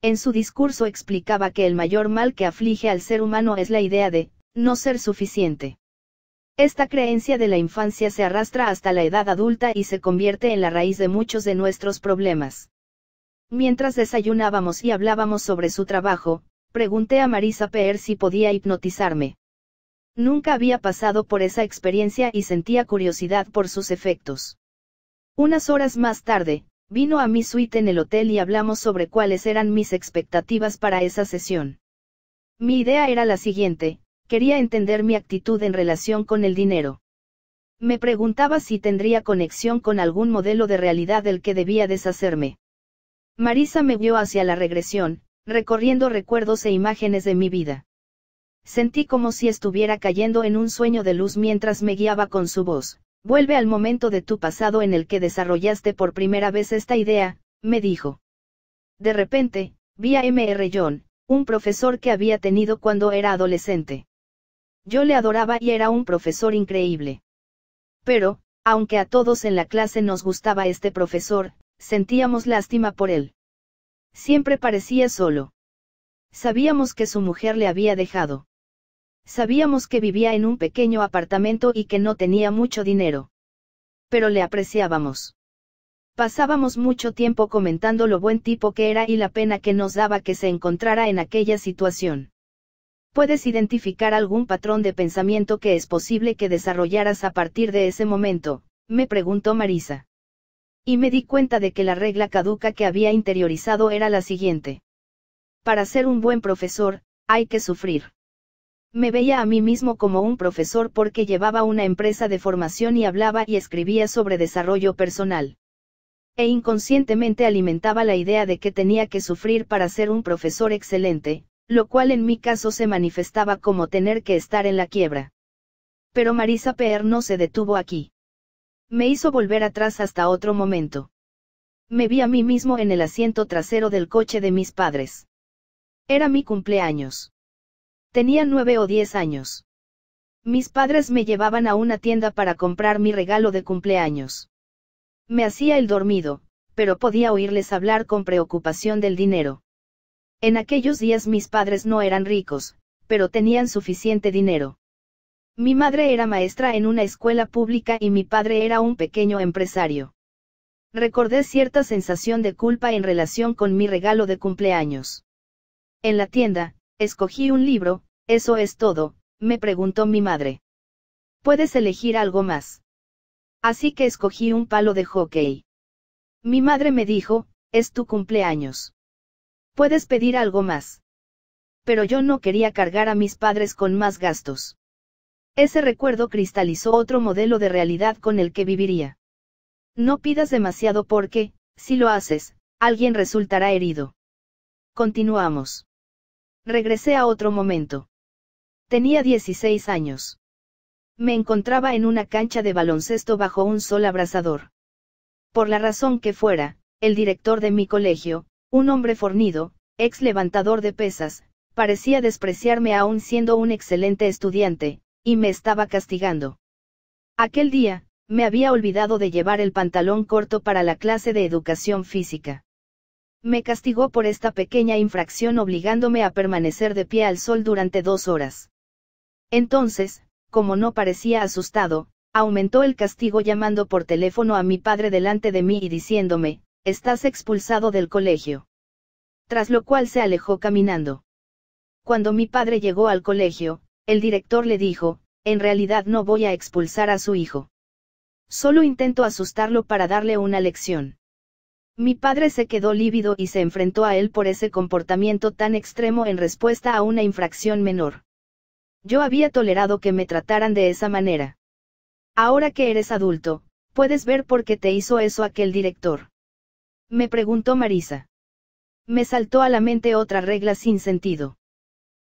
En su discurso explicaba que el mayor mal que aflige al ser humano es la idea de, no ser suficiente. Esta creencia de la infancia se arrastra hasta la edad adulta y se convierte en la raíz de muchos de nuestros problemas. Mientras desayunábamos y hablábamos sobre su trabajo, pregunté a Marisa Peer si podía hipnotizarme. Nunca había pasado por esa experiencia y sentía curiosidad por sus efectos. Unas horas más tarde, vino a mi suite en el hotel y hablamos sobre cuáles eran mis expectativas para esa sesión. Mi idea era la siguiente, quería entender mi actitud en relación con el dinero. Me preguntaba si tendría conexión con algún modelo de realidad del que debía deshacerme. Marisa me vio hacia la regresión, recorriendo recuerdos e imágenes de mi vida. Sentí como si estuviera cayendo en un sueño de luz mientras me guiaba con su voz. Vuelve al momento de tu pasado en el que desarrollaste por primera vez esta idea, me dijo. De repente, vi a M.R. John, un profesor que había tenido cuando era adolescente. Yo le adoraba y era un profesor increíble. Pero, aunque a todos en la clase nos gustaba este profesor, Sentíamos lástima por él. Siempre parecía solo. Sabíamos que su mujer le había dejado. Sabíamos que vivía en un pequeño apartamento y que no tenía mucho dinero. Pero le apreciábamos. Pasábamos mucho tiempo comentando lo buen tipo que era y la pena que nos daba que se encontrara en aquella situación. Puedes identificar algún patrón de pensamiento que es posible que desarrollaras a partir de ese momento, me preguntó Marisa y me di cuenta de que la regla caduca que había interiorizado era la siguiente. Para ser un buen profesor, hay que sufrir. Me veía a mí mismo como un profesor porque llevaba una empresa de formación y hablaba y escribía sobre desarrollo personal. E inconscientemente alimentaba la idea de que tenía que sufrir para ser un profesor excelente, lo cual en mi caso se manifestaba como tener que estar en la quiebra. Pero Marisa Peer no se detuvo aquí me hizo volver atrás hasta otro momento. Me vi a mí mismo en el asiento trasero del coche de mis padres. Era mi cumpleaños. Tenía nueve o diez años. Mis padres me llevaban a una tienda para comprar mi regalo de cumpleaños. Me hacía el dormido, pero podía oírles hablar con preocupación del dinero. En aquellos días mis padres no eran ricos, pero tenían suficiente dinero. Mi madre era maestra en una escuela pública y mi padre era un pequeño empresario. Recordé cierta sensación de culpa en relación con mi regalo de cumpleaños. En la tienda, escogí un libro, eso es todo, me preguntó mi madre. Puedes elegir algo más. Así que escogí un palo de hockey. Mi madre me dijo, es tu cumpleaños. Puedes pedir algo más. Pero yo no quería cargar a mis padres con más gastos. Ese recuerdo cristalizó otro modelo de realidad con el que viviría. No pidas demasiado porque, si lo haces, alguien resultará herido. Continuamos. Regresé a otro momento. Tenía 16 años. Me encontraba en una cancha de baloncesto bajo un sol abrasador. Por la razón que fuera, el director de mi colegio, un hombre fornido, ex levantador de pesas, parecía despreciarme aún siendo un excelente estudiante, y me estaba castigando. Aquel día, me había olvidado de llevar el pantalón corto para la clase de educación física. Me castigó por esta pequeña infracción obligándome a permanecer de pie al sol durante dos horas. Entonces, como no parecía asustado, aumentó el castigo llamando por teléfono a mi padre delante de mí y diciéndome, estás expulsado del colegio. Tras lo cual se alejó caminando. Cuando mi padre llegó al colegio, el director le dijo, en realidad no voy a expulsar a su hijo. Solo intento asustarlo para darle una lección. Mi padre se quedó lívido y se enfrentó a él por ese comportamiento tan extremo en respuesta a una infracción menor. Yo había tolerado que me trataran de esa manera. Ahora que eres adulto, puedes ver por qué te hizo eso aquel director. Me preguntó Marisa. Me saltó a la mente otra regla sin sentido.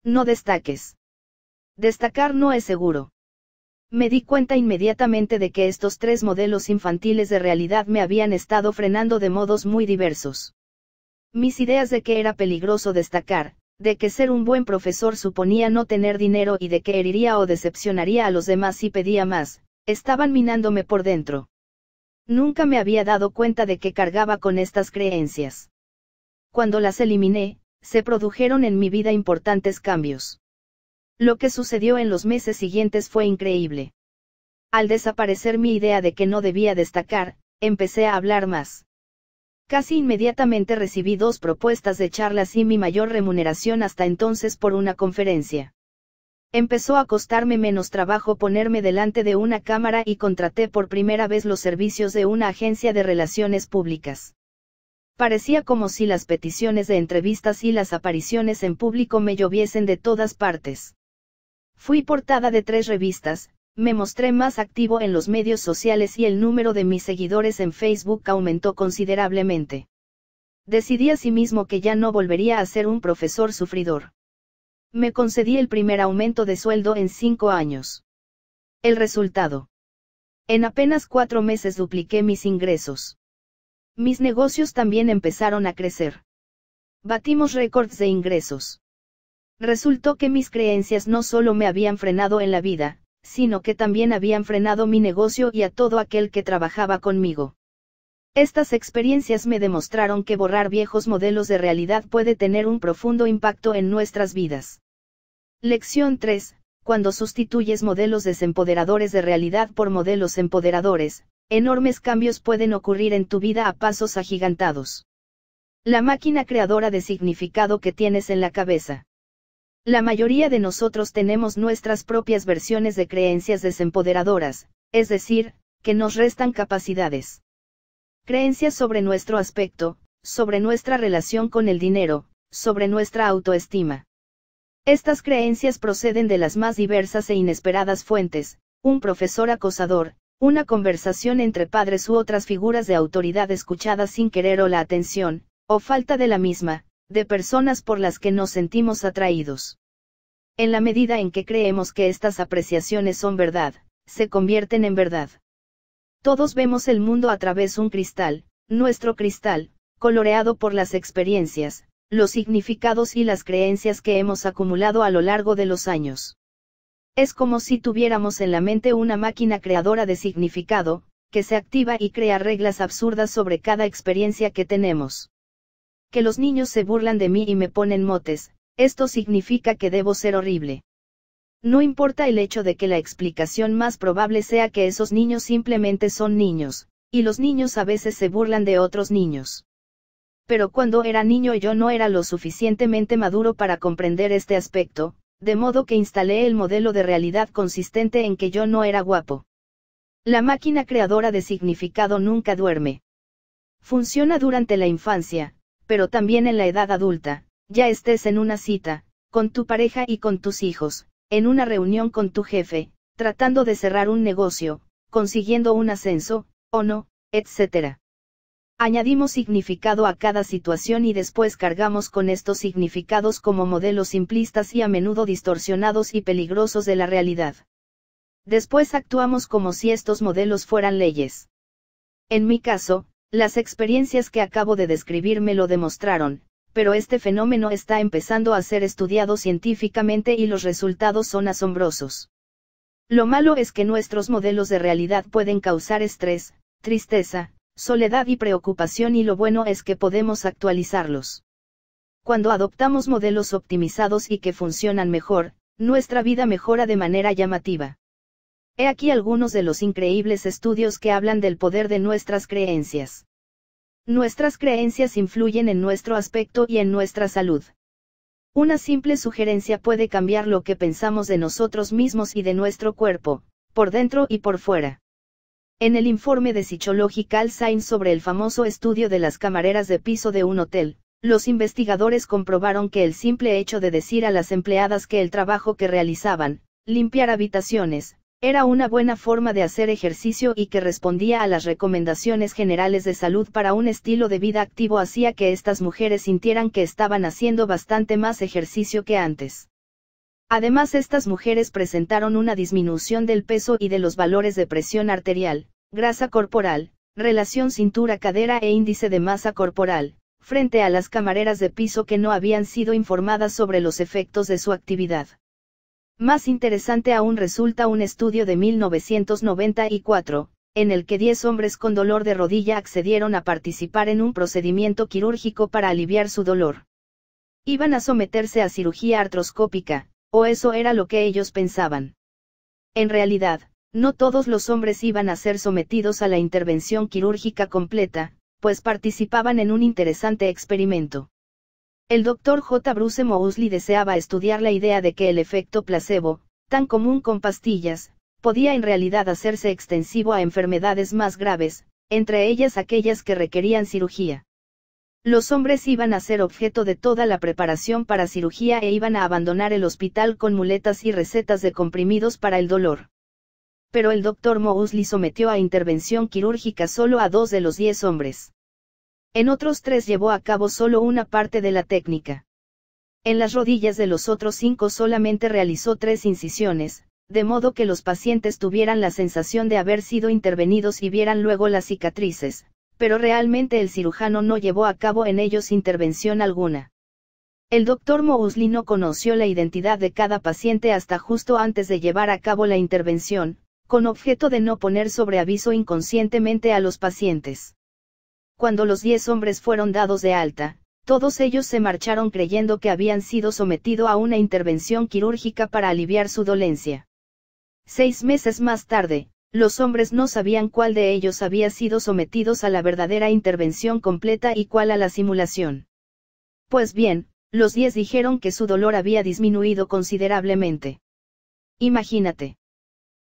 No destaques. Destacar no es seguro. Me di cuenta inmediatamente de que estos tres modelos infantiles de realidad me habían estado frenando de modos muy diversos. Mis ideas de que era peligroso destacar, de que ser un buen profesor suponía no tener dinero y de que heriría o decepcionaría a los demás si pedía más, estaban minándome por dentro. Nunca me había dado cuenta de que cargaba con estas creencias. Cuando las eliminé, se produjeron en mi vida importantes cambios. Lo que sucedió en los meses siguientes fue increíble. Al desaparecer mi idea de que no debía destacar, empecé a hablar más. Casi inmediatamente recibí dos propuestas de charlas y mi mayor remuneración hasta entonces por una conferencia. Empezó a costarme menos trabajo ponerme delante de una cámara y contraté por primera vez los servicios de una agencia de relaciones públicas. Parecía como si las peticiones de entrevistas y las apariciones en público me lloviesen de todas partes. Fui portada de tres revistas, me mostré más activo en los medios sociales y el número de mis seguidores en Facebook aumentó considerablemente. Decidí asimismo que ya no volvería a ser un profesor sufridor. Me concedí el primer aumento de sueldo en cinco años. El resultado. En apenas cuatro meses dupliqué mis ingresos. Mis negocios también empezaron a crecer. Batimos récords de ingresos. Resultó que mis creencias no solo me habían frenado en la vida, sino que también habían frenado mi negocio y a todo aquel que trabajaba conmigo. Estas experiencias me demostraron que borrar viejos modelos de realidad puede tener un profundo impacto en nuestras vidas. Lección 3. Cuando sustituyes modelos desempoderadores de realidad por modelos empoderadores, enormes cambios pueden ocurrir en tu vida a pasos agigantados. La máquina creadora de significado que tienes en la cabeza. La mayoría de nosotros tenemos nuestras propias versiones de creencias desempoderadoras, es decir, que nos restan capacidades. Creencias sobre nuestro aspecto, sobre nuestra relación con el dinero, sobre nuestra autoestima. Estas creencias proceden de las más diversas e inesperadas fuentes, un profesor acosador, una conversación entre padres u otras figuras de autoridad escuchadas sin querer o la atención, o falta de la misma, de personas por las que nos sentimos atraídos. En la medida en que creemos que estas apreciaciones son verdad, se convierten en verdad. Todos vemos el mundo a través un cristal, nuestro cristal, coloreado por las experiencias, los significados y las creencias que hemos acumulado a lo largo de los años. Es como si tuviéramos en la mente una máquina creadora de significado, que se activa y crea reglas absurdas sobre cada experiencia que tenemos que los niños se burlan de mí y me ponen motes, esto significa que debo ser horrible. No importa el hecho de que la explicación más probable sea que esos niños simplemente son niños, y los niños a veces se burlan de otros niños. Pero cuando era niño yo no era lo suficientemente maduro para comprender este aspecto, de modo que instalé el modelo de realidad consistente en que yo no era guapo. La máquina creadora de significado nunca duerme. Funciona durante la infancia, pero también en la edad adulta, ya estés en una cita, con tu pareja y con tus hijos, en una reunión con tu jefe, tratando de cerrar un negocio, consiguiendo un ascenso, o no, etc. Añadimos significado a cada situación y después cargamos con estos significados como modelos simplistas y a menudo distorsionados y peligrosos de la realidad. Después actuamos como si estos modelos fueran leyes. En mi caso, las experiencias que acabo de describir me lo demostraron, pero este fenómeno está empezando a ser estudiado científicamente y los resultados son asombrosos. Lo malo es que nuestros modelos de realidad pueden causar estrés, tristeza, soledad y preocupación y lo bueno es que podemos actualizarlos. Cuando adoptamos modelos optimizados y que funcionan mejor, nuestra vida mejora de manera llamativa. He aquí algunos de los increíbles estudios que hablan del poder de nuestras creencias. Nuestras creencias influyen en nuestro aspecto y en nuestra salud. Una simple sugerencia puede cambiar lo que pensamos de nosotros mismos y de nuestro cuerpo, por dentro y por fuera. En el informe de Psychological Science sobre el famoso estudio de las camareras de piso de un hotel, los investigadores comprobaron que el simple hecho de decir a las empleadas que el trabajo que realizaban, limpiar habitaciones, era una buena forma de hacer ejercicio y que respondía a las recomendaciones generales de salud para un estilo de vida activo hacía que estas mujeres sintieran que estaban haciendo bastante más ejercicio que antes. Además estas mujeres presentaron una disminución del peso y de los valores de presión arterial, grasa corporal, relación cintura-cadera e índice de masa corporal, frente a las camareras de piso que no habían sido informadas sobre los efectos de su actividad. Más interesante aún resulta un estudio de 1994, en el que 10 hombres con dolor de rodilla accedieron a participar en un procedimiento quirúrgico para aliviar su dolor. Iban a someterse a cirugía artroscópica, o eso era lo que ellos pensaban. En realidad, no todos los hombres iban a ser sometidos a la intervención quirúrgica completa, pues participaban en un interesante experimento. El doctor J. Bruce Mousley deseaba estudiar la idea de que el efecto placebo, tan común con pastillas, podía en realidad hacerse extensivo a enfermedades más graves, entre ellas aquellas que requerían cirugía. Los hombres iban a ser objeto de toda la preparación para cirugía e iban a abandonar el hospital con muletas y recetas de comprimidos para el dolor. Pero el doctor Mousley sometió a intervención quirúrgica solo a dos de los diez hombres. En otros tres llevó a cabo solo una parte de la técnica. En las rodillas de los otros cinco solamente realizó tres incisiones, de modo que los pacientes tuvieran la sensación de haber sido intervenidos y vieran luego las cicatrices, pero realmente el cirujano no llevó a cabo en ellos intervención alguna. El doctor Mousli no conoció la identidad de cada paciente hasta justo antes de llevar a cabo la intervención, con objeto de no poner sobre aviso inconscientemente a los pacientes cuando los diez hombres fueron dados de alta, todos ellos se marcharon creyendo que habían sido sometidos a una intervención quirúrgica para aliviar su dolencia. Seis meses más tarde, los hombres no sabían cuál de ellos había sido sometidos a la verdadera intervención completa y cuál a la simulación. Pues bien, los diez dijeron que su dolor había disminuido considerablemente. Imagínate.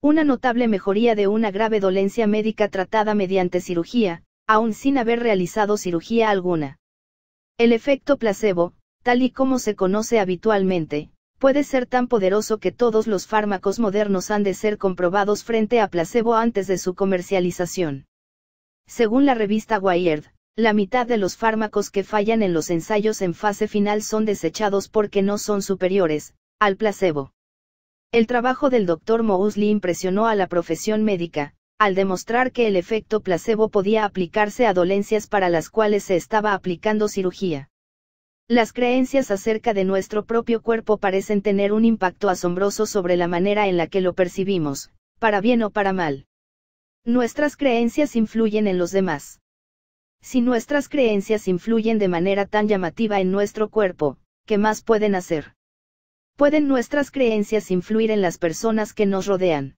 Una notable mejoría de una grave dolencia médica tratada mediante cirugía, aún sin haber realizado cirugía alguna. El efecto placebo, tal y como se conoce habitualmente, puede ser tan poderoso que todos los fármacos modernos han de ser comprobados frente a placebo antes de su comercialización. Según la revista Wired, la mitad de los fármacos que fallan en los ensayos en fase final son desechados porque no son superiores al placebo. El trabajo del doctor mousley impresionó a la profesión médica, al demostrar que el efecto placebo podía aplicarse a dolencias para las cuales se estaba aplicando cirugía. Las creencias acerca de nuestro propio cuerpo parecen tener un impacto asombroso sobre la manera en la que lo percibimos, para bien o para mal. Nuestras creencias influyen en los demás. Si nuestras creencias influyen de manera tan llamativa en nuestro cuerpo, ¿qué más pueden hacer? ¿Pueden nuestras creencias influir en las personas que nos rodean?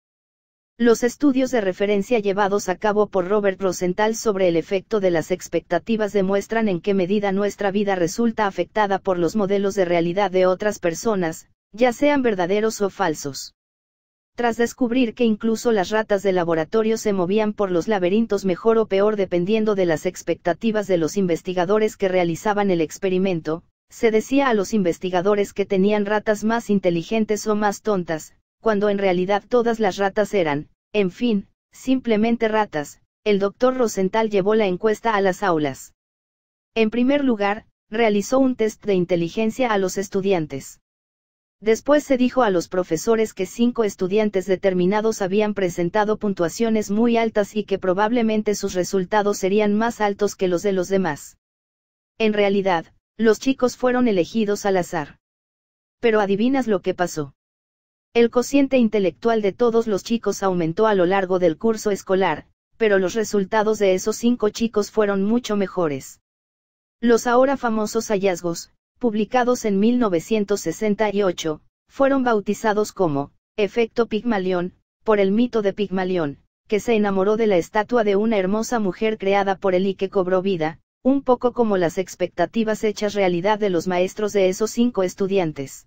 Los estudios de referencia llevados a cabo por Robert Rosenthal sobre el efecto de las expectativas demuestran en qué medida nuestra vida resulta afectada por los modelos de realidad de otras personas, ya sean verdaderos o falsos. Tras descubrir que incluso las ratas de laboratorio se movían por los laberintos mejor o peor dependiendo de las expectativas de los investigadores que realizaban el experimento, se decía a los investigadores que tenían ratas más inteligentes o más tontas, cuando en realidad todas las ratas eran, en fin, simplemente ratas, el doctor Rosenthal llevó la encuesta a las aulas. En primer lugar, realizó un test de inteligencia a los estudiantes. Después se dijo a los profesores que cinco estudiantes determinados habían presentado puntuaciones muy altas y que probablemente sus resultados serían más altos que los de los demás. En realidad, los chicos fueron elegidos al azar. Pero adivinas lo que pasó. El cociente intelectual de todos los chicos aumentó a lo largo del curso escolar, pero los resultados de esos cinco chicos fueron mucho mejores. Los ahora famosos hallazgos, publicados en 1968, fueron bautizados como, efecto Pigmalión, por el mito de Pigmalión, que se enamoró de la estatua de una hermosa mujer creada por él y que cobró vida, un poco como las expectativas hechas realidad de los maestros de esos cinco estudiantes.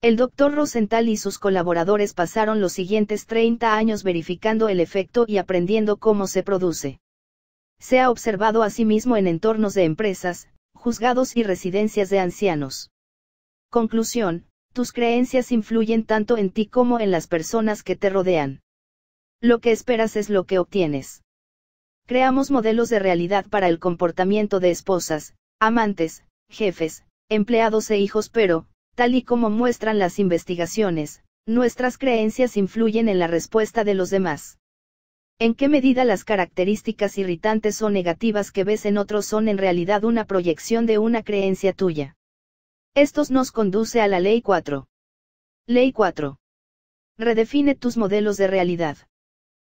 El doctor Rosenthal y sus colaboradores pasaron los siguientes 30 años verificando el efecto y aprendiendo cómo se produce. Se ha observado asimismo en entornos de empresas, juzgados y residencias de ancianos. Conclusión, tus creencias influyen tanto en ti como en las personas que te rodean. Lo que esperas es lo que obtienes. Creamos modelos de realidad para el comportamiento de esposas, amantes, jefes, empleados e hijos, pero, Tal y como muestran las investigaciones, nuestras creencias influyen en la respuesta de los demás. ¿En qué medida las características irritantes o negativas que ves en otros son en realidad una proyección de una creencia tuya? Estos nos conduce a la Ley 4. Ley 4. Redefine tus modelos de realidad.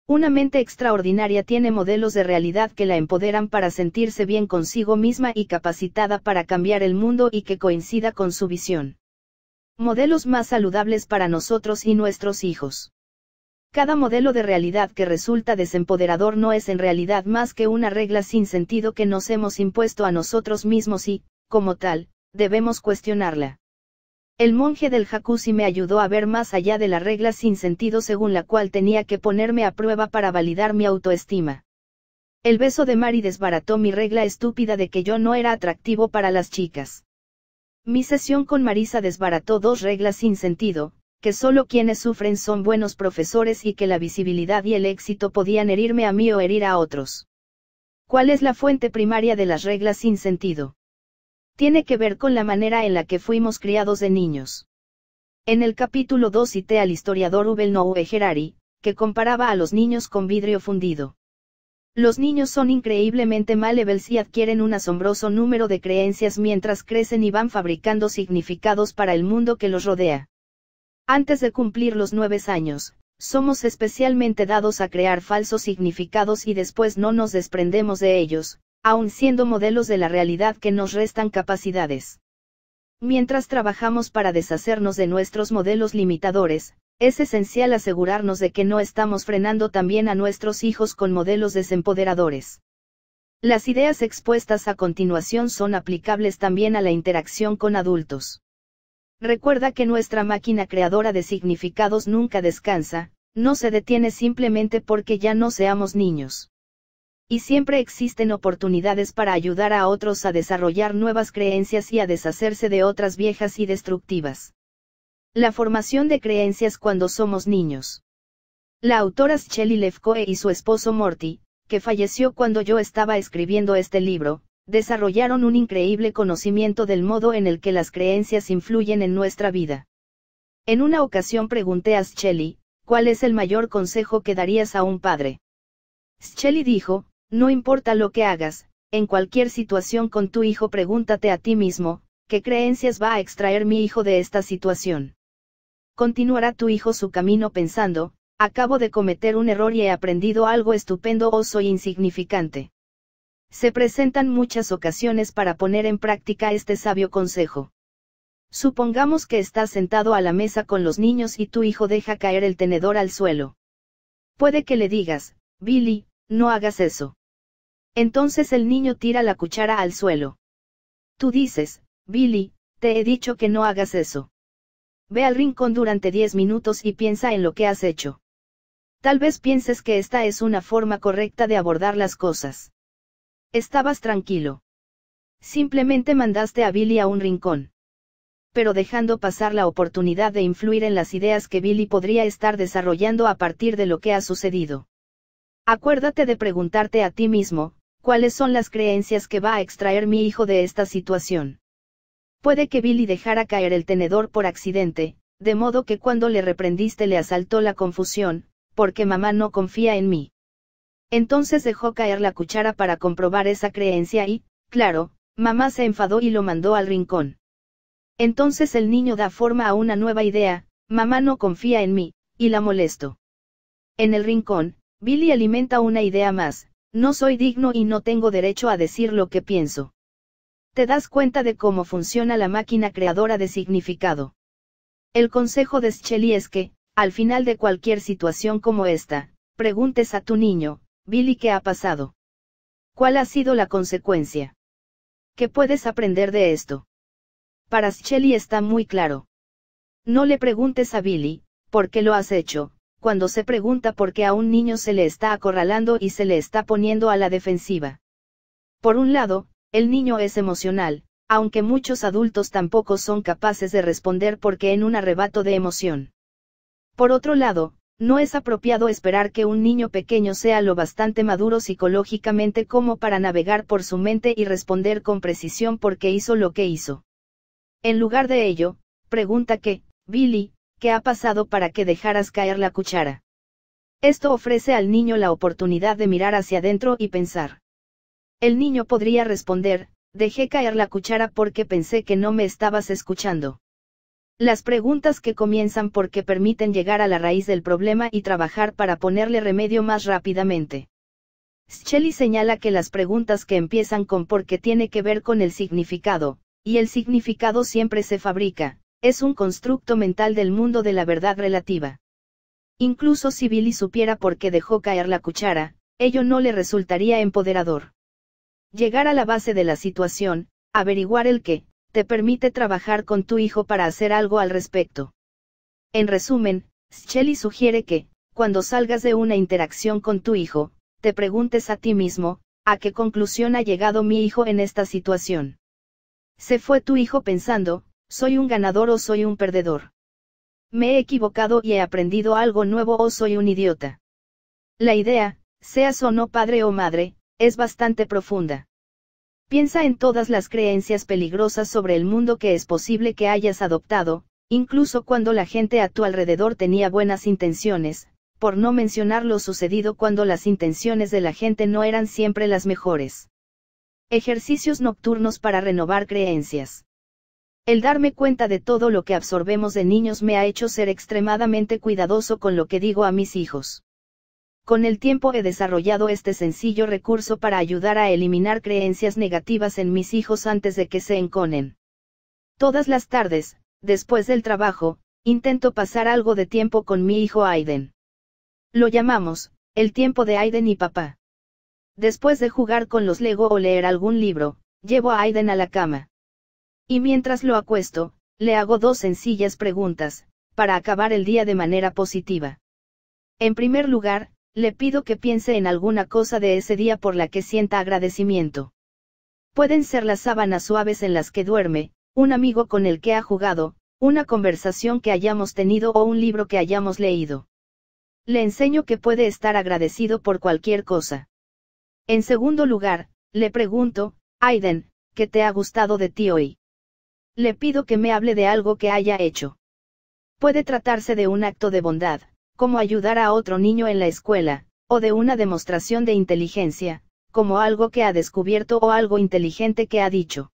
Una mente extraordinaria tiene modelos de realidad que la empoderan para sentirse bien consigo misma y capacitada para cambiar el mundo y que coincida con su visión. Modelos más saludables para nosotros y nuestros hijos. Cada modelo de realidad que resulta desempoderador no es en realidad más que una regla sin sentido que nos hemos impuesto a nosotros mismos y, como tal, debemos cuestionarla. El monje del jacuzzi me ayudó a ver más allá de la regla sin sentido según la cual tenía que ponerme a prueba para validar mi autoestima. El beso de Mari desbarató mi regla estúpida de que yo no era atractivo para las chicas. Mi sesión con Marisa desbarató dos reglas sin sentido, que solo quienes sufren son buenos profesores y que la visibilidad y el éxito podían herirme a mí o herir a otros. ¿Cuál es la fuente primaria de las reglas sin sentido? Tiene que ver con la manera en la que fuimos criados de niños. En el capítulo 2 cité al historiador Ubel Noue Gerari, que comparaba a los niños con vidrio fundido. Los niños son increíblemente malevels y adquieren un asombroso número de creencias mientras crecen y van fabricando significados para el mundo que los rodea. Antes de cumplir los nueve años, somos especialmente dados a crear falsos significados y después no nos desprendemos de ellos, aun siendo modelos de la realidad que nos restan capacidades. Mientras trabajamos para deshacernos de nuestros modelos limitadores, es esencial asegurarnos de que no estamos frenando también a nuestros hijos con modelos desempoderadores. Las ideas expuestas a continuación son aplicables también a la interacción con adultos. Recuerda que nuestra máquina creadora de significados nunca descansa, no se detiene simplemente porque ya no seamos niños. Y siempre existen oportunidades para ayudar a otros a desarrollar nuevas creencias y a deshacerse de otras viejas y destructivas. La formación de creencias cuando somos niños. La autora Shelley Lefkoe y su esposo Morty, que falleció cuando yo estaba escribiendo este libro, desarrollaron un increíble conocimiento del modo en el que las creencias influyen en nuestra vida. En una ocasión pregunté a Shelley, ¿cuál es el mayor consejo que darías a un padre? Shelley dijo, no importa lo que hagas, en cualquier situación con tu hijo pregúntate a ti mismo, ¿qué creencias va a extraer mi hijo de esta situación? continuará tu hijo su camino pensando, acabo de cometer un error y he aprendido algo estupendo o oh, soy insignificante. Se presentan muchas ocasiones para poner en práctica este sabio consejo. Supongamos que estás sentado a la mesa con los niños y tu hijo deja caer el tenedor al suelo. Puede que le digas, Billy, no hagas eso. Entonces el niño tira la cuchara al suelo. Tú dices, Billy, te he dicho que no hagas eso. Ve al rincón durante 10 minutos y piensa en lo que has hecho. Tal vez pienses que esta es una forma correcta de abordar las cosas. Estabas tranquilo. Simplemente mandaste a Billy a un rincón. Pero dejando pasar la oportunidad de influir en las ideas que Billy podría estar desarrollando a partir de lo que ha sucedido. Acuérdate de preguntarte a ti mismo, ¿cuáles son las creencias que va a extraer mi hijo de esta situación? Puede que Billy dejara caer el tenedor por accidente, de modo que cuando le reprendiste le asaltó la confusión, porque mamá no confía en mí. Entonces dejó caer la cuchara para comprobar esa creencia y, claro, mamá se enfadó y lo mandó al rincón. Entonces el niño da forma a una nueva idea, mamá no confía en mí, y la molesto. En el rincón, Billy alimenta una idea más, no soy digno y no tengo derecho a decir lo que pienso te das cuenta de cómo funciona la máquina creadora de significado. El consejo de Shelley es que, al final de cualquier situación como esta, preguntes a tu niño, Billy, ¿qué ha pasado? ¿Cuál ha sido la consecuencia? ¿Qué puedes aprender de esto? Para Shelley está muy claro. No le preguntes a Billy, ¿por qué lo has hecho? Cuando se pregunta por qué a un niño se le está acorralando y se le está poniendo a la defensiva. Por un lado, el niño es emocional, aunque muchos adultos tampoco son capaces de responder porque en un arrebato de emoción. Por otro lado, no es apropiado esperar que un niño pequeño sea lo bastante maduro psicológicamente como para navegar por su mente y responder con precisión porque hizo lo que hizo. En lugar de ello, pregunta que, Billy, ¿qué ha pasado para que dejaras caer la cuchara? Esto ofrece al niño la oportunidad de mirar hacia adentro y pensar. El niño podría responder, dejé caer la cuchara porque pensé que no me estabas escuchando. Las preguntas que comienzan porque permiten llegar a la raíz del problema y trabajar para ponerle remedio más rápidamente. Shelley señala que las preguntas que empiezan con porque tiene que ver con el significado, y el significado siempre se fabrica, es un constructo mental del mundo de la verdad relativa. Incluso si Billy supiera por qué dejó caer la cuchara, ello no le resultaría empoderador. Llegar a la base de la situación, averiguar el qué, te permite trabajar con tu hijo para hacer algo al respecto. En resumen, Shelley sugiere que, cuando salgas de una interacción con tu hijo, te preguntes a ti mismo, ¿a qué conclusión ha llegado mi hijo en esta situación? Se fue tu hijo pensando, soy un ganador o soy un perdedor. Me he equivocado y he aprendido algo nuevo o soy un idiota. La idea, seas o no padre o madre, es bastante profunda. Piensa en todas las creencias peligrosas sobre el mundo que es posible que hayas adoptado, incluso cuando la gente a tu alrededor tenía buenas intenciones, por no mencionar lo sucedido cuando las intenciones de la gente no eran siempre las mejores. Ejercicios nocturnos para renovar creencias. El darme cuenta de todo lo que absorbemos de niños me ha hecho ser extremadamente cuidadoso con lo que digo a mis hijos. Con el tiempo he desarrollado este sencillo recurso para ayudar a eliminar creencias negativas en mis hijos antes de que se enconen. Todas las tardes, después del trabajo, intento pasar algo de tiempo con mi hijo Aiden. Lo llamamos, el tiempo de Aiden y papá. Después de jugar con los Lego o leer algún libro, llevo a Aiden a la cama. Y mientras lo acuesto, le hago dos sencillas preguntas, para acabar el día de manera positiva. En primer lugar, le pido que piense en alguna cosa de ese día por la que sienta agradecimiento. Pueden ser las sábanas suaves en las que duerme, un amigo con el que ha jugado, una conversación que hayamos tenido o un libro que hayamos leído. Le enseño que puede estar agradecido por cualquier cosa. En segundo lugar, le pregunto, Aiden, ¿qué te ha gustado de ti hoy? Le pido que me hable de algo que haya hecho. Puede tratarse de un acto de bondad, como ayudar a otro niño en la escuela, o de una demostración de inteligencia, como algo que ha descubierto o algo inteligente que ha dicho.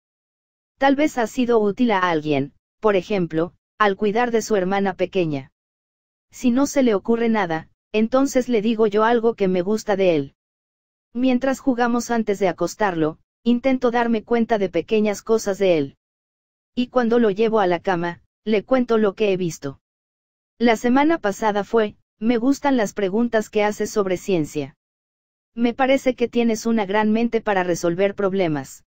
Tal vez ha sido útil a alguien, por ejemplo, al cuidar de su hermana pequeña. Si no se le ocurre nada, entonces le digo yo algo que me gusta de él. Mientras jugamos antes de acostarlo, intento darme cuenta de pequeñas cosas de él. Y cuando lo llevo a la cama, le cuento lo que he visto. La semana pasada fue, me gustan las preguntas que haces sobre ciencia. Me parece que tienes una gran mente para resolver problemas.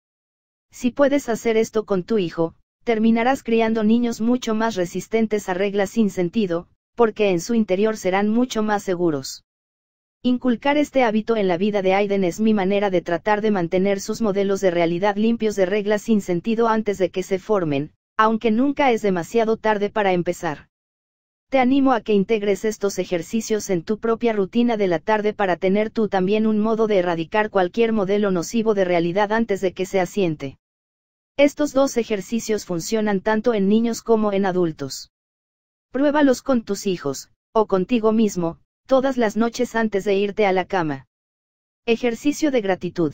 Si puedes hacer esto con tu hijo, terminarás criando niños mucho más resistentes a reglas sin sentido, porque en su interior serán mucho más seguros. Inculcar este hábito en la vida de Aiden es mi manera de tratar de mantener sus modelos de realidad limpios de reglas sin sentido antes de que se formen, aunque nunca es demasiado tarde para empezar. Te animo a que integres estos ejercicios en tu propia rutina de la tarde para tener tú también un modo de erradicar cualquier modelo nocivo de realidad antes de que se asiente. Estos dos ejercicios funcionan tanto en niños como en adultos. Pruébalos con tus hijos, o contigo mismo, todas las noches antes de irte a la cama. Ejercicio de gratitud.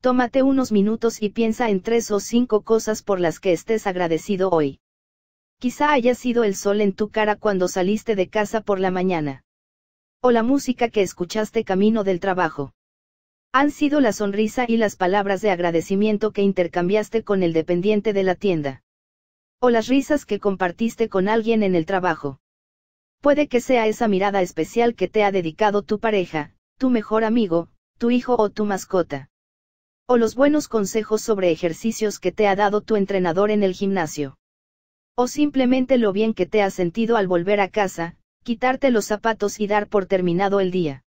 Tómate unos minutos y piensa en tres o cinco cosas por las que estés agradecido hoy. Quizá haya sido el sol en tu cara cuando saliste de casa por la mañana. O la música que escuchaste camino del trabajo. Han sido la sonrisa y las palabras de agradecimiento que intercambiaste con el dependiente de la tienda. O las risas que compartiste con alguien en el trabajo. Puede que sea esa mirada especial que te ha dedicado tu pareja, tu mejor amigo, tu hijo o tu mascota. O los buenos consejos sobre ejercicios que te ha dado tu entrenador en el gimnasio. O simplemente lo bien que te has sentido al volver a casa, quitarte los zapatos y dar por terminado el día.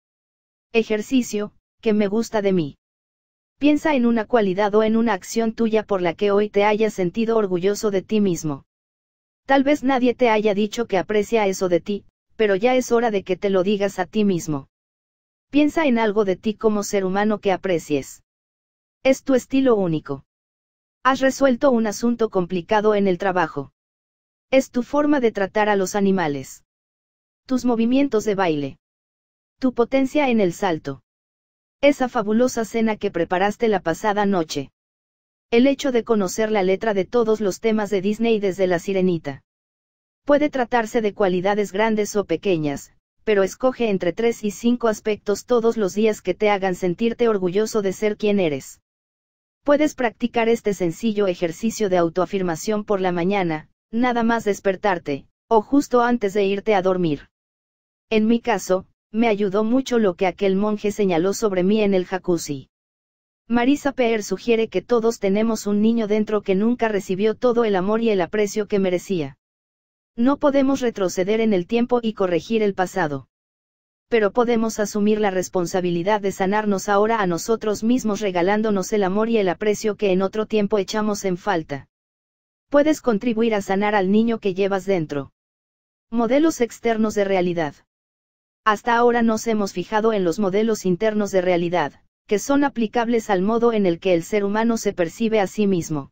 Ejercicio, que me gusta de mí. Piensa en una cualidad o en una acción tuya por la que hoy te hayas sentido orgulloso de ti mismo. Tal vez nadie te haya dicho que aprecia eso de ti, pero ya es hora de que te lo digas a ti mismo. Piensa en algo de ti como ser humano que aprecies. Es tu estilo único. Has resuelto un asunto complicado en el trabajo. Es tu forma de tratar a los animales. Tus movimientos de baile. Tu potencia en el salto. Esa fabulosa cena que preparaste la pasada noche. El hecho de conocer la letra de todos los temas de Disney desde La Sirenita. Puede tratarse de cualidades grandes o pequeñas, pero escoge entre tres y cinco aspectos todos los días que te hagan sentirte orgulloso de ser quien eres. Puedes practicar este sencillo ejercicio de autoafirmación por la mañana, nada más despertarte, o justo antes de irte a dormir. En mi caso, me ayudó mucho lo que aquel monje señaló sobre mí en el jacuzzi. Marisa Peer sugiere que todos tenemos un niño dentro que nunca recibió todo el amor y el aprecio que merecía. No podemos retroceder en el tiempo y corregir el pasado. Pero podemos asumir la responsabilidad de sanarnos ahora a nosotros mismos regalándonos el amor y el aprecio que en otro tiempo echamos en falta puedes contribuir a sanar al niño que llevas dentro. Modelos externos de realidad. Hasta ahora nos hemos fijado en los modelos internos de realidad, que son aplicables al modo en el que el ser humano se percibe a sí mismo.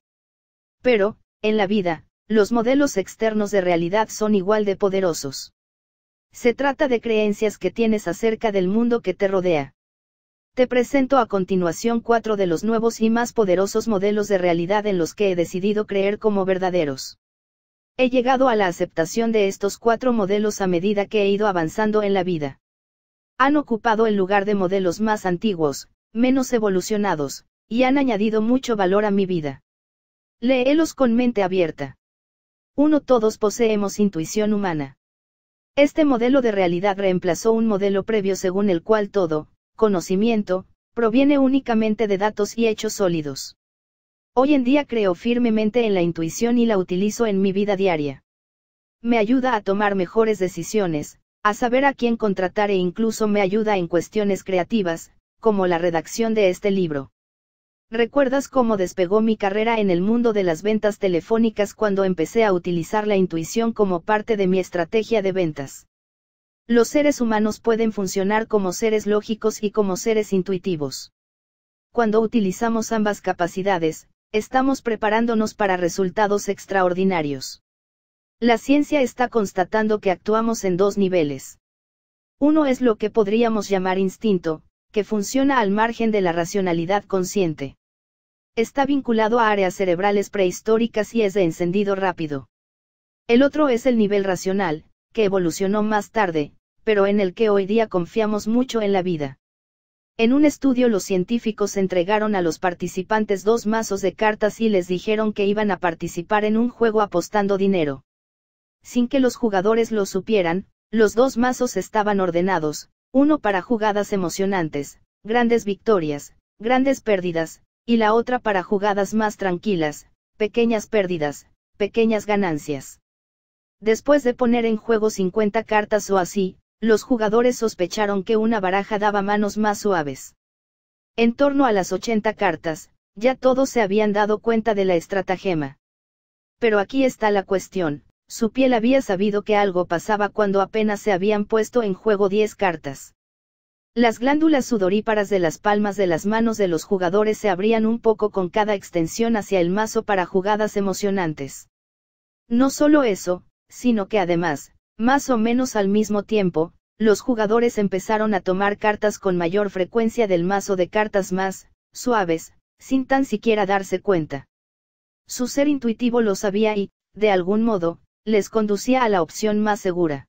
Pero, en la vida, los modelos externos de realidad son igual de poderosos. Se trata de creencias que tienes acerca del mundo que te rodea. Te presento a continuación cuatro de los nuevos y más poderosos modelos de realidad en los que he decidido creer como verdaderos. He llegado a la aceptación de estos cuatro modelos a medida que he ido avanzando en la vida. Han ocupado el lugar de modelos más antiguos, menos evolucionados, y han añadido mucho valor a mi vida. Léelos con mente abierta. Uno: Todos poseemos intuición humana. Este modelo de realidad reemplazó un modelo previo según el cual todo, conocimiento, proviene únicamente de datos y hechos sólidos. Hoy en día creo firmemente en la intuición y la utilizo en mi vida diaria. Me ayuda a tomar mejores decisiones, a saber a quién contratar e incluso me ayuda en cuestiones creativas, como la redacción de este libro. ¿Recuerdas cómo despegó mi carrera en el mundo de las ventas telefónicas cuando empecé a utilizar la intuición como parte de mi estrategia de ventas? los seres humanos pueden funcionar como seres lógicos y como seres intuitivos. Cuando utilizamos ambas capacidades, estamos preparándonos para resultados extraordinarios. La ciencia está constatando que actuamos en dos niveles. Uno es lo que podríamos llamar instinto, que funciona al margen de la racionalidad consciente. Está vinculado a áreas cerebrales prehistóricas y es de encendido rápido. El otro es el nivel racional, que evolucionó más tarde, pero en el que hoy día confiamos mucho en la vida. En un estudio los científicos entregaron a los participantes dos mazos de cartas y les dijeron que iban a participar en un juego apostando dinero. Sin que los jugadores lo supieran, los dos mazos estaban ordenados, uno para jugadas emocionantes, grandes victorias, grandes pérdidas, y la otra para jugadas más tranquilas, pequeñas pérdidas, pequeñas ganancias. Después de poner en juego 50 cartas o así, los jugadores sospecharon que una baraja daba manos más suaves. En torno a las 80 cartas, ya todos se habían dado cuenta de la estratagema. Pero aquí está la cuestión, su piel había sabido que algo pasaba cuando apenas se habían puesto en juego 10 cartas. Las glándulas sudoríparas de las palmas de las manos de los jugadores se abrían un poco con cada extensión hacia el mazo para jugadas emocionantes. No solo eso, sino que además, más o menos al mismo tiempo, los jugadores empezaron a tomar cartas con mayor frecuencia del mazo de cartas más, suaves, sin tan siquiera darse cuenta. Su ser intuitivo lo sabía y, de algún modo, les conducía a la opción más segura.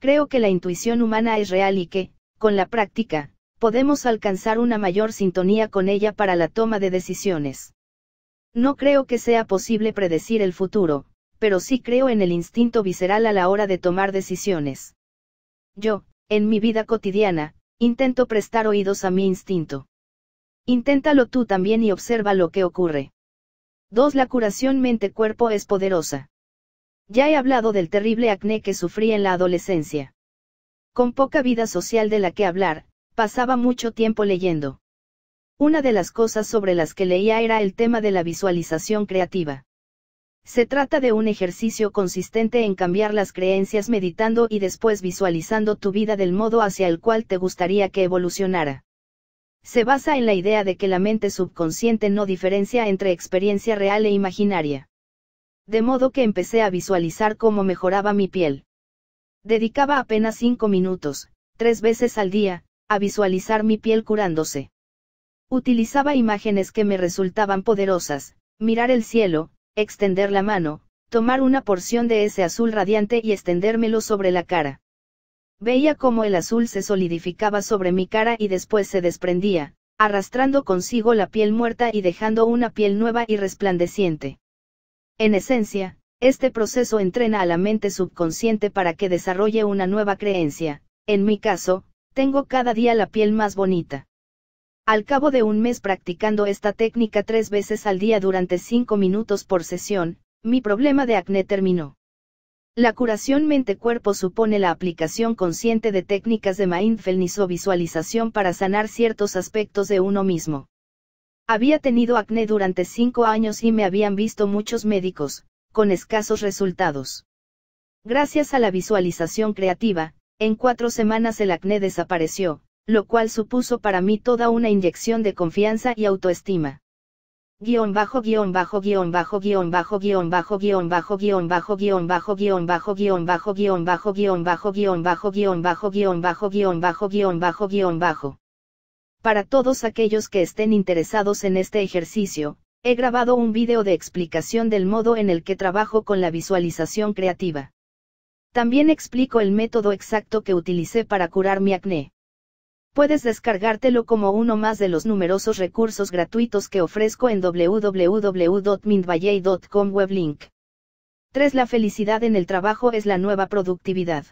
Creo que la intuición humana es real y que, con la práctica, podemos alcanzar una mayor sintonía con ella para la toma de decisiones. No creo que sea posible predecir el futuro, pero sí creo en el instinto visceral a la hora de tomar decisiones. Yo, en mi vida cotidiana, intento prestar oídos a mi instinto. Inténtalo tú también y observa lo que ocurre. 2. La curación mente-cuerpo es poderosa. Ya he hablado del terrible acné que sufrí en la adolescencia. Con poca vida social de la que hablar, pasaba mucho tiempo leyendo. Una de las cosas sobre las que leía era el tema de la visualización creativa. Se trata de un ejercicio consistente en cambiar las creencias meditando y después visualizando tu vida del modo hacia el cual te gustaría que evolucionara. Se basa en la idea de que la mente subconsciente no diferencia entre experiencia real e imaginaria. De modo que empecé a visualizar cómo mejoraba mi piel. Dedicaba apenas cinco minutos, tres veces al día, a visualizar mi piel curándose. Utilizaba imágenes que me resultaban poderosas, mirar el cielo, extender la mano, tomar una porción de ese azul radiante y extendérmelo sobre la cara. Veía cómo el azul se solidificaba sobre mi cara y después se desprendía, arrastrando consigo la piel muerta y dejando una piel nueva y resplandeciente. En esencia, este proceso entrena a la mente subconsciente para que desarrolle una nueva creencia, en mi caso, tengo cada día la piel más bonita. Al cabo de un mes practicando esta técnica tres veces al día durante cinco minutos por sesión, mi problema de acné terminó. La curación mente-cuerpo supone la aplicación consciente de técnicas de mindfulness o visualización para sanar ciertos aspectos de uno mismo. Había tenido acné durante cinco años y me habían visto muchos médicos, con escasos resultados. Gracias a la visualización creativa, en cuatro semanas el acné desapareció, lo cual supuso para mí toda una inyección de confianza y autoestima. Para todos aquellos que estén interesados en este ejercicio, he grabado un vídeo de explicación del modo en el que trabajo con la visualización creativa. También explico el método exacto que utilicé para curar mi acné. Puedes descargártelo como uno más de los numerosos recursos gratuitos que ofrezco en www.mindvalley.com weblink. 3. La felicidad en el trabajo es la nueva productividad.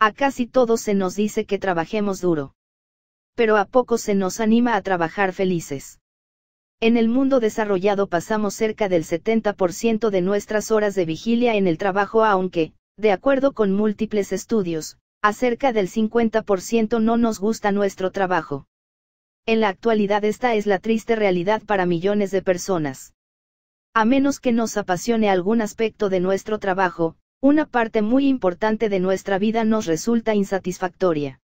A casi todos se nos dice que trabajemos duro. Pero a pocos se nos anima a trabajar felices. En el mundo desarrollado pasamos cerca del 70% de nuestras horas de vigilia en el trabajo aunque, de acuerdo con múltiples estudios, Acerca del 50% no nos gusta nuestro trabajo. En la actualidad esta es la triste realidad para millones de personas. A menos que nos apasione algún aspecto de nuestro trabajo, una parte muy importante de nuestra vida nos resulta insatisfactoria.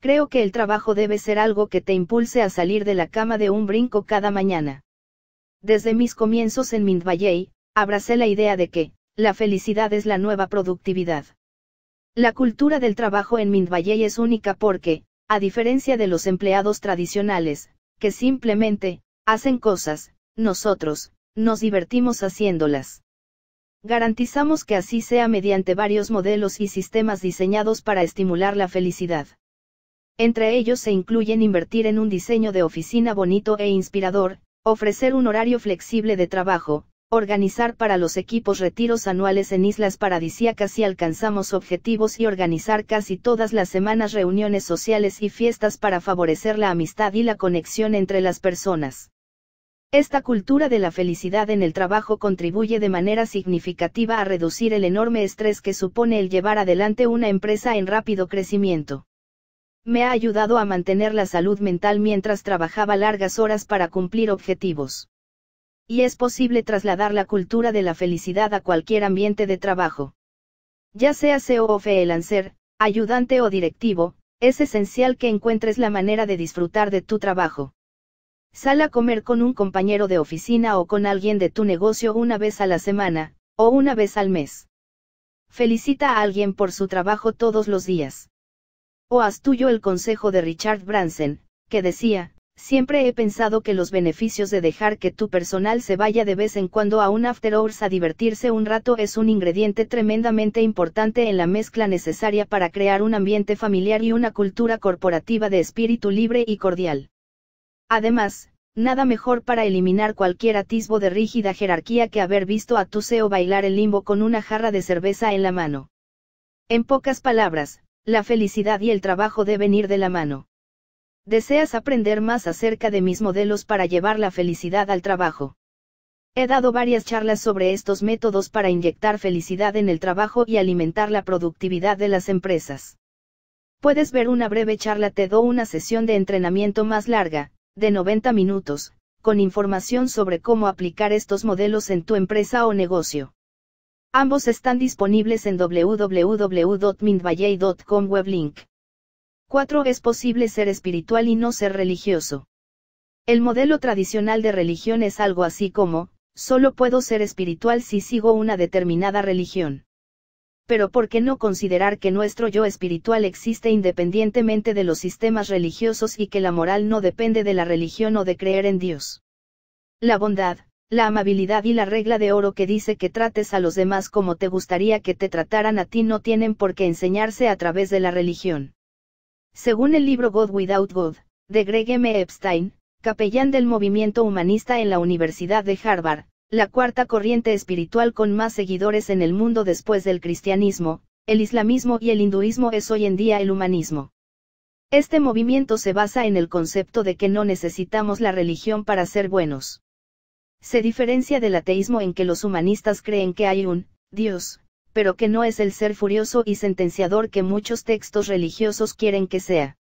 Creo que el trabajo debe ser algo que te impulse a salir de la cama de un brinco cada mañana. Desde mis comienzos en Mindvalley, abracé la idea de que, la felicidad es la nueva productividad. La cultura del trabajo en Mindvalley es única porque, a diferencia de los empleados tradicionales, que simplemente, hacen cosas, nosotros, nos divertimos haciéndolas. Garantizamos que así sea mediante varios modelos y sistemas diseñados para estimular la felicidad. Entre ellos se incluyen invertir en un diseño de oficina bonito e inspirador, ofrecer un horario flexible de trabajo, organizar para los equipos retiros anuales en islas paradisíacas y alcanzamos objetivos y organizar casi todas las semanas reuniones sociales y fiestas para favorecer la amistad y la conexión entre las personas. Esta cultura de la felicidad en el trabajo contribuye de manera significativa a reducir el enorme estrés que supone el llevar adelante una empresa en rápido crecimiento. Me ha ayudado a mantener la salud mental mientras trabajaba largas horas para cumplir objetivos y es posible trasladar la cultura de la felicidad a cualquier ambiente de trabajo. Ya sea CEO o freelancer, ayudante o directivo, es esencial que encuentres la manera de disfrutar de tu trabajo. Sal a comer con un compañero de oficina o con alguien de tu negocio una vez a la semana, o una vez al mes. Felicita a alguien por su trabajo todos los días. O haz tuyo el consejo de Richard Branson, que decía, Siempre he pensado que los beneficios de dejar que tu personal se vaya de vez en cuando a un after hours a divertirse un rato es un ingrediente tremendamente importante en la mezcla necesaria para crear un ambiente familiar y una cultura corporativa de espíritu libre y cordial. Además, nada mejor para eliminar cualquier atisbo de rígida jerarquía que haber visto a tu CEO bailar el limbo con una jarra de cerveza en la mano. En pocas palabras, la felicidad y el trabajo deben ir de la mano. Deseas aprender más acerca de mis modelos para llevar la felicidad al trabajo. He dado varias charlas sobre estos métodos para inyectar felicidad en el trabajo y alimentar la productividad de las empresas. Puedes ver una breve charla te doy una sesión de entrenamiento más larga, de 90 minutos, con información sobre cómo aplicar estos modelos en tu empresa o negocio. Ambos están disponibles en www.mindvalley.com weblink. 4. Es posible ser espiritual y no ser religioso. El modelo tradicional de religión es algo así como, solo puedo ser espiritual si sigo una determinada religión. Pero ¿por qué no considerar que nuestro yo espiritual existe independientemente de los sistemas religiosos y que la moral no depende de la religión o de creer en Dios? La bondad, la amabilidad y la regla de oro que dice que trates a los demás como te gustaría que te trataran a ti no tienen por qué enseñarse a través de la religión. Según el libro God Without God, de Greg M. Epstein, capellán del movimiento humanista en la Universidad de Harvard, la cuarta corriente espiritual con más seguidores en el mundo después del cristianismo, el islamismo y el hinduismo es hoy en día el humanismo. Este movimiento se basa en el concepto de que no necesitamos la religión para ser buenos. Se diferencia del ateísmo en que los humanistas creen que hay un Dios, pero que no es el ser furioso y sentenciador que muchos textos religiosos quieren que sea.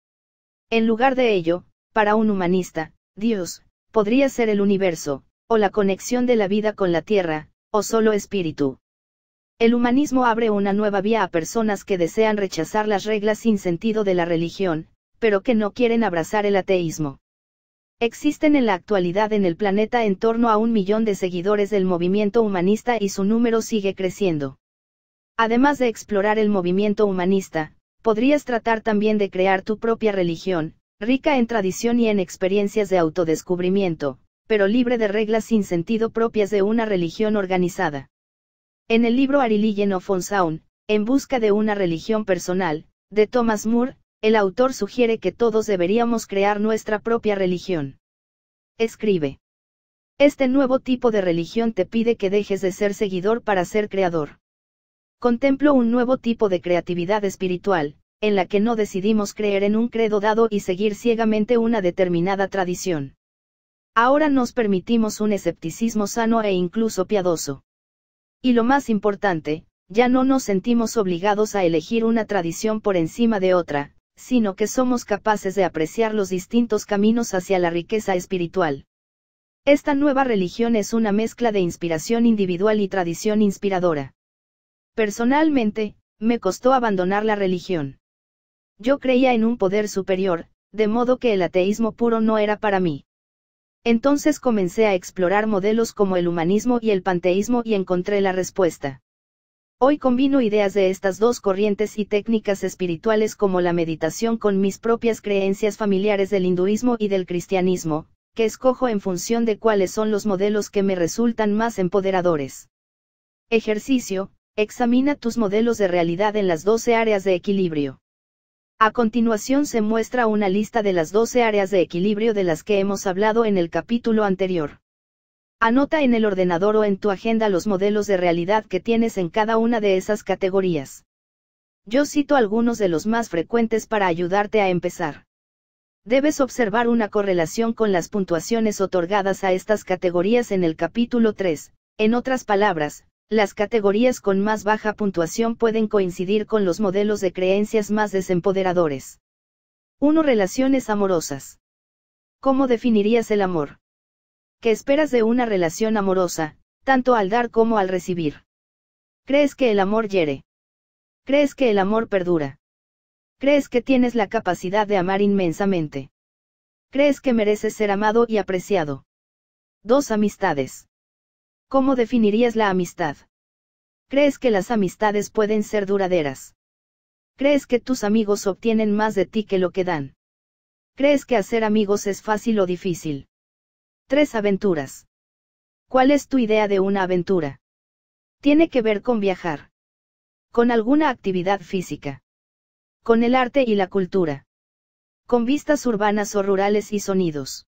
En lugar de ello, para un humanista, Dios, podría ser el universo, o la conexión de la vida con la tierra, o solo espíritu. El humanismo abre una nueva vía a personas que desean rechazar las reglas sin sentido de la religión, pero que no quieren abrazar el ateísmo. Existen en la actualidad en el planeta en torno a un millón de seguidores del movimiento humanista y su número sigue creciendo. Además de explorar el movimiento humanista, podrías tratar también de crear tu propia religión, rica en tradición y en experiencias de autodescubrimiento, pero libre de reglas sin sentido propias de una religión organizada. En el libro Ariligen of En busca de una religión personal, de Thomas Moore, el autor sugiere que todos deberíamos crear nuestra propia religión. Escribe. Este nuevo tipo de religión te pide que dejes de ser seguidor para ser creador. Contemplo un nuevo tipo de creatividad espiritual, en la que no decidimos creer en un credo dado y seguir ciegamente una determinada tradición. Ahora nos permitimos un escepticismo sano e incluso piadoso. Y lo más importante, ya no nos sentimos obligados a elegir una tradición por encima de otra, sino que somos capaces de apreciar los distintos caminos hacia la riqueza espiritual. Esta nueva religión es una mezcla de inspiración individual y tradición inspiradora. Personalmente, me costó abandonar la religión. Yo creía en un poder superior, de modo que el ateísmo puro no era para mí. Entonces comencé a explorar modelos como el humanismo y el panteísmo y encontré la respuesta. Hoy combino ideas de estas dos corrientes y técnicas espirituales como la meditación con mis propias creencias familiares del hinduismo y del cristianismo, que escojo en función de cuáles son los modelos que me resultan más empoderadores. Ejercicio, Examina tus modelos de realidad en las 12 áreas de equilibrio. A continuación se muestra una lista de las 12 áreas de equilibrio de las que hemos hablado en el capítulo anterior. Anota en el ordenador o en tu agenda los modelos de realidad que tienes en cada una de esas categorías. Yo cito algunos de los más frecuentes para ayudarte a empezar. Debes observar una correlación con las puntuaciones otorgadas a estas categorías en el capítulo 3. En otras palabras, las categorías con más baja puntuación pueden coincidir con los modelos de creencias más desempoderadores. 1. Relaciones amorosas. ¿Cómo definirías el amor? ¿Qué esperas de una relación amorosa, tanto al dar como al recibir? ¿Crees que el amor hiere? ¿Crees que el amor perdura? ¿Crees que tienes la capacidad de amar inmensamente? ¿Crees que mereces ser amado y apreciado? 2. Amistades. ¿Cómo definirías la amistad? ¿Crees que las amistades pueden ser duraderas? ¿Crees que tus amigos obtienen más de ti que lo que dan? ¿Crees que hacer amigos es fácil o difícil? Tres aventuras. ¿Cuál es tu idea de una aventura? Tiene que ver con viajar. Con alguna actividad física. Con el arte y la cultura. Con vistas urbanas o rurales y sonidos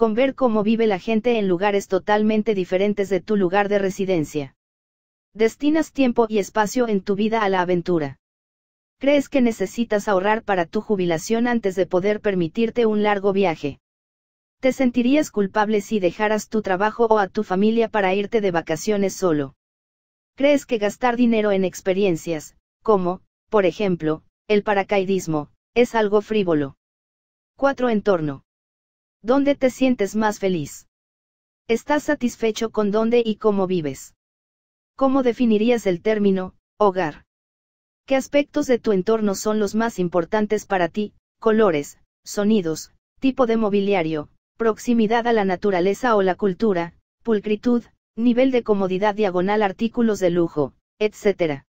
con ver cómo vive la gente en lugares totalmente diferentes de tu lugar de residencia. Destinas tiempo y espacio en tu vida a la aventura. Crees que necesitas ahorrar para tu jubilación antes de poder permitirte un largo viaje. Te sentirías culpable si dejaras tu trabajo o a tu familia para irte de vacaciones solo. Crees que gastar dinero en experiencias, como, por ejemplo, el paracaidismo, es algo frívolo. 4. Entorno. ¿Dónde te sientes más feliz? ¿Estás satisfecho con dónde y cómo vives? ¿Cómo definirías el término, hogar? ¿Qué aspectos de tu entorno son los más importantes para ti? Colores, sonidos, tipo de mobiliario, proximidad a la naturaleza o la cultura, pulcritud, nivel de comodidad diagonal artículos de lujo, etc.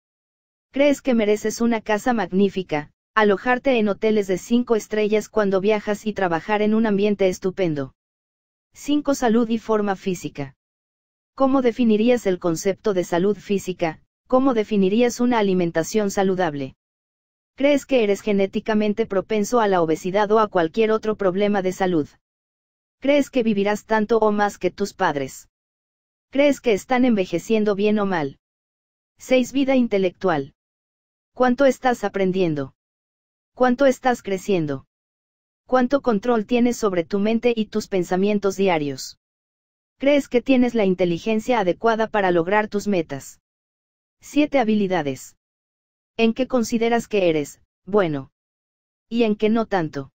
¿Crees que mereces una casa magnífica, alojarte en hoteles de 5 estrellas cuando viajas y trabajar en un ambiente estupendo. 5. Salud y forma física. ¿Cómo definirías el concepto de salud física? ¿Cómo definirías una alimentación saludable? ¿Crees que eres genéticamente propenso a la obesidad o a cualquier otro problema de salud? ¿Crees que vivirás tanto o más que tus padres? ¿Crees que están envejeciendo bien o mal? 6. Vida intelectual. ¿Cuánto estás aprendiendo? ¿Cuánto estás creciendo? ¿Cuánto control tienes sobre tu mente y tus pensamientos diarios? ¿Crees que tienes la inteligencia adecuada para lograr tus metas? Siete habilidades. ¿En qué consideras que eres, bueno? ¿Y en qué no tanto?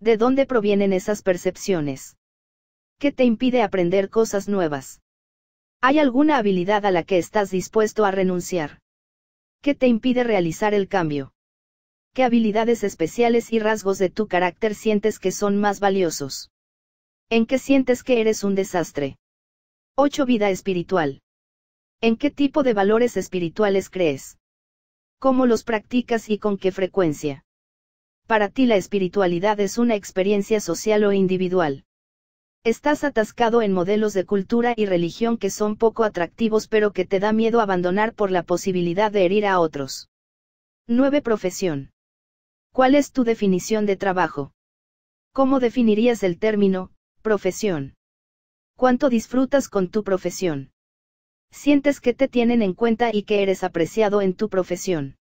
¿De dónde provienen esas percepciones? ¿Qué te impide aprender cosas nuevas? ¿Hay alguna habilidad a la que estás dispuesto a renunciar? ¿Qué te impide realizar el cambio? ¿Qué habilidades especiales y rasgos de tu carácter sientes que son más valiosos? ¿En qué sientes que eres un desastre? 8. Vida espiritual. ¿En qué tipo de valores espirituales crees? ¿Cómo los practicas y con qué frecuencia? Para ti la espiritualidad es una experiencia social o individual. Estás atascado en modelos de cultura y religión que son poco atractivos pero que te da miedo abandonar por la posibilidad de herir a otros. 9. Profesión. ¿Cuál es tu definición de trabajo? ¿Cómo definirías el término, profesión? ¿Cuánto disfrutas con tu profesión? ¿Sientes que te tienen en cuenta y que eres apreciado en tu profesión?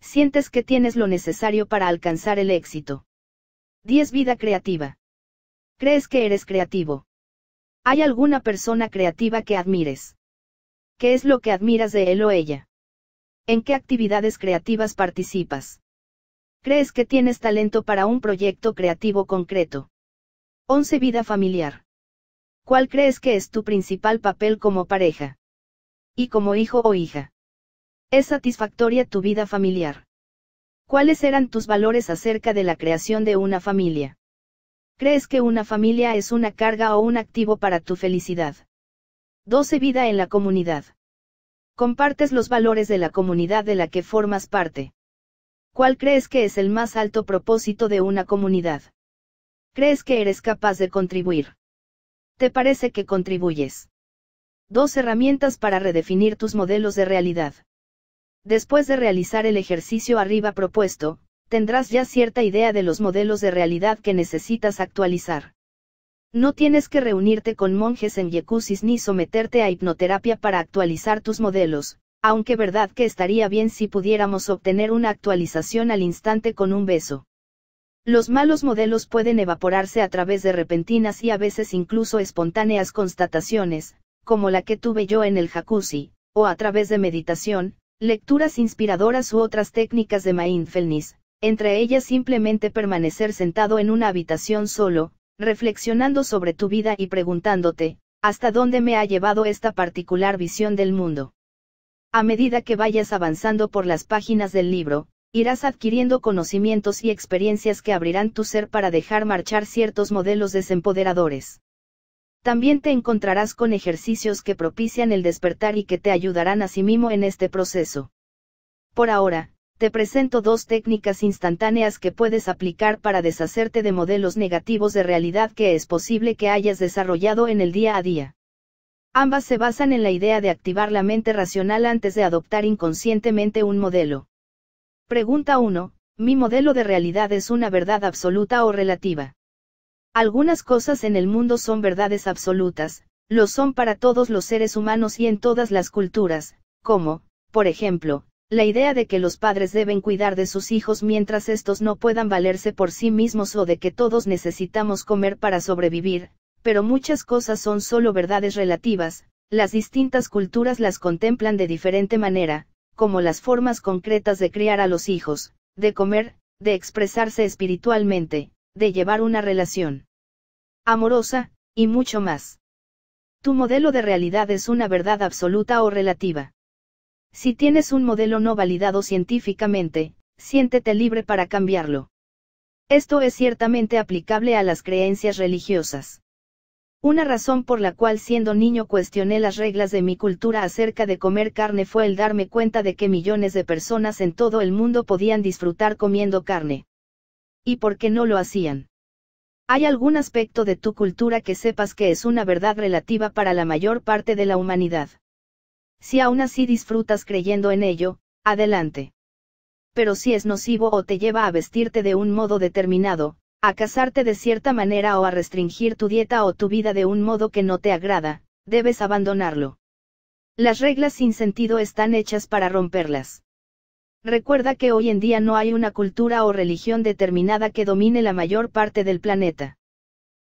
¿Sientes que tienes lo necesario para alcanzar el éxito? 10. Vida creativa. ¿Crees que eres creativo? ¿Hay alguna persona creativa que admires? ¿Qué es lo que admiras de él o ella? ¿En qué actividades creativas participas? Crees que tienes talento para un proyecto creativo concreto. 11. Vida familiar. ¿Cuál crees que es tu principal papel como pareja? Y como hijo o hija. ¿Es satisfactoria tu vida familiar? ¿Cuáles eran tus valores acerca de la creación de una familia? ¿Crees que una familia es una carga o un activo para tu felicidad? 12. Vida en la comunidad. Compartes los valores de la comunidad de la que formas parte. ¿Cuál crees que es el más alto propósito de una comunidad? ¿Crees que eres capaz de contribuir? ¿Te parece que contribuyes? Dos herramientas para redefinir tus modelos de realidad. Después de realizar el ejercicio arriba propuesto, tendrás ya cierta idea de los modelos de realidad que necesitas actualizar. No tienes que reunirte con monjes en Yecusis ni someterte a hipnoterapia para actualizar tus modelos, aunque verdad que estaría bien si pudiéramos obtener una actualización al instante con un beso. Los malos modelos pueden evaporarse a través de repentinas y a veces incluso espontáneas constataciones, como la que tuve yo en el jacuzzi, o a través de meditación, lecturas inspiradoras u otras técnicas de mindfulness, entre ellas simplemente permanecer sentado en una habitación solo, reflexionando sobre tu vida y preguntándote, ¿hasta dónde me ha llevado esta particular visión del mundo? A medida que vayas avanzando por las páginas del libro, irás adquiriendo conocimientos y experiencias que abrirán tu ser para dejar marchar ciertos modelos desempoderadores. También te encontrarás con ejercicios que propician el despertar y que te ayudarán a sí mismo en este proceso. Por ahora, te presento dos técnicas instantáneas que puedes aplicar para deshacerte de modelos negativos de realidad que es posible que hayas desarrollado en el día a día. Ambas se basan en la idea de activar la mente racional antes de adoptar inconscientemente un modelo. Pregunta 1. Mi modelo de realidad es una verdad absoluta o relativa. Algunas cosas en el mundo son verdades absolutas, lo son para todos los seres humanos y en todas las culturas, como, por ejemplo, la idea de que los padres deben cuidar de sus hijos mientras estos no puedan valerse por sí mismos o de que todos necesitamos comer para sobrevivir, pero muchas cosas son solo verdades relativas, las distintas culturas las contemplan de diferente manera, como las formas concretas de criar a los hijos, de comer, de expresarse espiritualmente, de llevar una relación amorosa, y mucho más. Tu modelo de realidad es una verdad absoluta o relativa. Si tienes un modelo no validado científicamente, siéntete libre para cambiarlo. Esto es ciertamente aplicable a las creencias religiosas. Una razón por la cual siendo niño cuestioné las reglas de mi cultura acerca de comer carne fue el darme cuenta de que millones de personas en todo el mundo podían disfrutar comiendo carne. ¿Y por qué no lo hacían? ¿Hay algún aspecto de tu cultura que sepas que es una verdad relativa para la mayor parte de la humanidad? Si aún así disfrutas creyendo en ello, adelante. Pero si es nocivo o te lleva a vestirte de un modo determinado, a casarte de cierta manera o a restringir tu dieta o tu vida de un modo que no te agrada, debes abandonarlo. Las reglas sin sentido están hechas para romperlas. Recuerda que hoy en día no hay una cultura o religión determinada que domine la mayor parte del planeta.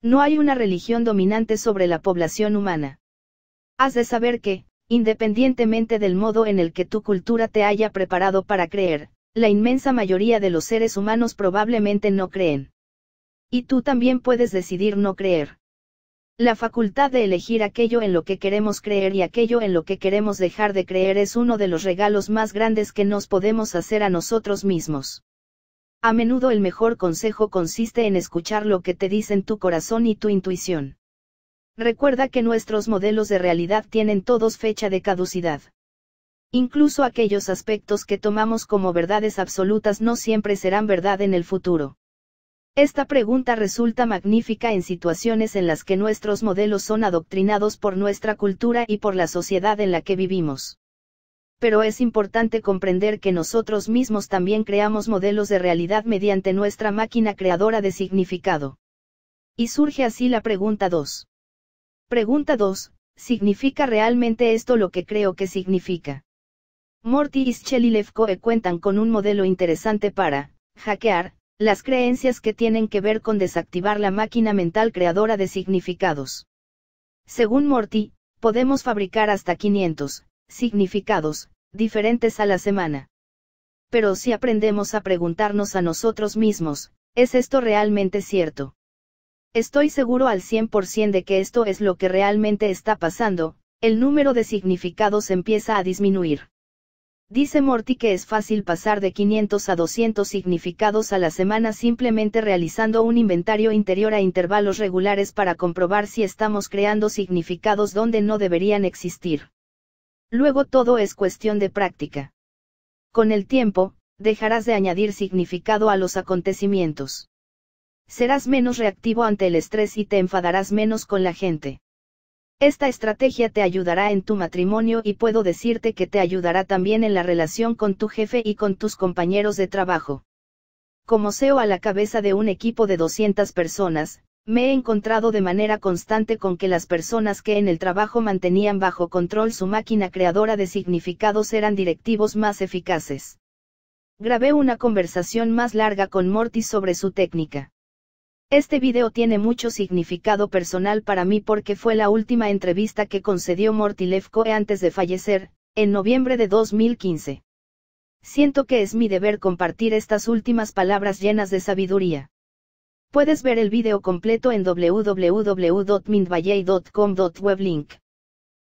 No hay una religión dominante sobre la población humana. Has de saber que, independientemente del modo en el que tu cultura te haya preparado para creer, la inmensa mayoría de los seres humanos probablemente no creen. Y tú también puedes decidir no creer. La facultad de elegir aquello en lo que queremos creer y aquello en lo que queremos dejar de creer es uno de los regalos más grandes que nos podemos hacer a nosotros mismos. A menudo el mejor consejo consiste en escuchar lo que te dicen tu corazón y tu intuición. Recuerda que nuestros modelos de realidad tienen todos fecha de caducidad. Incluso aquellos aspectos que tomamos como verdades absolutas no siempre serán verdad en el futuro. Esta pregunta resulta magnífica en situaciones en las que nuestros modelos son adoctrinados por nuestra cultura y por la sociedad en la que vivimos. Pero es importante comprender que nosotros mismos también creamos modelos de realidad mediante nuestra máquina creadora de significado. Y surge así la pregunta 2. Pregunta 2. ¿Significa realmente esto lo que creo que significa? Morty y Shelley Lefkoe cuentan con un modelo interesante para, hackear, las creencias que tienen que ver con desactivar la máquina mental creadora de significados. Según Morty, podemos fabricar hasta 500 significados diferentes a la semana. Pero si aprendemos a preguntarnos a nosotros mismos, ¿es esto realmente cierto? Estoy seguro al 100% de que esto es lo que realmente está pasando, el número de significados empieza a disminuir. Dice Morty que es fácil pasar de 500 a 200 significados a la semana simplemente realizando un inventario interior a intervalos regulares para comprobar si estamos creando significados donde no deberían existir. Luego todo es cuestión de práctica. Con el tiempo, dejarás de añadir significado a los acontecimientos. Serás menos reactivo ante el estrés y te enfadarás menos con la gente. Esta estrategia te ayudará en tu matrimonio y puedo decirte que te ayudará también en la relación con tu jefe y con tus compañeros de trabajo. Como CEO a la cabeza de un equipo de 200 personas, me he encontrado de manera constante con que las personas que en el trabajo mantenían bajo control su máquina creadora de significados eran directivos más eficaces. Grabé una conversación más larga con Morty sobre su técnica. Este video tiene mucho significado personal para mí porque fue la última entrevista que concedió Mortilevkoe antes de fallecer, en noviembre de 2015. Siento que es mi deber compartir estas últimas palabras llenas de sabiduría. Puedes ver el video completo en www.mindvalley.com.weblink.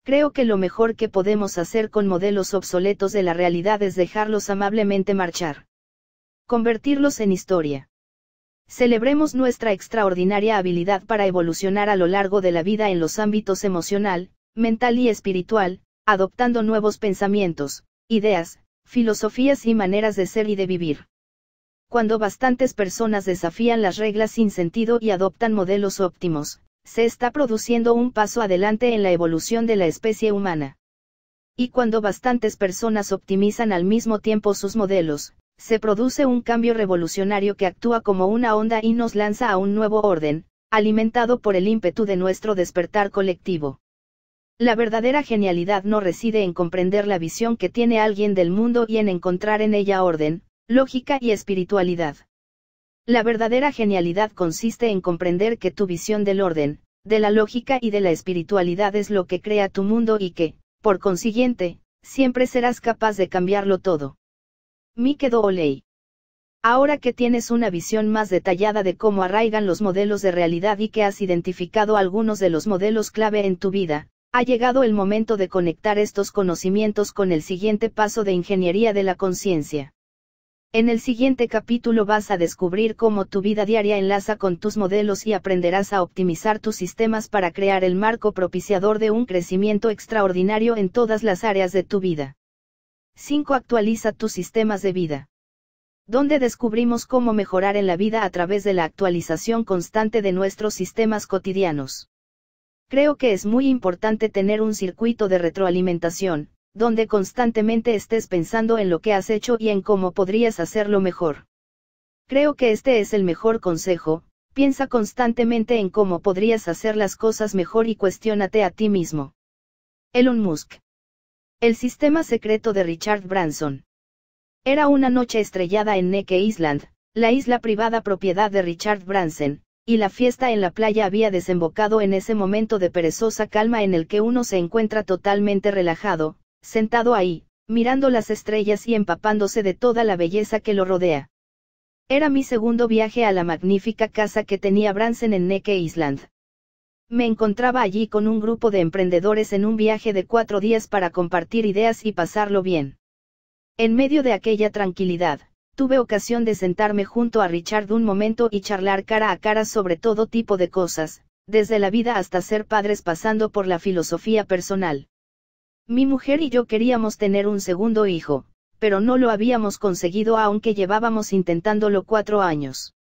Creo que lo mejor que podemos hacer con modelos obsoletos de la realidad es dejarlos amablemente marchar. Convertirlos en historia. Celebremos nuestra extraordinaria habilidad para evolucionar a lo largo de la vida en los ámbitos emocional, mental y espiritual, adoptando nuevos pensamientos, ideas, filosofías y maneras de ser y de vivir. Cuando bastantes personas desafían las reglas sin sentido y adoptan modelos óptimos, se está produciendo un paso adelante en la evolución de la especie humana. Y cuando bastantes personas optimizan al mismo tiempo sus modelos, se produce un cambio revolucionario que actúa como una onda y nos lanza a un nuevo orden, alimentado por el ímpetu de nuestro despertar colectivo. La verdadera genialidad no reside en comprender la visión que tiene alguien del mundo y en encontrar en ella orden, lógica y espiritualidad. La verdadera genialidad consiste en comprender que tu visión del orden, de la lógica y de la espiritualidad es lo que crea tu mundo y que, por consiguiente, siempre serás capaz de cambiarlo todo quedó Olei. Oh Ahora que tienes una visión más detallada de cómo arraigan los modelos de realidad y que has identificado algunos de los modelos clave en tu vida, ha llegado el momento de conectar estos conocimientos con el siguiente paso de ingeniería de la conciencia. En el siguiente capítulo vas a descubrir cómo tu vida diaria enlaza con tus modelos y aprenderás a optimizar tus sistemas para crear el marco propiciador de un crecimiento extraordinario en todas las áreas de tu vida. 5. Actualiza tus sistemas de vida. Donde descubrimos cómo mejorar en la vida a través de la actualización constante de nuestros sistemas cotidianos. Creo que es muy importante tener un circuito de retroalimentación, donde constantemente estés pensando en lo que has hecho y en cómo podrías hacerlo mejor. Creo que este es el mejor consejo, piensa constantemente en cómo podrías hacer las cosas mejor y cuestiónate a ti mismo. Elon Musk el sistema secreto de Richard Branson. Era una noche estrellada en Neke Island, la isla privada propiedad de Richard Branson, y la fiesta en la playa había desembocado en ese momento de perezosa calma en el que uno se encuentra totalmente relajado, sentado ahí, mirando las estrellas y empapándose de toda la belleza que lo rodea. Era mi segundo viaje a la magnífica casa que tenía Branson en Neke Island, me encontraba allí con un grupo de emprendedores en un viaje de cuatro días para compartir ideas y pasarlo bien. En medio de aquella tranquilidad, tuve ocasión de sentarme junto a Richard un momento y charlar cara a cara sobre todo tipo de cosas, desde la vida hasta ser padres pasando por la filosofía personal. Mi mujer y yo queríamos tener un segundo hijo, pero no lo habíamos conseguido aunque llevábamos intentándolo cuatro años.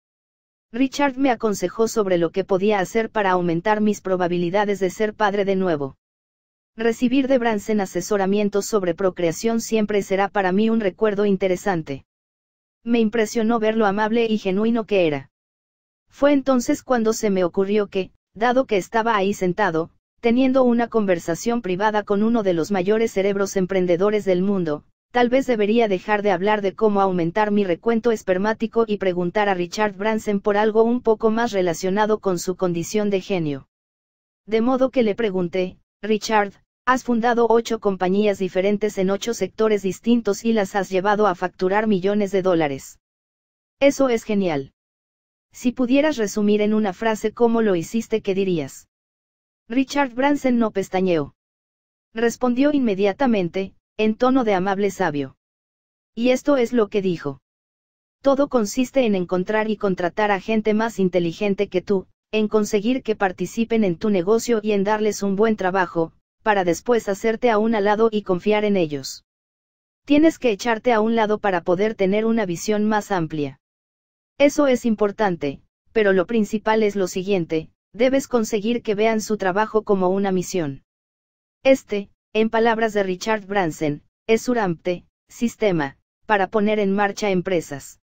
Richard me aconsejó sobre lo que podía hacer para aumentar mis probabilidades de ser padre de nuevo. Recibir de Branson asesoramiento sobre procreación siempre será para mí un recuerdo interesante. Me impresionó ver lo amable y genuino que era. Fue entonces cuando se me ocurrió que, dado que estaba ahí sentado, teniendo una conversación privada con uno de los mayores cerebros emprendedores del mundo, Tal vez debería dejar de hablar de cómo aumentar mi recuento espermático y preguntar a Richard Branson por algo un poco más relacionado con su condición de genio. De modo que le pregunté, Richard, has fundado ocho compañías diferentes en ocho sectores distintos y las has llevado a facturar millones de dólares. Eso es genial. Si pudieras resumir en una frase cómo lo hiciste, ¿qué dirías? Richard Branson no pestañeó. Respondió inmediatamente, en tono de amable sabio. Y esto es lo que dijo. Todo consiste en encontrar y contratar a gente más inteligente que tú, en conseguir que participen en tu negocio y en darles un buen trabajo, para después hacerte a un lado y confiar en ellos. Tienes que echarte a un lado para poder tener una visión más amplia. Eso es importante, pero lo principal es lo siguiente, debes conseguir que vean su trabajo como una misión. Este, en palabras de Richard Branson, es Uramte, sistema, para poner en marcha empresas.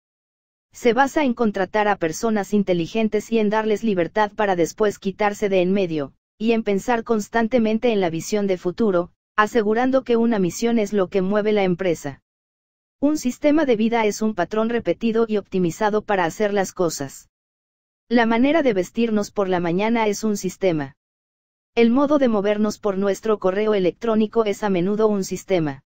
Se basa en contratar a personas inteligentes y en darles libertad para después quitarse de en medio, y en pensar constantemente en la visión de futuro, asegurando que una misión es lo que mueve la empresa. Un sistema de vida es un patrón repetido y optimizado para hacer las cosas. La manera de vestirnos por la mañana es un sistema. El modo de movernos por nuestro correo electrónico es a menudo un sistema.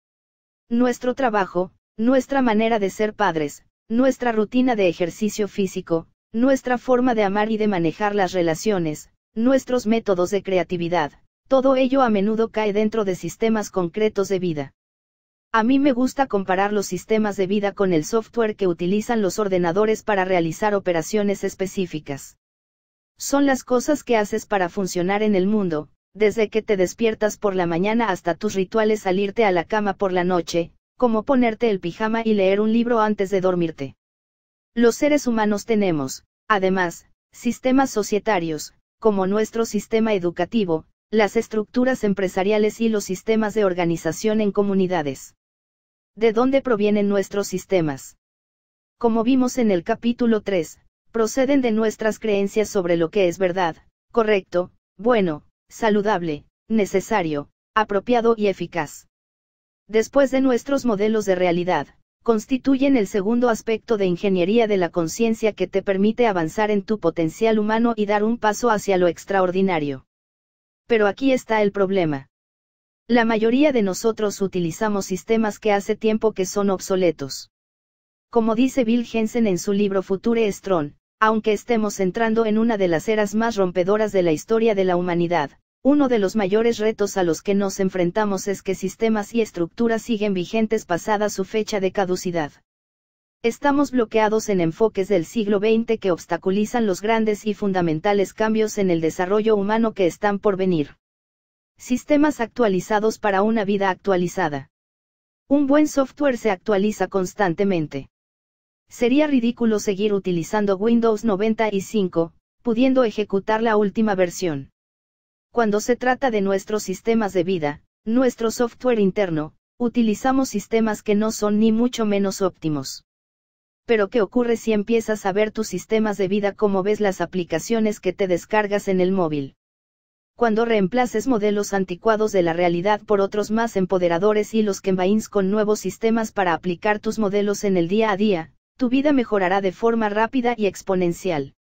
Nuestro trabajo, nuestra manera de ser padres, nuestra rutina de ejercicio físico, nuestra forma de amar y de manejar las relaciones, nuestros métodos de creatividad, todo ello a menudo cae dentro de sistemas concretos de vida. A mí me gusta comparar los sistemas de vida con el software que utilizan los ordenadores para realizar operaciones específicas son las cosas que haces para funcionar en el mundo, desde que te despiertas por la mañana hasta tus rituales al irte a la cama por la noche, como ponerte el pijama y leer un libro antes de dormirte. Los seres humanos tenemos, además, sistemas societarios, como nuestro sistema educativo, las estructuras empresariales y los sistemas de organización en comunidades. ¿De dónde provienen nuestros sistemas? Como vimos en el capítulo 3, proceden de nuestras creencias sobre lo que es verdad, correcto, bueno, saludable, necesario, apropiado y eficaz. Después de nuestros modelos de realidad, constituyen el segundo aspecto de ingeniería de la conciencia que te permite avanzar en tu potencial humano y dar un paso hacia lo extraordinario. Pero aquí está el problema. La mayoría de nosotros utilizamos sistemas que hace tiempo que son obsoletos. Como dice Bill Jensen en su libro Future Strong, aunque estemos entrando en una de las eras más rompedoras de la historia de la humanidad, uno de los mayores retos a los que nos enfrentamos es que sistemas y estructuras siguen vigentes pasada su fecha de caducidad. Estamos bloqueados en enfoques del siglo XX que obstaculizan los grandes y fundamentales cambios en el desarrollo humano que están por venir. Sistemas actualizados para una vida actualizada. Un buen software se actualiza constantemente. Sería ridículo seguir utilizando Windows 95, pudiendo ejecutar la última versión. Cuando se trata de nuestros sistemas de vida, nuestro software interno, utilizamos sistemas que no son ni mucho menos óptimos. Pero ¿qué ocurre si empiezas a ver tus sistemas de vida como ves las aplicaciones que te descargas en el móvil? Cuando reemplaces modelos anticuados de la realidad por otros más empoderadores y los combines con nuevos sistemas para aplicar tus modelos en el día a día, tu vida mejorará de forma rápida y exponencial.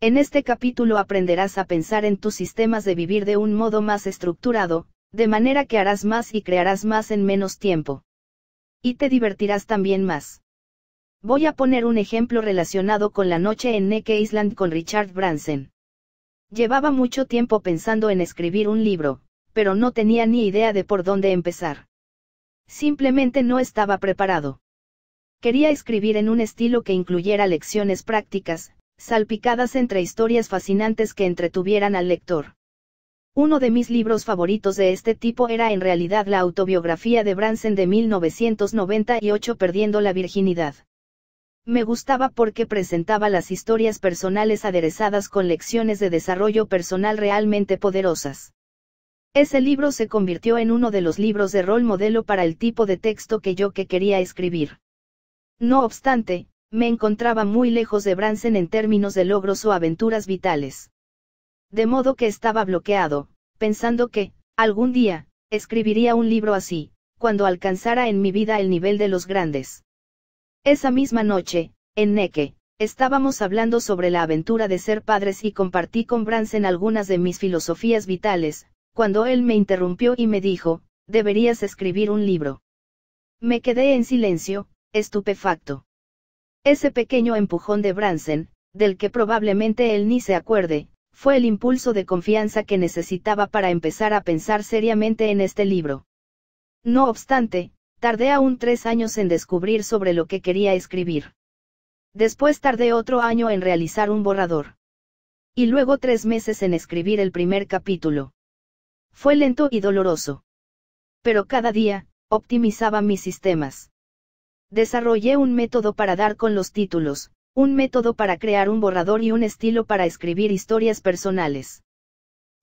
En este capítulo aprenderás a pensar en tus sistemas de vivir de un modo más estructurado, de manera que harás más y crearás más en menos tiempo. Y te divertirás también más. Voy a poner un ejemplo relacionado con la noche en Neck Island con Richard Branson. Llevaba mucho tiempo pensando en escribir un libro, pero no tenía ni idea de por dónde empezar. Simplemente no estaba preparado. Quería escribir en un estilo que incluyera lecciones prácticas, salpicadas entre historias fascinantes que entretuvieran al lector. Uno de mis libros favoritos de este tipo era en realidad la autobiografía de Branson de 1998 Perdiendo la Virginidad. Me gustaba porque presentaba las historias personales aderezadas con lecciones de desarrollo personal realmente poderosas. Ese libro se convirtió en uno de los libros de rol modelo para el tipo de texto que yo que quería escribir. No obstante, me encontraba muy lejos de Bransen en términos de logros o aventuras vitales. De modo que estaba bloqueado, pensando que, algún día, escribiría un libro así, cuando alcanzara en mi vida el nivel de los grandes. Esa misma noche, en Neke, estábamos hablando sobre la aventura de ser padres y compartí con Bransen algunas de mis filosofías vitales, cuando él me interrumpió y me dijo, deberías escribir un libro. Me quedé en silencio, estupefacto. Ese pequeño empujón de Bransen, del que probablemente él ni se acuerde, fue el impulso de confianza que necesitaba para empezar a pensar seriamente en este libro. No obstante, tardé aún tres años en descubrir sobre lo que quería escribir. Después tardé otro año en realizar un borrador. Y luego tres meses en escribir el primer capítulo. Fue lento y doloroso. Pero cada día, optimizaba mis sistemas. Desarrollé un método para dar con los títulos, un método para crear un borrador y un estilo para escribir historias personales.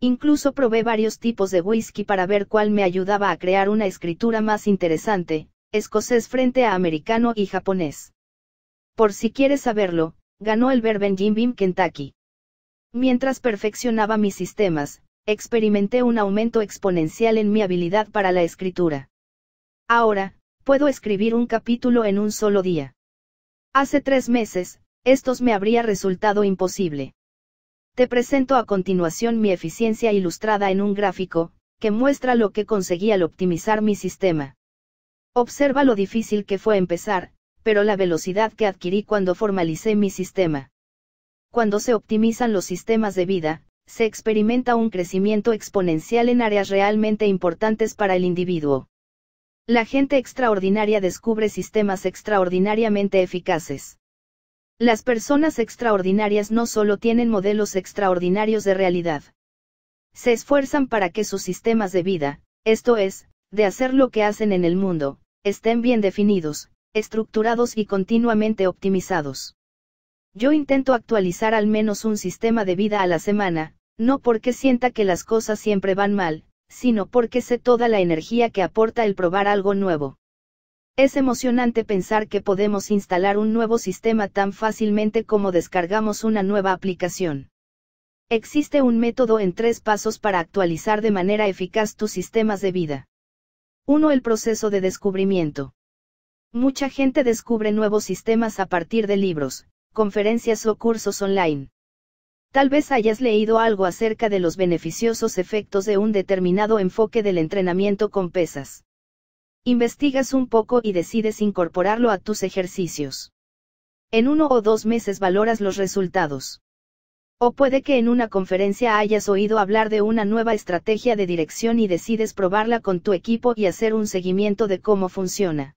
Incluso probé varios tipos de whisky para ver cuál me ayudaba a crear una escritura más interesante, escocés frente a americano y japonés. Por si quieres saberlo, ganó el Bourbon Jim Beam Kentucky. Mientras perfeccionaba mis sistemas, experimenté un aumento exponencial en mi habilidad para la escritura. Ahora, puedo escribir un capítulo en un solo día. Hace tres meses, estos me habría resultado imposible. Te presento a continuación mi eficiencia ilustrada en un gráfico, que muestra lo que conseguí al optimizar mi sistema. Observa lo difícil que fue empezar, pero la velocidad que adquirí cuando formalicé mi sistema. Cuando se optimizan los sistemas de vida, se experimenta un crecimiento exponencial en áreas realmente importantes para el individuo. La gente extraordinaria descubre sistemas extraordinariamente eficaces. Las personas extraordinarias no solo tienen modelos extraordinarios de realidad. Se esfuerzan para que sus sistemas de vida, esto es, de hacer lo que hacen en el mundo, estén bien definidos, estructurados y continuamente optimizados. Yo intento actualizar al menos un sistema de vida a la semana, no porque sienta que las cosas siempre van mal, sino porque sé toda la energía que aporta el probar algo nuevo. Es emocionante pensar que podemos instalar un nuevo sistema tan fácilmente como descargamos una nueva aplicación. Existe un método en tres pasos para actualizar de manera eficaz tus sistemas de vida. 1. El proceso de descubrimiento. Mucha gente descubre nuevos sistemas a partir de libros, conferencias o cursos online. Tal vez hayas leído algo acerca de los beneficiosos efectos de un determinado enfoque del entrenamiento con pesas. Investigas un poco y decides incorporarlo a tus ejercicios. En uno o dos meses valoras los resultados. O puede que en una conferencia hayas oído hablar de una nueva estrategia de dirección y decides probarla con tu equipo y hacer un seguimiento de cómo funciona.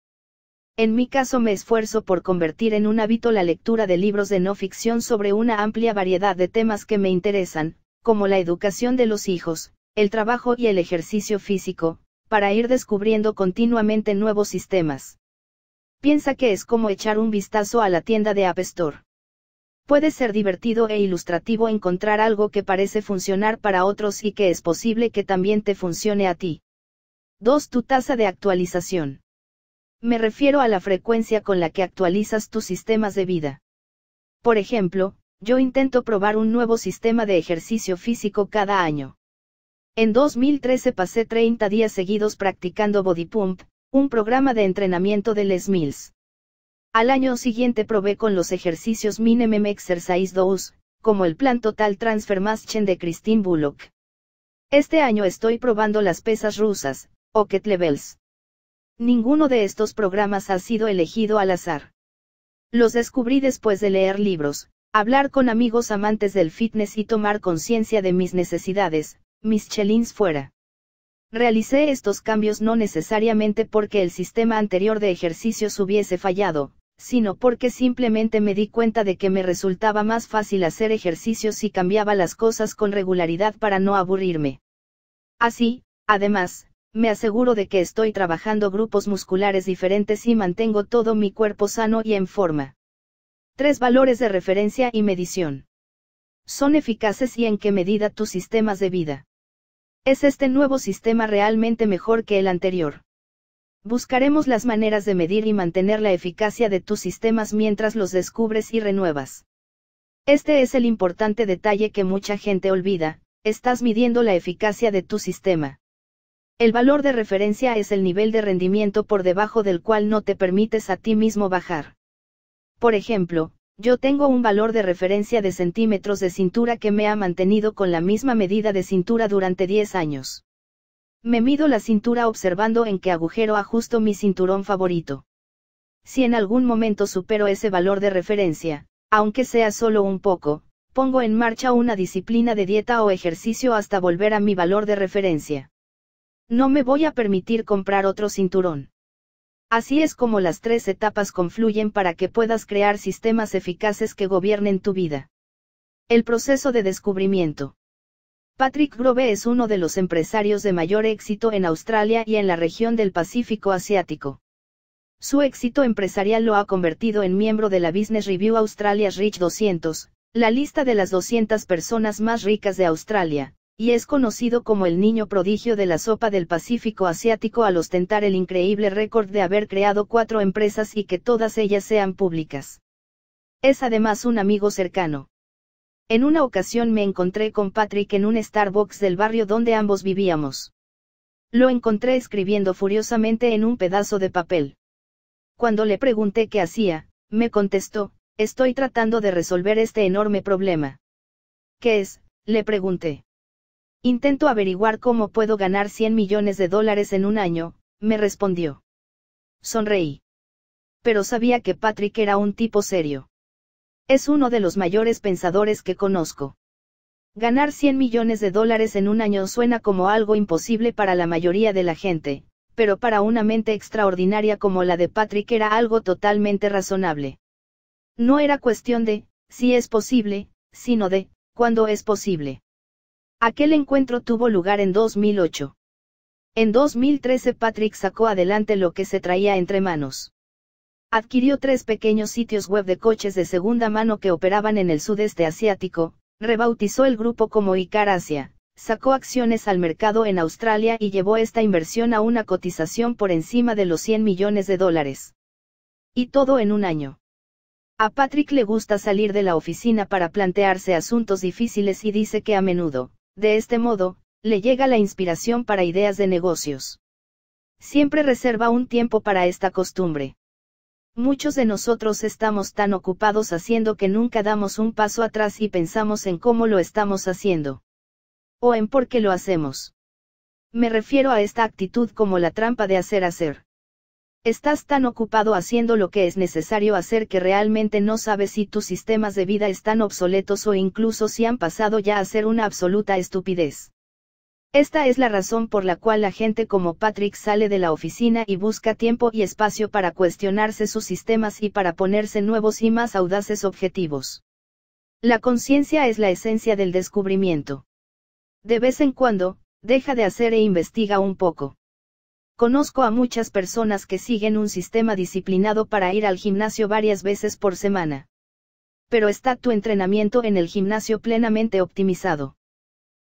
En mi caso me esfuerzo por convertir en un hábito la lectura de libros de no ficción sobre una amplia variedad de temas que me interesan, como la educación de los hijos, el trabajo y el ejercicio físico, para ir descubriendo continuamente nuevos sistemas. Piensa que es como echar un vistazo a la tienda de App Store. Puede ser divertido e ilustrativo encontrar algo que parece funcionar para otros y que es posible que también te funcione a ti. 2. Tu tasa de actualización. Me refiero a la frecuencia con la que actualizas tus sistemas de vida. Por ejemplo, yo intento probar un nuevo sistema de ejercicio físico cada año. En 2013 pasé 30 días seguidos practicando Body Pump, un programa de entrenamiento de Les Mills. Al año siguiente probé con los ejercicios Minimum Exercise 2, como el plan Total Transfer Machine de Christine Bullock. Este año estoy probando las pesas rusas, o kettlebells. Ninguno de estos programas ha sido elegido al azar. Los descubrí después de leer libros, hablar con amigos amantes del fitness y tomar conciencia de mis necesidades, mis chelins fuera. Realicé estos cambios no necesariamente porque el sistema anterior de ejercicios hubiese fallado, sino porque simplemente me di cuenta de que me resultaba más fácil hacer ejercicios y cambiaba las cosas con regularidad para no aburrirme. Así, además, me aseguro de que estoy trabajando grupos musculares diferentes y mantengo todo mi cuerpo sano y en forma. Tres valores de referencia y medición. Son eficaces y en qué medida tus sistemas de vida. ¿Es este nuevo sistema realmente mejor que el anterior? Buscaremos las maneras de medir y mantener la eficacia de tus sistemas mientras los descubres y renuevas. Este es el importante detalle que mucha gente olvida, estás midiendo la eficacia de tu sistema. El valor de referencia es el nivel de rendimiento por debajo del cual no te permites a ti mismo bajar. Por ejemplo, yo tengo un valor de referencia de centímetros de cintura que me ha mantenido con la misma medida de cintura durante 10 años. Me mido la cintura observando en qué agujero ajusto mi cinturón favorito. Si en algún momento supero ese valor de referencia, aunque sea solo un poco, pongo en marcha una disciplina de dieta o ejercicio hasta volver a mi valor de referencia. No me voy a permitir comprar otro cinturón. Así es como las tres etapas confluyen para que puedas crear sistemas eficaces que gobiernen tu vida. El proceso de descubrimiento. Patrick Grove es uno de los empresarios de mayor éxito en Australia y en la región del Pacífico Asiático. Su éxito empresarial lo ha convertido en miembro de la Business Review Australia's Rich 200, la lista de las 200 personas más ricas de Australia, y es conocido como el niño prodigio de la sopa del Pacífico Asiático al ostentar el increíble récord de haber creado cuatro empresas y que todas ellas sean públicas. Es además un amigo cercano. En una ocasión me encontré con Patrick en un Starbucks del barrio donde ambos vivíamos. Lo encontré escribiendo furiosamente en un pedazo de papel. Cuando le pregunté qué hacía, me contestó, estoy tratando de resolver este enorme problema. ¿Qué es? le pregunté. Intento averiguar cómo puedo ganar 100 millones de dólares en un año, me respondió. Sonreí. Pero sabía que Patrick era un tipo serio. Es uno de los mayores pensadores que conozco. Ganar 100 millones de dólares en un año suena como algo imposible para la mayoría de la gente, pero para una mente extraordinaria como la de Patrick era algo totalmente razonable. No era cuestión de, si es posible, sino de, cuándo es posible. Aquel encuentro tuvo lugar en 2008. En 2013 Patrick sacó adelante lo que se traía entre manos. Adquirió tres pequeños sitios web de coches de segunda mano que operaban en el sudeste asiático, rebautizó el grupo como Icarasia, sacó acciones al mercado en Australia y llevó esta inversión a una cotización por encima de los 100 millones de dólares. Y todo en un año. A Patrick le gusta salir de la oficina para plantearse asuntos difíciles y dice que a menudo, de este modo, le llega la inspiración para ideas de negocios. Siempre reserva un tiempo para esta costumbre. Muchos de nosotros estamos tan ocupados haciendo que nunca damos un paso atrás y pensamos en cómo lo estamos haciendo. O en por qué lo hacemos. Me refiero a esta actitud como la trampa de hacer hacer. Estás tan ocupado haciendo lo que es necesario hacer que realmente no sabes si tus sistemas de vida están obsoletos o incluso si han pasado ya a ser una absoluta estupidez. Esta es la razón por la cual la gente como Patrick sale de la oficina y busca tiempo y espacio para cuestionarse sus sistemas y para ponerse nuevos y más audaces objetivos. La conciencia es la esencia del descubrimiento. De vez en cuando, deja de hacer e investiga un poco. Conozco a muchas personas que siguen un sistema disciplinado para ir al gimnasio varias veces por semana. Pero está tu entrenamiento en el gimnasio plenamente optimizado.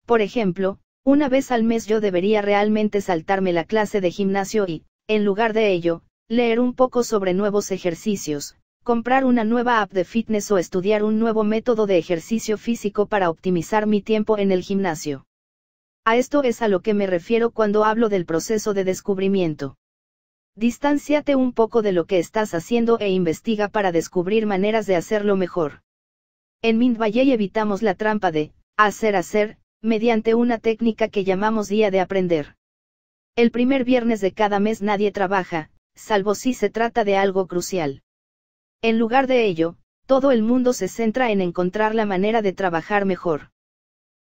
Por ejemplo, una vez al mes yo debería realmente saltarme la clase de gimnasio y, en lugar de ello, leer un poco sobre nuevos ejercicios, comprar una nueva app de fitness o estudiar un nuevo método de ejercicio físico para optimizar mi tiempo en el gimnasio. A esto es a lo que me refiero cuando hablo del proceso de descubrimiento. Distánciate un poco de lo que estás haciendo e investiga para descubrir maneras de hacerlo mejor. En Mindvalley evitamos la trampa de hacer hacer, mediante una técnica que llamamos día de aprender. El primer viernes de cada mes nadie trabaja, salvo si se trata de algo crucial. En lugar de ello, todo el mundo se centra en encontrar la manera de trabajar mejor.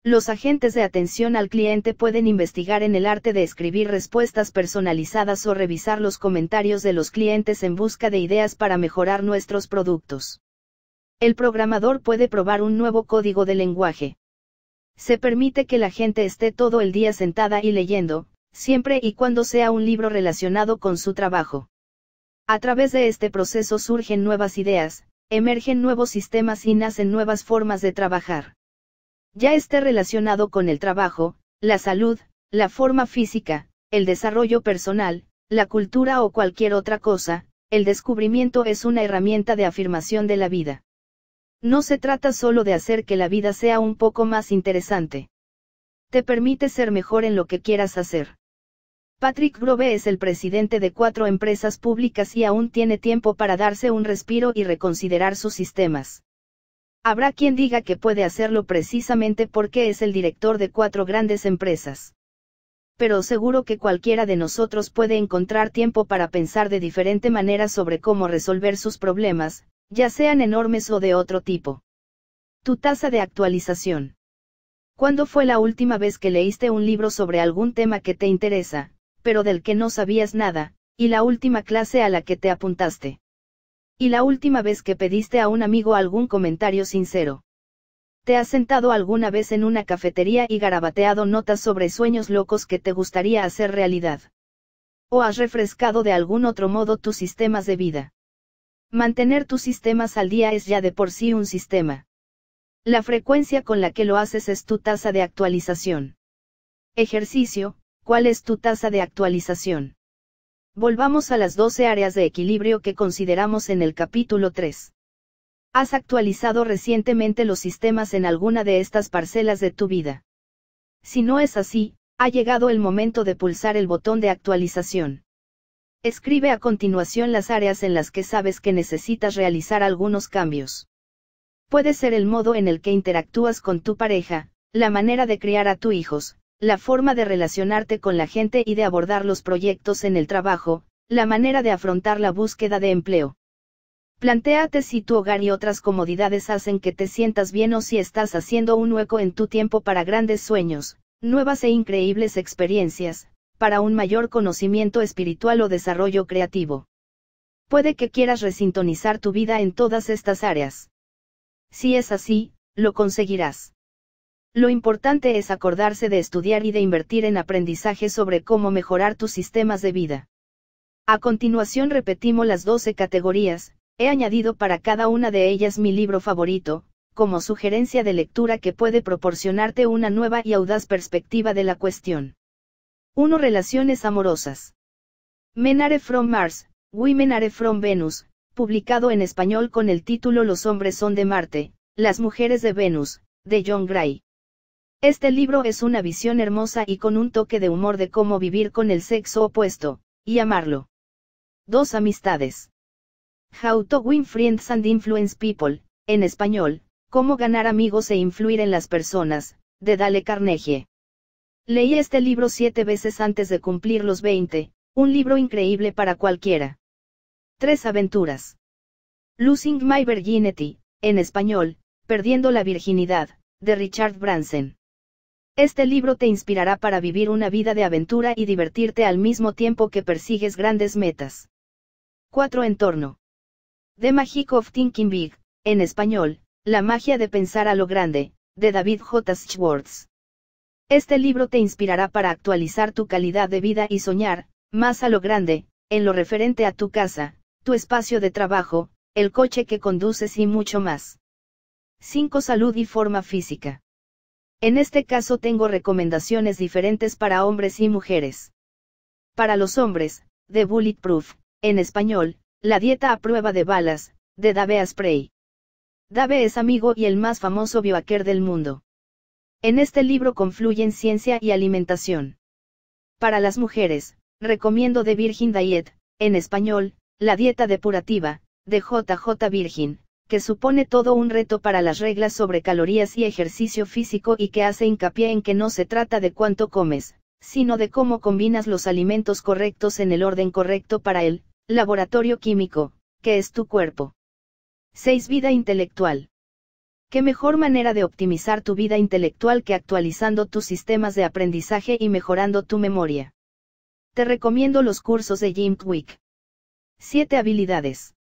Los agentes de atención al cliente pueden investigar en el arte de escribir respuestas personalizadas o revisar los comentarios de los clientes en busca de ideas para mejorar nuestros productos. El programador puede probar un nuevo código de lenguaje. Se permite que la gente esté todo el día sentada y leyendo, siempre y cuando sea un libro relacionado con su trabajo. A través de este proceso surgen nuevas ideas, emergen nuevos sistemas y nacen nuevas formas de trabajar ya esté relacionado con el trabajo, la salud, la forma física, el desarrollo personal, la cultura o cualquier otra cosa, el descubrimiento es una herramienta de afirmación de la vida. No se trata solo de hacer que la vida sea un poco más interesante. Te permite ser mejor en lo que quieras hacer. Patrick Grove es el presidente de cuatro empresas públicas y aún tiene tiempo para darse un respiro y reconsiderar sus sistemas. Habrá quien diga que puede hacerlo precisamente porque es el director de cuatro grandes empresas. Pero seguro que cualquiera de nosotros puede encontrar tiempo para pensar de diferente manera sobre cómo resolver sus problemas, ya sean enormes o de otro tipo. Tu tasa de actualización. ¿Cuándo fue la última vez que leíste un libro sobre algún tema que te interesa, pero del que no sabías nada, y la última clase a la que te apuntaste? Y la última vez que pediste a un amigo algún comentario sincero. ¿Te has sentado alguna vez en una cafetería y garabateado notas sobre sueños locos que te gustaría hacer realidad? ¿O has refrescado de algún otro modo tus sistemas de vida? Mantener tus sistemas al día es ya de por sí un sistema. La frecuencia con la que lo haces es tu tasa de actualización. Ejercicio, ¿cuál es tu tasa de actualización? Volvamos a las 12 áreas de equilibrio que consideramos en el capítulo 3. ¿Has actualizado recientemente los sistemas en alguna de estas parcelas de tu vida? Si no es así, ha llegado el momento de pulsar el botón de actualización. Escribe a continuación las áreas en las que sabes que necesitas realizar algunos cambios. Puede ser el modo en el que interactúas con tu pareja, la manera de criar a tus hijos, la forma de relacionarte con la gente y de abordar los proyectos en el trabajo, la manera de afrontar la búsqueda de empleo. Plantéate si tu hogar y otras comodidades hacen que te sientas bien o si estás haciendo un hueco en tu tiempo para grandes sueños, nuevas e increíbles experiencias, para un mayor conocimiento espiritual o desarrollo creativo. Puede que quieras resintonizar tu vida en todas estas áreas. Si es así, lo conseguirás. Lo importante es acordarse de estudiar y de invertir en aprendizaje sobre cómo mejorar tus sistemas de vida. A continuación repetimos las 12 categorías, he añadido para cada una de ellas mi libro favorito, como sugerencia de lectura que puede proporcionarte una nueva y audaz perspectiva de la cuestión. 1. Relaciones amorosas. Men Are From Mars, Women Are From Venus, publicado en español con el título Los hombres son de Marte, las mujeres de Venus, de John Gray. Este libro es una visión hermosa y con un toque de humor de cómo vivir con el sexo opuesto, y amarlo. Dos Amistades. How to Win Friends and Influence People, en español, Cómo ganar amigos e influir en las personas, de Dale Carnegie. Leí este libro siete veces antes de cumplir los 20, un libro increíble para cualquiera. Tres Aventuras. Losing My Virginity, en español, Perdiendo la Virginidad, de Richard Branson. Este libro te inspirará para vivir una vida de aventura y divertirte al mismo tiempo que persigues grandes metas. 4. Entorno. The Magic of Thinking Big, en español, La magia de pensar a lo grande, de David J. Schwartz. Este libro te inspirará para actualizar tu calidad de vida y soñar, más a lo grande, en lo referente a tu casa, tu espacio de trabajo, el coche que conduces y mucho más. 5. Salud y forma física. En este caso tengo recomendaciones diferentes para hombres y mujeres. Para los hombres, The Bulletproof, en español, la dieta a prueba de balas, de Dave Asprey. Dave es amigo y el más famoso biohacker del mundo. En este libro confluyen ciencia y alimentación. Para las mujeres, recomiendo The Virgin Diet, en español, la dieta depurativa, de JJ Virgin, que supone todo un reto para las reglas sobre calorías y ejercicio físico y que hace hincapié en que no se trata de cuánto comes, sino de cómo combinas los alimentos correctos en el orden correcto para el laboratorio químico, que es tu cuerpo. 6. Vida intelectual. ¿Qué mejor manera de optimizar tu vida intelectual que actualizando tus sistemas de aprendizaje y mejorando tu memoria? Te recomiendo los cursos de Jim Quick. 7 habilidades.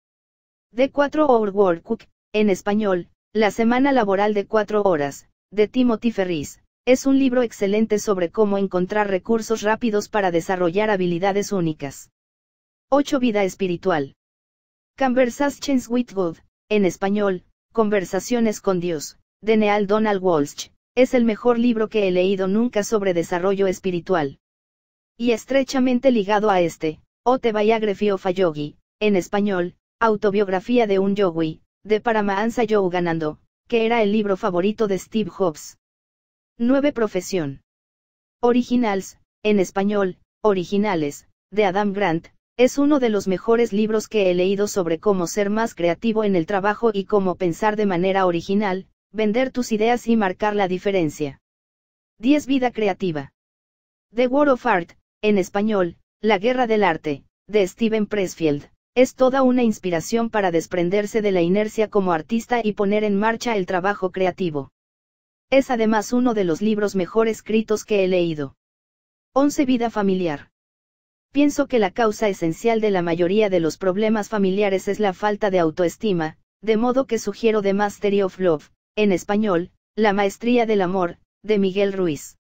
The 4-Hour Workbook, en español, La Semana Laboral de 4 Horas, de Timothy Ferris, es un libro excelente sobre cómo encontrar recursos rápidos para desarrollar habilidades únicas. 8. Vida espiritual. Conversations with God, en español, Conversaciones con Dios, de Neal Donald Walsh, es el mejor libro que he leído nunca sobre desarrollo espiritual. Y estrechamente ligado a este, O of en español, Autobiografía de un yogui, de Paramahansa ganando que era el libro favorito de Steve Jobs. 9. Profesión. Originals, en español, Originales, de Adam Grant, es uno de los mejores libros que he leído sobre cómo ser más creativo en el trabajo y cómo pensar de manera original, vender tus ideas y marcar la diferencia. 10. Vida creativa. The War of Art, en español, La Guerra del Arte, de Steven Pressfield, es toda una inspiración para desprenderse de la inercia como artista y poner en marcha el trabajo creativo. Es además uno de los libros mejor escritos que he leído. 11. Vida familiar. Pienso que la causa esencial de la mayoría de los problemas familiares es la falta de autoestima, de modo que sugiero The Mastery of Love, en español, La Maestría del Amor, de Miguel Ruiz.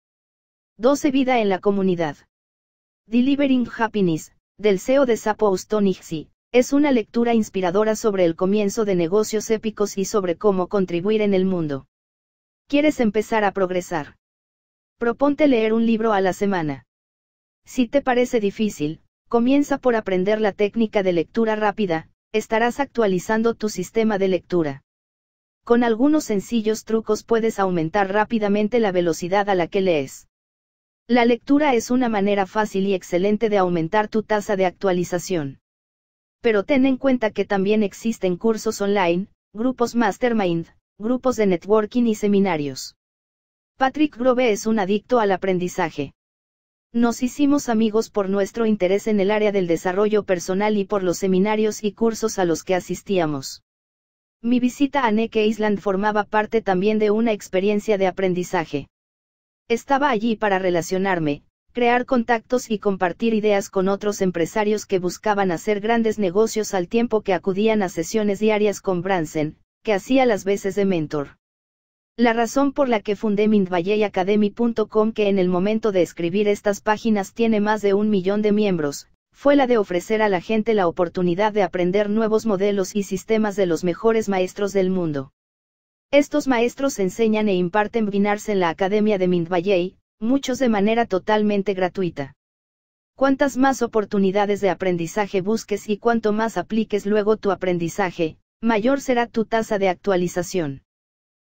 12. Vida en la comunidad. Delivering Happiness, del CEO de Sapo es una lectura inspiradora sobre el comienzo de negocios épicos y sobre cómo contribuir en el mundo. ¿Quieres empezar a progresar? Proponte leer un libro a la semana. Si te parece difícil, comienza por aprender la técnica de lectura rápida, estarás actualizando tu sistema de lectura. Con algunos sencillos trucos puedes aumentar rápidamente la velocidad a la que lees. La lectura es una manera fácil y excelente de aumentar tu tasa de actualización pero ten en cuenta que también existen cursos online, grupos mastermind, grupos de networking y seminarios. Patrick Grove es un adicto al aprendizaje. Nos hicimos amigos por nuestro interés en el área del desarrollo personal y por los seminarios y cursos a los que asistíamos. Mi visita a Neke Island formaba parte también de una experiencia de aprendizaje. Estaba allí para relacionarme, crear contactos y compartir ideas con otros empresarios que buscaban hacer grandes negocios al tiempo que acudían a sesiones diarias con Branson, que hacía las veces de mentor. La razón por la que fundé mindvalleyacademy.com que en el momento de escribir estas páginas tiene más de un millón de miembros, fue la de ofrecer a la gente la oportunidad de aprender nuevos modelos y sistemas de los mejores maestros del mundo. Estos maestros enseñan e imparten binars en la Academia de Mindvalley, muchos de manera totalmente gratuita. Cuantas más oportunidades de aprendizaje busques y cuanto más apliques luego tu aprendizaje, mayor será tu tasa de actualización.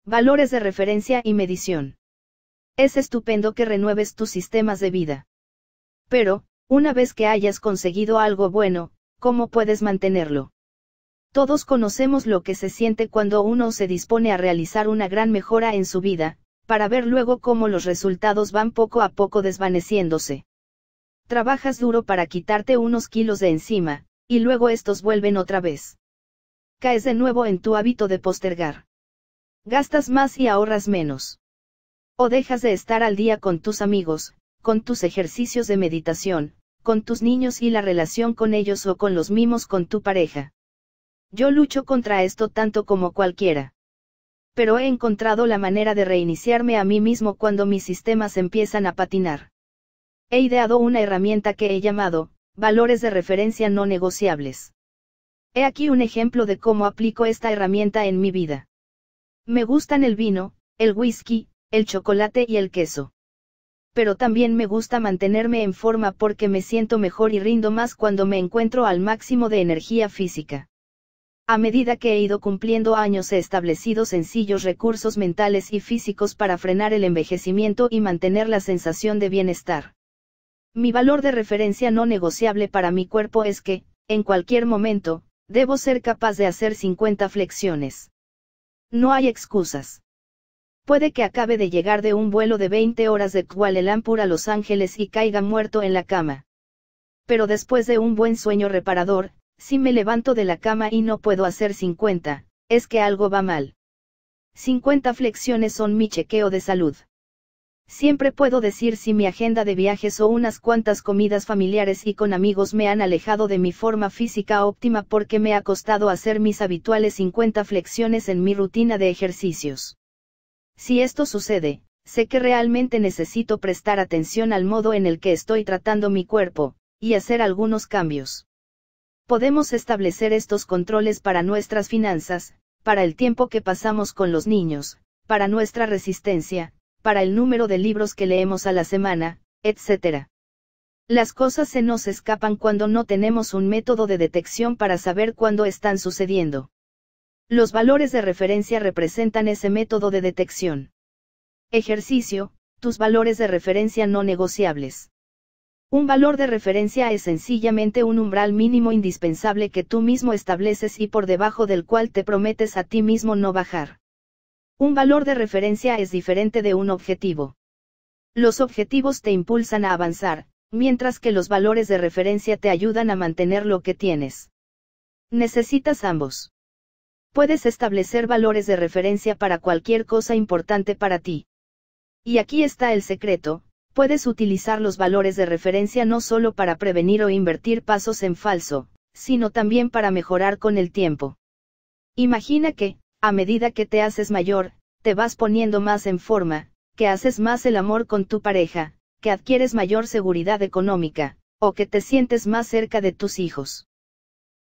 Valores de referencia y medición. Es estupendo que renueves tus sistemas de vida. Pero, una vez que hayas conseguido algo bueno, ¿cómo puedes mantenerlo? Todos conocemos lo que se siente cuando uno se dispone a realizar una gran mejora en su vida, para ver luego cómo los resultados van poco a poco desvaneciéndose. Trabajas duro para quitarte unos kilos de encima, y luego estos vuelven otra vez. Caes de nuevo en tu hábito de postergar. Gastas más y ahorras menos. O dejas de estar al día con tus amigos, con tus ejercicios de meditación, con tus niños y la relación con ellos o con los mimos con tu pareja. Yo lucho contra esto tanto como cualquiera pero he encontrado la manera de reiniciarme a mí mismo cuando mis sistemas empiezan a patinar. He ideado una herramienta que he llamado, valores de referencia no negociables. He aquí un ejemplo de cómo aplico esta herramienta en mi vida. Me gustan el vino, el whisky, el chocolate y el queso. Pero también me gusta mantenerme en forma porque me siento mejor y rindo más cuando me encuentro al máximo de energía física. A medida que he ido cumpliendo años he establecido sencillos recursos mentales y físicos para frenar el envejecimiento y mantener la sensación de bienestar. Mi valor de referencia no negociable para mi cuerpo es que, en cualquier momento, debo ser capaz de hacer 50 flexiones. No hay excusas. Puede que acabe de llegar de un vuelo de 20 horas de Lumpur a Los Ángeles y caiga muerto en la cama. Pero después de un buen sueño reparador, si me levanto de la cama y no puedo hacer 50, es que algo va mal. 50 flexiones son mi chequeo de salud. Siempre puedo decir si mi agenda de viajes o unas cuantas comidas familiares y con amigos me han alejado de mi forma física óptima porque me ha costado hacer mis habituales 50 flexiones en mi rutina de ejercicios. Si esto sucede, sé que realmente necesito prestar atención al modo en el que estoy tratando mi cuerpo, y hacer algunos cambios podemos establecer estos controles para nuestras finanzas, para el tiempo que pasamos con los niños, para nuestra resistencia, para el número de libros que leemos a la semana, etc. Las cosas se nos escapan cuando no tenemos un método de detección para saber cuándo están sucediendo. Los valores de referencia representan ese método de detección. Ejercicio, tus valores de referencia no negociables. Un valor de referencia es sencillamente un umbral mínimo indispensable que tú mismo estableces y por debajo del cual te prometes a ti mismo no bajar. Un valor de referencia es diferente de un objetivo. Los objetivos te impulsan a avanzar, mientras que los valores de referencia te ayudan a mantener lo que tienes. Necesitas ambos. Puedes establecer valores de referencia para cualquier cosa importante para ti. Y aquí está el secreto, puedes utilizar los valores de referencia no solo para prevenir o invertir pasos en falso, sino también para mejorar con el tiempo. Imagina que, a medida que te haces mayor, te vas poniendo más en forma, que haces más el amor con tu pareja, que adquieres mayor seguridad económica, o que te sientes más cerca de tus hijos.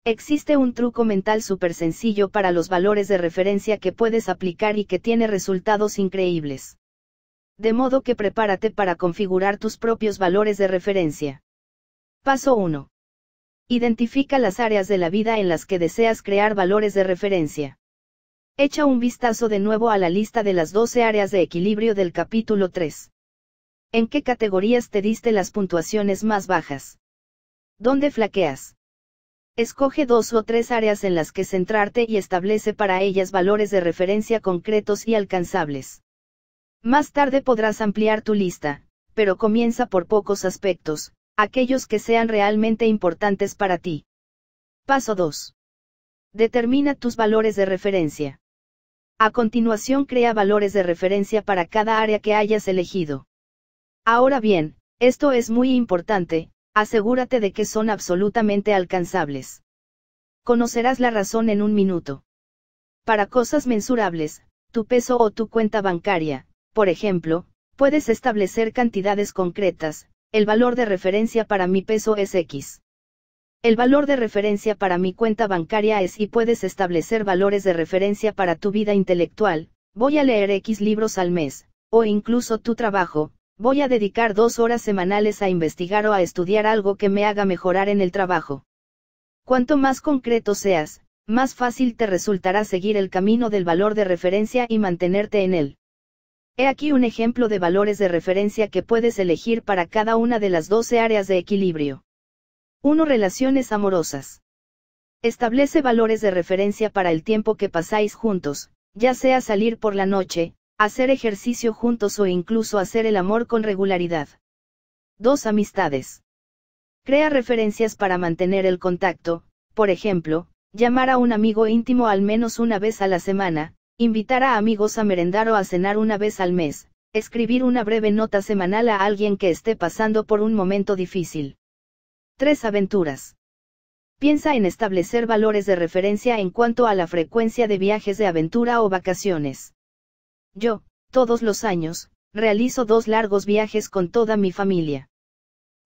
Existe un truco mental súper sencillo para los valores de referencia que puedes aplicar y que tiene resultados increíbles de modo que prepárate para configurar tus propios valores de referencia. Paso 1. Identifica las áreas de la vida en las que deseas crear valores de referencia. Echa un vistazo de nuevo a la lista de las 12 áreas de equilibrio del capítulo 3. ¿En qué categorías te diste las puntuaciones más bajas? ¿Dónde flaqueas? Escoge dos o tres áreas en las que centrarte y establece para ellas valores de referencia concretos y alcanzables. Más tarde podrás ampliar tu lista, pero comienza por pocos aspectos, aquellos que sean realmente importantes para ti. Paso 2. Determina tus valores de referencia. A continuación crea valores de referencia para cada área que hayas elegido. Ahora bien, esto es muy importante, asegúrate de que son absolutamente alcanzables. Conocerás la razón en un minuto. Para cosas mensurables, tu peso o tu cuenta bancaria, por ejemplo, puedes establecer cantidades concretas, el valor de referencia para mi peso es X. El valor de referencia para mi cuenta bancaria es y puedes establecer valores de referencia para tu vida intelectual, voy a leer X libros al mes, o incluso tu trabajo, voy a dedicar dos horas semanales a investigar o a estudiar algo que me haga mejorar en el trabajo. Cuanto más concreto seas, más fácil te resultará seguir el camino del valor de referencia y mantenerte en él. He aquí un ejemplo de valores de referencia que puedes elegir para cada una de las 12 áreas de equilibrio. 1. Relaciones amorosas. Establece valores de referencia para el tiempo que pasáis juntos, ya sea salir por la noche, hacer ejercicio juntos o incluso hacer el amor con regularidad. 2. Amistades. Crea referencias para mantener el contacto, por ejemplo, llamar a un amigo íntimo al menos una vez a la semana, Invitar a amigos a merendar o a cenar una vez al mes, escribir una breve nota semanal a alguien que esté pasando por un momento difícil. Tres Aventuras. Piensa en establecer valores de referencia en cuanto a la frecuencia de viajes de aventura o vacaciones. Yo, todos los años, realizo dos largos viajes con toda mi familia.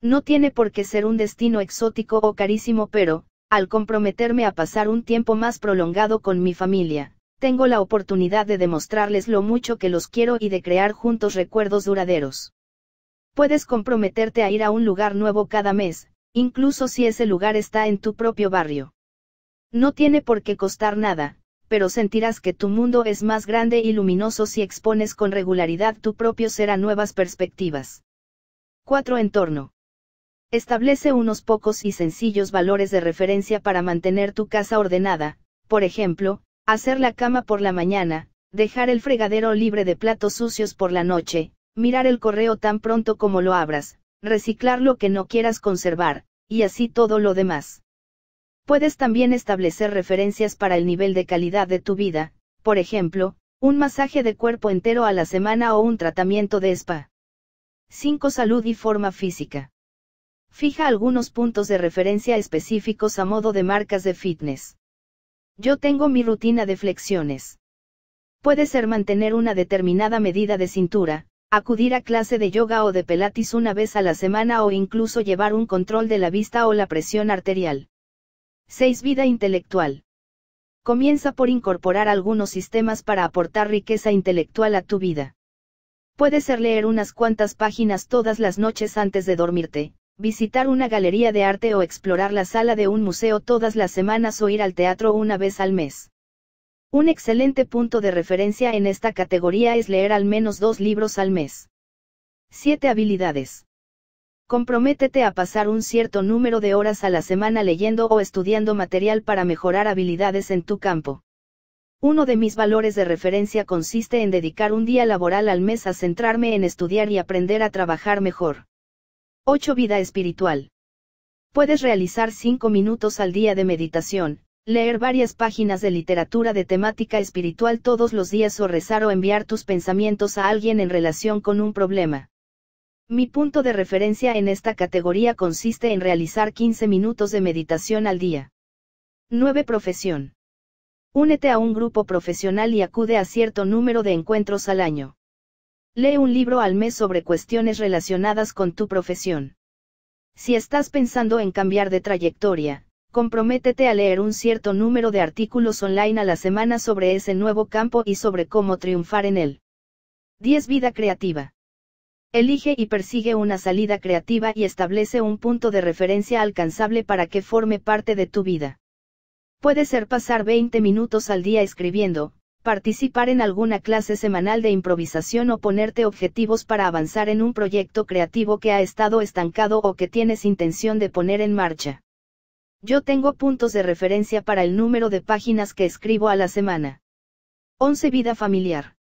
No tiene por qué ser un destino exótico o carísimo, pero, al comprometerme a pasar un tiempo más prolongado con mi familia, tengo la oportunidad de demostrarles lo mucho que los quiero y de crear juntos recuerdos duraderos. Puedes comprometerte a ir a un lugar nuevo cada mes, incluso si ese lugar está en tu propio barrio. No tiene por qué costar nada, pero sentirás que tu mundo es más grande y luminoso si expones con regularidad tu propio ser a nuevas perspectivas. 4. Entorno. Establece unos pocos y sencillos valores de referencia para mantener tu casa ordenada, por ejemplo, Hacer la cama por la mañana, dejar el fregadero libre de platos sucios por la noche, mirar el correo tan pronto como lo abras, reciclar lo que no quieras conservar, y así todo lo demás. Puedes también establecer referencias para el nivel de calidad de tu vida, por ejemplo, un masaje de cuerpo entero a la semana o un tratamiento de spa. 5. Salud y forma física. Fija algunos puntos de referencia específicos a modo de marcas de fitness. Yo tengo mi rutina de flexiones. Puede ser mantener una determinada medida de cintura, acudir a clase de yoga o de pelatis una vez a la semana o incluso llevar un control de la vista o la presión arterial. 6. Vida intelectual. Comienza por incorporar algunos sistemas para aportar riqueza intelectual a tu vida. Puede ser leer unas cuantas páginas todas las noches antes de dormirte, visitar una galería de arte o explorar la sala de un museo todas las semanas o ir al teatro una vez al mes. Un excelente punto de referencia en esta categoría es leer al menos dos libros al mes. 7 habilidades. Comprométete a pasar un cierto número de horas a la semana leyendo o estudiando material para mejorar habilidades en tu campo. Uno de mis valores de referencia consiste en dedicar un día laboral al mes a centrarme en estudiar y aprender a trabajar mejor. 8. Vida espiritual. Puedes realizar 5 minutos al día de meditación, leer varias páginas de literatura de temática espiritual todos los días o rezar o enviar tus pensamientos a alguien en relación con un problema. Mi punto de referencia en esta categoría consiste en realizar 15 minutos de meditación al día. 9. Profesión. Únete a un grupo profesional y acude a cierto número de encuentros al año. Lee un libro al mes sobre cuestiones relacionadas con tu profesión. Si estás pensando en cambiar de trayectoria, comprométete a leer un cierto número de artículos online a la semana sobre ese nuevo campo y sobre cómo triunfar en él. 10. Vida creativa. Elige y persigue una salida creativa y establece un punto de referencia alcanzable para que forme parte de tu vida. Puede ser pasar 20 minutos al día escribiendo, participar en alguna clase semanal de improvisación o ponerte objetivos para avanzar en un proyecto creativo que ha estado estancado o que tienes intención de poner en marcha. Yo tengo puntos de referencia para el número de páginas que escribo a la semana. 11. Vida familiar.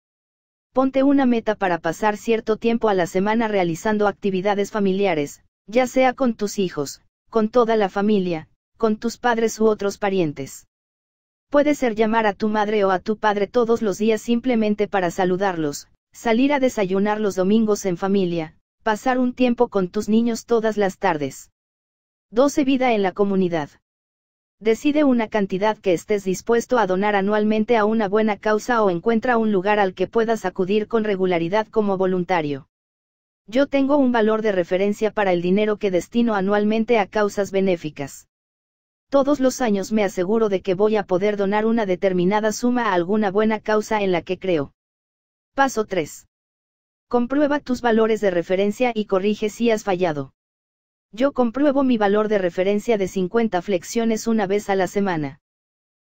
Ponte una meta para pasar cierto tiempo a la semana realizando actividades familiares, ya sea con tus hijos, con toda la familia, con tus padres u otros parientes. Puede ser llamar a tu madre o a tu padre todos los días simplemente para saludarlos, salir a desayunar los domingos en familia, pasar un tiempo con tus niños todas las tardes. 12. Vida en la comunidad. Decide una cantidad que estés dispuesto a donar anualmente a una buena causa o encuentra un lugar al que puedas acudir con regularidad como voluntario. Yo tengo un valor de referencia para el dinero que destino anualmente a causas benéficas. Todos los años me aseguro de que voy a poder donar una determinada suma a alguna buena causa en la que creo. Paso 3. Comprueba tus valores de referencia y corrige si has fallado. Yo compruebo mi valor de referencia de 50 flexiones una vez a la semana.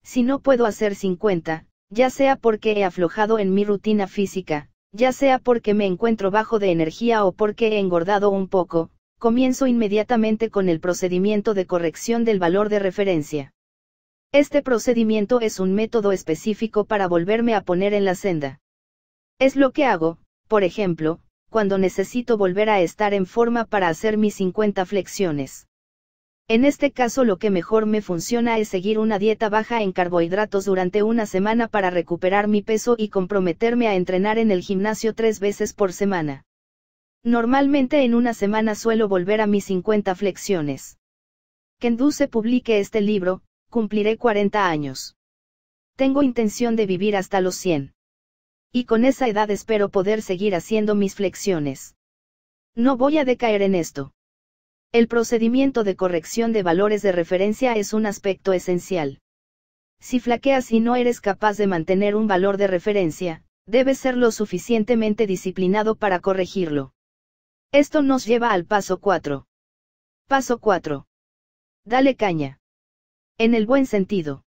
Si no puedo hacer 50, ya sea porque he aflojado en mi rutina física, ya sea porque me encuentro bajo de energía o porque he engordado un poco, comienzo inmediatamente con el procedimiento de corrección del valor de referencia. Este procedimiento es un método específico para volverme a poner en la senda. Es lo que hago, por ejemplo, cuando necesito volver a estar en forma para hacer mis 50 flexiones. En este caso lo que mejor me funciona es seguir una dieta baja en carbohidratos durante una semana para recuperar mi peso y comprometerme a entrenar en el gimnasio tres veces por semana. Normalmente en una semana suelo volver a mis 50 flexiones. Cuando se publique este libro, cumpliré 40 años. Tengo intención de vivir hasta los 100. Y con esa edad espero poder seguir haciendo mis flexiones. No voy a decaer en esto. El procedimiento de corrección de valores de referencia es un aspecto esencial. Si flaqueas y no eres capaz de mantener un valor de referencia, debes ser lo suficientemente disciplinado para corregirlo. Esto nos lleva al paso 4. Paso 4. Dale caña. En el buen sentido.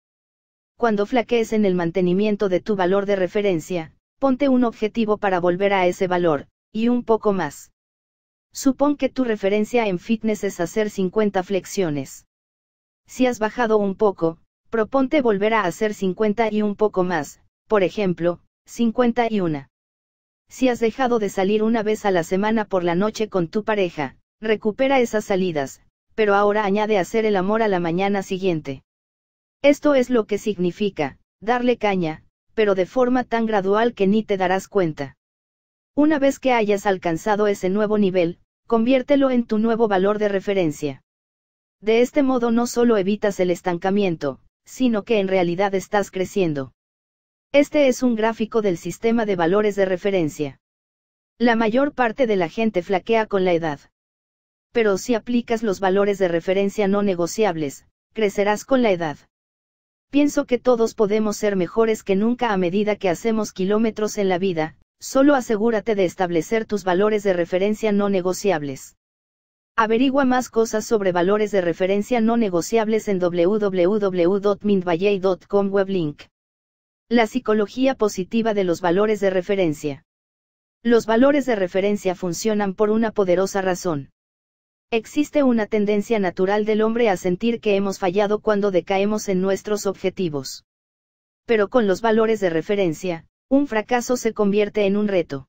Cuando flaquees en el mantenimiento de tu valor de referencia, ponte un objetivo para volver a ese valor, y un poco más. Supón que tu referencia en fitness es hacer 50 flexiones. Si has bajado un poco, proponte volver a hacer 50 y un poco más, por ejemplo, 51. Si has dejado de salir una vez a la semana por la noche con tu pareja, recupera esas salidas, pero ahora añade hacer el amor a la mañana siguiente. Esto es lo que significa, darle caña, pero de forma tan gradual que ni te darás cuenta. Una vez que hayas alcanzado ese nuevo nivel, conviértelo en tu nuevo valor de referencia. De este modo no solo evitas el estancamiento, sino que en realidad estás creciendo. Este es un gráfico del sistema de valores de referencia. La mayor parte de la gente flaquea con la edad. Pero si aplicas los valores de referencia no negociables, crecerás con la edad. Pienso que todos podemos ser mejores que nunca a medida que hacemos kilómetros en la vida, solo asegúrate de establecer tus valores de referencia no negociables. Averigua más cosas sobre valores de referencia no negociables en www.mindvalley.com weblink. La psicología positiva de los valores de referencia. Los valores de referencia funcionan por una poderosa razón. Existe una tendencia natural del hombre a sentir que hemos fallado cuando decaemos en nuestros objetivos. Pero con los valores de referencia, un fracaso se convierte en un reto.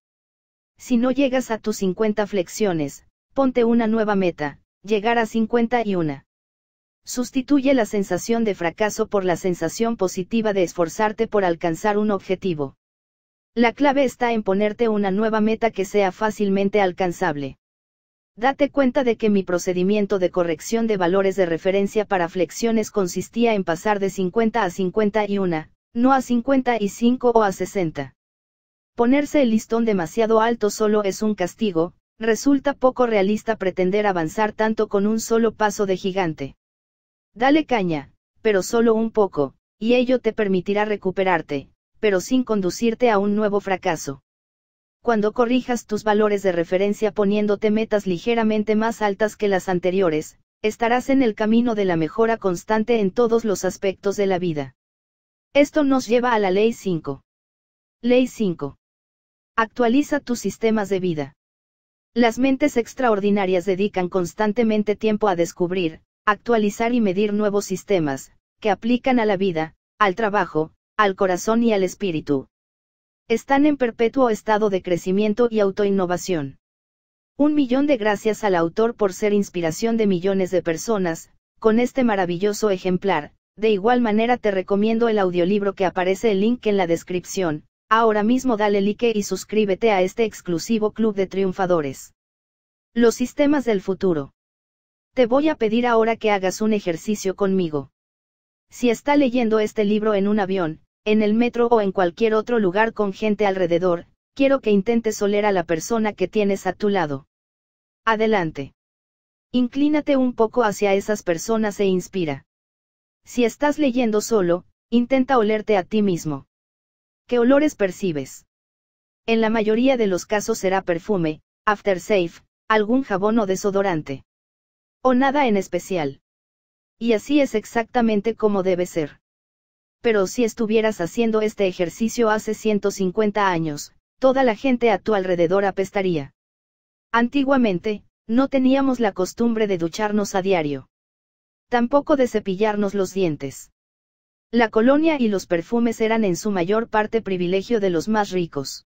Si no llegas a tus 50 flexiones, ponte una nueva meta, llegar a 51. Sustituye la sensación de fracaso por la sensación positiva de esforzarte por alcanzar un objetivo. La clave está en ponerte una nueva meta que sea fácilmente alcanzable. Date cuenta de que mi procedimiento de corrección de valores de referencia para flexiones consistía en pasar de 50 a 51, no a 55 o a 60. Ponerse el listón demasiado alto solo es un castigo, resulta poco realista pretender avanzar tanto con un solo paso de gigante. Dale caña, pero solo un poco, y ello te permitirá recuperarte, pero sin conducirte a un nuevo fracaso. Cuando corrijas tus valores de referencia poniéndote metas ligeramente más altas que las anteriores, estarás en el camino de la mejora constante en todos los aspectos de la vida. Esto nos lleva a la Ley 5. Ley 5. Actualiza tus sistemas de vida. Las mentes extraordinarias dedican constantemente tiempo a descubrir, actualizar y medir nuevos sistemas, que aplican a la vida, al trabajo, al corazón y al espíritu. Están en perpetuo estado de crecimiento y autoinnovación. Un millón de gracias al autor por ser inspiración de millones de personas, con este maravilloso ejemplar, de igual manera te recomiendo el audiolibro que aparece el link en la descripción, ahora mismo dale like y suscríbete a este exclusivo club de triunfadores. Los sistemas del futuro. Te voy a pedir ahora que hagas un ejercicio conmigo. Si está leyendo este libro en un avión, en el metro o en cualquier otro lugar con gente alrededor, quiero que intentes oler a la persona que tienes a tu lado. Adelante. Inclínate un poco hacia esas personas e inspira. Si estás leyendo solo, intenta olerte a ti mismo. ¿Qué olores percibes? En la mayoría de los casos será perfume, aftershave, algún jabón o desodorante. O nada en especial. Y así es exactamente como debe ser. Pero si estuvieras haciendo este ejercicio hace 150 años, toda la gente a tu alrededor apestaría. Antiguamente, no teníamos la costumbre de ducharnos a diario. Tampoco de cepillarnos los dientes. La colonia y los perfumes eran en su mayor parte privilegio de los más ricos.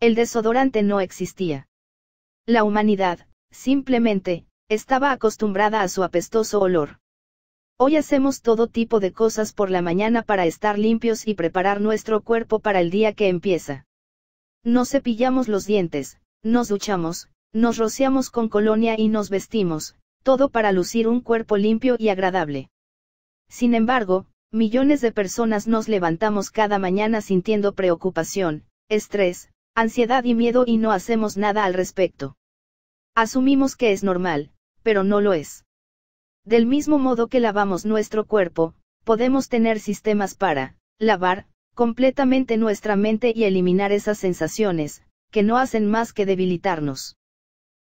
El desodorante no existía. La humanidad, simplemente, estaba acostumbrada a su apestoso olor. Hoy hacemos todo tipo de cosas por la mañana para estar limpios y preparar nuestro cuerpo para el día que empieza. Nos cepillamos los dientes, nos duchamos, nos rociamos con colonia y nos vestimos, todo para lucir un cuerpo limpio y agradable. Sin embargo, millones de personas nos levantamos cada mañana sintiendo preocupación, estrés, ansiedad y miedo y no hacemos nada al respecto. Asumimos que es normal, pero no lo es. Del mismo modo que lavamos nuestro cuerpo, podemos tener sistemas para, lavar, completamente nuestra mente y eliminar esas sensaciones, que no hacen más que debilitarnos.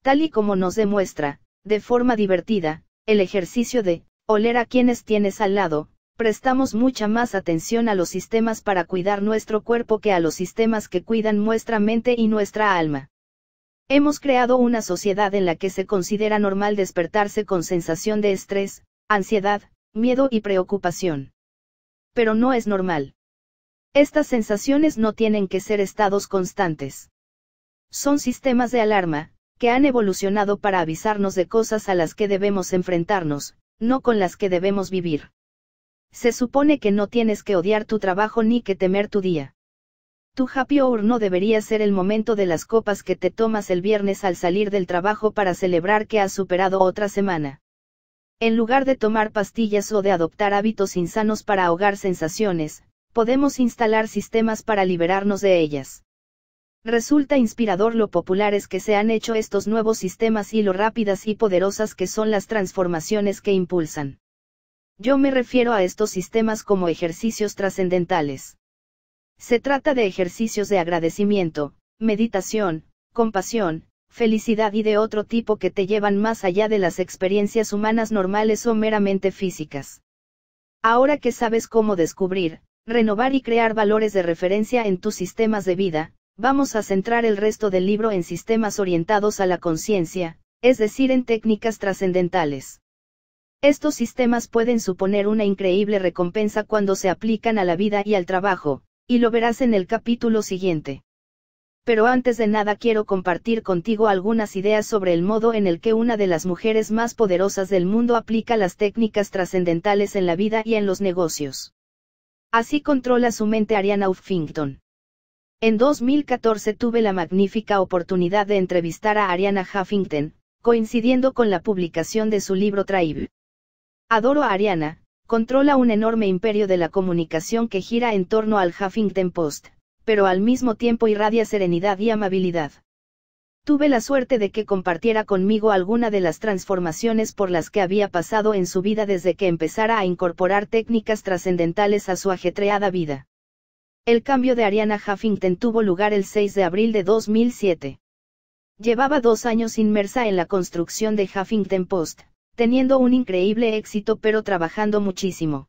Tal y como nos demuestra, de forma divertida, el ejercicio de, oler a quienes tienes al lado, prestamos mucha más atención a los sistemas para cuidar nuestro cuerpo que a los sistemas que cuidan nuestra mente y nuestra alma. Hemos creado una sociedad en la que se considera normal despertarse con sensación de estrés, ansiedad, miedo y preocupación. Pero no es normal. Estas sensaciones no tienen que ser estados constantes. Son sistemas de alarma, que han evolucionado para avisarnos de cosas a las que debemos enfrentarnos, no con las que debemos vivir. Se supone que no tienes que odiar tu trabajo ni que temer tu día. Tu happy hour no debería ser el momento de las copas que te tomas el viernes al salir del trabajo para celebrar que has superado otra semana. En lugar de tomar pastillas o de adoptar hábitos insanos para ahogar sensaciones, podemos instalar sistemas para liberarnos de ellas. Resulta inspirador lo populares que se han hecho estos nuevos sistemas y lo rápidas y poderosas que son las transformaciones que impulsan. Yo me refiero a estos sistemas como ejercicios trascendentales. Se trata de ejercicios de agradecimiento, meditación, compasión, felicidad y de otro tipo que te llevan más allá de las experiencias humanas normales o meramente físicas. Ahora que sabes cómo descubrir, renovar y crear valores de referencia en tus sistemas de vida, vamos a centrar el resto del libro en sistemas orientados a la conciencia, es decir, en técnicas trascendentales. Estos sistemas pueden suponer una increíble recompensa cuando se aplican a la vida y al trabajo, y lo verás en el capítulo siguiente. Pero antes de nada quiero compartir contigo algunas ideas sobre el modo en el que una de las mujeres más poderosas del mundo aplica las técnicas trascendentales en la vida y en los negocios. Así controla su mente Ariana Huffington. En 2014 tuve la magnífica oportunidad de entrevistar a Ariana Huffington, coincidiendo con la publicación de su libro Tribe. Adoro a Ariana, controla un enorme imperio de la comunicación que gira en torno al Huffington Post, pero al mismo tiempo irradia serenidad y amabilidad. Tuve la suerte de que compartiera conmigo alguna de las transformaciones por las que había pasado en su vida desde que empezara a incorporar técnicas trascendentales a su ajetreada vida. El cambio de Ariana Huffington tuvo lugar el 6 de abril de 2007. Llevaba dos años inmersa en la construcción de Huffington Post, teniendo un increíble éxito pero trabajando muchísimo.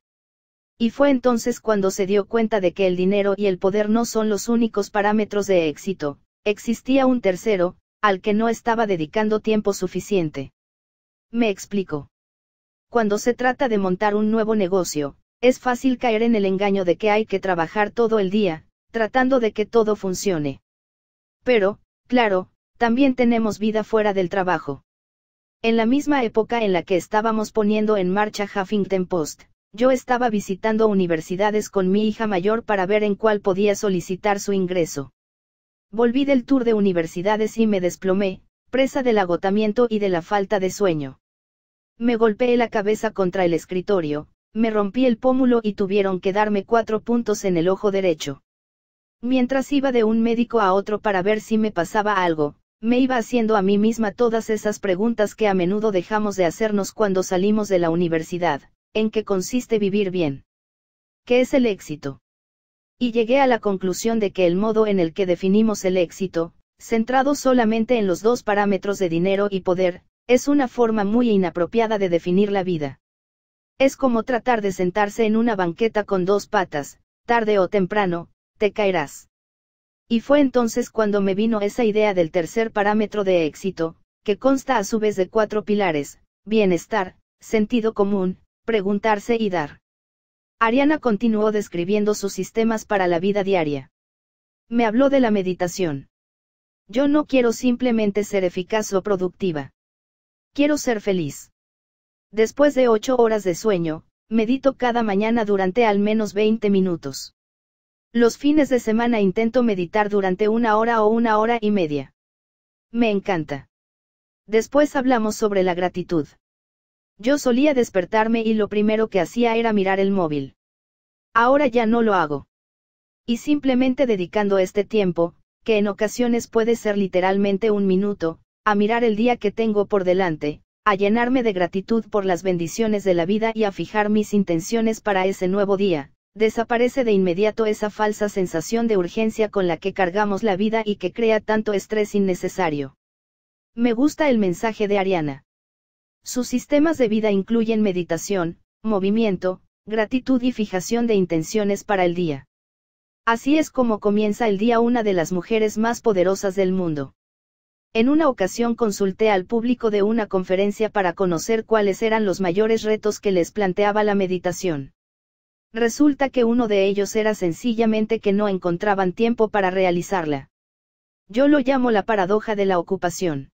Y fue entonces cuando se dio cuenta de que el dinero y el poder no son los únicos parámetros de éxito, existía un tercero, al que no estaba dedicando tiempo suficiente. Me explico. Cuando se trata de montar un nuevo negocio, es fácil caer en el engaño de que hay que trabajar todo el día, tratando de que todo funcione. Pero, claro, también tenemos vida fuera del trabajo. En la misma época en la que estábamos poniendo en marcha Huffington Post, yo estaba visitando universidades con mi hija mayor para ver en cuál podía solicitar su ingreso. Volví del tour de universidades y me desplomé, presa del agotamiento y de la falta de sueño. Me golpeé la cabeza contra el escritorio, me rompí el pómulo y tuvieron que darme cuatro puntos en el ojo derecho. Mientras iba de un médico a otro para ver si me pasaba algo, me iba haciendo a mí misma todas esas preguntas que a menudo dejamos de hacernos cuando salimos de la universidad, en qué consiste vivir bien. ¿Qué es el éxito? Y llegué a la conclusión de que el modo en el que definimos el éxito, centrado solamente en los dos parámetros de dinero y poder, es una forma muy inapropiada de definir la vida. Es como tratar de sentarse en una banqueta con dos patas, tarde o temprano, te caerás. Y fue entonces cuando me vino esa idea del tercer parámetro de éxito, que consta a su vez de cuatro pilares, bienestar, sentido común, preguntarse y dar. Ariana continuó describiendo sus sistemas para la vida diaria. Me habló de la meditación. Yo no quiero simplemente ser eficaz o productiva. Quiero ser feliz. Después de ocho horas de sueño, medito cada mañana durante al menos 20 minutos. Los fines de semana intento meditar durante una hora o una hora y media. Me encanta. Después hablamos sobre la gratitud. Yo solía despertarme y lo primero que hacía era mirar el móvil. Ahora ya no lo hago. Y simplemente dedicando este tiempo, que en ocasiones puede ser literalmente un minuto, a mirar el día que tengo por delante, a llenarme de gratitud por las bendiciones de la vida y a fijar mis intenciones para ese nuevo día, desaparece de inmediato esa falsa sensación de urgencia con la que cargamos la vida y que crea tanto estrés innecesario. Me gusta el mensaje de Ariana. Sus sistemas de vida incluyen meditación, movimiento, gratitud y fijación de intenciones para el día. Así es como comienza el día una de las mujeres más poderosas del mundo. En una ocasión consulté al público de una conferencia para conocer cuáles eran los mayores retos que les planteaba la meditación. Resulta que uno de ellos era sencillamente que no encontraban tiempo para realizarla. Yo lo llamo la paradoja de la ocupación.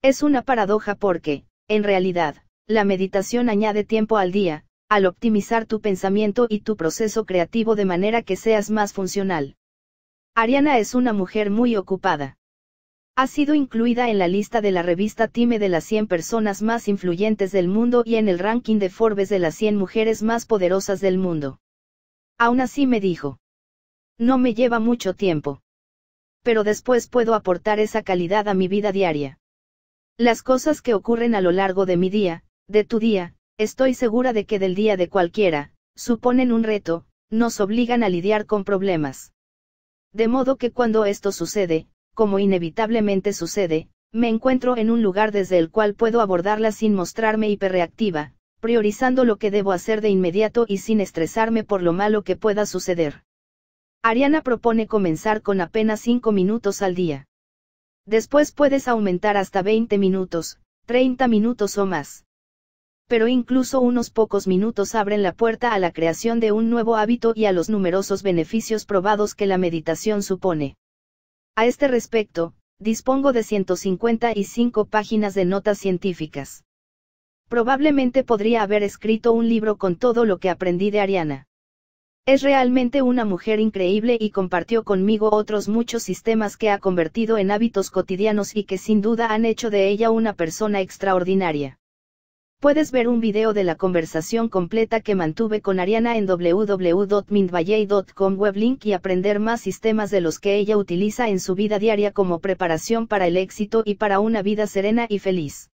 Es una paradoja porque, en realidad, la meditación añade tiempo al día, al optimizar tu pensamiento y tu proceso creativo de manera que seas más funcional. Ariana es una mujer muy ocupada. Ha sido incluida en la lista de la revista Time de las 100 personas más influyentes del mundo y en el ranking de Forbes de las 100 mujeres más poderosas del mundo. Aún así me dijo. No me lleva mucho tiempo. Pero después puedo aportar esa calidad a mi vida diaria. Las cosas que ocurren a lo largo de mi día, de tu día, estoy segura de que del día de cualquiera, suponen un reto, nos obligan a lidiar con problemas. De modo que cuando esto sucede, como inevitablemente sucede, me encuentro en un lugar desde el cual puedo abordarla sin mostrarme hiperreactiva, priorizando lo que debo hacer de inmediato y sin estresarme por lo malo que pueda suceder. Ariana propone comenzar con apenas 5 minutos al día. Después puedes aumentar hasta 20 minutos, 30 minutos o más. Pero incluso unos pocos minutos abren la puerta a la creación de un nuevo hábito y a los numerosos beneficios probados que la meditación supone. A este respecto, dispongo de 155 páginas de notas científicas. Probablemente podría haber escrito un libro con todo lo que aprendí de Ariana. Es realmente una mujer increíble y compartió conmigo otros muchos sistemas que ha convertido en hábitos cotidianos y que sin duda han hecho de ella una persona extraordinaria. Puedes ver un video de la conversación completa que mantuve con Ariana en www.mindvalley.com weblink y aprender más sistemas de los que ella utiliza en su vida diaria como preparación para el éxito y para una vida serena y feliz.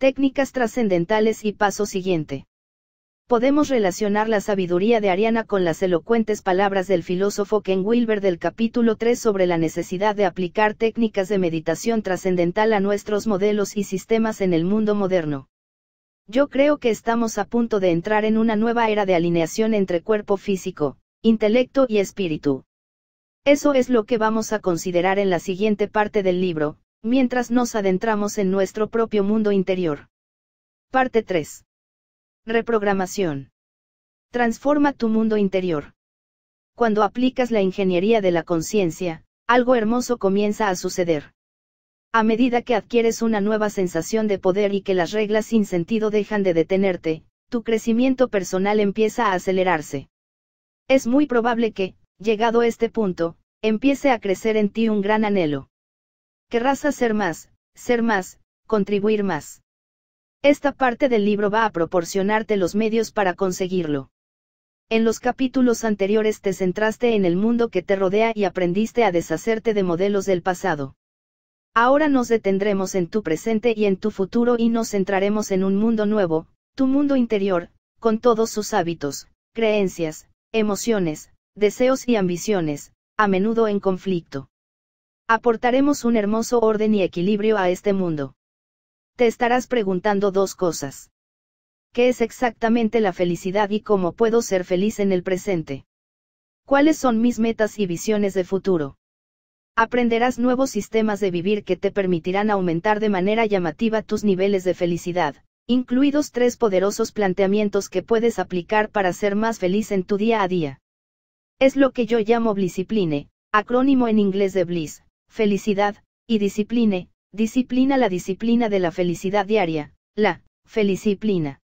Técnicas trascendentales y paso siguiente. Podemos relacionar la sabiduría de Ariana con las elocuentes palabras del filósofo Ken Wilber del capítulo 3 sobre la necesidad de aplicar técnicas de meditación trascendental a nuestros modelos y sistemas en el mundo moderno. Yo creo que estamos a punto de entrar en una nueva era de alineación entre cuerpo físico, intelecto y espíritu. Eso es lo que vamos a considerar en la siguiente parte del libro, mientras nos adentramos en nuestro propio mundo interior. Parte 3. Reprogramación. Transforma tu mundo interior. Cuando aplicas la ingeniería de la conciencia, algo hermoso comienza a suceder. A medida que adquieres una nueva sensación de poder y que las reglas sin sentido dejan de detenerte, tu crecimiento personal empieza a acelerarse. Es muy probable que, llegado este punto, empiece a crecer en ti un gran anhelo. Querrás hacer más, ser más, contribuir más. Esta parte del libro va a proporcionarte los medios para conseguirlo. En los capítulos anteriores te centraste en el mundo que te rodea y aprendiste a deshacerte de modelos del pasado. Ahora nos detendremos en tu presente y en tu futuro y nos centraremos en un mundo nuevo, tu mundo interior, con todos sus hábitos, creencias, emociones, deseos y ambiciones, a menudo en conflicto. Aportaremos un hermoso orden y equilibrio a este mundo. Te estarás preguntando dos cosas. ¿Qué es exactamente la felicidad y cómo puedo ser feliz en el presente? ¿Cuáles son mis metas y visiones de futuro? Aprenderás nuevos sistemas de vivir que te permitirán aumentar de manera llamativa tus niveles de felicidad, incluidos tres poderosos planteamientos que puedes aplicar para ser más feliz en tu día a día. Es lo que yo llamo discipline, acrónimo en inglés de bliss, felicidad, y discipline, disciplina la disciplina de la felicidad diaria, la feliciplina.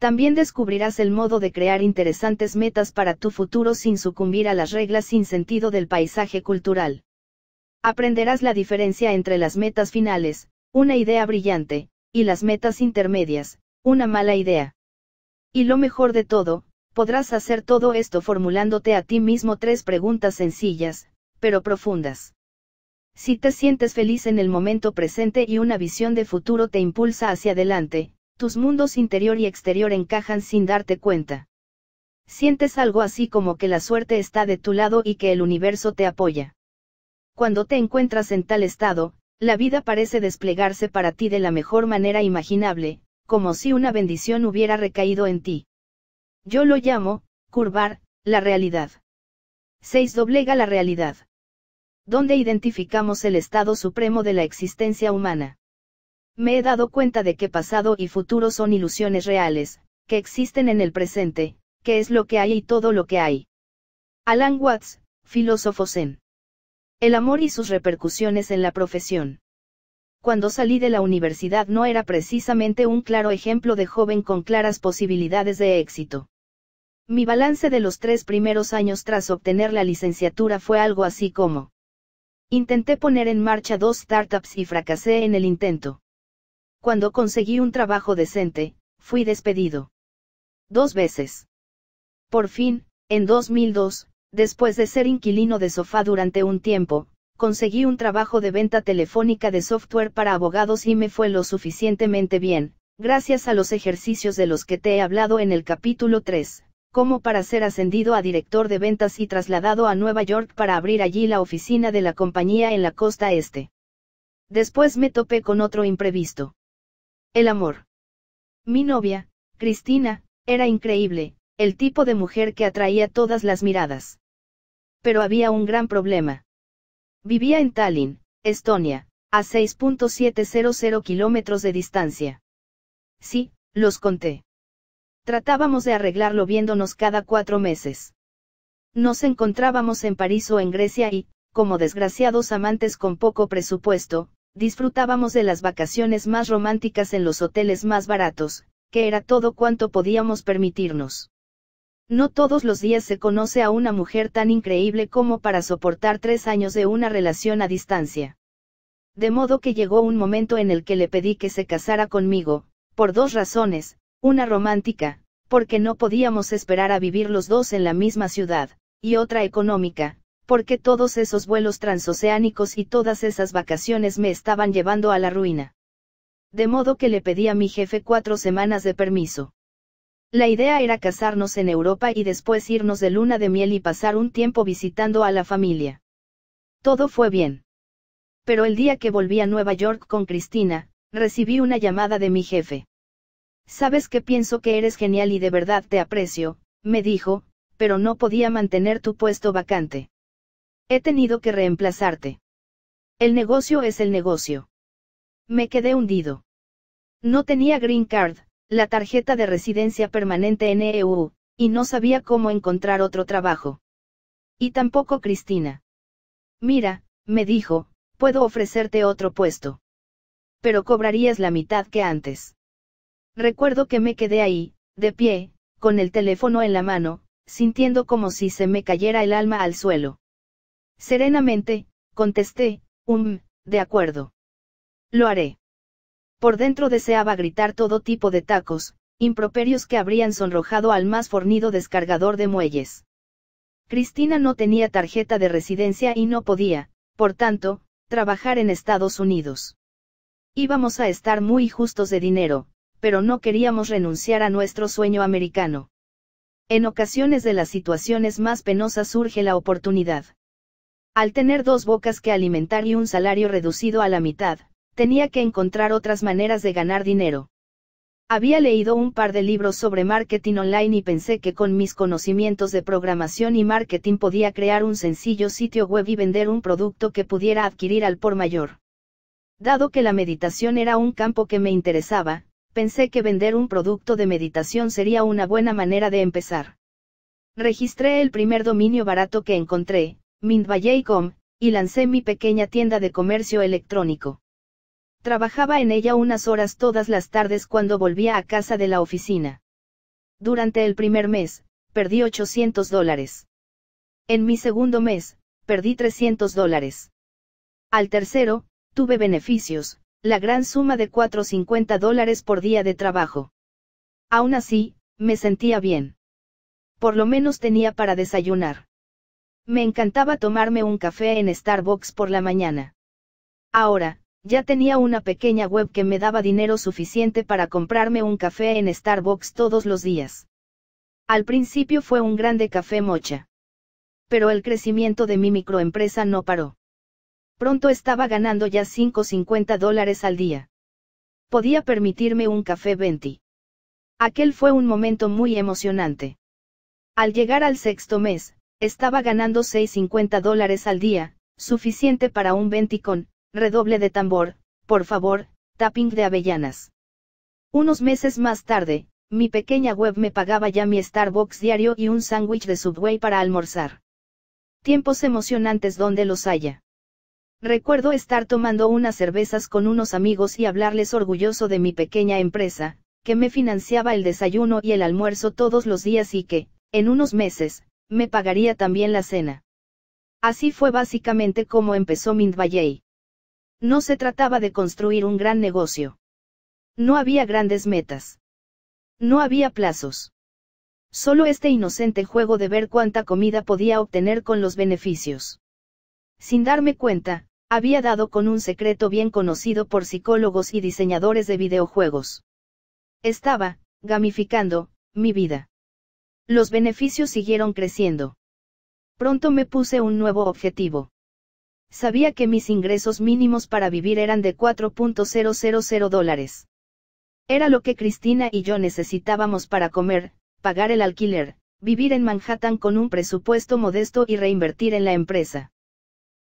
También descubrirás el modo de crear interesantes metas para tu futuro sin sucumbir a las reglas sin sentido del paisaje cultural. Aprenderás la diferencia entre las metas finales, una idea brillante, y las metas intermedias, una mala idea. Y lo mejor de todo, podrás hacer todo esto formulándote a ti mismo tres preguntas sencillas, pero profundas. Si te sientes feliz en el momento presente y una visión de futuro te impulsa hacia adelante, tus mundos interior y exterior encajan sin darte cuenta. Sientes algo así como que la suerte está de tu lado y que el universo te apoya. Cuando te encuentras en tal estado, la vida parece desplegarse para ti de la mejor manera imaginable, como si una bendición hubiera recaído en ti. Yo lo llamo, curvar, la realidad. 6. Doblega la realidad. Donde identificamos el estado supremo de la existencia humana. Me he dado cuenta de que pasado y futuro son ilusiones reales, que existen en el presente, que es lo que hay y todo lo que hay. Alan Watts, filósofo zen. El amor y sus repercusiones en la profesión. Cuando salí de la universidad no era precisamente un claro ejemplo de joven con claras posibilidades de éxito. Mi balance de los tres primeros años tras obtener la licenciatura fue algo así como. Intenté poner en marcha dos startups y fracasé en el intento. Cuando conseguí un trabajo decente, fui despedido. Dos veces. Por fin, en 2002, Después de ser inquilino de sofá durante un tiempo, conseguí un trabajo de venta telefónica de software para abogados y me fue lo suficientemente bien, gracias a los ejercicios de los que te he hablado en el capítulo 3, como para ser ascendido a director de ventas y trasladado a Nueva York para abrir allí la oficina de la compañía en la costa este. Después me topé con otro imprevisto. El amor. Mi novia, Cristina, era increíble, el tipo de mujer que atraía todas las miradas. Pero había un gran problema. Vivía en Tallinn, Estonia, a 6.700 kilómetros de distancia. Sí, los conté. Tratábamos de arreglarlo viéndonos cada cuatro meses. Nos encontrábamos en París o en Grecia y, como desgraciados amantes con poco presupuesto, disfrutábamos de las vacaciones más románticas en los hoteles más baratos, que era todo cuanto podíamos permitirnos. No todos los días se conoce a una mujer tan increíble como para soportar tres años de una relación a distancia. De modo que llegó un momento en el que le pedí que se casara conmigo, por dos razones, una romántica, porque no podíamos esperar a vivir los dos en la misma ciudad, y otra económica, porque todos esos vuelos transoceánicos y todas esas vacaciones me estaban llevando a la ruina. De modo que le pedí a mi jefe cuatro semanas de permiso. La idea era casarnos en Europa y después irnos de luna de miel y pasar un tiempo visitando a la familia. Todo fue bien. Pero el día que volví a Nueva York con Cristina, recibí una llamada de mi jefe. Sabes que pienso que eres genial y de verdad te aprecio, me dijo, pero no podía mantener tu puesto vacante. He tenido que reemplazarte. El negocio es el negocio. Me quedé hundido. No tenía green card, la tarjeta de residencia permanente en EU, y no sabía cómo encontrar otro trabajo. Y tampoco Cristina. Mira, me dijo, puedo ofrecerte otro puesto. Pero cobrarías la mitad que antes. Recuerdo que me quedé ahí, de pie, con el teléfono en la mano, sintiendo como si se me cayera el alma al suelo. Serenamente, contesté, um, de acuerdo. Lo haré. Por dentro deseaba gritar todo tipo de tacos, improperios que habrían sonrojado al más fornido descargador de muelles. Cristina no tenía tarjeta de residencia y no podía, por tanto, trabajar en Estados Unidos. Íbamos a estar muy justos de dinero, pero no queríamos renunciar a nuestro sueño americano. En ocasiones de las situaciones más penosas surge la oportunidad. Al tener dos bocas que alimentar y un salario reducido a la mitad, tenía que encontrar otras maneras de ganar dinero. Había leído un par de libros sobre marketing online y pensé que con mis conocimientos de programación y marketing podía crear un sencillo sitio web y vender un producto que pudiera adquirir al por mayor. Dado que la meditación era un campo que me interesaba, pensé que vender un producto de meditación sería una buena manera de empezar. Registré el primer dominio barato que encontré, mindvalley.com, y lancé mi pequeña tienda de comercio electrónico. Trabajaba en ella unas horas todas las tardes cuando volvía a casa de la oficina. Durante el primer mes, perdí 800 dólares. En mi segundo mes, perdí 300 dólares. Al tercero, tuve beneficios, la gran suma de 450 dólares por día de trabajo. Aún así, me sentía bien. Por lo menos tenía para desayunar. Me encantaba tomarme un café en Starbucks por la mañana. Ahora, ya tenía una pequeña web que me daba dinero suficiente para comprarme un café en Starbucks todos los días. Al principio fue un grande café mocha. Pero el crecimiento de mi microempresa no paró. Pronto estaba ganando ya 5.50 dólares al día. Podía permitirme un café 20. Aquel fue un momento muy emocionante. Al llegar al sexto mes, estaba ganando 6.50 dólares al día, suficiente para un 20 con redoble de tambor, por favor, tapping de avellanas. Unos meses más tarde, mi pequeña web me pagaba ya mi Starbucks diario y un sándwich de Subway para almorzar. Tiempos emocionantes donde los haya. Recuerdo estar tomando unas cervezas con unos amigos y hablarles orgulloso de mi pequeña empresa, que me financiaba el desayuno y el almuerzo todos los días y que, en unos meses, me pagaría también la cena. Así fue básicamente como empezó Mind no se trataba de construir un gran negocio. No había grandes metas. No había plazos. Solo este inocente juego de ver cuánta comida podía obtener con los beneficios. Sin darme cuenta, había dado con un secreto bien conocido por psicólogos y diseñadores de videojuegos. Estaba, gamificando, mi vida. Los beneficios siguieron creciendo. Pronto me puse un nuevo objetivo. Sabía que mis ingresos mínimos para vivir eran de 4.000 dólares. Era lo que Cristina y yo necesitábamos para comer, pagar el alquiler, vivir en Manhattan con un presupuesto modesto y reinvertir en la empresa.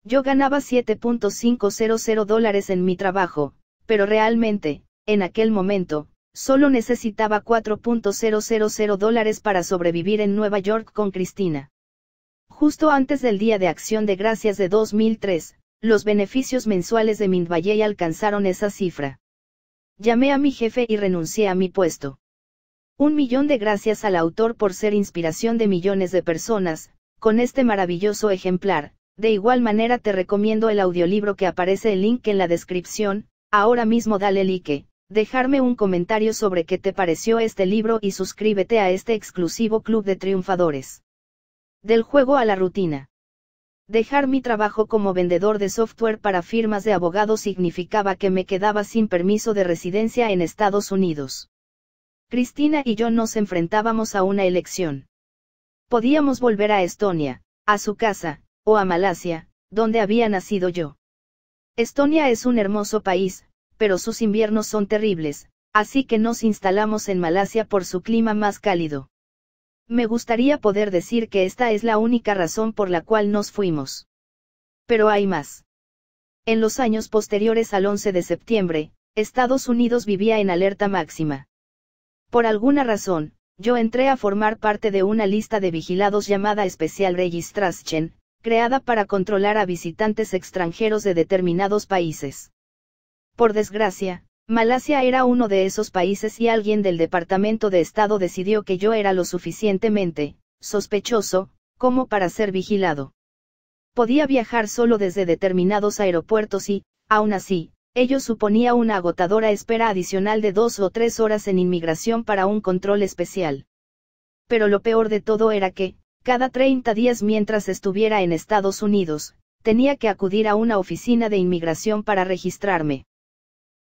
Yo ganaba 7.500 dólares en mi trabajo, pero realmente, en aquel momento, solo necesitaba 4.000 dólares para sobrevivir en Nueva York con Cristina. Justo antes del Día de Acción de Gracias de 2003, los beneficios mensuales de Mindvalley alcanzaron esa cifra. Llamé a mi jefe y renuncié a mi puesto. Un millón de gracias al autor por ser inspiración de millones de personas, con este maravilloso ejemplar. De igual manera te recomiendo el audiolibro que aparece el link en la descripción, ahora mismo dale like, dejarme un comentario sobre qué te pareció este libro y suscríbete a este exclusivo club de triunfadores. Del juego a la rutina. Dejar mi trabajo como vendedor de software para firmas de abogados significaba que me quedaba sin permiso de residencia en Estados Unidos. Cristina y yo nos enfrentábamos a una elección. Podíamos volver a Estonia, a su casa, o a Malasia, donde había nacido yo. Estonia es un hermoso país, pero sus inviernos son terribles, así que nos instalamos en Malasia por su clima más cálido. Me gustaría poder decir que esta es la única razón por la cual nos fuimos. Pero hay más. En los años posteriores al 11 de septiembre, Estados Unidos vivía en alerta máxima. Por alguna razón, yo entré a formar parte de una lista de vigilados llamada Especial Registration, creada para controlar a visitantes extranjeros de determinados países. Por desgracia, Malasia era uno de esos países y alguien del Departamento de Estado decidió que yo era lo suficientemente, sospechoso, como para ser vigilado. Podía viajar solo desde determinados aeropuertos y, aún así, ello suponía una agotadora espera adicional de dos o tres horas en inmigración para un control especial. Pero lo peor de todo era que, cada 30 días mientras estuviera en Estados Unidos, tenía que acudir a una oficina de inmigración para registrarme.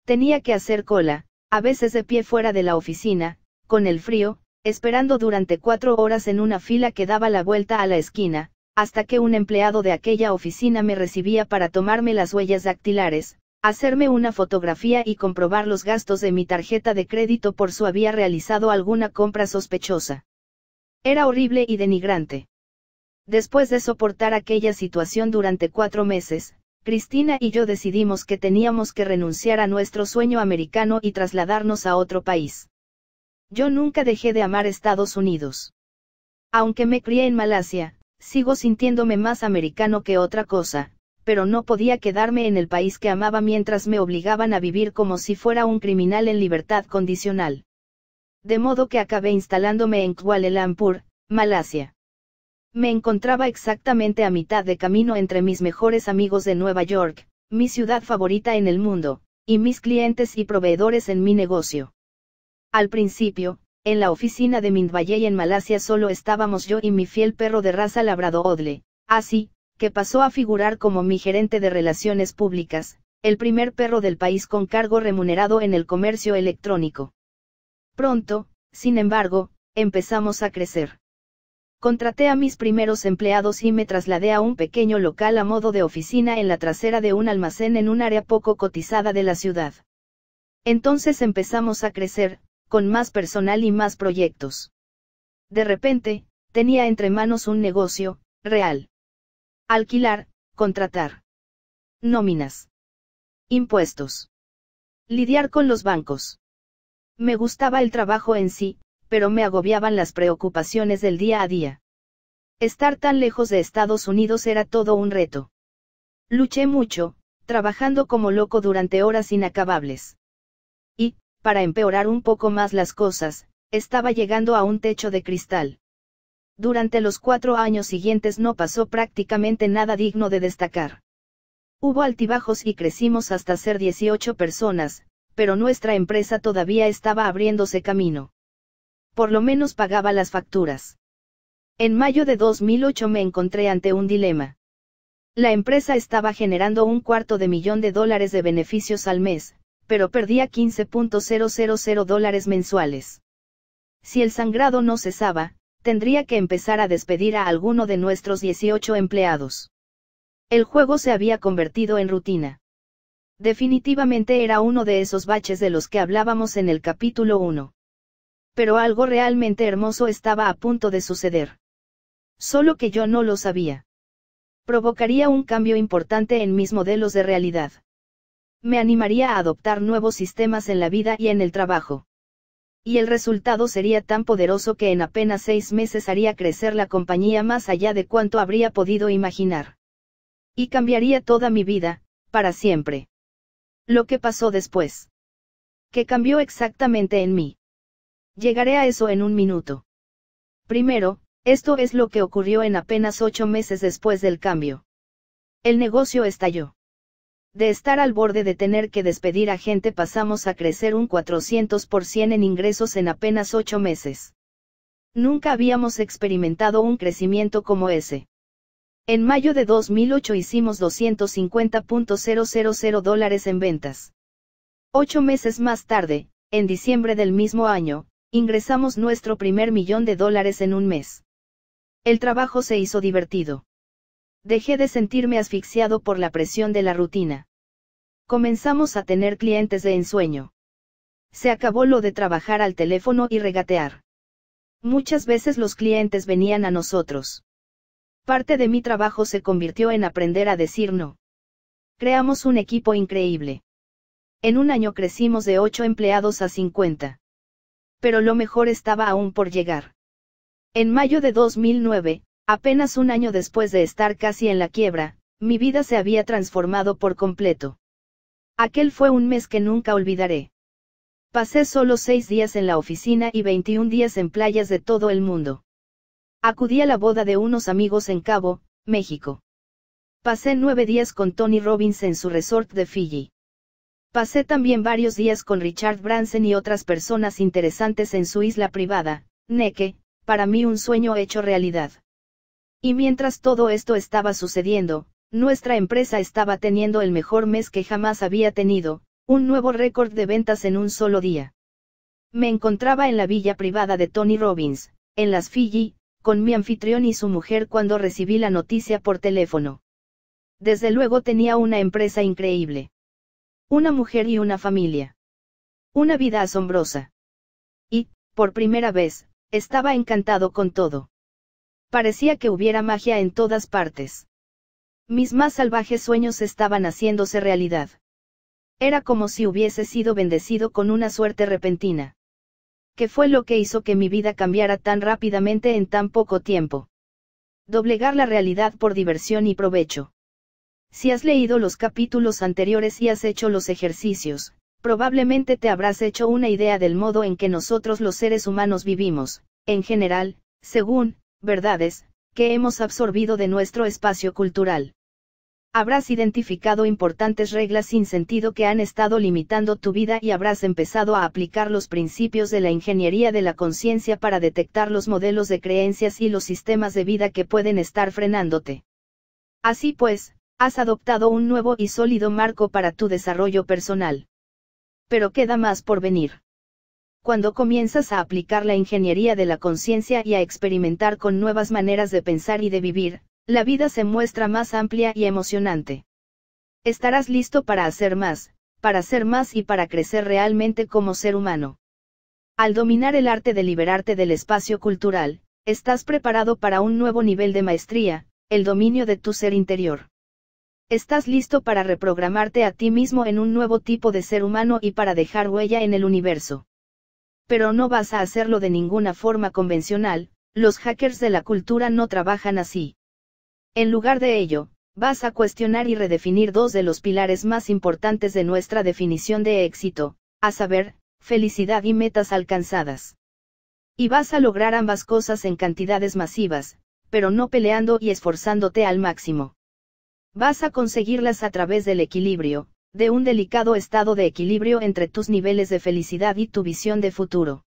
Tenía que hacer cola, a veces de pie fuera de la oficina, con el frío, esperando durante cuatro horas en una fila que daba la vuelta a la esquina, hasta que un empleado de aquella oficina me recibía para tomarme las huellas dactilares, hacerme una fotografía y comprobar los gastos de mi tarjeta de crédito por si había realizado alguna compra sospechosa. Era horrible y denigrante. Después de soportar aquella situación durante cuatro meses, Cristina y yo decidimos que teníamos que renunciar a nuestro sueño americano y trasladarnos a otro país. Yo nunca dejé de amar Estados Unidos. Aunque me crié en Malasia, sigo sintiéndome más americano que otra cosa, pero no podía quedarme en el país que amaba mientras me obligaban a vivir como si fuera un criminal en libertad condicional. De modo que acabé instalándome en Kuala Lumpur, Malasia. Me encontraba exactamente a mitad de camino entre mis mejores amigos de Nueva York, mi ciudad favorita en el mundo, y mis clientes y proveedores en mi negocio. Al principio, en la oficina de Mindvalley en Malasia solo estábamos yo y mi fiel perro de raza labrado Odle, así, que pasó a figurar como mi gerente de relaciones públicas, el primer perro del país con cargo remunerado en el comercio electrónico. Pronto, sin embargo, empezamos a crecer. Contraté a mis primeros empleados y me trasladé a un pequeño local a modo de oficina en la trasera de un almacén en un área poco cotizada de la ciudad. Entonces empezamos a crecer, con más personal y más proyectos. De repente, tenía entre manos un negocio, real. Alquilar, contratar. Nóminas. Impuestos. Lidiar con los bancos. Me gustaba el trabajo en sí, pero me agobiaban las preocupaciones del día a día. Estar tan lejos de Estados Unidos era todo un reto. Luché mucho, trabajando como loco durante horas inacabables. Y, para empeorar un poco más las cosas, estaba llegando a un techo de cristal. Durante los cuatro años siguientes no pasó prácticamente nada digno de destacar. Hubo altibajos y crecimos hasta ser 18 personas, pero nuestra empresa todavía estaba abriéndose camino por lo menos pagaba las facturas. En mayo de 2008 me encontré ante un dilema. La empresa estaba generando un cuarto de millón de dólares de beneficios al mes, pero perdía 15.000 dólares mensuales. Si el sangrado no cesaba, tendría que empezar a despedir a alguno de nuestros 18 empleados. El juego se había convertido en rutina. Definitivamente era uno de esos baches de los que hablábamos en el capítulo 1 pero algo realmente hermoso estaba a punto de suceder. Solo que yo no lo sabía. Provocaría un cambio importante en mis modelos de realidad. Me animaría a adoptar nuevos sistemas en la vida y en el trabajo. Y el resultado sería tan poderoso que en apenas seis meses haría crecer la compañía más allá de cuanto habría podido imaginar. Y cambiaría toda mi vida, para siempre. Lo que pasó después. Que cambió exactamente en mí Llegaré a eso en un minuto. Primero, esto es lo que ocurrió en apenas ocho meses después del cambio. El negocio estalló. De estar al borde de tener que despedir a gente pasamos a crecer un 400% en ingresos en apenas ocho meses. Nunca habíamos experimentado un crecimiento como ese. En mayo de 2008 hicimos 250.000 dólares en ventas. Ocho meses más tarde, en diciembre del mismo año, Ingresamos nuestro primer millón de dólares en un mes. El trabajo se hizo divertido. Dejé de sentirme asfixiado por la presión de la rutina. Comenzamos a tener clientes de ensueño. Se acabó lo de trabajar al teléfono y regatear. Muchas veces los clientes venían a nosotros. Parte de mi trabajo se convirtió en aprender a decir no. Creamos un equipo increíble. En un año crecimos de 8 empleados a 50 pero lo mejor estaba aún por llegar. En mayo de 2009, apenas un año después de estar casi en la quiebra, mi vida se había transformado por completo. Aquel fue un mes que nunca olvidaré. Pasé solo seis días en la oficina y 21 días en playas de todo el mundo. Acudí a la boda de unos amigos en Cabo, México. Pasé nueve días con Tony Robbins en su resort de Fiji. Pasé también varios días con Richard Branson y otras personas interesantes en su isla privada, Neke, para mí un sueño hecho realidad. Y mientras todo esto estaba sucediendo, nuestra empresa estaba teniendo el mejor mes que jamás había tenido, un nuevo récord de ventas en un solo día. Me encontraba en la villa privada de Tony Robbins, en las Fiji, con mi anfitrión y su mujer cuando recibí la noticia por teléfono. Desde luego tenía una empresa increíble. Una mujer y una familia. Una vida asombrosa. Y, por primera vez, estaba encantado con todo. Parecía que hubiera magia en todas partes. Mis más salvajes sueños estaban haciéndose realidad. Era como si hubiese sido bendecido con una suerte repentina. ¿Qué fue lo que hizo que mi vida cambiara tan rápidamente en tan poco tiempo? Doblegar la realidad por diversión y provecho. Si has leído los capítulos anteriores y has hecho los ejercicios, probablemente te habrás hecho una idea del modo en que nosotros los seres humanos vivimos, en general, según, verdades, que hemos absorbido de nuestro espacio cultural. Habrás identificado importantes reglas sin sentido que han estado limitando tu vida y habrás empezado a aplicar los principios de la ingeniería de la conciencia para detectar los modelos de creencias y los sistemas de vida que pueden estar frenándote. Así pues, Has adoptado un nuevo y sólido marco para tu desarrollo personal. Pero queda más por venir. Cuando comienzas a aplicar la ingeniería de la conciencia y a experimentar con nuevas maneras de pensar y de vivir, la vida se muestra más amplia y emocionante. Estarás listo para hacer más, para ser más y para crecer realmente como ser humano. Al dominar el arte de liberarte del espacio cultural, estás preparado para un nuevo nivel de maestría, el dominio de tu ser interior. Estás listo para reprogramarte a ti mismo en un nuevo tipo de ser humano y para dejar huella en el universo. Pero no vas a hacerlo de ninguna forma convencional, los hackers de la cultura no trabajan así. En lugar de ello, vas a cuestionar y redefinir dos de los pilares más importantes de nuestra definición de éxito, a saber, felicidad y metas alcanzadas. Y vas a lograr ambas cosas en cantidades masivas, pero no peleando y esforzándote al máximo. Vas a conseguirlas a través del equilibrio, de un delicado estado de equilibrio entre tus niveles de felicidad y tu visión de futuro.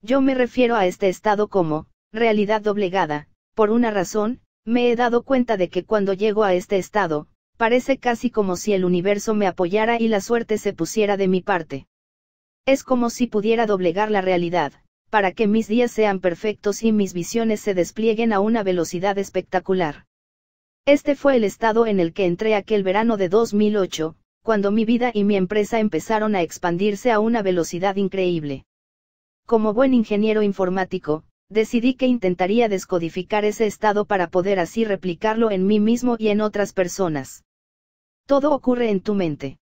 Yo me refiero a este estado como, realidad doblegada, por una razón, me he dado cuenta de que cuando llego a este estado, parece casi como si el universo me apoyara y la suerte se pusiera de mi parte. Es como si pudiera doblegar la realidad, para que mis días sean perfectos y mis visiones se desplieguen a una velocidad espectacular. Este fue el estado en el que entré aquel verano de 2008, cuando mi vida y mi empresa empezaron a expandirse a una velocidad increíble. Como buen ingeniero informático, decidí que intentaría descodificar ese estado para poder así replicarlo en mí mismo y en otras personas. Todo ocurre en tu mente.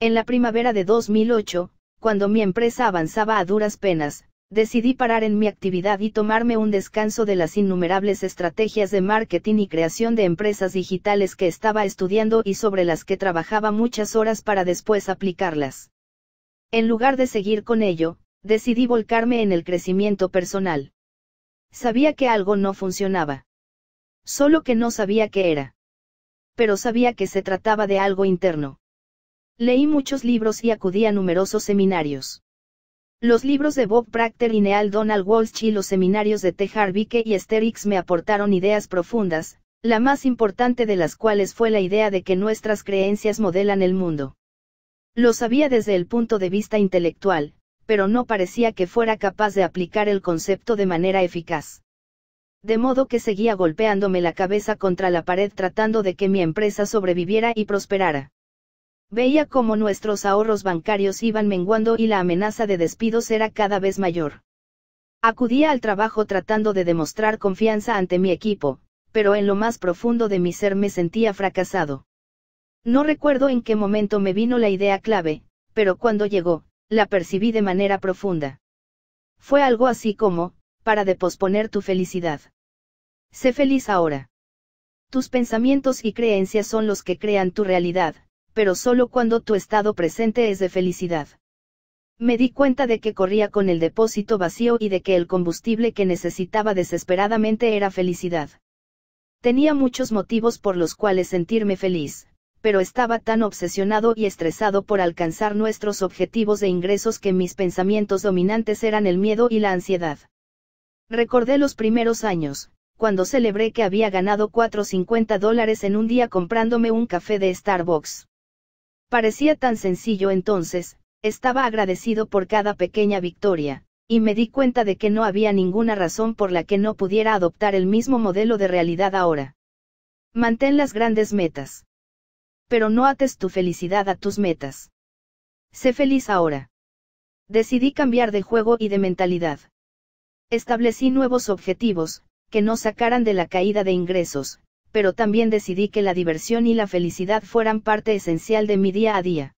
En la primavera de 2008, cuando mi empresa avanzaba a duras penas, decidí parar en mi actividad y tomarme un descanso de las innumerables estrategias de marketing y creación de empresas digitales que estaba estudiando y sobre las que trabajaba muchas horas para después aplicarlas. En lugar de seguir con ello, decidí volcarme en el crecimiento personal. Sabía que algo no funcionaba. Solo que no sabía qué era. Pero sabía que se trataba de algo interno. Leí muchos libros y acudí a numerosos seminarios los libros de Bob Proctor y Neal Donald Walsh y los seminarios de T. Harvike y Esther me aportaron ideas profundas, la más importante de las cuales fue la idea de que nuestras creencias modelan el mundo. Lo sabía desde el punto de vista intelectual, pero no parecía que fuera capaz de aplicar el concepto de manera eficaz. De modo que seguía golpeándome la cabeza contra la pared tratando de que mi empresa sobreviviera y prosperara. Veía cómo nuestros ahorros bancarios iban menguando y la amenaza de despidos era cada vez mayor. Acudía al trabajo tratando de demostrar confianza ante mi equipo, pero en lo más profundo de mi ser me sentía fracasado. No recuerdo en qué momento me vino la idea clave, pero cuando llegó, la percibí de manera profunda. Fue algo así como, para de posponer tu felicidad. Sé feliz ahora. Tus pensamientos y creencias son los que crean tu realidad, pero solo cuando tu estado presente es de felicidad. Me di cuenta de que corría con el depósito vacío y de que el combustible que necesitaba desesperadamente era felicidad. Tenía muchos motivos por los cuales sentirme feliz, pero estaba tan obsesionado y estresado por alcanzar nuestros objetivos de ingresos que mis pensamientos dominantes eran el miedo y la ansiedad. Recordé los primeros años, cuando celebré que había ganado 4.50 dólares en un día comprándome un café de Starbucks. Parecía tan sencillo entonces, estaba agradecido por cada pequeña victoria, y me di cuenta de que no había ninguna razón por la que no pudiera adoptar el mismo modelo de realidad ahora. Mantén las grandes metas. Pero no ates tu felicidad a tus metas. Sé feliz ahora. Decidí cambiar de juego y de mentalidad. Establecí nuevos objetivos, que no sacaran de la caída de ingresos, pero también decidí que la diversión y la felicidad fueran parte esencial de mi día a día.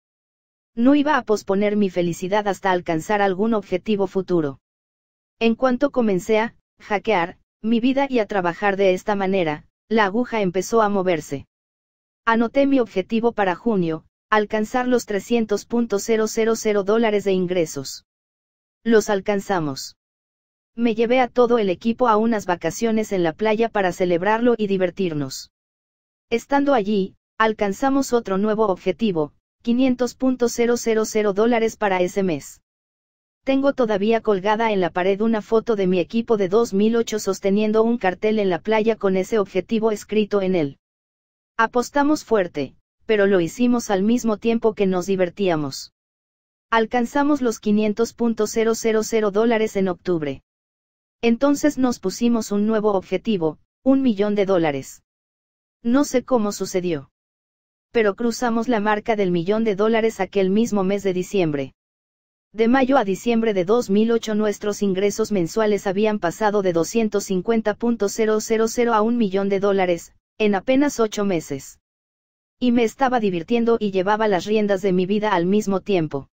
No iba a posponer mi felicidad hasta alcanzar algún objetivo futuro. En cuanto comencé a hackear mi vida y a trabajar de esta manera, la aguja empezó a moverse. Anoté mi objetivo para junio, alcanzar los 300.000 dólares de ingresos. Los alcanzamos. Me llevé a todo el equipo a unas vacaciones en la playa para celebrarlo y divertirnos. Estando allí, alcanzamos otro nuevo objetivo, 500.000 dólares para ese mes. Tengo todavía colgada en la pared una foto de mi equipo de 2008 sosteniendo un cartel en la playa con ese objetivo escrito en él. Apostamos fuerte, pero lo hicimos al mismo tiempo que nos divertíamos. Alcanzamos los 500.000 dólares en octubre. Entonces nos pusimos un nuevo objetivo, un millón de dólares. No sé cómo sucedió. Pero cruzamos la marca del millón de dólares aquel mismo mes de diciembre. De mayo a diciembre de 2008 nuestros ingresos mensuales habían pasado de 250.000 a un millón de dólares, en apenas ocho meses. Y me estaba divirtiendo y llevaba las riendas de mi vida al mismo tiempo.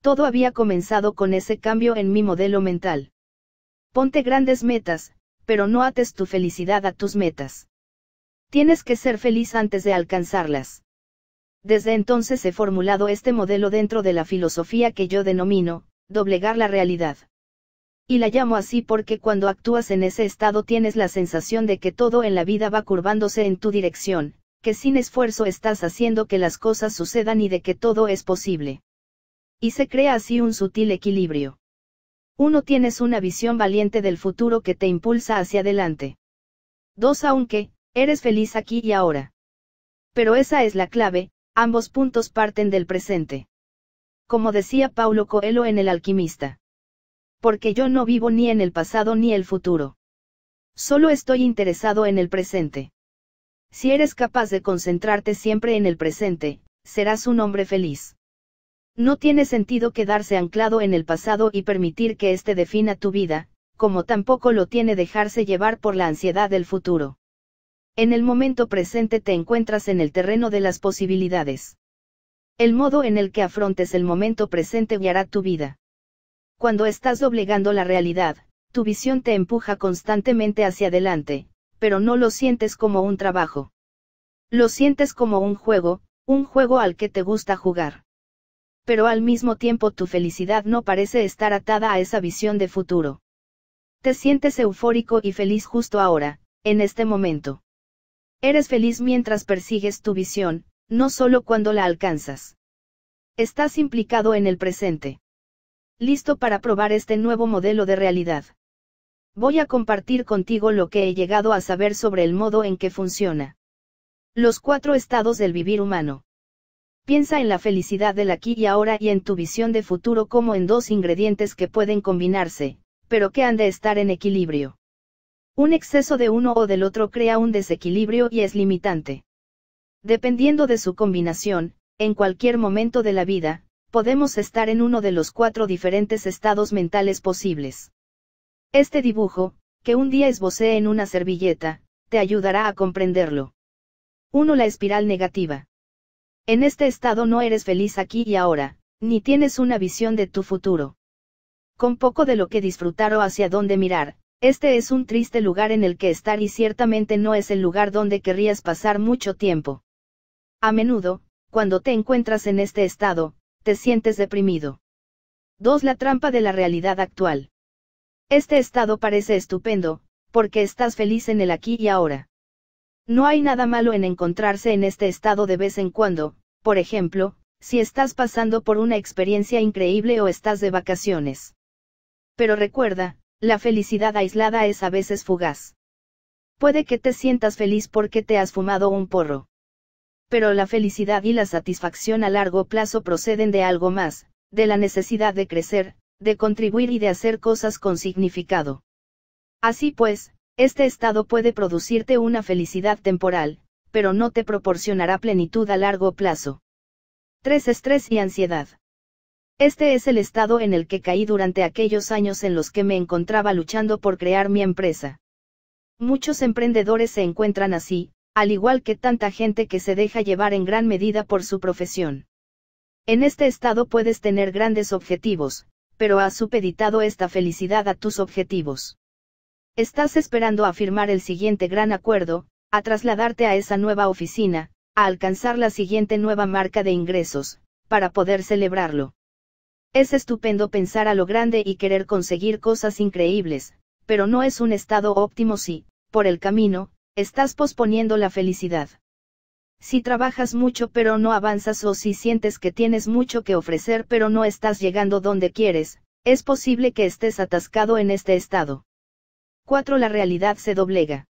Todo había comenzado con ese cambio en mi modelo mental. Ponte grandes metas, pero no ates tu felicidad a tus metas. Tienes que ser feliz antes de alcanzarlas. Desde entonces he formulado este modelo dentro de la filosofía que yo denomino, doblegar la realidad. Y la llamo así porque cuando actúas en ese estado tienes la sensación de que todo en la vida va curvándose en tu dirección, que sin esfuerzo estás haciendo que las cosas sucedan y de que todo es posible. Y se crea así un sutil equilibrio. Uno Tienes una visión valiente del futuro que te impulsa hacia adelante. Dos Aunque, eres feliz aquí y ahora. Pero esa es la clave, ambos puntos parten del presente. Como decía Paulo Coelho en El alquimista. Porque yo no vivo ni en el pasado ni el futuro. Solo estoy interesado en el presente. Si eres capaz de concentrarte siempre en el presente, serás un hombre feliz. No tiene sentido quedarse anclado en el pasado y permitir que éste defina tu vida, como tampoco lo tiene dejarse llevar por la ansiedad del futuro. En el momento presente te encuentras en el terreno de las posibilidades. El modo en el que afrontes el momento presente guiará tu vida. Cuando estás doblegando la realidad, tu visión te empuja constantemente hacia adelante, pero no lo sientes como un trabajo. Lo sientes como un juego, un juego al que te gusta jugar pero al mismo tiempo tu felicidad no parece estar atada a esa visión de futuro. Te sientes eufórico y feliz justo ahora, en este momento. Eres feliz mientras persigues tu visión, no solo cuando la alcanzas. Estás implicado en el presente. Listo para probar este nuevo modelo de realidad. Voy a compartir contigo lo que he llegado a saber sobre el modo en que funciona. Los cuatro estados del vivir humano. Piensa en la felicidad del aquí y ahora y en tu visión de futuro como en dos ingredientes que pueden combinarse, pero que han de estar en equilibrio. Un exceso de uno o del otro crea un desequilibrio y es limitante. Dependiendo de su combinación, en cualquier momento de la vida, podemos estar en uno de los cuatro diferentes estados mentales posibles. Este dibujo, que un día esbocé en una servilleta, te ayudará a comprenderlo. 1. La espiral negativa. En este estado no eres feliz aquí y ahora, ni tienes una visión de tu futuro. Con poco de lo que disfrutar o hacia dónde mirar, este es un triste lugar en el que estar y ciertamente no es el lugar donde querrías pasar mucho tiempo. A menudo, cuando te encuentras en este estado, te sientes deprimido. 2. La trampa de la realidad actual. Este estado parece estupendo, porque estás feliz en el aquí y ahora. No hay nada malo en encontrarse en este estado de vez en cuando, por ejemplo, si estás pasando por una experiencia increíble o estás de vacaciones. Pero recuerda, la felicidad aislada es a veces fugaz. Puede que te sientas feliz porque te has fumado un porro. Pero la felicidad y la satisfacción a largo plazo proceden de algo más, de la necesidad de crecer, de contribuir y de hacer cosas con significado. Así pues, este estado puede producirte una felicidad temporal, pero no te proporcionará plenitud a largo plazo. 3. Estrés y ansiedad. Este es el estado en el que caí durante aquellos años en los que me encontraba luchando por crear mi empresa. Muchos emprendedores se encuentran así, al igual que tanta gente que se deja llevar en gran medida por su profesión. En este estado puedes tener grandes objetivos, pero has supeditado esta felicidad a tus objetivos. Estás esperando a firmar el siguiente gran acuerdo, a trasladarte a esa nueva oficina, a alcanzar la siguiente nueva marca de ingresos, para poder celebrarlo. Es estupendo pensar a lo grande y querer conseguir cosas increíbles, pero no es un estado óptimo si, por el camino, estás posponiendo la felicidad. Si trabajas mucho pero no avanzas o si sientes que tienes mucho que ofrecer pero no estás llegando donde quieres, es posible que estés atascado en este estado. 4. La realidad se doblega.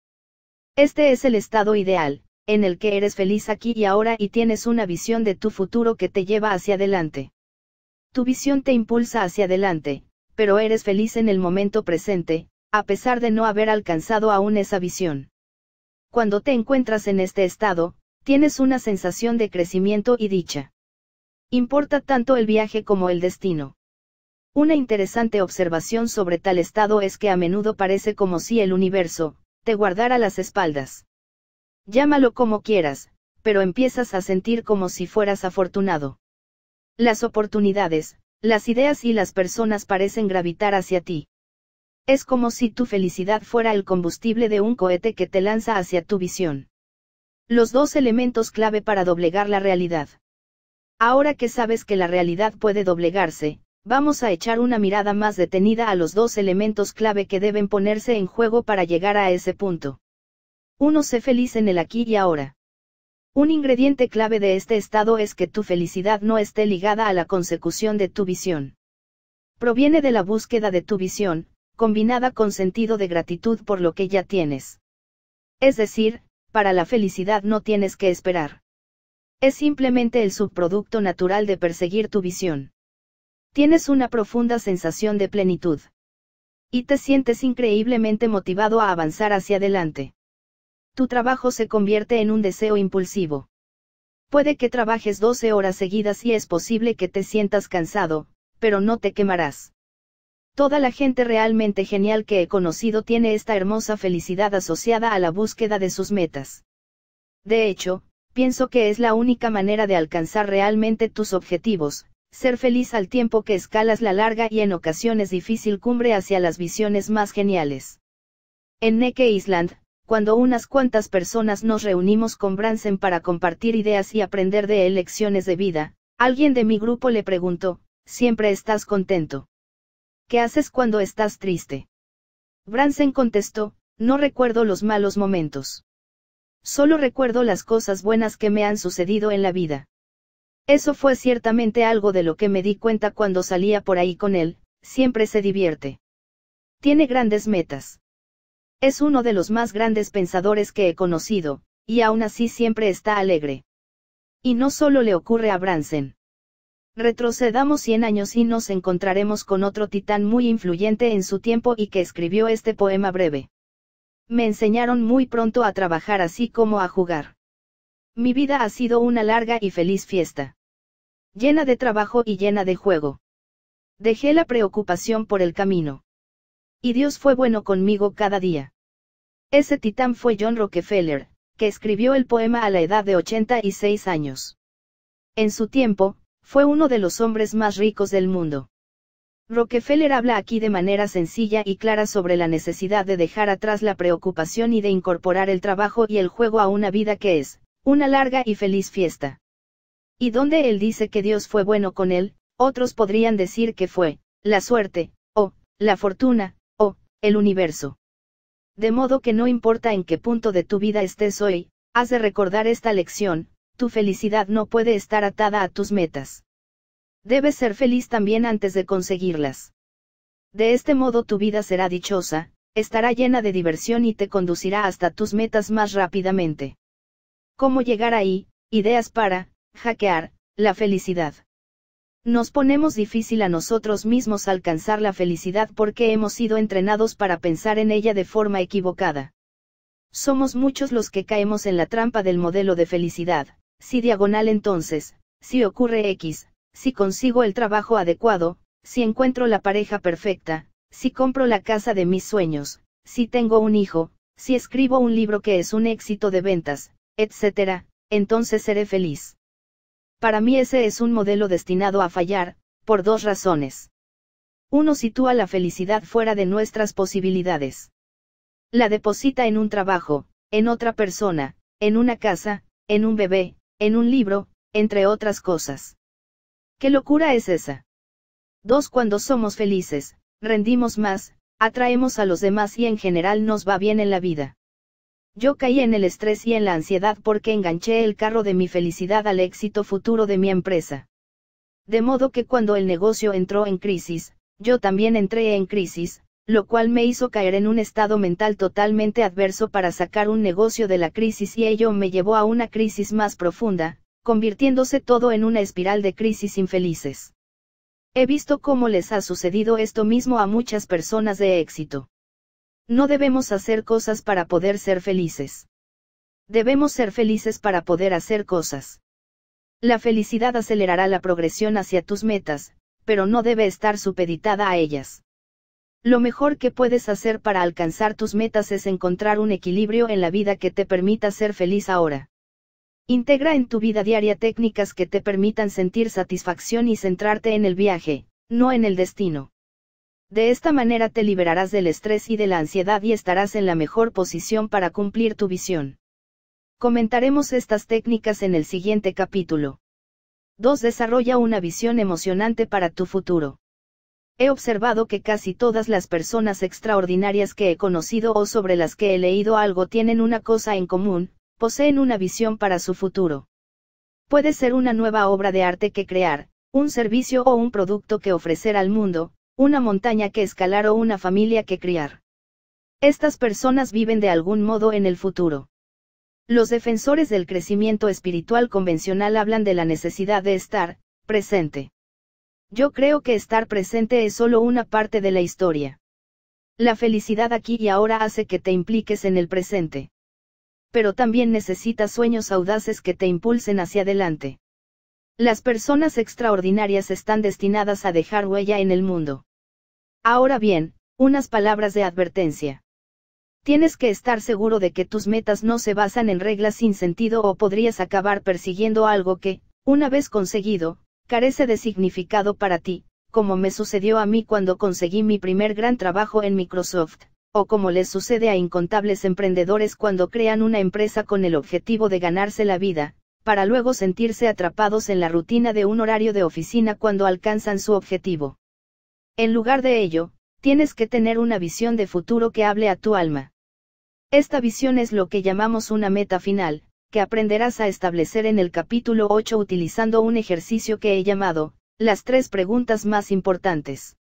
Este es el estado ideal, en el que eres feliz aquí y ahora y tienes una visión de tu futuro que te lleva hacia adelante. Tu visión te impulsa hacia adelante, pero eres feliz en el momento presente, a pesar de no haber alcanzado aún esa visión. Cuando te encuentras en este estado, tienes una sensación de crecimiento y dicha. Importa tanto el viaje como el destino. Una interesante observación sobre tal estado es que a menudo parece como si el universo, te guardara las espaldas. Llámalo como quieras, pero empiezas a sentir como si fueras afortunado. Las oportunidades, las ideas y las personas parecen gravitar hacia ti. Es como si tu felicidad fuera el combustible de un cohete que te lanza hacia tu visión. Los dos elementos clave para doblegar la realidad. Ahora que sabes que la realidad puede doblegarse, Vamos a echar una mirada más detenida a los dos elementos clave que deben ponerse en juego para llegar a ese punto. Uno, Sé feliz en el aquí y ahora. Un ingrediente clave de este estado es que tu felicidad no esté ligada a la consecución de tu visión. Proviene de la búsqueda de tu visión, combinada con sentido de gratitud por lo que ya tienes. Es decir, para la felicidad no tienes que esperar. Es simplemente el subproducto natural de perseguir tu visión. Tienes una profunda sensación de plenitud. Y te sientes increíblemente motivado a avanzar hacia adelante. Tu trabajo se convierte en un deseo impulsivo. Puede que trabajes 12 horas seguidas y es posible que te sientas cansado, pero no te quemarás. Toda la gente realmente genial que he conocido tiene esta hermosa felicidad asociada a la búsqueda de sus metas. De hecho, pienso que es la única manera de alcanzar realmente tus objetivos, ser feliz al tiempo que escalas la larga y en ocasiones difícil cumbre hacia las visiones más geniales. En Neke Island, cuando unas cuantas personas nos reunimos con Bransen para compartir ideas y aprender de él lecciones de vida, alguien de mi grupo le preguntó, ¿siempre estás contento? ¿Qué haces cuando estás triste? Bransen contestó, no recuerdo los malos momentos. Solo recuerdo las cosas buenas que me han sucedido en la vida. Eso fue ciertamente algo de lo que me di cuenta cuando salía por ahí con él, siempre se divierte. Tiene grandes metas. Es uno de los más grandes pensadores que he conocido, y aún así siempre está alegre. Y no solo le ocurre a Bransen. Retrocedamos 100 años y nos encontraremos con otro titán muy influyente en su tiempo y que escribió este poema breve. Me enseñaron muy pronto a trabajar así como a jugar. Mi vida ha sido una larga y feliz fiesta llena de trabajo y llena de juego. Dejé la preocupación por el camino. Y Dios fue bueno conmigo cada día. Ese titán fue John Rockefeller, que escribió el poema a la edad de 86 años. En su tiempo, fue uno de los hombres más ricos del mundo. Rockefeller habla aquí de manera sencilla y clara sobre la necesidad de dejar atrás la preocupación y de incorporar el trabajo y el juego a una vida que es, una larga y feliz fiesta y donde él dice que Dios fue bueno con él, otros podrían decir que fue, la suerte, o, la fortuna, o, el universo. De modo que no importa en qué punto de tu vida estés hoy, has de recordar esta lección, tu felicidad no puede estar atada a tus metas. Debes ser feliz también antes de conseguirlas. De este modo tu vida será dichosa, estará llena de diversión y te conducirá hasta tus metas más rápidamente. ¿Cómo llegar ahí? Ideas para, Hackear, la felicidad. Nos ponemos difícil a nosotros mismos alcanzar la felicidad porque hemos sido entrenados para pensar en ella de forma equivocada. Somos muchos los que caemos en la trampa del modelo de felicidad, si diagonal entonces, si ocurre X, si consigo el trabajo adecuado, si encuentro la pareja perfecta, si compro la casa de mis sueños, si tengo un hijo, si escribo un libro que es un éxito de ventas, etc., entonces seré feliz. Para mí ese es un modelo destinado a fallar, por dos razones. Uno sitúa la felicidad fuera de nuestras posibilidades. La deposita en un trabajo, en otra persona, en una casa, en un bebé, en un libro, entre otras cosas. ¿Qué locura es esa? Dos, cuando somos felices, rendimos más, atraemos a los demás y en general nos va bien en la vida. Yo caí en el estrés y en la ansiedad porque enganché el carro de mi felicidad al éxito futuro de mi empresa. De modo que cuando el negocio entró en crisis, yo también entré en crisis, lo cual me hizo caer en un estado mental totalmente adverso para sacar un negocio de la crisis y ello me llevó a una crisis más profunda, convirtiéndose todo en una espiral de crisis infelices. He visto cómo les ha sucedido esto mismo a muchas personas de éxito. No debemos hacer cosas para poder ser felices. Debemos ser felices para poder hacer cosas. La felicidad acelerará la progresión hacia tus metas, pero no debe estar supeditada a ellas. Lo mejor que puedes hacer para alcanzar tus metas es encontrar un equilibrio en la vida que te permita ser feliz ahora. Integra en tu vida diaria técnicas que te permitan sentir satisfacción y centrarte en el viaje, no en el destino. De esta manera te liberarás del estrés y de la ansiedad y estarás en la mejor posición para cumplir tu visión. Comentaremos estas técnicas en el siguiente capítulo. 2. Desarrolla una visión emocionante para tu futuro. He observado que casi todas las personas extraordinarias que he conocido o sobre las que he leído algo tienen una cosa en común, poseen una visión para su futuro. Puede ser una nueva obra de arte que crear, un servicio o un producto que ofrecer al mundo, una montaña que escalar o una familia que criar. Estas personas viven de algún modo en el futuro. Los defensores del crecimiento espiritual convencional hablan de la necesidad de estar, presente. Yo creo que estar presente es solo una parte de la historia. La felicidad aquí y ahora hace que te impliques en el presente. Pero también necesitas sueños audaces que te impulsen hacia adelante. Las personas extraordinarias están destinadas a dejar huella en el mundo. Ahora bien, unas palabras de advertencia. Tienes que estar seguro de que tus metas no se basan en reglas sin sentido o podrías acabar persiguiendo algo que, una vez conseguido, carece de significado para ti, como me sucedió a mí cuando conseguí mi primer gran trabajo en Microsoft, o como les sucede a incontables emprendedores cuando crean una empresa con el objetivo de ganarse la vida, para luego sentirse atrapados en la rutina de un horario de oficina cuando alcanzan su objetivo. En lugar de ello, tienes que tener una visión de futuro que hable a tu alma. Esta visión es lo que llamamos una meta final, que aprenderás a establecer en el capítulo 8 utilizando un ejercicio que he llamado, las tres preguntas más importantes.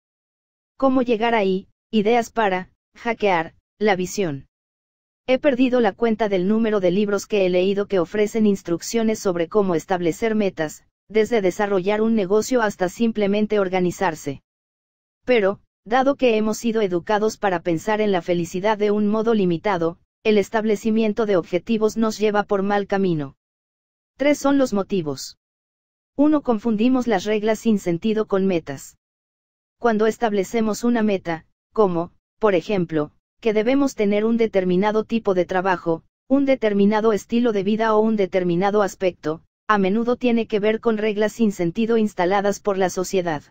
¿Cómo llegar ahí? Ideas para, hackear, la visión. He perdido la cuenta del número de libros que he leído que ofrecen instrucciones sobre cómo establecer metas, desde desarrollar un negocio hasta simplemente organizarse. Pero, dado que hemos sido educados para pensar en la felicidad de un modo limitado, el establecimiento de objetivos nos lleva por mal camino. Tres son los motivos. 1. Confundimos las reglas sin sentido con metas. Cuando establecemos una meta, como, por ejemplo, que debemos tener un determinado tipo de trabajo, un determinado estilo de vida o un determinado aspecto, a menudo tiene que ver con reglas sin sentido instaladas por la sociedad.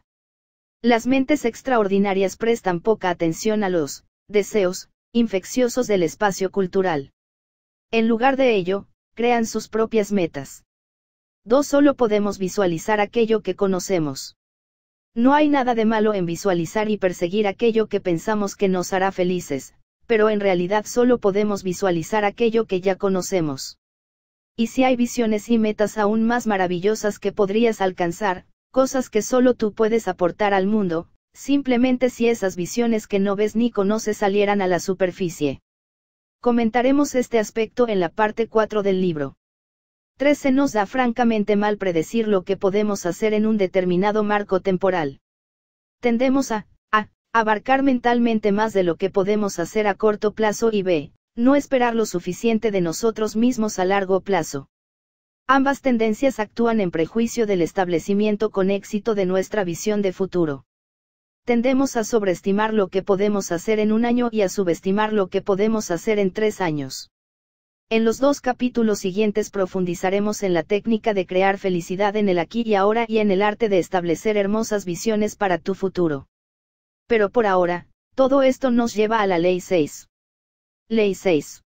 Las mentes extraordinarias prestan poca atención a los deseos infecciosos del espacio cultural. En lugar de ello, crean sus propias metas. Dos solo podemos visualizar aquello que conocemos. No hay nada de malo en visualizar y perseguir aquello que pensamos que nos hará felices, pero en realidad solo podemos visualizar aquello que ya conocemos. Y si hay visiones y metas aún más maravillosas que podrías alcanzar, cosas que solo tú puedes aportar al mundo, simplemente si esas visiones que no ves ni conoces salieran a la superficie. Comentaremos este aspecto en la parte 4 del libro. 13. Nos da francamente mal predecir lo que podemos hacer en un determinado marco temporal. Tendemos a, a, abarcar mentalmente más de lo que podemos hacer a corto plazo y b, no esperar lo suficiente de nosotros mismos a largo plazo. Ambas tendencias actúan en prejuicio del establecimiento con éxito de nuestra visión de futuro. Tendemos a sobreestimar lo que podemos hacer en un año y a subestimar lo que podemos hacer en tres años. En los dos capítulos siguientes profundizaremos en la técnica de crear felicidad en el aquí y ahora y en el arte de establecer hermosas visiones para tu futuro. Pero por ahora, todo esto nos lleva a la ley 6. Ley 6.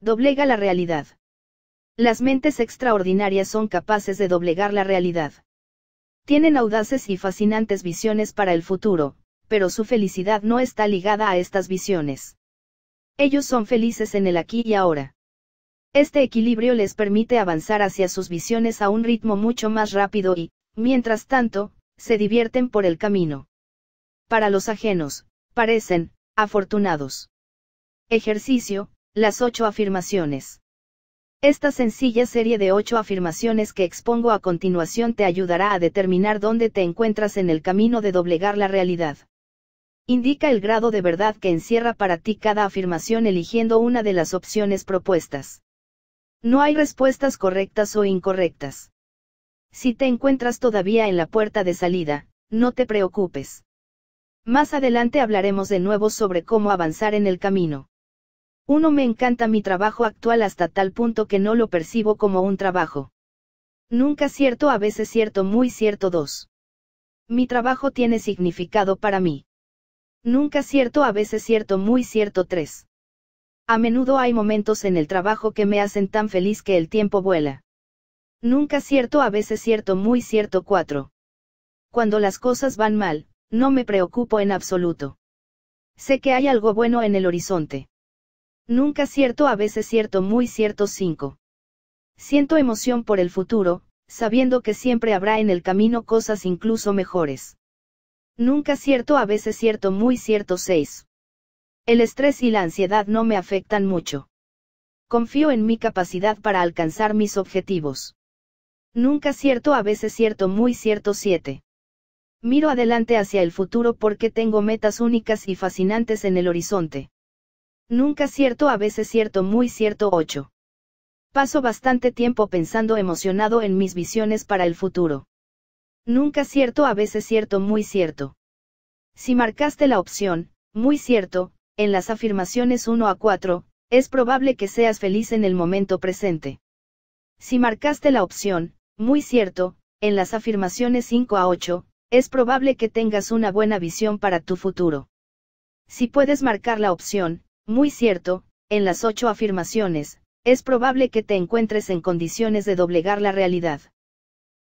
Doblega la realidad. Las mentes extraordinarias son capaces de doblegar la realidad. Tienen audaces y fascinantes visiones para el futuro, pero su felicidad no está ligada a estas visiones. Ellos son felices en el aquí y ahora. Este equilibrio les permite avanzar hacia sus visiones a un ritmo mucho más rápido y, mientras tanto, se divierten por el camino. Para los ajenos, parecen, afortunados. Ejercicio, las ocho afirmaciones. Esta sencilla serie de ocho afirmaciones que expongo a continuación te ayudará a determinar dónde te encuentras en el camino de doblegar la realidad. Indica el grado de verdad que encierra para ti cada afirmación eligiendo una de las opciones propuestas. No hay respuestas correctas o incorrectas. Si te encuentras todavía en la puerta de salida, no te preocupes. Más adelante hablaremos de nuevo sobre cómo avanzar en el camino. Uno me encanta mi trabajo actual hasta tal punto que no lo percibo como un trabajo. Nunca cierto, a veces cierto, muy cierto. 2. Mi trabajo tiene significado para mí. Nunca cierto, a veces cierto, muy cierto. 3. A menudo hay momentos en el trabajo que me hacen tan feliz que el tiempo vuela. Nunca cierto, a veces cierto, muy cierto. 4. Cuando las cosas van mal, no me preocupo en absoluto. Sé que hay algo bueno en el horizonte. Nunca cierto, a veces cierto, muy cierto 5. Siento emoción por el futuro, sabiendo que siempre habrá en el camino cosas incluso mejores. Nunca cierto, a veces cierto, muy cierto 6. El estrés y la ansiedad no me afectan mucho. Confío en mi capacidad para alcanzar mis objetivos. Nunca cierto, a veces cierto, muy cierto 7. Miro adelante hacia el futuro porque tengo metas únicas y fascinantes en el horizonte. Nunca cierto, a veces cierto, muy cierto 8. Paso bastante tiempo pensando emocionado en mis visiones para el futuro. Nunca cierto, a veces cierto, muy cierto. Si marcaste la opción, muy cierto, en las afirmaciones 1 a 4, es probable que seas feliz en el momento presente. Si marcaste la opción, muy cierto, en las afirmaciones 5 a 8, es probable que tengas una buena visión para tu futuro. Si puedes marcar la opción, muy cierto, en las ocho afirmaciones, es probable que te encuentres en condiciones de doblegar la realidad.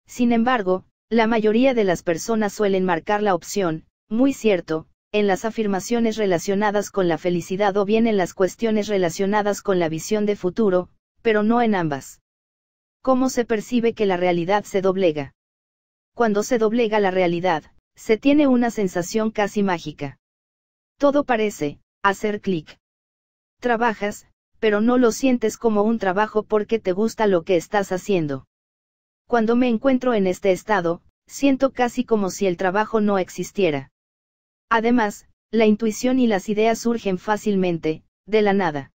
Sin embargo, la mayoría de las personas suelen marcar la opción, muy cierto, en las afirmaciones relacionadas con la felicidad o bien en las cuestiones relacionadas con la visión de futuro, pero no en ambas. ¿Cómo se percibe que la realidad se doblega? Cuando se doblega la realidad, se tiene una sensación casi mágica. Todo parece, hacer clic. Trabajas, pero no lo sientes como un trabajo porque te gusta lo que estás haciendo. Cuando me encuentro en este estado, siento casi como si el trabajo no existiera. Además, la intuición y las ideas surgen fácilmente, de la nada.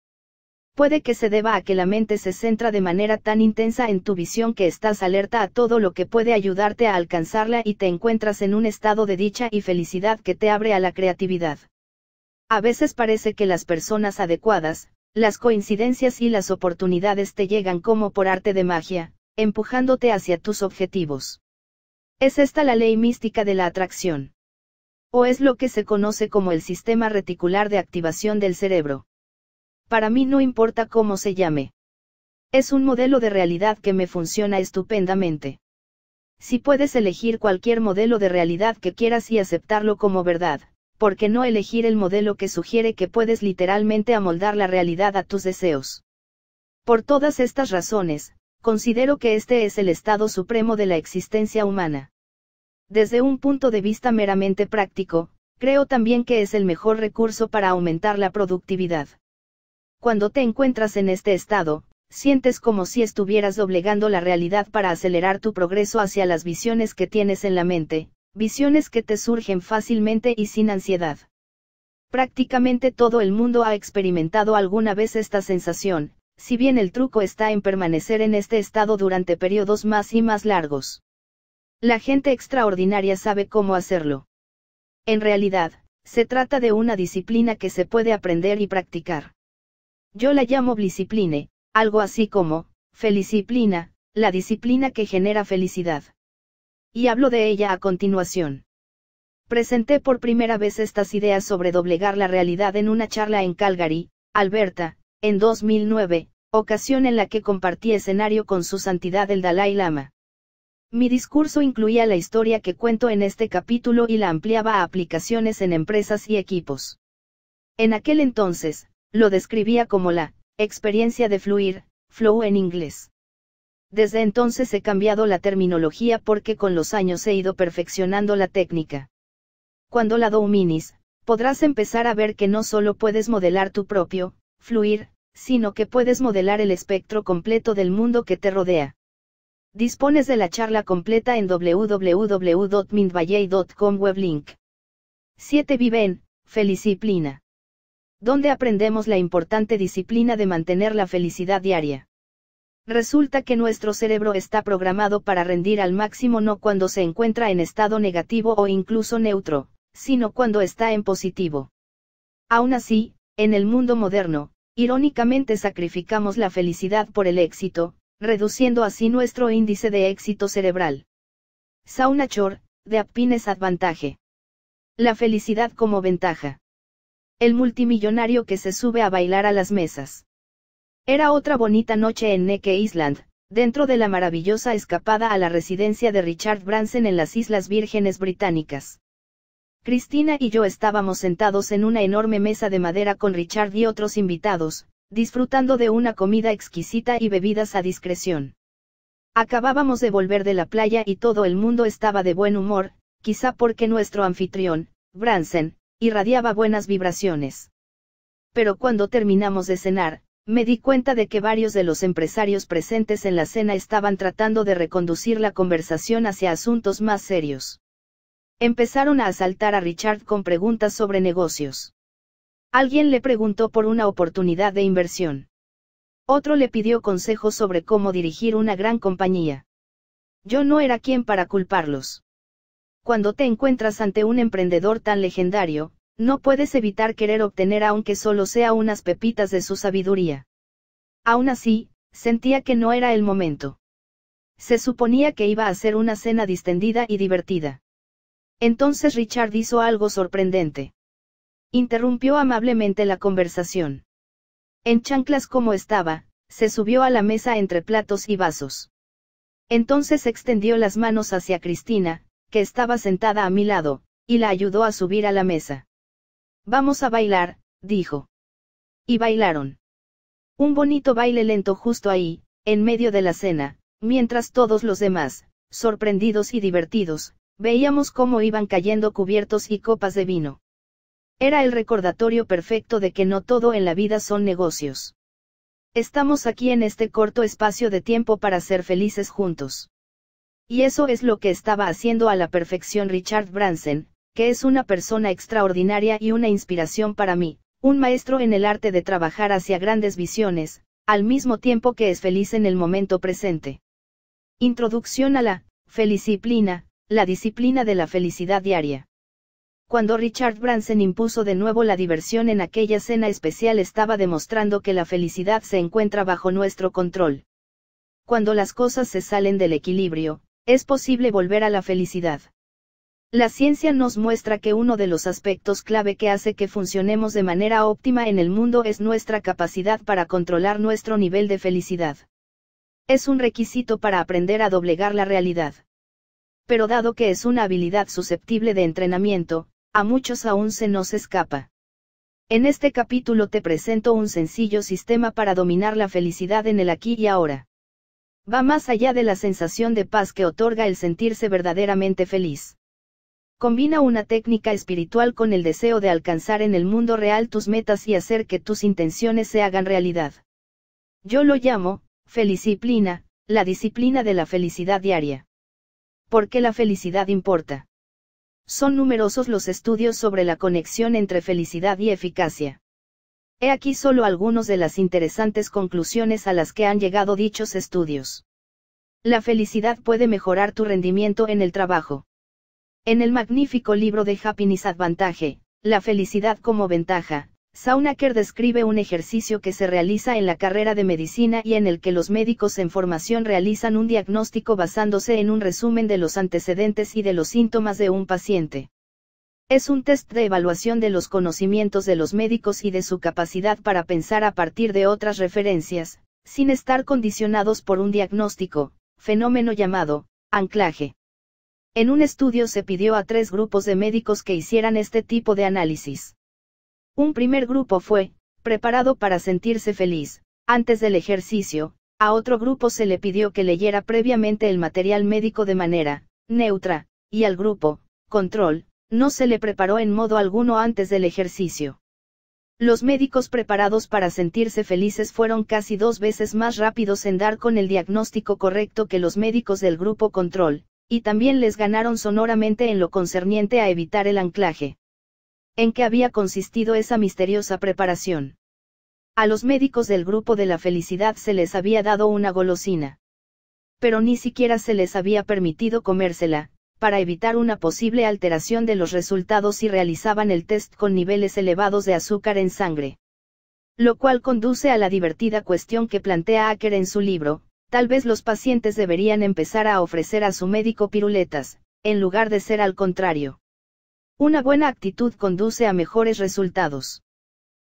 Puede que se deba a que la mente se centra de manera tan intensa en tu visión que estás alerta a todo lo que puede ayudarte a alcanzarla y te encuentras en un estado de dicha y felicidad que te abre a la creatividad. A veces parece que las personas adecuadas, las coincidencias y las oportunidades te llegan como por arte de magia, empujándote hacia tus objetivos. ¿Es esta la ley mística de la atracción? ¿O es lo que se conoce como el sistema reticular de activación del cerebro? Para mí no importa cómo se llame. Es un modelo de realidad que me funciona estupendamente. Si puedes elegir cualquier modelo de realidad que quieras y aceptarlo como verdad, ¿por qué no elegir el modelo que sugiere que puedes literalmente amoldar la realidad a tus deseos? Por todas estas razones, considero que este es el estado supremo de la existencia humana. Desde un punto de vista meramente práctico, creo también que es el mejor recurso para aumentar la productividad. Cuando te encuentras en este estado, sientes como si estuvieras doblegando la realidad para acelerar tu progreso hacia las visiones que tienes en la mente, Visiones que te surgen fácilmente y sin ansiedad. Prácticamente todo el mundo ha experimentado alguna vez esta sensación, si bien el truco está en permanecer en este estado durante periodos más y más largos. La gente extraordinaria sabe cómo hacerlo. En realidad, se trata de una disciplina que se puede aprender y practicar. Yo la llamo discipline, algo así como, feliciplina, la disciplina que genera felicidad y hablo de ella a continuación. Presenté por primera vez estas ideas sobre doblegar la realidad en una charla en Calgary, Alberta, en 2009, ocasión en la que compartí escenario con su santidad el Dalai Lama. Mi discurso incluía la historia que cuento en este capítulo y la ampliaba a aplicaciones en empresas y equipos. En aquel entonces, lo describía como la experiencia de fluir, flow en inglés. Desde entonces he cambiado la terminología porque con los años he ido perfeccionando la técnica. Cuando la dominis, podrás empezar a ver que no solo puedes modelar tu propio, fluir, sino que puedes modelar el espectro completo del mundo que te rodea. Dispones de la charla completa en www.mindvalley.com weblink. 7. viven en, Feliciplina. Donde aprendemos la importante disciplina de mantener la felicidad diaria. Resulta que nuestro cerebro está programado para rendir al máximo no cuando se encuentra en estado negativo o incluso neutro, sino cuando está en positivo. Aún así, en el mundo moderno, irónicamente sacrificamos la felicidad por el éxito, reduciendo así nuestro índice de éxito cerebral. Chor, de Apine's Advantage. La felicidad como ventaja. El multimillonario que se sube a bailar a las mesas era otra bonita noche en Neke Island, dentro de la maravillosa escapada a la residencia de Richard Branson en las Islas Vírgenes Británicas. Cristina y yo estábamos sentados en una enorme mesa de madera con Richard y otros invitados, disfrutando de una comida exquisita y bebidas a discreción. Acabábamos de volver de la playa y todo el mundo estaba de buen humor, quizá porque nuestro anfitrión, Branson, irradiaba buenas vibraciones. Pero cuando terminamos de cenar, me di cuenta de que varios de los empresarios presentes en la cena estaban tratando de reconducir la conversación hacia asuntos más serios. Empezaron a asaltar a Richard con preguntas sobre negocios. Alguien le preguntó por una oportunidad de inversión. Otro le pidió consejos sobre cómo dirigir una gran compañía. Yo no era quien para culparlos. Cuando te encuentras ante un emprendedor tan legendario, no puedes evitar querer obtener aunque solo sea unas pepitas de su sabiduría. Aún así, sentía que no era el momento. Se suponía que iba a ser una cena distendida y divertida. Entonces Richard hizo algo sorprendente. Interrumpió amablemente la conversación. En chanclas como estaba, se subió a la mesa entre platos y vasos. Entonces extendió las manos hacia Cristina, que estaba sentada a mi lado, y la ayudó a subir a la mesa. Vamos a bailar, dijo. Y bailaron. Un bonito baile lento justo ahí, en medio de la cena, mientras todos los demás, sorprendidos y divertidos, veíamos cómo iban cayendo cubiertos y copas de vino. Era el recordatorio perfecto de que no todo en la vida son negocios. Estamos aquí en este corto espacio de tiempo para ser felices juntos. Y eso es lo que estaba haciendo a la perfección Richard Branson, que es una persona extraordinaria y una inspiración para mí, un maestro en el arte de trabajar hacia grandes visiones, al mismo tiempo que es feliz en el momento presente. Introducción a la feliciplina, la disciplina de la felicidad diaria. Cuando Richard Branson impuso de nuevo la diversión en aquella cena especial estaba demostrando que la felicidad se encuentra bajo nuestro control. Cuando las cosas se salen del equilibrio, es posible volver a la felicidad. La ciencia nos muestra que uno de los aspectos clave que hace que funcionemos de manera óptima en el mundo es nuestra capacidad para controlar nuestro nivel de felicidad. Es un requisito para aprender a doblegar la realidad. Pero dado que es una habilidad susceptible de entrenamiento, a muchos aún se nos escapa. En este capítulo te presento un sencillo sistema para dominar la felicidad en el aquí y ahora. Va más allá de la sensación de paz que otorga el sentirse verdaderamente feliz. Combina una técnica espiritual con el deseo de alcanzar en el mundo real tus metas y hacer que tus intenciones se hagan realidad. Yo lo llamo, feliciplina, la disciplina de la felicidad diaria. ¿Por qué la felicidad importa? Son numerosos los estudios sobre la conexión entre felicidad y eficacia. He aquí solo algunos de las interesantes conclusiones a las que han llegado dichos estudios. La felicidad puede mejorar tu rendimiento en el trabajo en el magnífico libro de Happiness Advantage, La felicidad como ventaja, Saunaker describe un ejercicio que se realiza en la carrera de medicina y en el que los médicos en formación realizan un diagnóstico basándose en un resumen de los antecedentes y de los síntomas de un paciente. Es un test de evaluación de los conocimientos de los médicos y de su capacidad para pensar a partir de otras referencias, sin estar condicionados por un diagnóstico, fenómeno llamado anclaje. En un estudio se pidió a tres grupos de médicos que hicieran este tipo de análisis. Un primer grupo fue, preparado para sentirse feliz, antes del ejercicio, a otro grupo se le pidió que leyera previamente el material médico de manera, neutra, y al grupo, control, no se le preparó en modo alguno antes del ejercicio. Los médicos preparados para sentirse felices fueron casi dos veces más rápidos en dar con el diagnóstico correcto que los médicos del grupo control, y también les ganaron sonoramente en lo concerniente a evitar el anclaje. ¿En qué había consistido esa misteriosa preparación? A los médicos del grupo de la felicidad se les había dado una golosina. Pero ni siquiera se les había permitido comérsela, para evitar una posible alteración de los resultados si realizaban el test con niveles elevados de azúcar en sangre. Lo cual conduce a la divertida cuestión que plantea Acker en su libro, Tal vez los pacientes deberían empezar a ofrecer a su médico piruletas, en lugar de ser al contrario. Una buena actitud conduce a mejores resultados.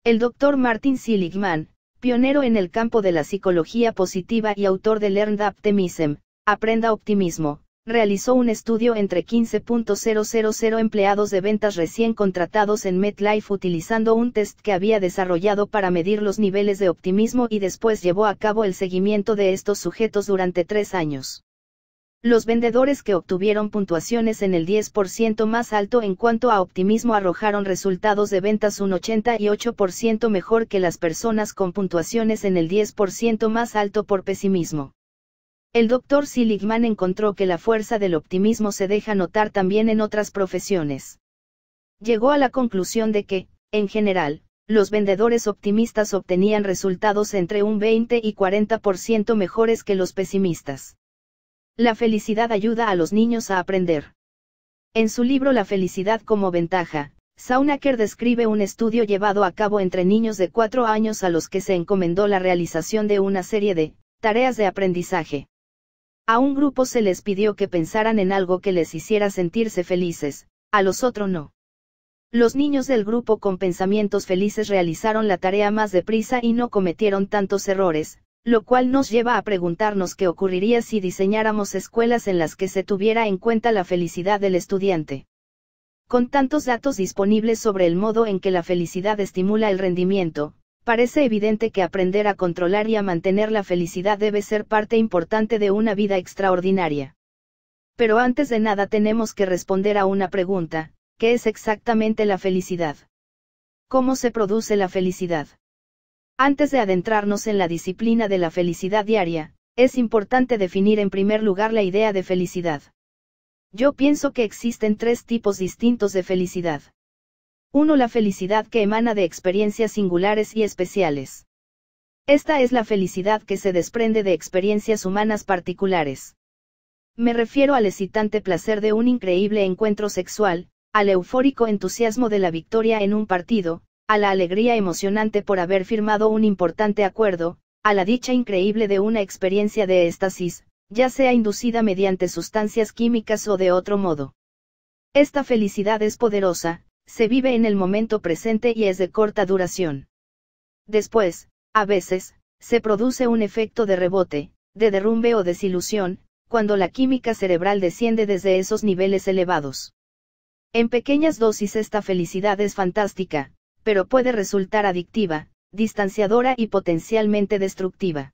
El doctor Martin Seligman, pionero en el campo de la psicología positiva y autor de Learned Optimism, Aprenda Optimismo, realizó un estudio entre 15.000 empleados de ventas recién contratados en MetLife utilizando un test que había desarrollado para medir los niveles de optimismo y después llevó a cabo el seguimiento de estos sujetos durante tres años. Los vendedores que obtuvieron puntuaciones en el 10% más alto en cuanto a optimismo arrojaron resultados de ventas un 88% mejor que las personas con puntuaciones en el 10% más alto por pesimismo. El doctor Seligman encontró que la fuerza del optimismo se deja notar también en otras profesiones. Llegó a la conclusión de que, en general, los vendedores optimistas obtenían resultados entre un 20 y 40% mejores que los pesimistas. La felicidad ayuda a los niños a aprender. En su libro La felicidad como ventaja, Saunaker describe un estudio llevado a cabo entre niños de 4 años a los que se encomendó la realización de una serie de tareas de aprendizaje. A un grupo se les pidió que pensaran en algo que les hiciera sentirse felices, a los otros no. Los niños del grupo con pensamientos felices realizaron la tarea más deprisa y no cometieron tantos errores, lo cual nos lleva a preguntarnos qué ocurriría si diseñáramos escuelas en las que se tuviera en cuenta la felicidad del estudiante. Con tantos datos disponibles sobre el modo en que la felicidad estimula el rendimiento, parece evidente que aprender a controlar y a mantener la felicidad debe ser parte importante de una vida extraordinaria. Pero antes de nada tenemos que responder a una pregunta, ¿qué es exactamente la felicidad? ¿Cómo se produce la felicidad? Antes de adentrarnos en la disciplina de la felicidad diaria, es importante definir en primer lugar la idea de felicidad. Yo pienso que existen tres tipos distintos de felicidad. 1. La felicidad que emana de experiencias singulares y especiales. Esta es la felicidad que se desprende de experiencias humanas particulares. Me refiero al excitante placer de un increíble encuentro sexual, al eufórico entusiasmo de la victoria en un partido, a la alegría emocionante por haber firmado un importante acuerdo, a la dicha increíble de una experiencia de éxtasis, ya sea inducida mediante sustancias químicas o de otro modo. Esta felicidad es poderosa, se vive en el momento presente y es de corta duración. Después, a veces, se produce un efecto de rebote, de derrumbe o desilusión, cuando la química cerebral desciende desde esos niveles elevados. En pequeñas dosis esta felicidad es fantástica, pero puede resultar adictiva, distanciadora y potencialmente destructiva.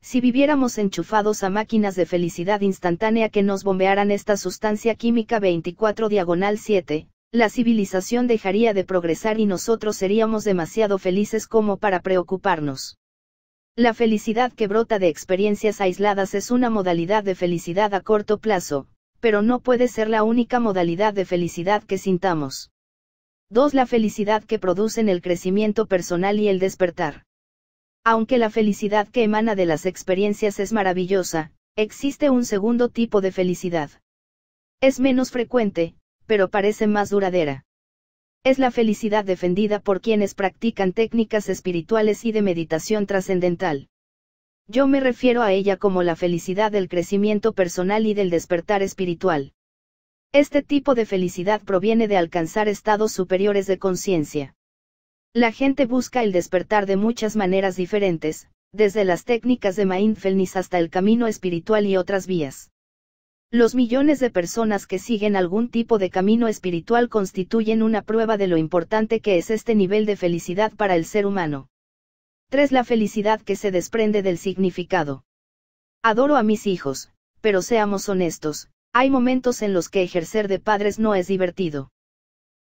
Si viviéramos enchufados a máquinas de felicidad instantánea que nos bombearan esta sustancia química 24 diagonal 7, la civilización dejaría de progresar y nosotros seríamos demasiado felices como para preocuparnos. La felicidad que brota de experiencias aisladas es una modalidad de felicidad a corto plazo, pero no puede ser la única modalidad de felicidad que sintamos. 2. La felicidad que producen el crecimiento personal y el despertar. Aunque la felicidad que emana de las experiencias es maravillosa, existe un segundo tipo de felicidad. Es menos frecuente, pero parece más duradera. Es la felicidad defendida por quienes practican técnicas espirituales y de meditación trascendental. Yo me refiero a ella como la felicidad del crecimiento personal y del despertar espiritual. Este tipo de felicidad proviene de alcanzar estados superiores de conciencia. La gente busca el despertar de muchas maneras diferentes, desde las técnicas de mindfulness hasta el camino espiritual y otras vías. Los millones de personas que siguen algún tipo de camino espiritual constituyen una prueba de lo importante que es este nivel de felicidad para el ser humano. 3. La felicidad que se desprende del significado. Adoro a mis hijos, pero seamos honestos, hay momentos en los que ejercer de padres no es divertido.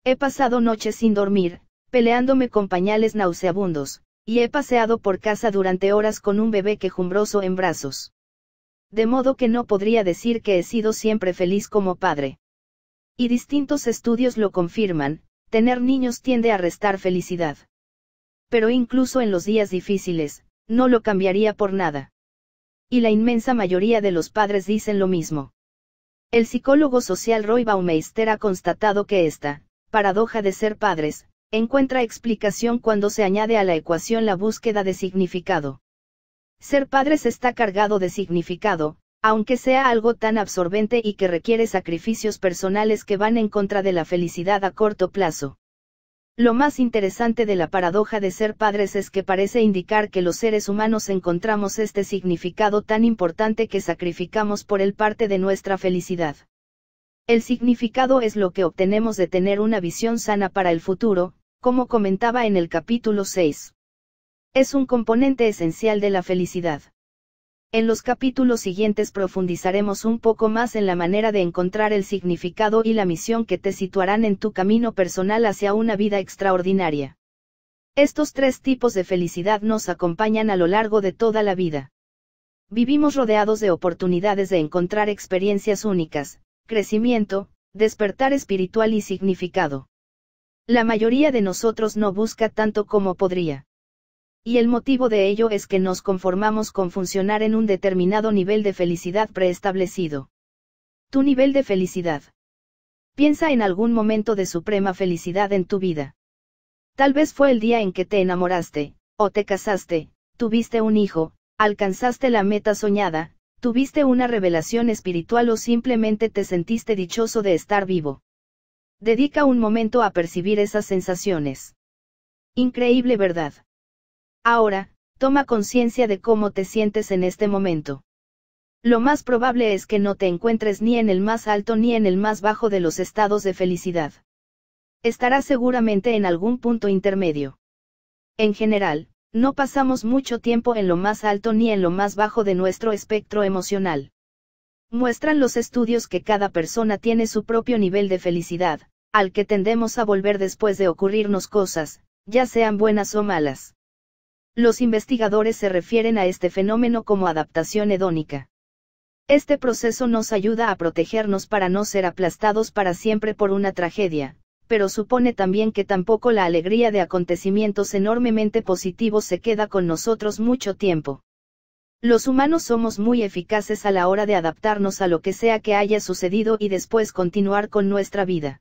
He pasado noches sin dormir, peleándome con pañales nauseabundos, y he paseado por casa durante horas con un bebé quejumbroso en brazos de modo que no podría decir que he sido siempre feliz como padre. Y distintos estudios lo confirman, tener niños tiende a restar felicidad. Pero incluso en los días difíciles, no lo cambiaría por nada. Y la inmensa mayoría de los padres dicen lo mismo. El psicólogo social Roy Baumeister ha constatado que esta, paradoja de ser padres, encuentra explicación cuando se añade a la ecuación la búsqueda de significado. Ser padres está cargado de significado, aunque sea algo tan absorbente y que requiere sacrificios personales que van en contra de la felicidad a corto plazo. Lo más interesante de la paradoja de ser padres es que parece indicar que los seres humanos encontramos este significado tan importante que sacrificamos por él parte de nuestra felicidad. El significado es lo que obtenemos de tener una visión sana para el futuro, como comentaba en el capítulo 6. Es un componente esencial de la felicidad. En los capítulos siguientes profundizaremos un poco más en la manera de encontrar el significado y la misión que te situarán en tu camino personal hacia una vida extraordinaria. Estos tres tipos de felicidad nos acompañan a lo largo de toda la vida. Vivimos rodeados de oportunidades de encontrar experiencias únicas, crecimiento, despertar espiritual y significado. La mayoría de nosotros no busca tanto como podría y el motivo de ello es que nos conformamos con funcionar en un determinado nivel de felicidad preestablecido. Tu nivel de felicidad. Piensa en algún momento de suprema felicidad en tu vida. Tal vez fue el día en que te enamoraste, o te casaste, tuviste un hijo, alcanzaste la meta soñada, tuviste una revelación espiritual o simplemente te sentiste dichoso de estar vivo. Dedica un momento a percibir esas sensaciones. Increíble verdad. Ahora, toma conciencia de cómo te sientes en este momento. Lo más probable es que no te encuentres ni en el más alto ni en el más bajo de los estados de felicidad. Estarás seguramente en algún punto intermedio. En general, no pasamos mucho tiempo en lo más alto ni en lo más bajo de nuestro espectro emocional. Muestran los estudios que cada persona tiene su propio nivel de felicidad, al que tendemos a volver después de ocurrirnos cosas, ya sean buenas o malas. Los investigadores se refieren a este fenómeno como adaptación hedónica. Este proceso nos ayuda a protegernos para no ser aplastados para siempre por una tragedia, pero supone también que tampoco la alegría de acontecimientos enormemente positivos se queda con nosotros mucho tiempo. Los humanos somos muy eficaces a la hora de adaptarnos a lo que sea que haya sucedido y después continuar con nuestra vida.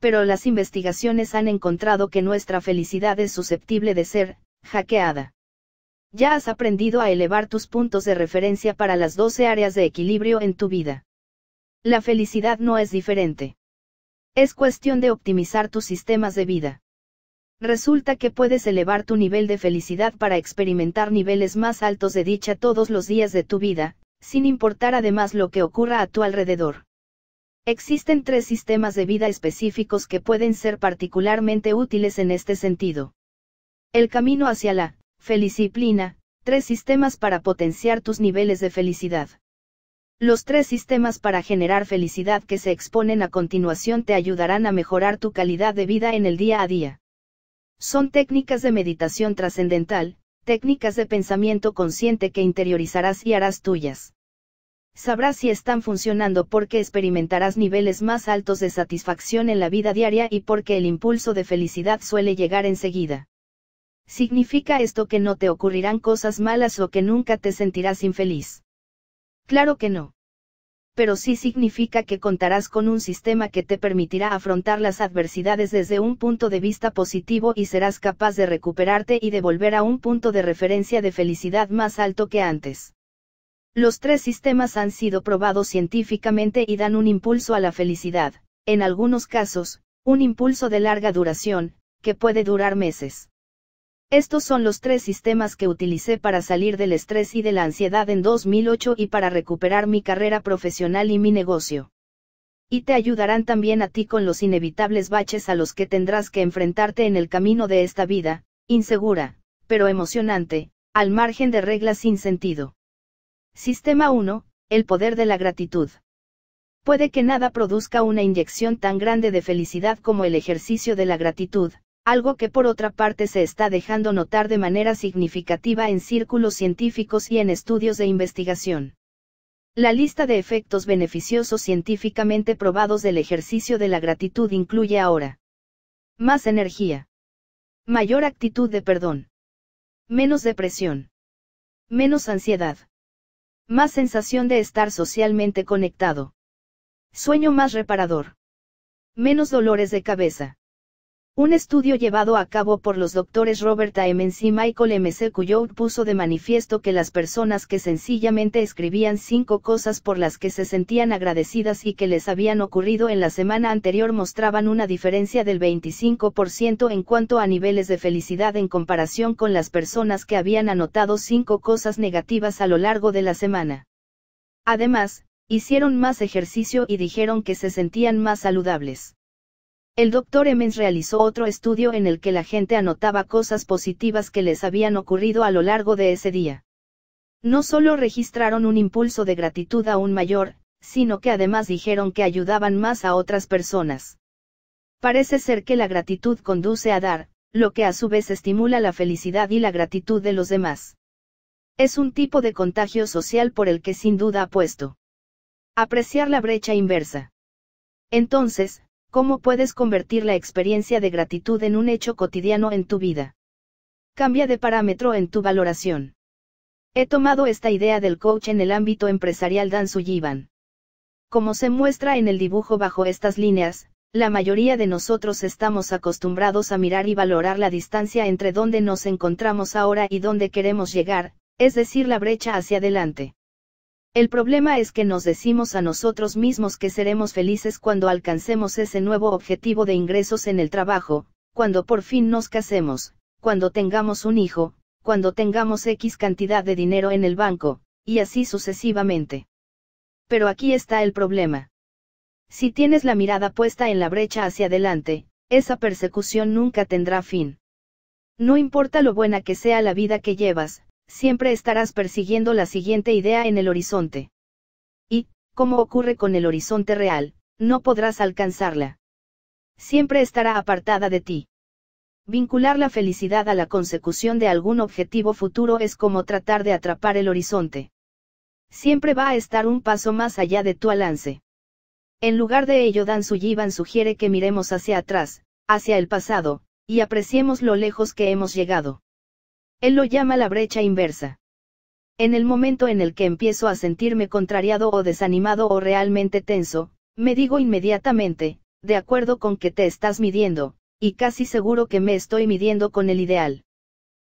Pero las investigaciones han encontrado que nuestra felicidad es susceptible de ser, hackeada. Ya has aprendido a elevar tus puntos de referencia para las 12 áreas de equilibrio en tu vida. La felicidad no es diferente. Es cuestión de optimizar tus sistemas de vida. Resulta que puedes elevar tu nivel de felicidad para experimentar niveles más altos de dicha todos los días de tu vida, sin importar además lo que ocurra a tu alrededor. Existen tres sistemas de vida específicos que pueden ser particularmente útiles en este sentido. El camino hacia la felicidad. tres sistemas para potenciar tus niveles de felicidad. Los tres sistemas para generar felicidad que se exponen a continuación te ayudarán a mejorar tu calidad de vida en el día a día. Son técnicas de meditación trascendental, técnicas de pensamiento consciente que interiorizarás y harás tuyas. Sabrás si están funcionando porque experimentarás niveles más altos de satisfacción en la vida diaria y porque el impulso de felicidad suele llegar enseguida. ¿Significa esto que no te ocurrirán cosas malas o que nunca te sentirás infeliz? Claro que no. Pero sí significa que contarás con un sistema que te permitirá afrontar las adversidades desde un punto de vista positivo y serás capaz de recuperarte y de volver a un punto de referencia de felicidad más alto que antes. Los tres sistemas han sido probados científicamente y dan un impulso a la felicidad, en algunos casos, un impulso de larga duración, que puede durar meses. Estos son los tres sistemas que utilicé para salir del estrés y de la ansiedad en 2008 y para recuperar mi carrera profesional y mi negocio. Y te ayudarán también a ti con los inevitables baches a los que tendrás que enfrentarte en el camino de esta vida, insegura, pero emocionante, al margen de reglas sin sentido. Sistema 1. El poder de la gratitud. Puede que nada produzca una inyección tan grande de felicidad como el ejercicio de la gratitud, algo que por otra parte se está dejando notar de manera significativa en círculos científicos y en estudios de investigación. La lista de efectos beneficiosos científicamente probados del ejercicio de la gratitud incluye ahora más energía, mayor actitud de perdón, menos depresión, menos ansiedad, más sensación de estar socialmente conectado, sueño más reparador, menos dolores de cabeza un estudio llevado a cabo por los doctores Robert A. Emmons y Michael M. C. puso de manifiesto que las personas que sencillamente escribían cinco cosas por las que se sentían agradecidas y que les habían ocurrido en la semana anterior mostraban una diferencia del 25% en cuanto a niveles de felicidad en comparación con las personas que habían anotado cinco cosas negativas a lo largo de la semana. Además, hicieron más ejercicio y dijeron que se sentían más saludables. El doctor Emmons realizó otro estudio en el que la gente anotaba cosas positivas que les habían ocurrido a lo largo de ese día. No solo registraron un impulso de gratitud aún mayor, sino que además dijeron que ayudaban más a otras personas. Parece ser que la gratitud conduce a dar, lo que a su vez estimula la felicidad y la gratitud de los demás. Es un tipo de contagio social por el que sin duda apuesto. Apreciar la brecha inversa. Entonces, ¿Cómo puedes convertir la experiencia de gratitud en un hecho cotidiano en tu vida? Cambia de parámetro en tu valoración. He tomado esta idea del coach en el ámbito empresarial Dan Sullivan. Como se muestra en el dibujo bajo estas líneas, la mayoría de nosotros estamos acostumbrados a mirar y valorar la distancia entre donde nos encontramos ahora y donde queremos llegar, es decir, la brecha hacia adelante. El problema es que nos decimos a nosotros mismos que seremos felices cuando alcancemos ese nuevo objetivo de ingresos en el trabajo, cuando por fin nos casemos, cuando tengamos un hijo, cuando tengamos X cantidad de dinero en el banco, y así sucesivamente. Pero aquí está el problema. Si tienes la mirada puesta en la brecha hacia adelante, esa persecución nunca tendrá fin. No importa lo buena que sea la vida que llevas, siempre estarás persiguiendo la siguiente idea en el horizonte. Y, como ocurre con el horizonte real, no podrás alcanzarla. Siempre estará apartada de ti. Vincular la felicidad a la consecución de algún objetivo futuro es como tratar de atrapar el horizonte. Siempre va a estar un paso más allá de tu alance. En lugar de ello, Dan Sullivan sugiere que miremos hacia atrás, hacia el pasado, y apreciemos lo lejos que hemos llegado. Él lo llama la brecha inversa. En el momento en el que empiezo a sentirme contrariado o desanimado o realmente tenso, me digo inmediatamente, de acuerdo con que te estás midiendo, y casi seguro que me estoy midiendo con el ideal.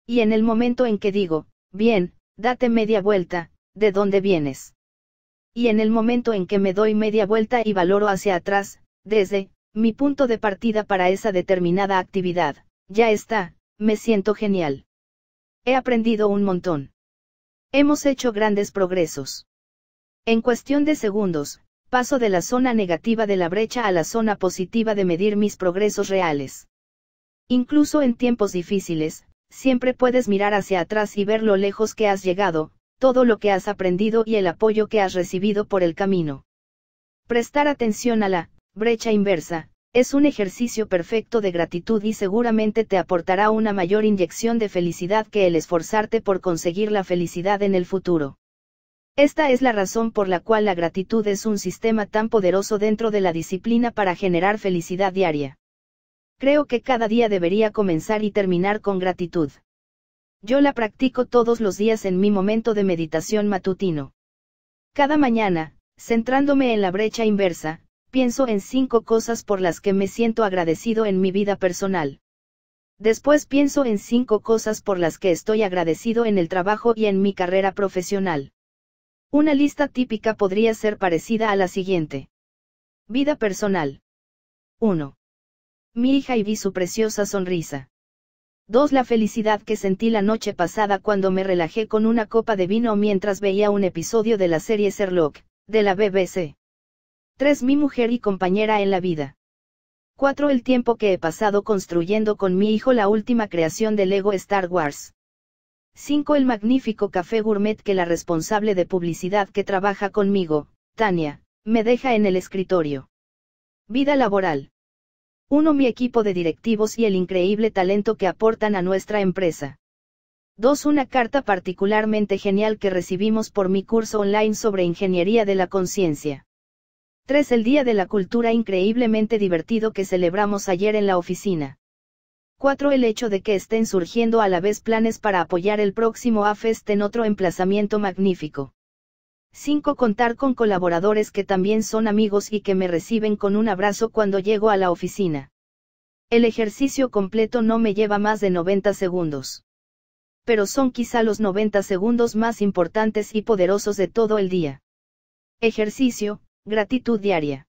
Y en el momento en que digo, bien, date media vuelta, ¿de dónde vienes? Y en el momento en que me doy media vuelta y valoro hacia atrás, desde, mi punto de partida para esa determinada actividad, ya está, me siento genial. He aprendido un montón. Hemos hecho grandes progresos. En cuestión de segundos, paso de la zona negativa de la brecha a la zona positiva de medir mis progresos reales. Incluso en tiempos difíciles, siempre puedes mirar hacia atrás y ver lo lejos que has llegado, todo lo que has aprendido y el apoyo que has recibido por el camino. Prestar atención a la brecha inversa, es un ejercicio perfecto de gratitud y seguramente te aportará una mayor inyección de felicidad que el esforzarte por conseguir la felicidad en el futuro. Esta es la razón por la cual la gratitud es un sistema tan poderoso dentro de la disciplina para generar felicidad diaria. Creo que cada día debería comenzar y terminar con gratitud. Yo la practico todos los días en mi momento de meditación matutino. Cada mañana, centrándome en la brecha inversa, pienso en cinco cosas por las que me siento agradecido en mi vida personal. Después pienso en cinco cosas por las que estoy agradecido en el trabajo y en mi carrera profesional. Una lista típica podría ser parecida a la siguiente. Vida personal. 1. Mi hija y vi su preciosa sonrisa. 2. La felicidad que sentí la noche pasada cuando me relajé con una copa de vino mientras veía un episodio de la serie Sherlock, de la BBC. 3. Mi mujer y compañera en la vida. 4. El tiempo que he pasado construyendo con mi hijo la última creación del Lego Star Wars. 5. El magnífico café gourmet que la responsable de publicidad que trabaja conmigo, Tania, me deja en el escritorio. Vida laboral. 1. Mi equipo de directivos y el increíble talento que aportan a nuestra empresa. 2. Una carta particularmente genial que recibimos por mi curso online sobre ingeniería de la conciencia. 3. El Día de la Cultura increíblemente divertido que celebramos ayer en la oficina. 4. El hecho de que estén surgiendo a la vez planes para apoyar el próximo AFEST en otro emplazamiento magnífico. 5. Contar con colaboradores que también son amigos y que me reciben con un abrazo cuando llego a la oficina. El ejercicio completo no me lleva más de 90 segundos. Pero son quizá los 90 segundos más importantes y poderosos de todo el día. Ejercicio, Gratitud diaria.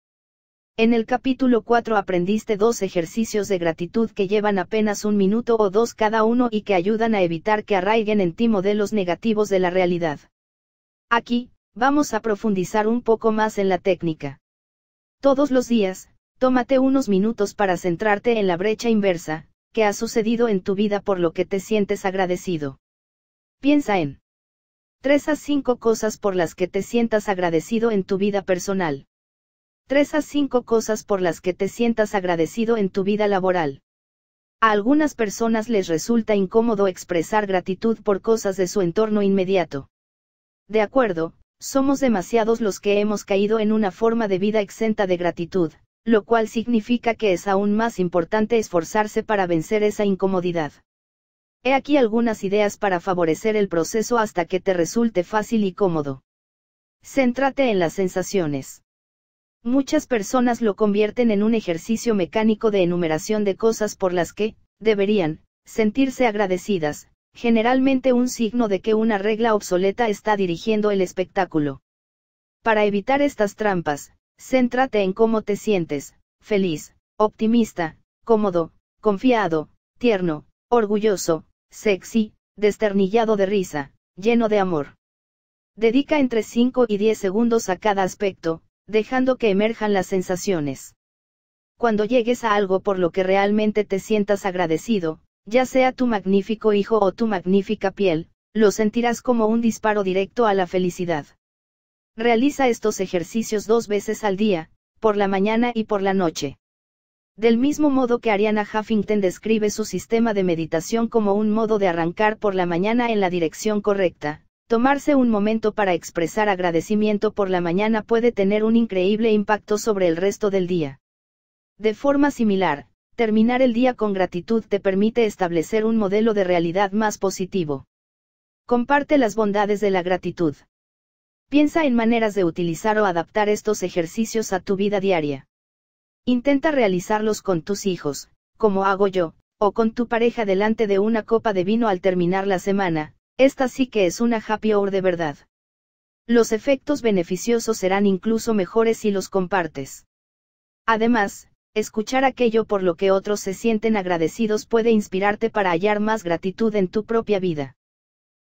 En el capítulo 4 aprendiste dos ejercicios de gratitud que llevan apenas un minuto o dos cada uno y que ayudan a evitar que arraiguen en ti modelos negativos de la realidad. Aquí, vamos a profundizar un poco más en la técnica. Todos los días, tómate unos minutos para centrarte en la brecha inversa, que ha sucedido en tu vida por lo que te sientes agradecido. Piensa en 3 a 5 cosas por las que te sientas agradecido en tu vida personal. 3 a 5 cosas por las que te sientas agradecido en tu vida laboral. A algunas personas les resulta incómodo expresar gratitud por cosas de su entorno inmediato. De acuerdo, somos demasiados los que hemos caído en una forma de vida exenta de gratitud, lo cual significa que es aún más importante esforzarse para vencer esa incomodidad. He aquí algunas ideas para favorecer el proceso hasta que te resulte fácil y cómodo. Céntrate en las sensaciones. Muchas personas lo convierten en un ejercicio mecánico de enumeración de cosas por las que, deberían, sentirse agradecidas, generalmente un signo de que una regla obsoleta está dirigiendo el espectáculo. Para evitar estas trampas, céntrate en cómo te sientes, feliz, optimista, cómodo, confiado, tierno, orgulloso, sexy, desternillado de risa, lleno de amor. Dedica entre 5 y 10 segundos a cada aspecto, dejando que emerjan las sensaciones. Cuando llegues a algo por lo que realmente te sientas agradecido, ya sea tu magnífico hijo o tu magnífica piel, lo sentirás como un disparo directo a la felicidad. Realiza estos ejercicios dos veces al día, por la mañana y por la noche. Del mismo modo que Ariana Huffington describe su sistema de meditación como un modo de arrancar por la mañana en la dirección correcta, tomarse un momento para expresar agradecimiento por la mañana puede tener un increíble impacto sobre el resto del día. De forma similar, terminar el día con gratitud te permite establecer un modelo de realidad más positivo. Comparte las bondades de la gratitud. Piensa en maneras de utilizar o adaptar estos ejercicios a tu vida diaria. Intenta realizarlos con tus hijos, como hago yo, o con tu pareja delante de una copa de vino al terminar la semana, esta sí que es una happy hour de verdad. Los efectos beneficiosos serán incluso mejores si los compartes. Además, escuchar aquello por lo que otros se sienten agradecidos puede inspirarte para hallar más gratitud en tu propia vida.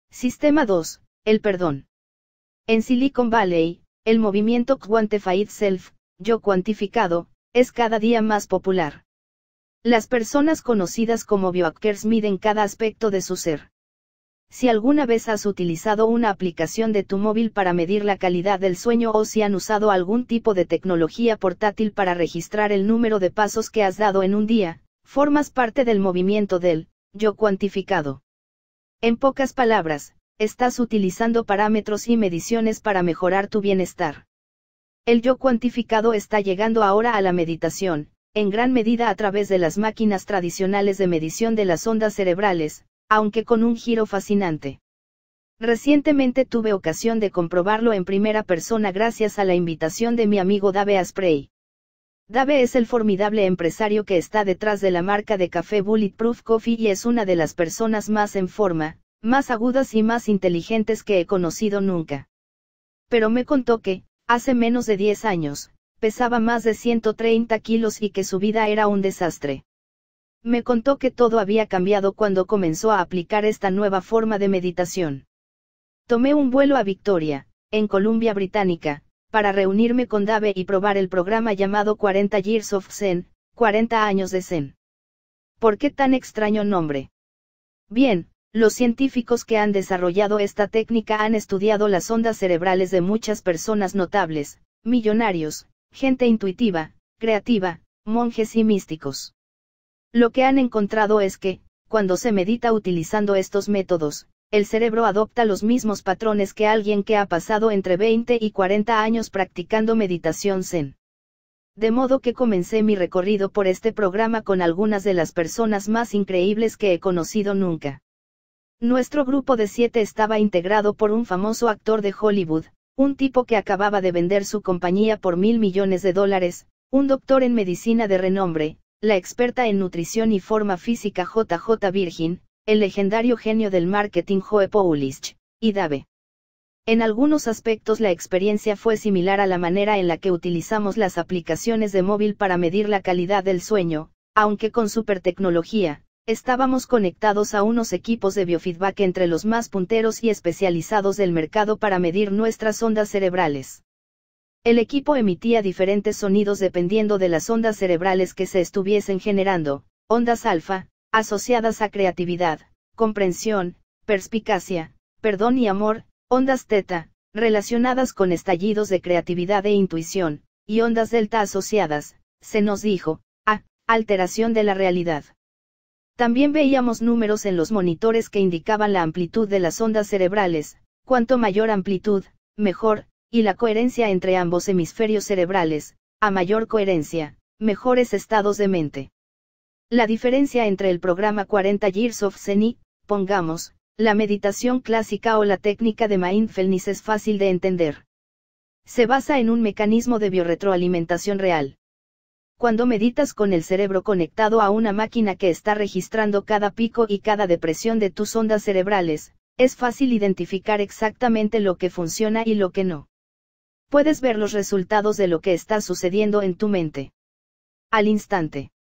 Sistema 2. El perdón. En Silicon Valley, el movimiento Quantified Self, yo cuantificado, es cada día más popular. Las personas conocidas como biohackers miden cada aspecto de su ser. Si alguna vez has utilizado una aplicación de tu móvil para medir la calidad del sueño o si han usado algún tipo de tecnología portátil para registrar el número de pasos que has dado en un día, formas parte del movimiento del yo cuantificado. En pocas palabras, estás utilizando parámetros y mediciones para mejorar tu bienestar. El yo cuantificado está llegando ahora a la meditación, en gran medida a través de las máquinas tradicionales de medición de las ondas cerebrales, aunque con un giro fascinante. Recientemente tuve ocasión de comprobarlo en primera persona gracias a la invitación de mi amigo Dave Asprey. Dave es el formidable empresario que está detrás de la marca de café Bulletproof Coffee y es una de las personas más en forma, más agudas y más inteligentes que he conocido nunca. Pero me contó que, Hace menos de 10 años, pesaba más de 130 kilos y que su vida era un desastre. Me contó que todo había cambiado cuando comenzó a aplicar esta nueva forma de meditación. Tomé un vuelo a Victoria, en Columbia Británica, para reunirme con Dave y probar el programa llamado 40 Years of Zen, 40 años de Zen. ¿Por qué tan extraño nombre? Bien, los científicos que han desarrollado esta técnica han estudiado las ondas cerebrales de muchas personas notables, millonarios, gente intuitiva, creativa, monjes y místicos. Lo que han encontrado es que, cuando se medita utilizando estos métodos, el cerebro adopta los mismos patrones que alguien que ha pasado entre 20 y 40 años practicando meditación zen. De modo que comencé mi recorrido por este programa con algunas de las personas más increíbles que he conocido nunca. Nuestro grupo de siete estaba integrado por un famoso actor de Hollywood, un tipo que acababa de vender su compañía por mil millones de dólares, un doctor en medicina de renombre, la experta en nutrición y forma física JJ Virgin, el legendario genio del marketing Joe Paulisch, y Dave. En algunos aspectos la experiencia fue similar a la manera en la que utilizamos las aplicaciones de móvil para medir la calidad del sueño, aunque con tecnología estábamos conectados a unos equipos de biofeedback entre los más punteros y especializados del mercado para medir nuestras ondas cerebrales. El equipo emitía diferentes sonidos dependiendo de las ondas cerebrales que se estuviesen generando, ondas alfa, asociadas a creatividad, comprensión, perspicacia, perdón y amor, ondas teta, relacionadas con estallidos de creatividad e intuición, y ondas delta asociadas, se nos dijo, a alteración de la realidad. También veíamos números en los monitores que indicaban la amplitud de las ondas cerebrales, cuanto mayor amplitud, mejor, y la coherencia entre ambos hemisferios cerebrales, a mayor coherencia, mejores estados de mente. La diferencia entre el programa 40 Years of Zen pongamos, la meditación clásica o la técnica de mindfulness es fácil de entender. Se basa en un mecanismo de biorretroalimentación real cuando meditas con el cerebro conectado a una máquina que está registrando cada pico y cada depresión de tus ondas cerebrales, es fácil identificar exactamente lo que funciona y lo que no. Puedes ver los resultados de lo que está sucediendo en tu mente. Al instante.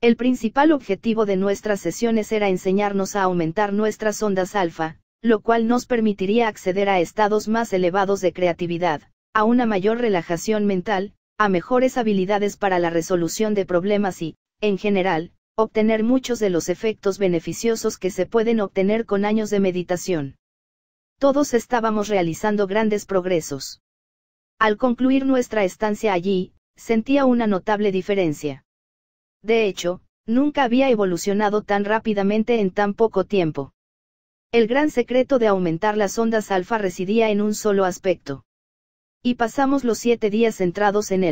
El principal objetivo de nuestras sesiones era enseñarnos a aumentar nuestras ondas alfa, lo cual nos permitiría acceder a estados más elevados de creatividad, a una mayor relajación mental, a mejores habilidades para la resolución de problemas y, en general, obtener muchos de los efectos beneficiosos que se pueden obtener con años de meditación. Todos estábamos realizando grandes progresos. Al concluir nuestra estancia allí, sentía una notable diferencia. De hecho, nunca había evolucionado tan rápidamente en tan poco tiempo. El gran secreto de aumentar las ondas alfa residía en un solo aspecto. Y pasamos los siete días centrados en él.